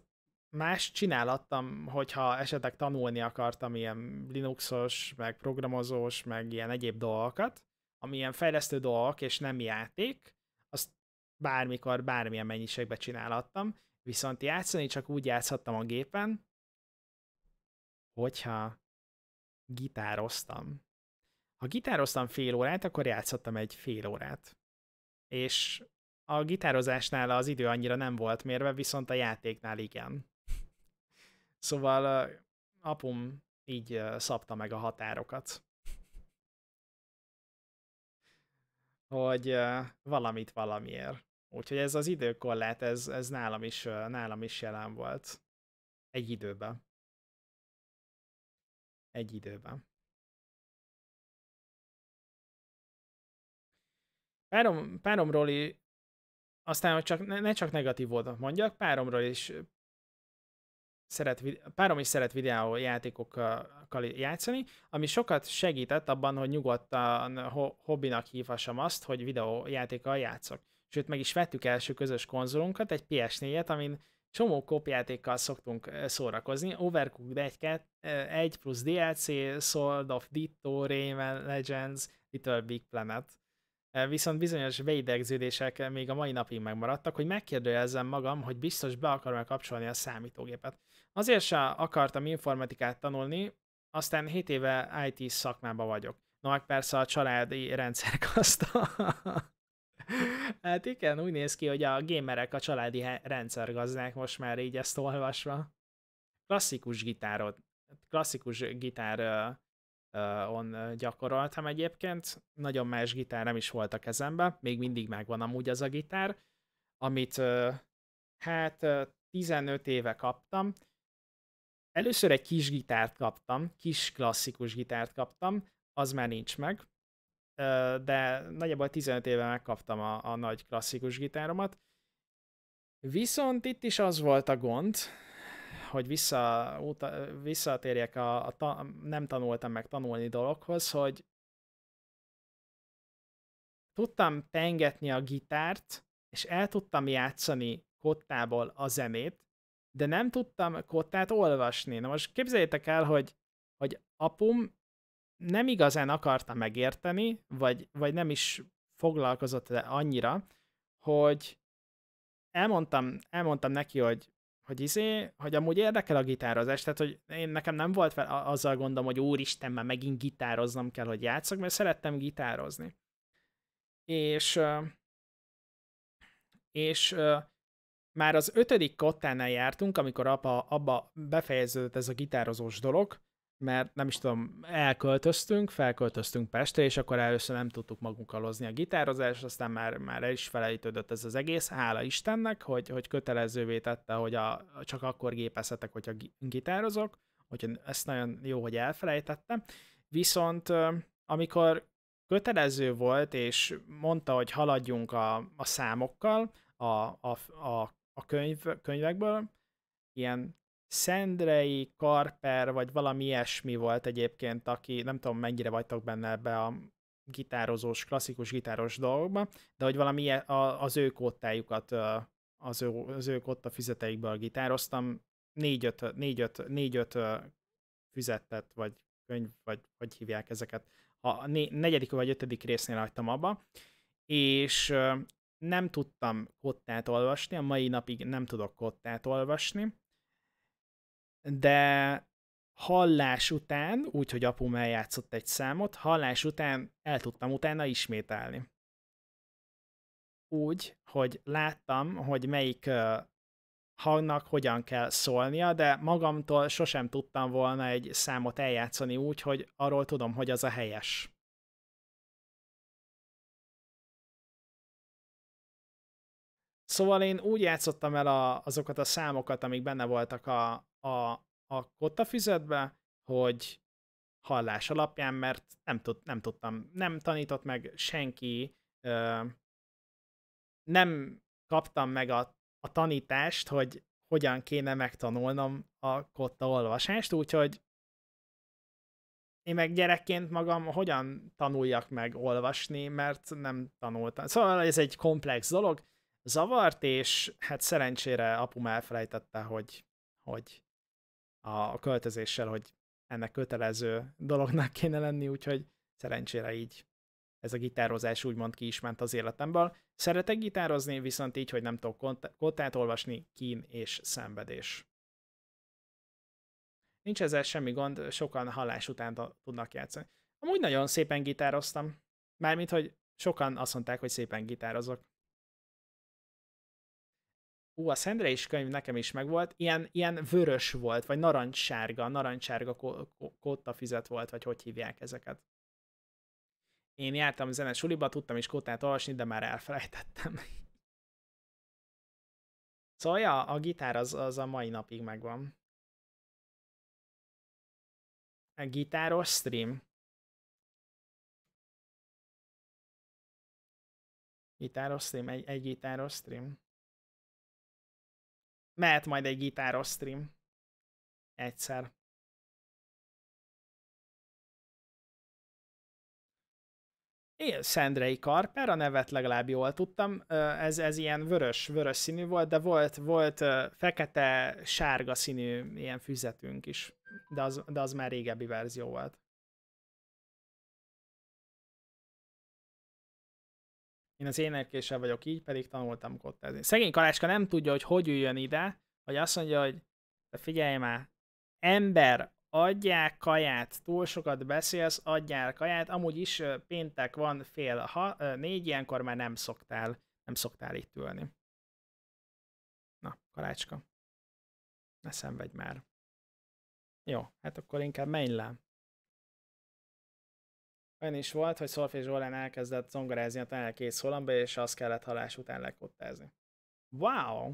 B: más csinálattam, hogyha esetleg tanulni akartam ilyen Linuxos, meg programozós, meg ilyen egyéb dolgokat, ami fejlesztő dolgok, és nem játék, azt bármikor, bármilyen mennyiségben csinálattam. viszont játszani csak úgy játszhattam a gépen, hogyha gitároztam. Ha gitároztam fél órát, akkor játszottam egy fél órát. És a gitározásnál az idő annyira nem volt mérve, viszont a játéknál igen. Szóval apum így szabta meg a határokat. Hogy valamit valamiért. Úgyhogy ez az időkorlát, ez, ez nálam, is, nálam is jelen volt.
A: Egy időben. Egy időben. Párom, páromról is, aztán, hogy csak, ne, ne csak negatív volt mondjak, páromról is,
B: szeret, párom is szeret videójátékokkal játszani, ami sokat segített abban, hogy nyugodtan hobbinak hívhassam azt, hogy videójátékkal játszok. Sőt, meg is vettük első közös konzolunkat, egy PS4-et, amin csomó kopjátékkal szoktunk szórakozni. Overcooked 1, 1 plusz DLC, Sold of Ditto, Rayman Legends, Little Big Planet. Viszont bizonyos beidegződések még a mai napig megmaradtak, hogy megkérdőjelezzem magam, hogy biztos be akarom-e kapcsolni a számítógépet. Azért se akartam informatikát tanulni, aztán 7 éve IT szakmában vagyok. Na, no, meg hát persze a családi rendszer gazda. hát igen, úgy néz ki, hogy a gémerek a családi rendszer gazdák most már így ezt olvasva. Klasszikus gitárod, klasszikus gitár on gyakoroltam egyébként. Nagyon más gitár nem is volt a kezemben, még mindig megvan amúgy az a gitár, amit hát 15 éve kaptam, Először egy kis gitárt kaptam, kis klasszikus gitárt kaptam, az már nincs meg, de nagyjából 15 éve megkaptam a, a nagy klasszikus gitáromat. Viszont itt is az volt a gond, hogy vissza, uta, visszatérjek a, a ta, nem tanultam meg tanulni dologhoz, hogy tudtam pengetni a gitárt, és el tudtam játszani kottából a zenét, de nem tudtam kottát olvasni. Na most képzeljétek el, hogy, hogy apum nem igazán akarta megérteni, vagy, vagy nem is foglalkozott annyira, hogy elmondtam, elmondtam neki, hogy, hogy izé, hogy amúgy érdekel a gitározás, tehát hogy én nekem nem volt fel azzal gondom, hogy úristen, már megint gitároznom kell, hogy játszok, mert szerettem gitározni. És és már az ötödik kottánál jártunk, amikor apa, abba befejeződött ez a gitározós dolog, mert nem is tudom, elköltöztünk, felköltöztünk Pestre, és akkor először nem tudtuk magunk alozni a gitározás, aztán már, már el is felejtődött ez az egész, hála Istennek, hogy, hogy kötelezővé tette, hogy a, csak akkor gépezhetek, hogyha gitározok, hogy ezt nagyon jó, hogy elfelejtettem. Viszont amikor kötelező volt, és mondta, hogy haladjunk a, a számokkal, a, a, a a könyv, könyvekből, ilyen Szendrei, Karper, vagy valami ilyesmi volt egyébként, aki nem tudom mennyire vagytok benne ebbe a gitározós, klasszikus gitáros dolgokba, de hogy valami a, az ő kottájukat, az ő, az ő kotta füzeteikből gitároztam, négy-öt, négy-öt, négy-öt füzetet, vagy könyv, vagy hogy hívják ezeket. A negyedik vagy ötödik résznél hagytam abba, és nem tudtam kottát olvasni, a mai napig nem tudok kottát olvasni, de hallás után, úgyhogy apum eljátszott egy számot, hallás után el tudtam utána ismételni. Úgy, hogy láttam, hogy melyik hangnak hogyan kell szólnia, de magamtól sosem tudtam volna egy számot eljátszani úgy, hogy arról tudom, hogy az a
A: helyes. Szóval én úgy játszottam el a, azokat a számokat, amik benne voltak a,
B: a, a kotta füzetbe, hogy hallás alapján, mert nem, tud, nem tudtam, nem tanított meg senki, ö, nem kaptam meg a, a tanítást, hogy hogyan kéne megtanulnom a kotta olvasást, úgyhogy én meg gyerekként magam hogyan tanuljak meg olvasni, mert nem tanultam. Szóval ez egy komplex dolog, zavart, és hát szerencsére apum elfelejtette, hogy, hogy a költözéssel, hogy ennek kötelező dolognak kéne lenni, úgyhogy szerencsére így ez a gitározás úgymond ki is ment az életemből. Szeretek gitározni, viszont így, hogy nem tudok kottát olvasni, kín és szenvedés. Nincs ezzel semmi gond, sokan hallás után tudnak játszani. Amúgy nagyon szépen gitároztam. Mármint, hogy sokan azt mondták, hogy szépen gitározok ú, a Szendre is könyv nekem is megvolt, ilyen, ilyen vörös volt, vagy narancssárga, narancssárga fizet volt, vagy hogy hívják ezeket. Én jártam zenes suliba, tudtam is kottát olvasni, de már elfelejtettem.
A: Szóval ja, a gitár az, az a mai napig megvan. A gitáros stream. Gitáros stream, egy, egy gitáros stream. Mehet majd egy gitáros stream. Egyszer. Én Szendrei Karper, a nevet legalább jól tudtam,
B: ez, ez ilyen vörös, vörös színű volt, de volt, volt fekete, sárga színű
A: ilyen füzetünk is, de az, de az már régebbi verzió volt. Én az énekéssel vagyok így,
B: pedig tanultam kottázni. Szegény Kaláska nem tudja, hogy hogy üljön ide, hogy azt mondja, hogy de figyelj már, ember, adják kaját, túl sokat beszélsz, adjál kaját, amúgy is péntek van fél ha, négy, ilyenkor már nem szoktál, nem
C: szoktál itt ülni. Na, kalácska. Ne szenvedj már.
A: Jó, hát akkor inkább menj le.
B: Olyan is volt, hogy Szolfé Zsolán elkezdett zongorázni a tanár két szólamba, és azt kellett halás
A: után lekottázni. Wow!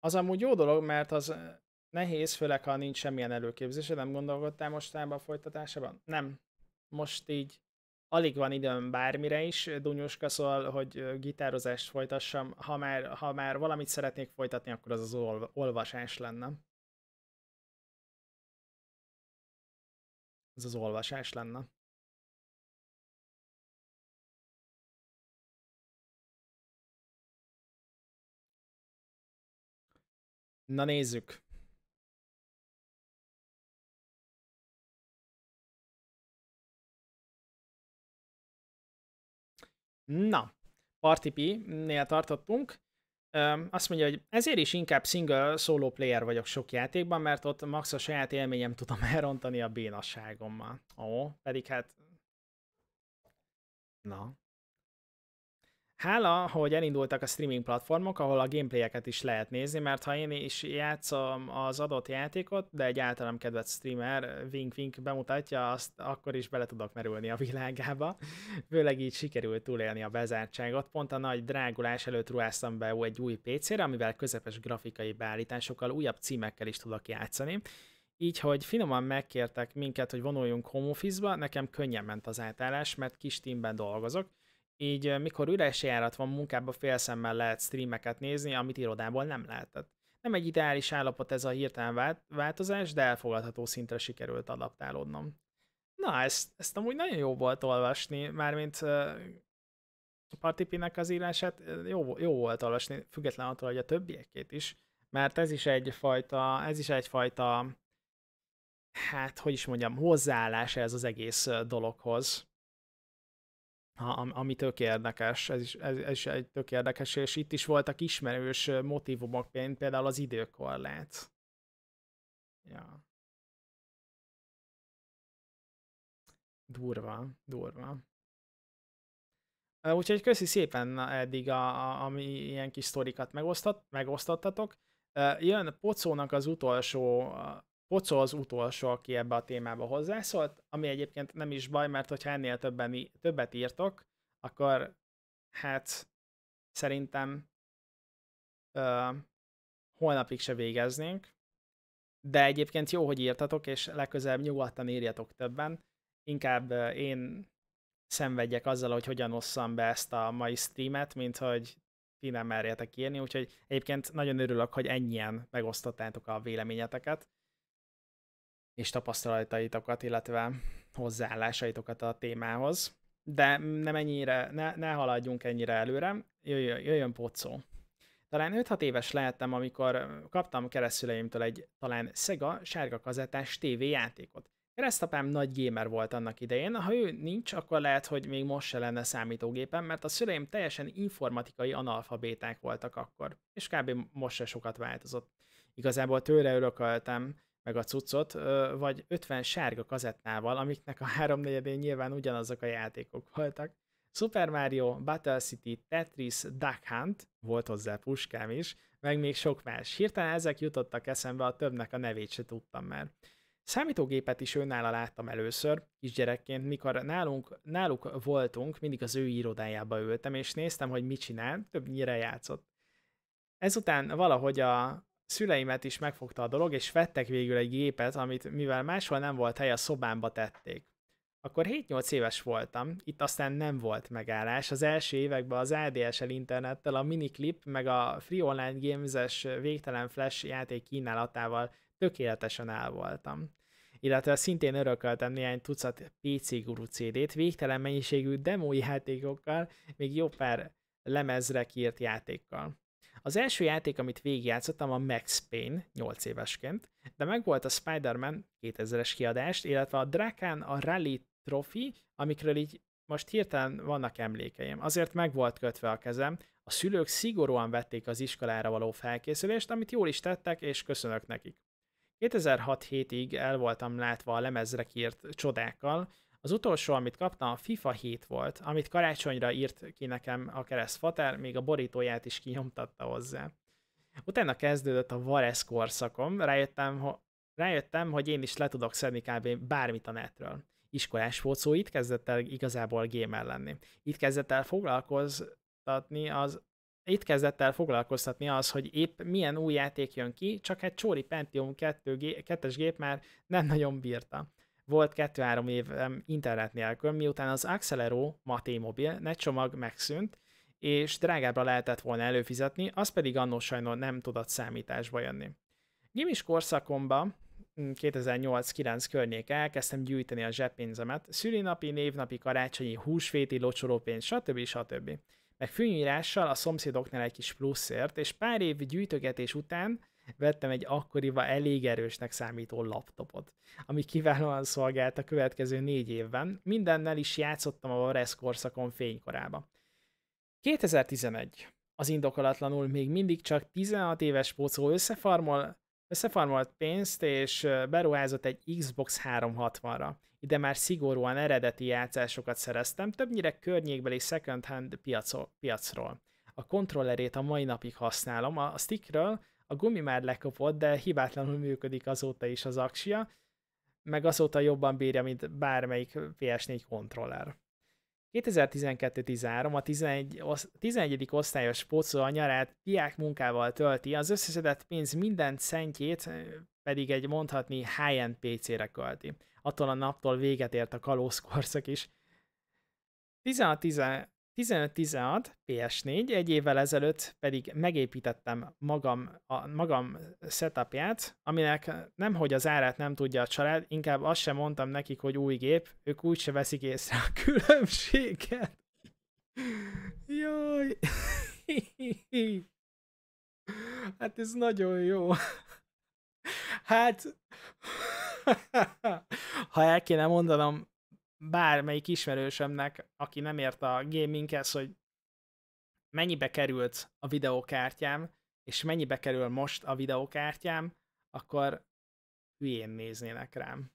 A: Az amúgy jó dolog, mert az eh,
B: nehéz, főleg ha nincs semmilyen előképzése, nem gondolkodtál mostában a folytatásában? Nem. Most így alig van időm bármire is, eh, Dunyuska szól, hogy eh, gitározást folytassam, ha már, ha már valamit szeretnék folytatni, akkor az az olvasás lenne.
A: Ez az olvasás lenne. Na nézzük. Na, p nél
B: tartottunk azt mondja, hogy ezért is inkább single solo player vagyok sok játékban, mert ott max a saját élményem tudom elrontani a bénasságommal. Ó, pedig hát... Na. Hála, hogy elindultak a streaming platformok, ahol a gameplayeket is lehet nézni, mert ha én is játszom az adott játékot, de egy általam kedvelt streamer, Wink Wink bemutatja, azt akkor is bele tudok merülni a világába. Főleg így sikerült túlélni a bezártságot. Pont a nagy drágulás előtt ruháztam be egy új PC-re, amivel közepes grafikai beállításokkal, újabb címekkel is tudok játszani. Így, hogy finoman megkértek minket, hogy vonuljunk home office-ba, nekem könnyen ment az átállás, mert kis teamben dolgozok, így mikor üres járat van, munkába félszemmel lehet streameket nézni, amit irodából nem lehetett. Nem egy ideális állapot ez a hirtelen változás, de elfogadható szintre sikerült adaptálódnom. Na, ezt, ezt amúgy nagyon jó volt olvasni, mármint uh, Partipinek az írását jó, jó volt olvasni, független attól, hogy a többiekét is, mert ez is egyfajta, ez is egyfajta, hát hogy is mondjam, hozzáállás ez az egész dologhoz ha, ami tök érdekes, ez is, ez, ez is egy tök
A: érdekes, és itt is voltak ismerős motivumok, például az időkorlát. Ja. Durva, durva. Úgyhogy köszi szépen eddig, a,
B: a, ami ilyen kis sztorikat megosztat, megosztattatok. Jön Pocónak az utolsó Poco az utolsó, aki ebbe a témába hozzászólt, ami egyébként nem is baj, mert hogyha ennél többen, többet írtok, akkor hát szerintem ö, holnapig se végeznénk, de egyébként jó, hogy írtatok, és legközelebb nyugodtan írjatok többen. Inkább én szenvedjek azzal, hogy hogyan osszam be ezt a mai streamet, mint hogy ti nem merjetek írni, úgyhogy egyébként nagyon örülök, hogy ennyien megosztottátok a véleményeteket és tapasztalataitokat, illetve hozzáállásaitokat a témához. De nem ennyire, ne, ne haladjunk ennyire előre, jöjjön, jöjjön pocó. Talán 5-6 éves lehettem, amikor kaptam keresztüleimtől egy talán Sega sárga kazettás TV játékot. Keresztapám nagy gamer volt annak idején, ha ő nincs, akkor lehet, hogy még most se lenne számítógépen, mert a szüleim teljesen informatikai analfabéták voltak akkor, és kb. most se sokat változott. Igazából tőle örököltem meg a cuccot, vagy 50 sárga kazettával, amiknek a háromnegyedén nyilván ugyanazok a játékok voltak. Super Mario, Battle City, Tetris, Duck Hunt, volt hozzá puskám is, meg még sok más. Hirtelen ezek jutottak eszembe, a többnek a nevét se tudtam már. Számítógépet is őnála láttam először, kisgyerekként, mikor nálunk, náluk voltunk, mindig az ő irodájába ültem, és néztem, hogy mit csinál, többnyire játszott. Ezután valahogy a szüleimet is megfogta a dolog, és vettek végül egy gépet, amit mivel máshol nem volt hely, a szobámba tették. Akkor 7-8 éves voltam, itt aztán nem volt megállás. Az első években az ADSL internettel a miniklip, meg a free online games végtelen flash játék kínálatával tökéletesen el voltam. Illetve szintén örököltem néhány tucat PC guru CD-t végtelen mennyiségű demo játékokkal, még jó pár lemezre kírt játékkal. Az első játék, amit végigjátszottam, a Max Payne 8 évesként, de megvolt a Spider-Man 2000-es kiadást, illetve a Drakán a Rally Trophy, amikről így most hirtelen vannak emlékeim. Azért meg volt kötve a kezem, a szülők szigorúan vették az iskolára való felkészülést, amit jól is tettek, és köszönök nekik. 2006-7-ig el voltam látva a lemezre kírt csodákkal, az utolsó, amit kaptam, a FIFA 7 volt, amit karácsonyra írt ki nekem a keresztfater, még a borítóját is kinyomtatta hozzá. Utána kezdődött a Vares korszakom, rájöttem, ho- rájöttem, hogy én is le tudok szedni kb. bármit a netről. Iskolás volt szó, itt kezdett el igazából gamer lenni. Itt kezdett el foglalkoztatni az itt kezdett el foglalkoztatni az, hogy épp milyen új játék jön ki, csak egy Csóri Pentium 2 2-es gép már nem nagyon bírta volt 2-3 évem internet nélkül, miután az Accelero Maté mobil netcsomag megszűnt, és drágábbra lehetett volna előfizetni, az pedig annó sajnos nem tudott számításba jönni. Gimis korszakomban mm, 2008-9 környéke elkezdtem gyűjteni a zseppénzemet, szülinapi, névnapi, karácsonyi, húsvéti, locsolópénz, stb. stb. Meg fűnyírással a szomszédoknál egy kis pluszért, és pár év gyűjtögetés után vettem egy akkoriban elég erősnek számító laptopot, ami kiválóan szolgált a következő négy évben, mindennel is játszottam a Vares korszakon fénykorába. 2011. Az indokolatlanul még mindig csak 16 éves pocó összefarmol, összefarmolt pénzt és beruházott egy Xbox 360-ra. Ide már szigorúan eredeti játszásokat szereztem, többnyire környékbeli second-hand piacról. A kontrollerét a mai napig használom, a stickről a gumi már lekopott, de hibátlanul működik azóta is az aksia, meg azóta jobban bírja, mint bármelyik PS4 kontroller. 2012-13 a 11, osztályos pocó a nyarát diák munkával tölti, az összeszedett pénz minden centjét pedig egy mondhatni high-end PC-re költi. Attól a naptól véget ért a kalózkorszak is. 15-16 PS4, egy évvel ezelőtt pedig megépítettem magam, a magam setupját, aminek nemhogy az árát nem tudja a család, inkább azt sem mondtam nekik, hogy új gép, ők úgy se veszik észre a különbséget.
C: Jaj! Hát ez nagyon jó.
B: Hát, ha el kéne mondanom bármelyik ismerősömnek, aki nem ért a gaminghez, hogy mennyibe került a videókártyám, és mennyibe kerül most a videókártyám, akkor hülyén néznének rám.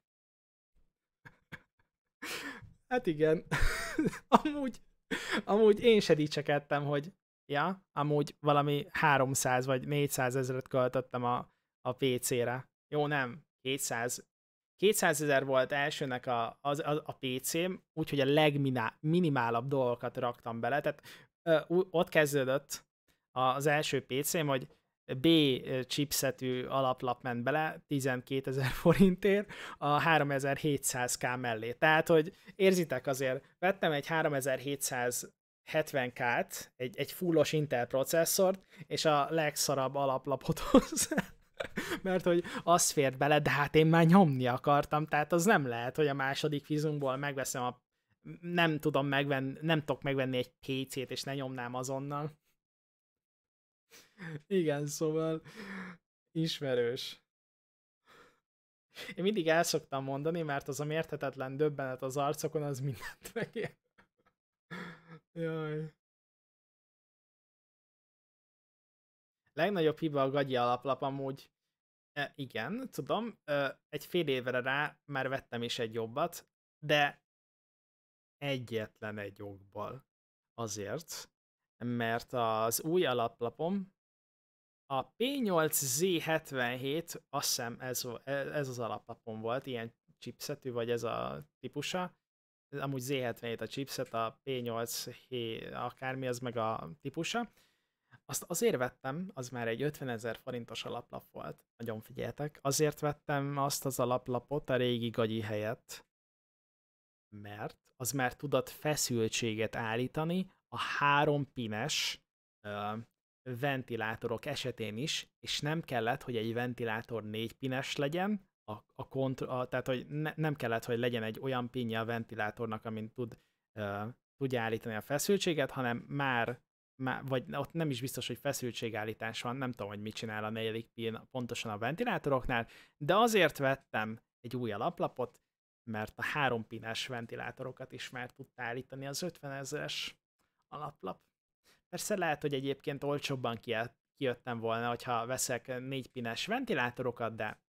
B: Hát igen, amúgy, amúgy én se dicsekedtem, hogy ja, amúgy valami 300 vagy 400 ezeret költöttem a, a PC-re. Jó, nem, 700 200 ezer volt elsőnek a, az, a, a PC-m, úgyhogy a legminimálabb dolgokat raktam bele. Tehát ö, ott kezdődött az első PC-m, hogy B chipsetű alaplap ment bele 12 ezer forintért a 3700K mellé. Tehát, hogy érzitek azért, vettem egy 3700 70K-t, egy, egy fullos Intel processzort, és a legszarabb alaplapot hozzá. mert hogy az fért bele, de hát én már nyomni akartam, tehát az nem lehet, hogy a második vízumból megveszem a nem tudom megvenni, nem tudok megvenni egy PC-t, és ne nyomnám azonnal. Igen, szóval ismerős. Én mindig el szoktam mondani, mert az a mérthetetlen döbbenet az arcokon, az mindent megér. Jaj. Legnagyobb hiba a gagyi alaplap amúgy. E, igen, tudom, egy fél évre rá már vettem is egy jobbat, de egyetlen egy jogból. Azért, mert az új alaplapom a P8Z77, azt hiszem ez, e, ez az alaplapom volt, ilyen chipsetű, vagy ez a típusa. Amúgy Z77 a chipset, a P8 h akármi, az meg a típusa azt azért vettem, az már egy 50 ezer forintos alaplap volt, nagyon figyeltek, azért vettem azt az alaplapot a régi gagyi helyett, mert az már tudott feszültséget állítani a három pines ö, ventilátorok esetén is, és nem kellett, hogy egy ventilátor négy pines legyen, a, a kontro, a, tehát hogy ne, nem kellett, hogy legyen egy olyan pinje a ventilátornak, amin tud, ö, tudja állítani a feszültséget, hanem már már, vagy ott nem is biztos, hogy feszültségállítás van, nem tudom, hogy mit csinál a negyedik pin pontosan a ventilátoroknál, de azért vettem egy új alaplapot, mert a három pines ventilátorokat is már tudta állítani az 50 ezeres alaplap. Persze lehet, hogy egyébként olcsóbban kijöttem volna, hogyha veszek négy pines ventilátorokat, de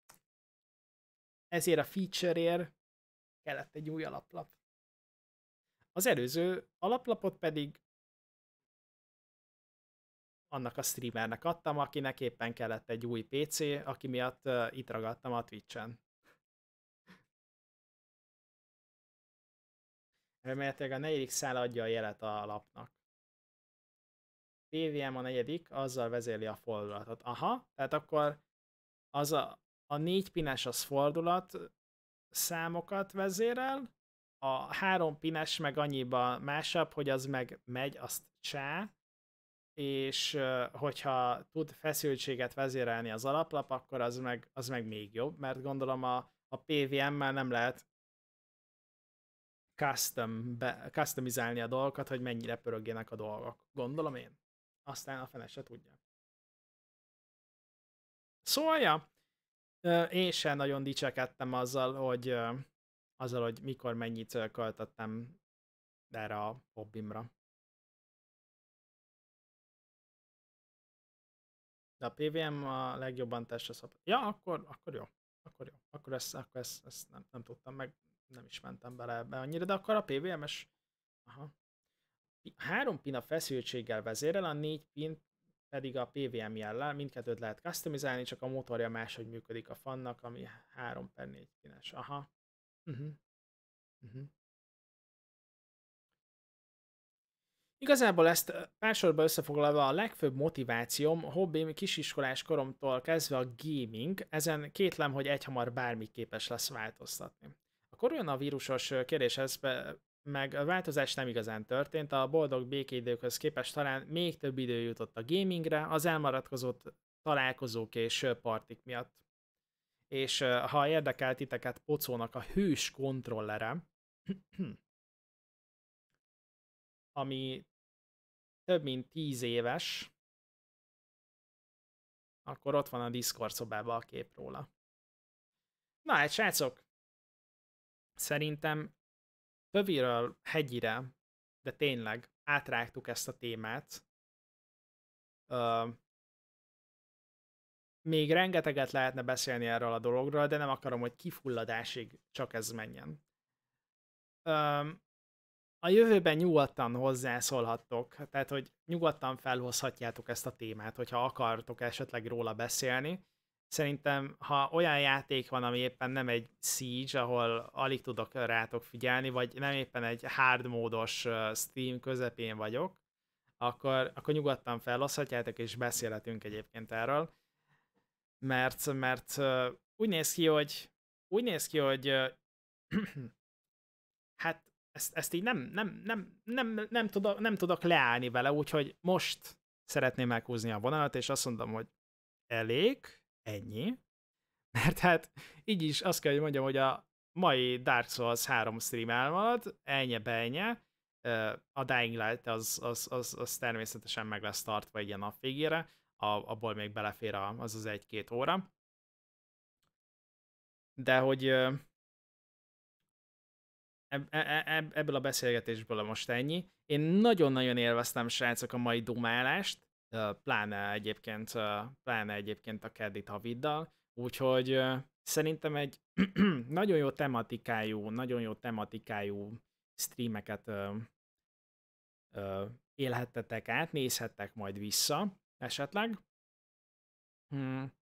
A: ezért a featureért kellett egy új alaplap. Az előző alaplapot pedig
B: annak a streamernek adtam, akinek éppen kellett egy új PC, aki miatt uh, itt ragadtam
A: a Twitch-en. Remélhetőleg a negyedik szál adja a jelet a lapnak. PVM
B: a negyedik, azzal vezéli a fordulatot. Aha, tehát akkor az a, a négy pines az fordulat számokat vezérel, a három pines meg annyiban másabb, hogy az meg megy, azt csá, és hogyha tud feszültséget vezérelni az alaplap, akkor az meg, az meg még jobb, mert gondolom a, a PVM-mel nem lehet custom be, customizálni a dolgokat, hogy mennyire pörögjenek a dolgok. Gondolom én. Aztán
A: a fene se tudja.
B: Szóval, ja, én sem nagyon dicsekedtem azzal, hogy azzal, hogy mikor mennyit költöttem
A: erre a hobbimra. De a PVM a legjobban testre szab. Ja, akkor, akkor jó.
B: Akkor jó. Akkor ezt, akkor ezt, ezt nem, nem tudtam meg, nem is mentem bele ebbe annyira, de akkor a PVM-es... Aha. Három pin a feszültséggel vezérel, a négy pin pedig a PVM jellel, mindkettőt lehet customizálni, csak a motorja máshogy működik a fannak,
A: ami 3 per 4 pines. Aha.
C: Uh-huh. Uh-huh.
A: Igazából ezt felsorban összefoglalva a legfőbb
B: motivációm, hobbim kisiskolás koromtól kezdve a gaming, ezen kétlem, hogy egyhamar bármi képes lesz változtatni. A koronavírusos kérdéshez meg a változás nem igazán történt, a boldog békéidőkhöz képest talán még több idő jutott a gamingre, az elmaradkozott találkozók és partik miatt. És ha érdekelt titeket pocónak a hős kontrollere,
A: ami több mint 10 éves, akkor ott van a Discord szobában a kép róla. Na hát, srácok, szerintem töviről
B: hegyire, de tényleg átrágtuk ezt a témát. Ö, még rengeteget lehetne beszélni erről a dologról, de nem akarom, hogy kifulladásig csak ez menjen. Ö, a jövőben nyugodtan hozzászólhattok, tehát hogy nyugodtan felhozhatjátok ezt a témát, hogyha akartok esetleg róla beszélni. Szerintem, ha olyan játék van, ami éppen nem egy Siege, ahol alig tudok rátok figyelni, vagy nem éppen egy hard módos Steam közepén vagyok, akkor, akkor nyugodtan felhozhatjátok, és beszélhetünk egyébként erről. Mert, mert úgy néz ki, hogy úgy néz ki, hogy hát ezt, ezt így nem, nem, nem, nem, nem, tudok, nem tudok leállni vele, úgyhogy most szeretném meghúzni a vonalat, és azt mondom, hogy elég, ennyi, mert hát így is azt kell, hogy mondjam, hogy a mai Dark Souls 3 stream elmarad, ennyi bennye, a Dying Light az, az, az, az természetesen meg lesz tartva egy ilyen nap végére, a, abból még belefér az az egy-két óra. De hogy E-, e-, ebből a beszélgetésből most ennyi. Én nagyon-nagyon élveztem, srácok, a mai dumálást, pláne egyébként, pláne egyébként a Kedit Haviddal, úgyhogy szerintem egy nagyon jó tematikájú, nagyon jó tematikájú streameket élhettetek át, nézhettek majd vissza esetleg. Hmm.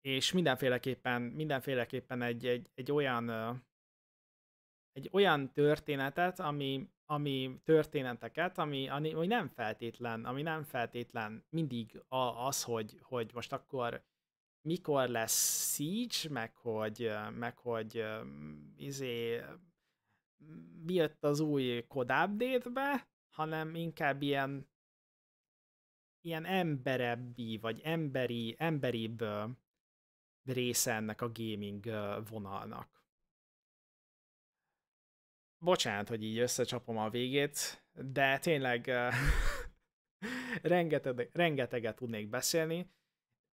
B: És mindenféleképpen, mindenféleképpen egy, egy, egy olyan egy olyan történetet, ami, ami történeteket, ami, ami nem feltétlen, ami nem feltétlen mindig a, az, hogy, hogy most akkor mikor lesz Siege, meg hogy, meg hogy izé, mi jött az új Code hanem inkább ilyen ilyen emberebbi, vagy emberi, emberibb része ennek a gaming vonalnak bocsánat, hogy így összecsapom a végét, de tényleg eh, rengeteg, rengeteget tudnék beszélni,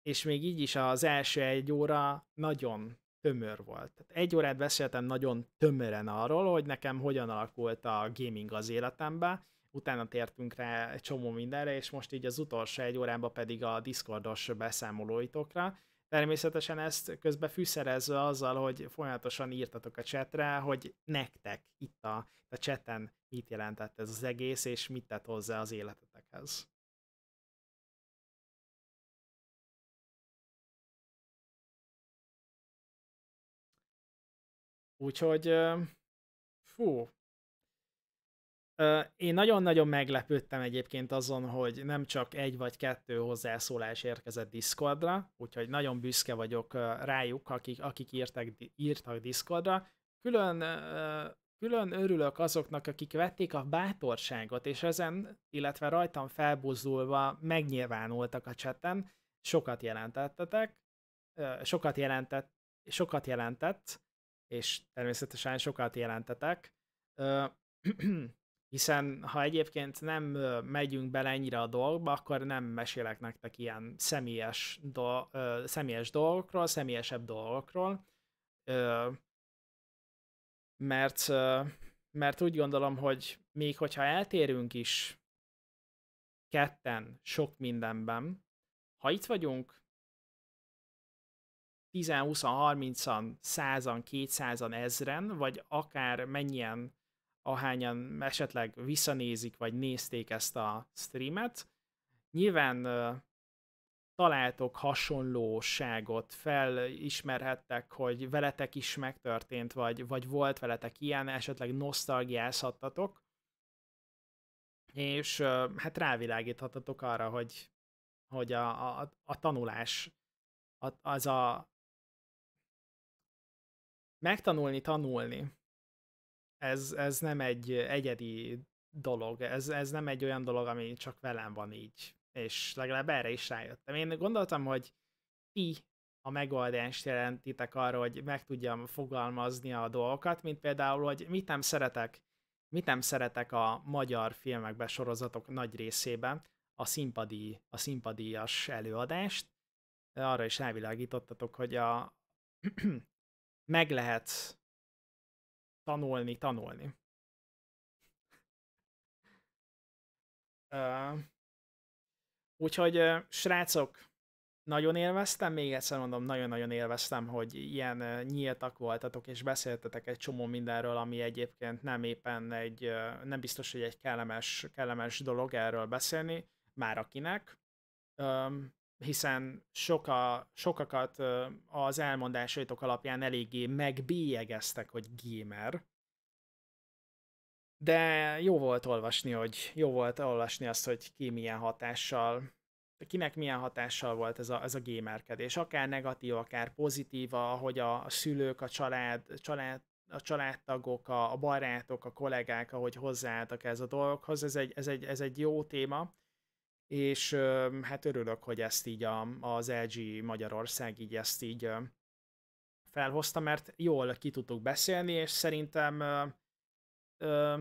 B: és még így is az első egy óra nagyon tömör volt. Tehát egy órát beszéltem nagyon tömören arról, hogy nekem hogyan alakult a gaming az életembe, utána tértünk rá egy csomó mindenre, és most így az utolsó egy órában pedig a Discordos beszámolóitokra, Természetesen ezt közben fűszerezve azzal, hogy folyamatosan írtatok a csetre, hogy nektek itt a, a
A: cseten mit jelentett ez az egész, és mit tett hozzá az életetekhez. Úgyhogy, fú,
B: én nagyon-nagyon meglepődtem egyébként azon, hogy nem csak egy vagy kettő hozzászólás érkezett Discordra, úgyhogy nagyon büszke vagyok rájuk, akik, akik írtak, írtak Discordra. Külön, külön örülök azoknak, akik vették a bátorságot, és ezen, illetve rajtam felbuzdulva megnyilvánultak a cseten. Sokat jelentettetek, sokat jelentett, sokat jelentett, és természetesen sokat jelentetek Hiszen ha egyébként nem megyünk bele ennyire a dolgba, akkor nem mesélek nektek ilyen személyes, do- ö, személyes dolgokról, személyesebb dolgokról, ö, mert, ö, mert úgy gondolom, hogy még hogyha eltérünk is ketten sok mindenben, ha itt vagyunk 10-20-30-an, 100-an, 200-an, vagy akár mennyien ahányan esetleg visszanézik, vagy nézték ezt a streamet. Nyilván találtok hasonlóságot, felismerhettek, hogy veletek is megtörtént, vagy, vagy volt veletek ilyen, esetleg nosztalgiázhattatok, és hát rávilágíthatatok arra, hogy,
A: hogy a, a, a tanulás az a megtanulni, tanulni, ez, ez nem egy
B: egyedi dolog, ez, ez nem egy olyan dolog, ami csak velem van így, és legalább erre is rájöttem. Én gondoltam, hogy ti a megoldást jelentitek arra, hogy meg tudjam fogalmazni a dolgokat, mint például, hogy mit nem szeretek, mit nem szeretek a magyar filmekben, sorozatok nagy részében, a színpadi, a színpadíjas előadást. Arra is elvilágítottatok, hogy a
A: meg lehet tanulni, tanulni. Uh,
B: úgyhogy uh, srácok, nagyon élveztem, még egyszer mondom, nagyon-nagyon élveztem, hogy ilyen uh, nyíltak voltatok, és beszéltetek egy csomó mindenről, ami egyébként nem éppen egy, uh, nem biztos, hogy egy kellemes, kellemes dolog erről beszélni, már akinek. Um, hiszen soka, sokakat az elmondásaitok alapján eléggé megbélyegeztek, hogy gamer. De jó volt olvasni, hogy jó volt olvasni azt, hogy ki milyen hatással, kinek milyen hatással volt ez a, ez a gémerkedés. Akár negatív, akár pozitív, ahogy a, a szülők, a család, család a családtagok, a, a barátok, a kollégák, ahogy hozzáálltak ez a dolgokhoz, ez egy, ez, egy, ez egy jó téma és hát örülök, hogy ezt így a, az LG Magyarország így ezt így felhozta, mert jól ki tudtuk beszélni, és szerintem ö,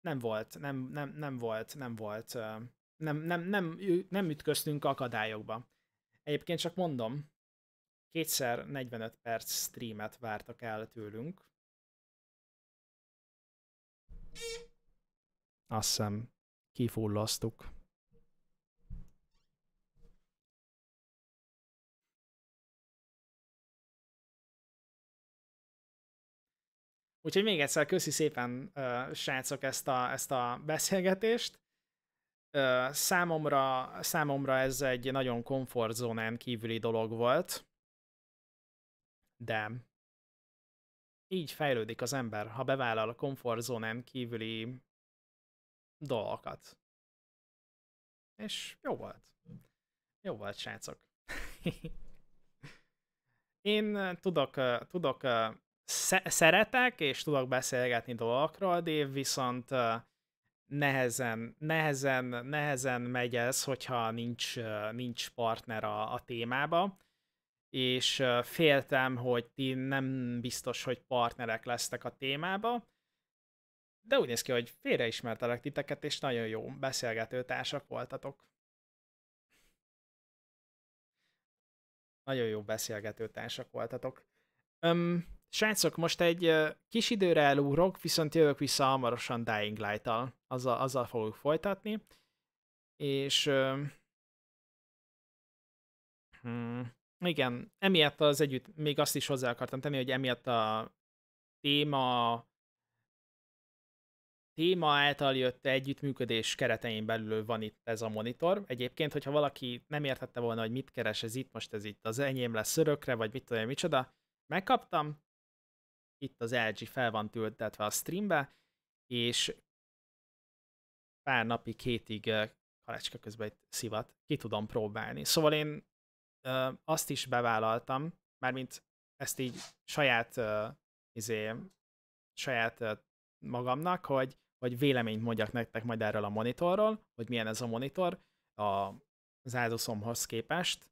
B: nem volt, nem, nem, nem volt, nem volt, nem, nem, nem, nem ütköztünk akadályokba. Egyébként csak mondom, kétszer 45 perc streamet vártak el tőlünk.
A: Azt hiszem, kifulloztuk. Úgyhogy még egyszer köszi szépen,
B: uh, srácok, ezt a, ezt a beszélgetést. Uh, számomra, számomra ez egy nagyon komfortzónán kívüli dolog volt, de így fejlődik az ember, ha bevállal a komfortzónán kívüli dolgokat. És jó volt. Jó volt, srácok. Én tudok, tudok szeretek, és tudok beszélgetni dolgokról, de viszont nehezen, nehezen, nehezen megy ez, hogyha nincs, nincs partner a, a témába, és féltem, hogy ti nem biztos, hogy partnerek lesztek a témába, de úgy néz ki, hogy félreismertelek titeket, és nagyon jó beszélgető társak voltatok. Nagyon jó beszélgető társak voltatok. Öm, Srácok, most egy kis időre elugrok, viszont jövök vissza hamarosan Dying Light-tal. Azzal, azzal fogjuk folytatni. És... Hmm, igen, emiatt az együtt, még azt is hozzá akartam tenni, hogy emiatt a téma téma által jött együttműködés keretein belül van itt ez a monitor. Egyébként, hogyha valaki nem értette volna, hogy mit keres ez itt, most ez itt az enyém lesz örökre, vagy mit tudom, micsoda, megkaptam, itt az LG fel van töltetve a streambe, és pár napig, kétig karácska közben egy szivat, ki tudom próbálni. Szóval én ö, azt is bevállaltam, mármint ezt így saját, ö, izé, saját ö, magamnak, hogy, hogy véleményt mondjak nektek majd erről a monitorról, hogy milyen ez a monitor a, az Asusomhoz képest,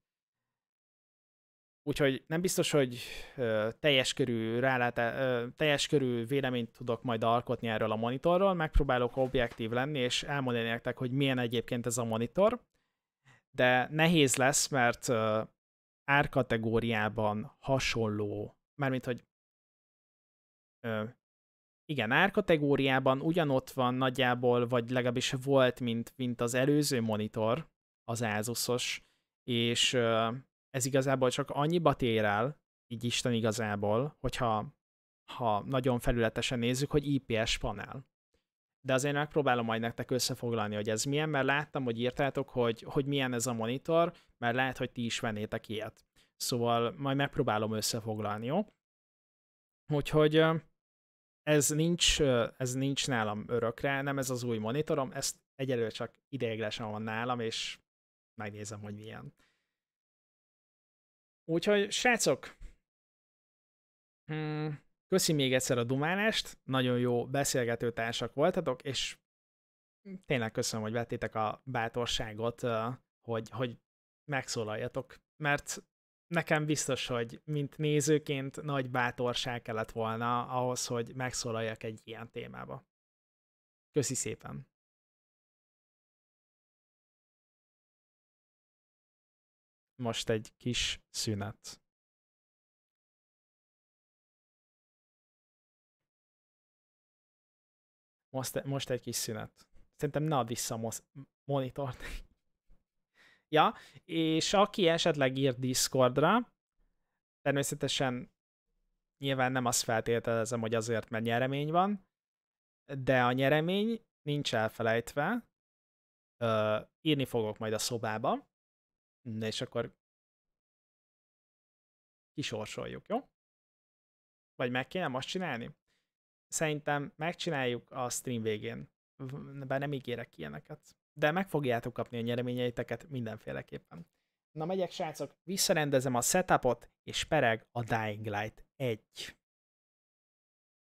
B: Úgyhogy nem biztos, hogy ö, teljes körű rálátá, ö, teljes körű véleményt tudok majd alkotni erről a monitorról, megpróbálok objektív lenni, és elmondani nektek, hogy milyen egyébként ez a monitor, de nehéz lesz, mert ö, árkategóriában hasonló, mármint, hogy ö, igen, árkategóriában ugyanott van nagyjából, vagy legalábbis volt, mint, mint az előző monitor, az Asus-os, és ö, ez igazából csak annyiba tér el, így Isten igazából, hogyha ha nagyon felületesen nézzük, hogy IPS panel. De azért megpróbálom majd nektek összefoglalni, hogy ez milyen, mert láttam, hogy írtátok, hogy, hogy milyen ez a monitor, mert lehet, hogy ti is vennétek ilyet. Szóval majd megpróbálom összefoglalni, jó? Úgyhogy ez nincs, ez nincs nálam örökre, nem ez az új monitorom, ezt egyelőre csak ideiglenesen van nálam, és megnézem, hogy milyen. Úgyhogy, srácok, hmm, köszi még egyszer a dumálást, nagyon jó beszélgető társak voltatok, és tényleg köszönöm, hogy vettétek a bátorságot, hogy, hogy megszólaljatok, mert nekem biztos, hogy mint nézőként nagy bátorság kellett volna ahhoz, hogy megszólaljak egy ilyen témába.
A: Köszi szépen! most egy kis szünet. Most, most egy kis szünet. Szerintem ne add vissza a monitort.
B: ja, és aki esetleg ír Discordra, természetesen nyilván nem azt feltételezem, hogy azért, mert nyeremény van, de a nyeremény nincs elfelejtve. Ö, írni fogok majd a
A: szobába. Na és akkor kisorsoljuk, jó? Vagy meg kéne most csinálni? Szerintem megcsináljuk
B: a stream végén. Bár nem ígérek ilyeneket. De meg fogjátok kapni a nyereményeiteket mindenféleképpen. Na megyek srácok, visszarendezem a setupot, és pereg a Dying Light 1.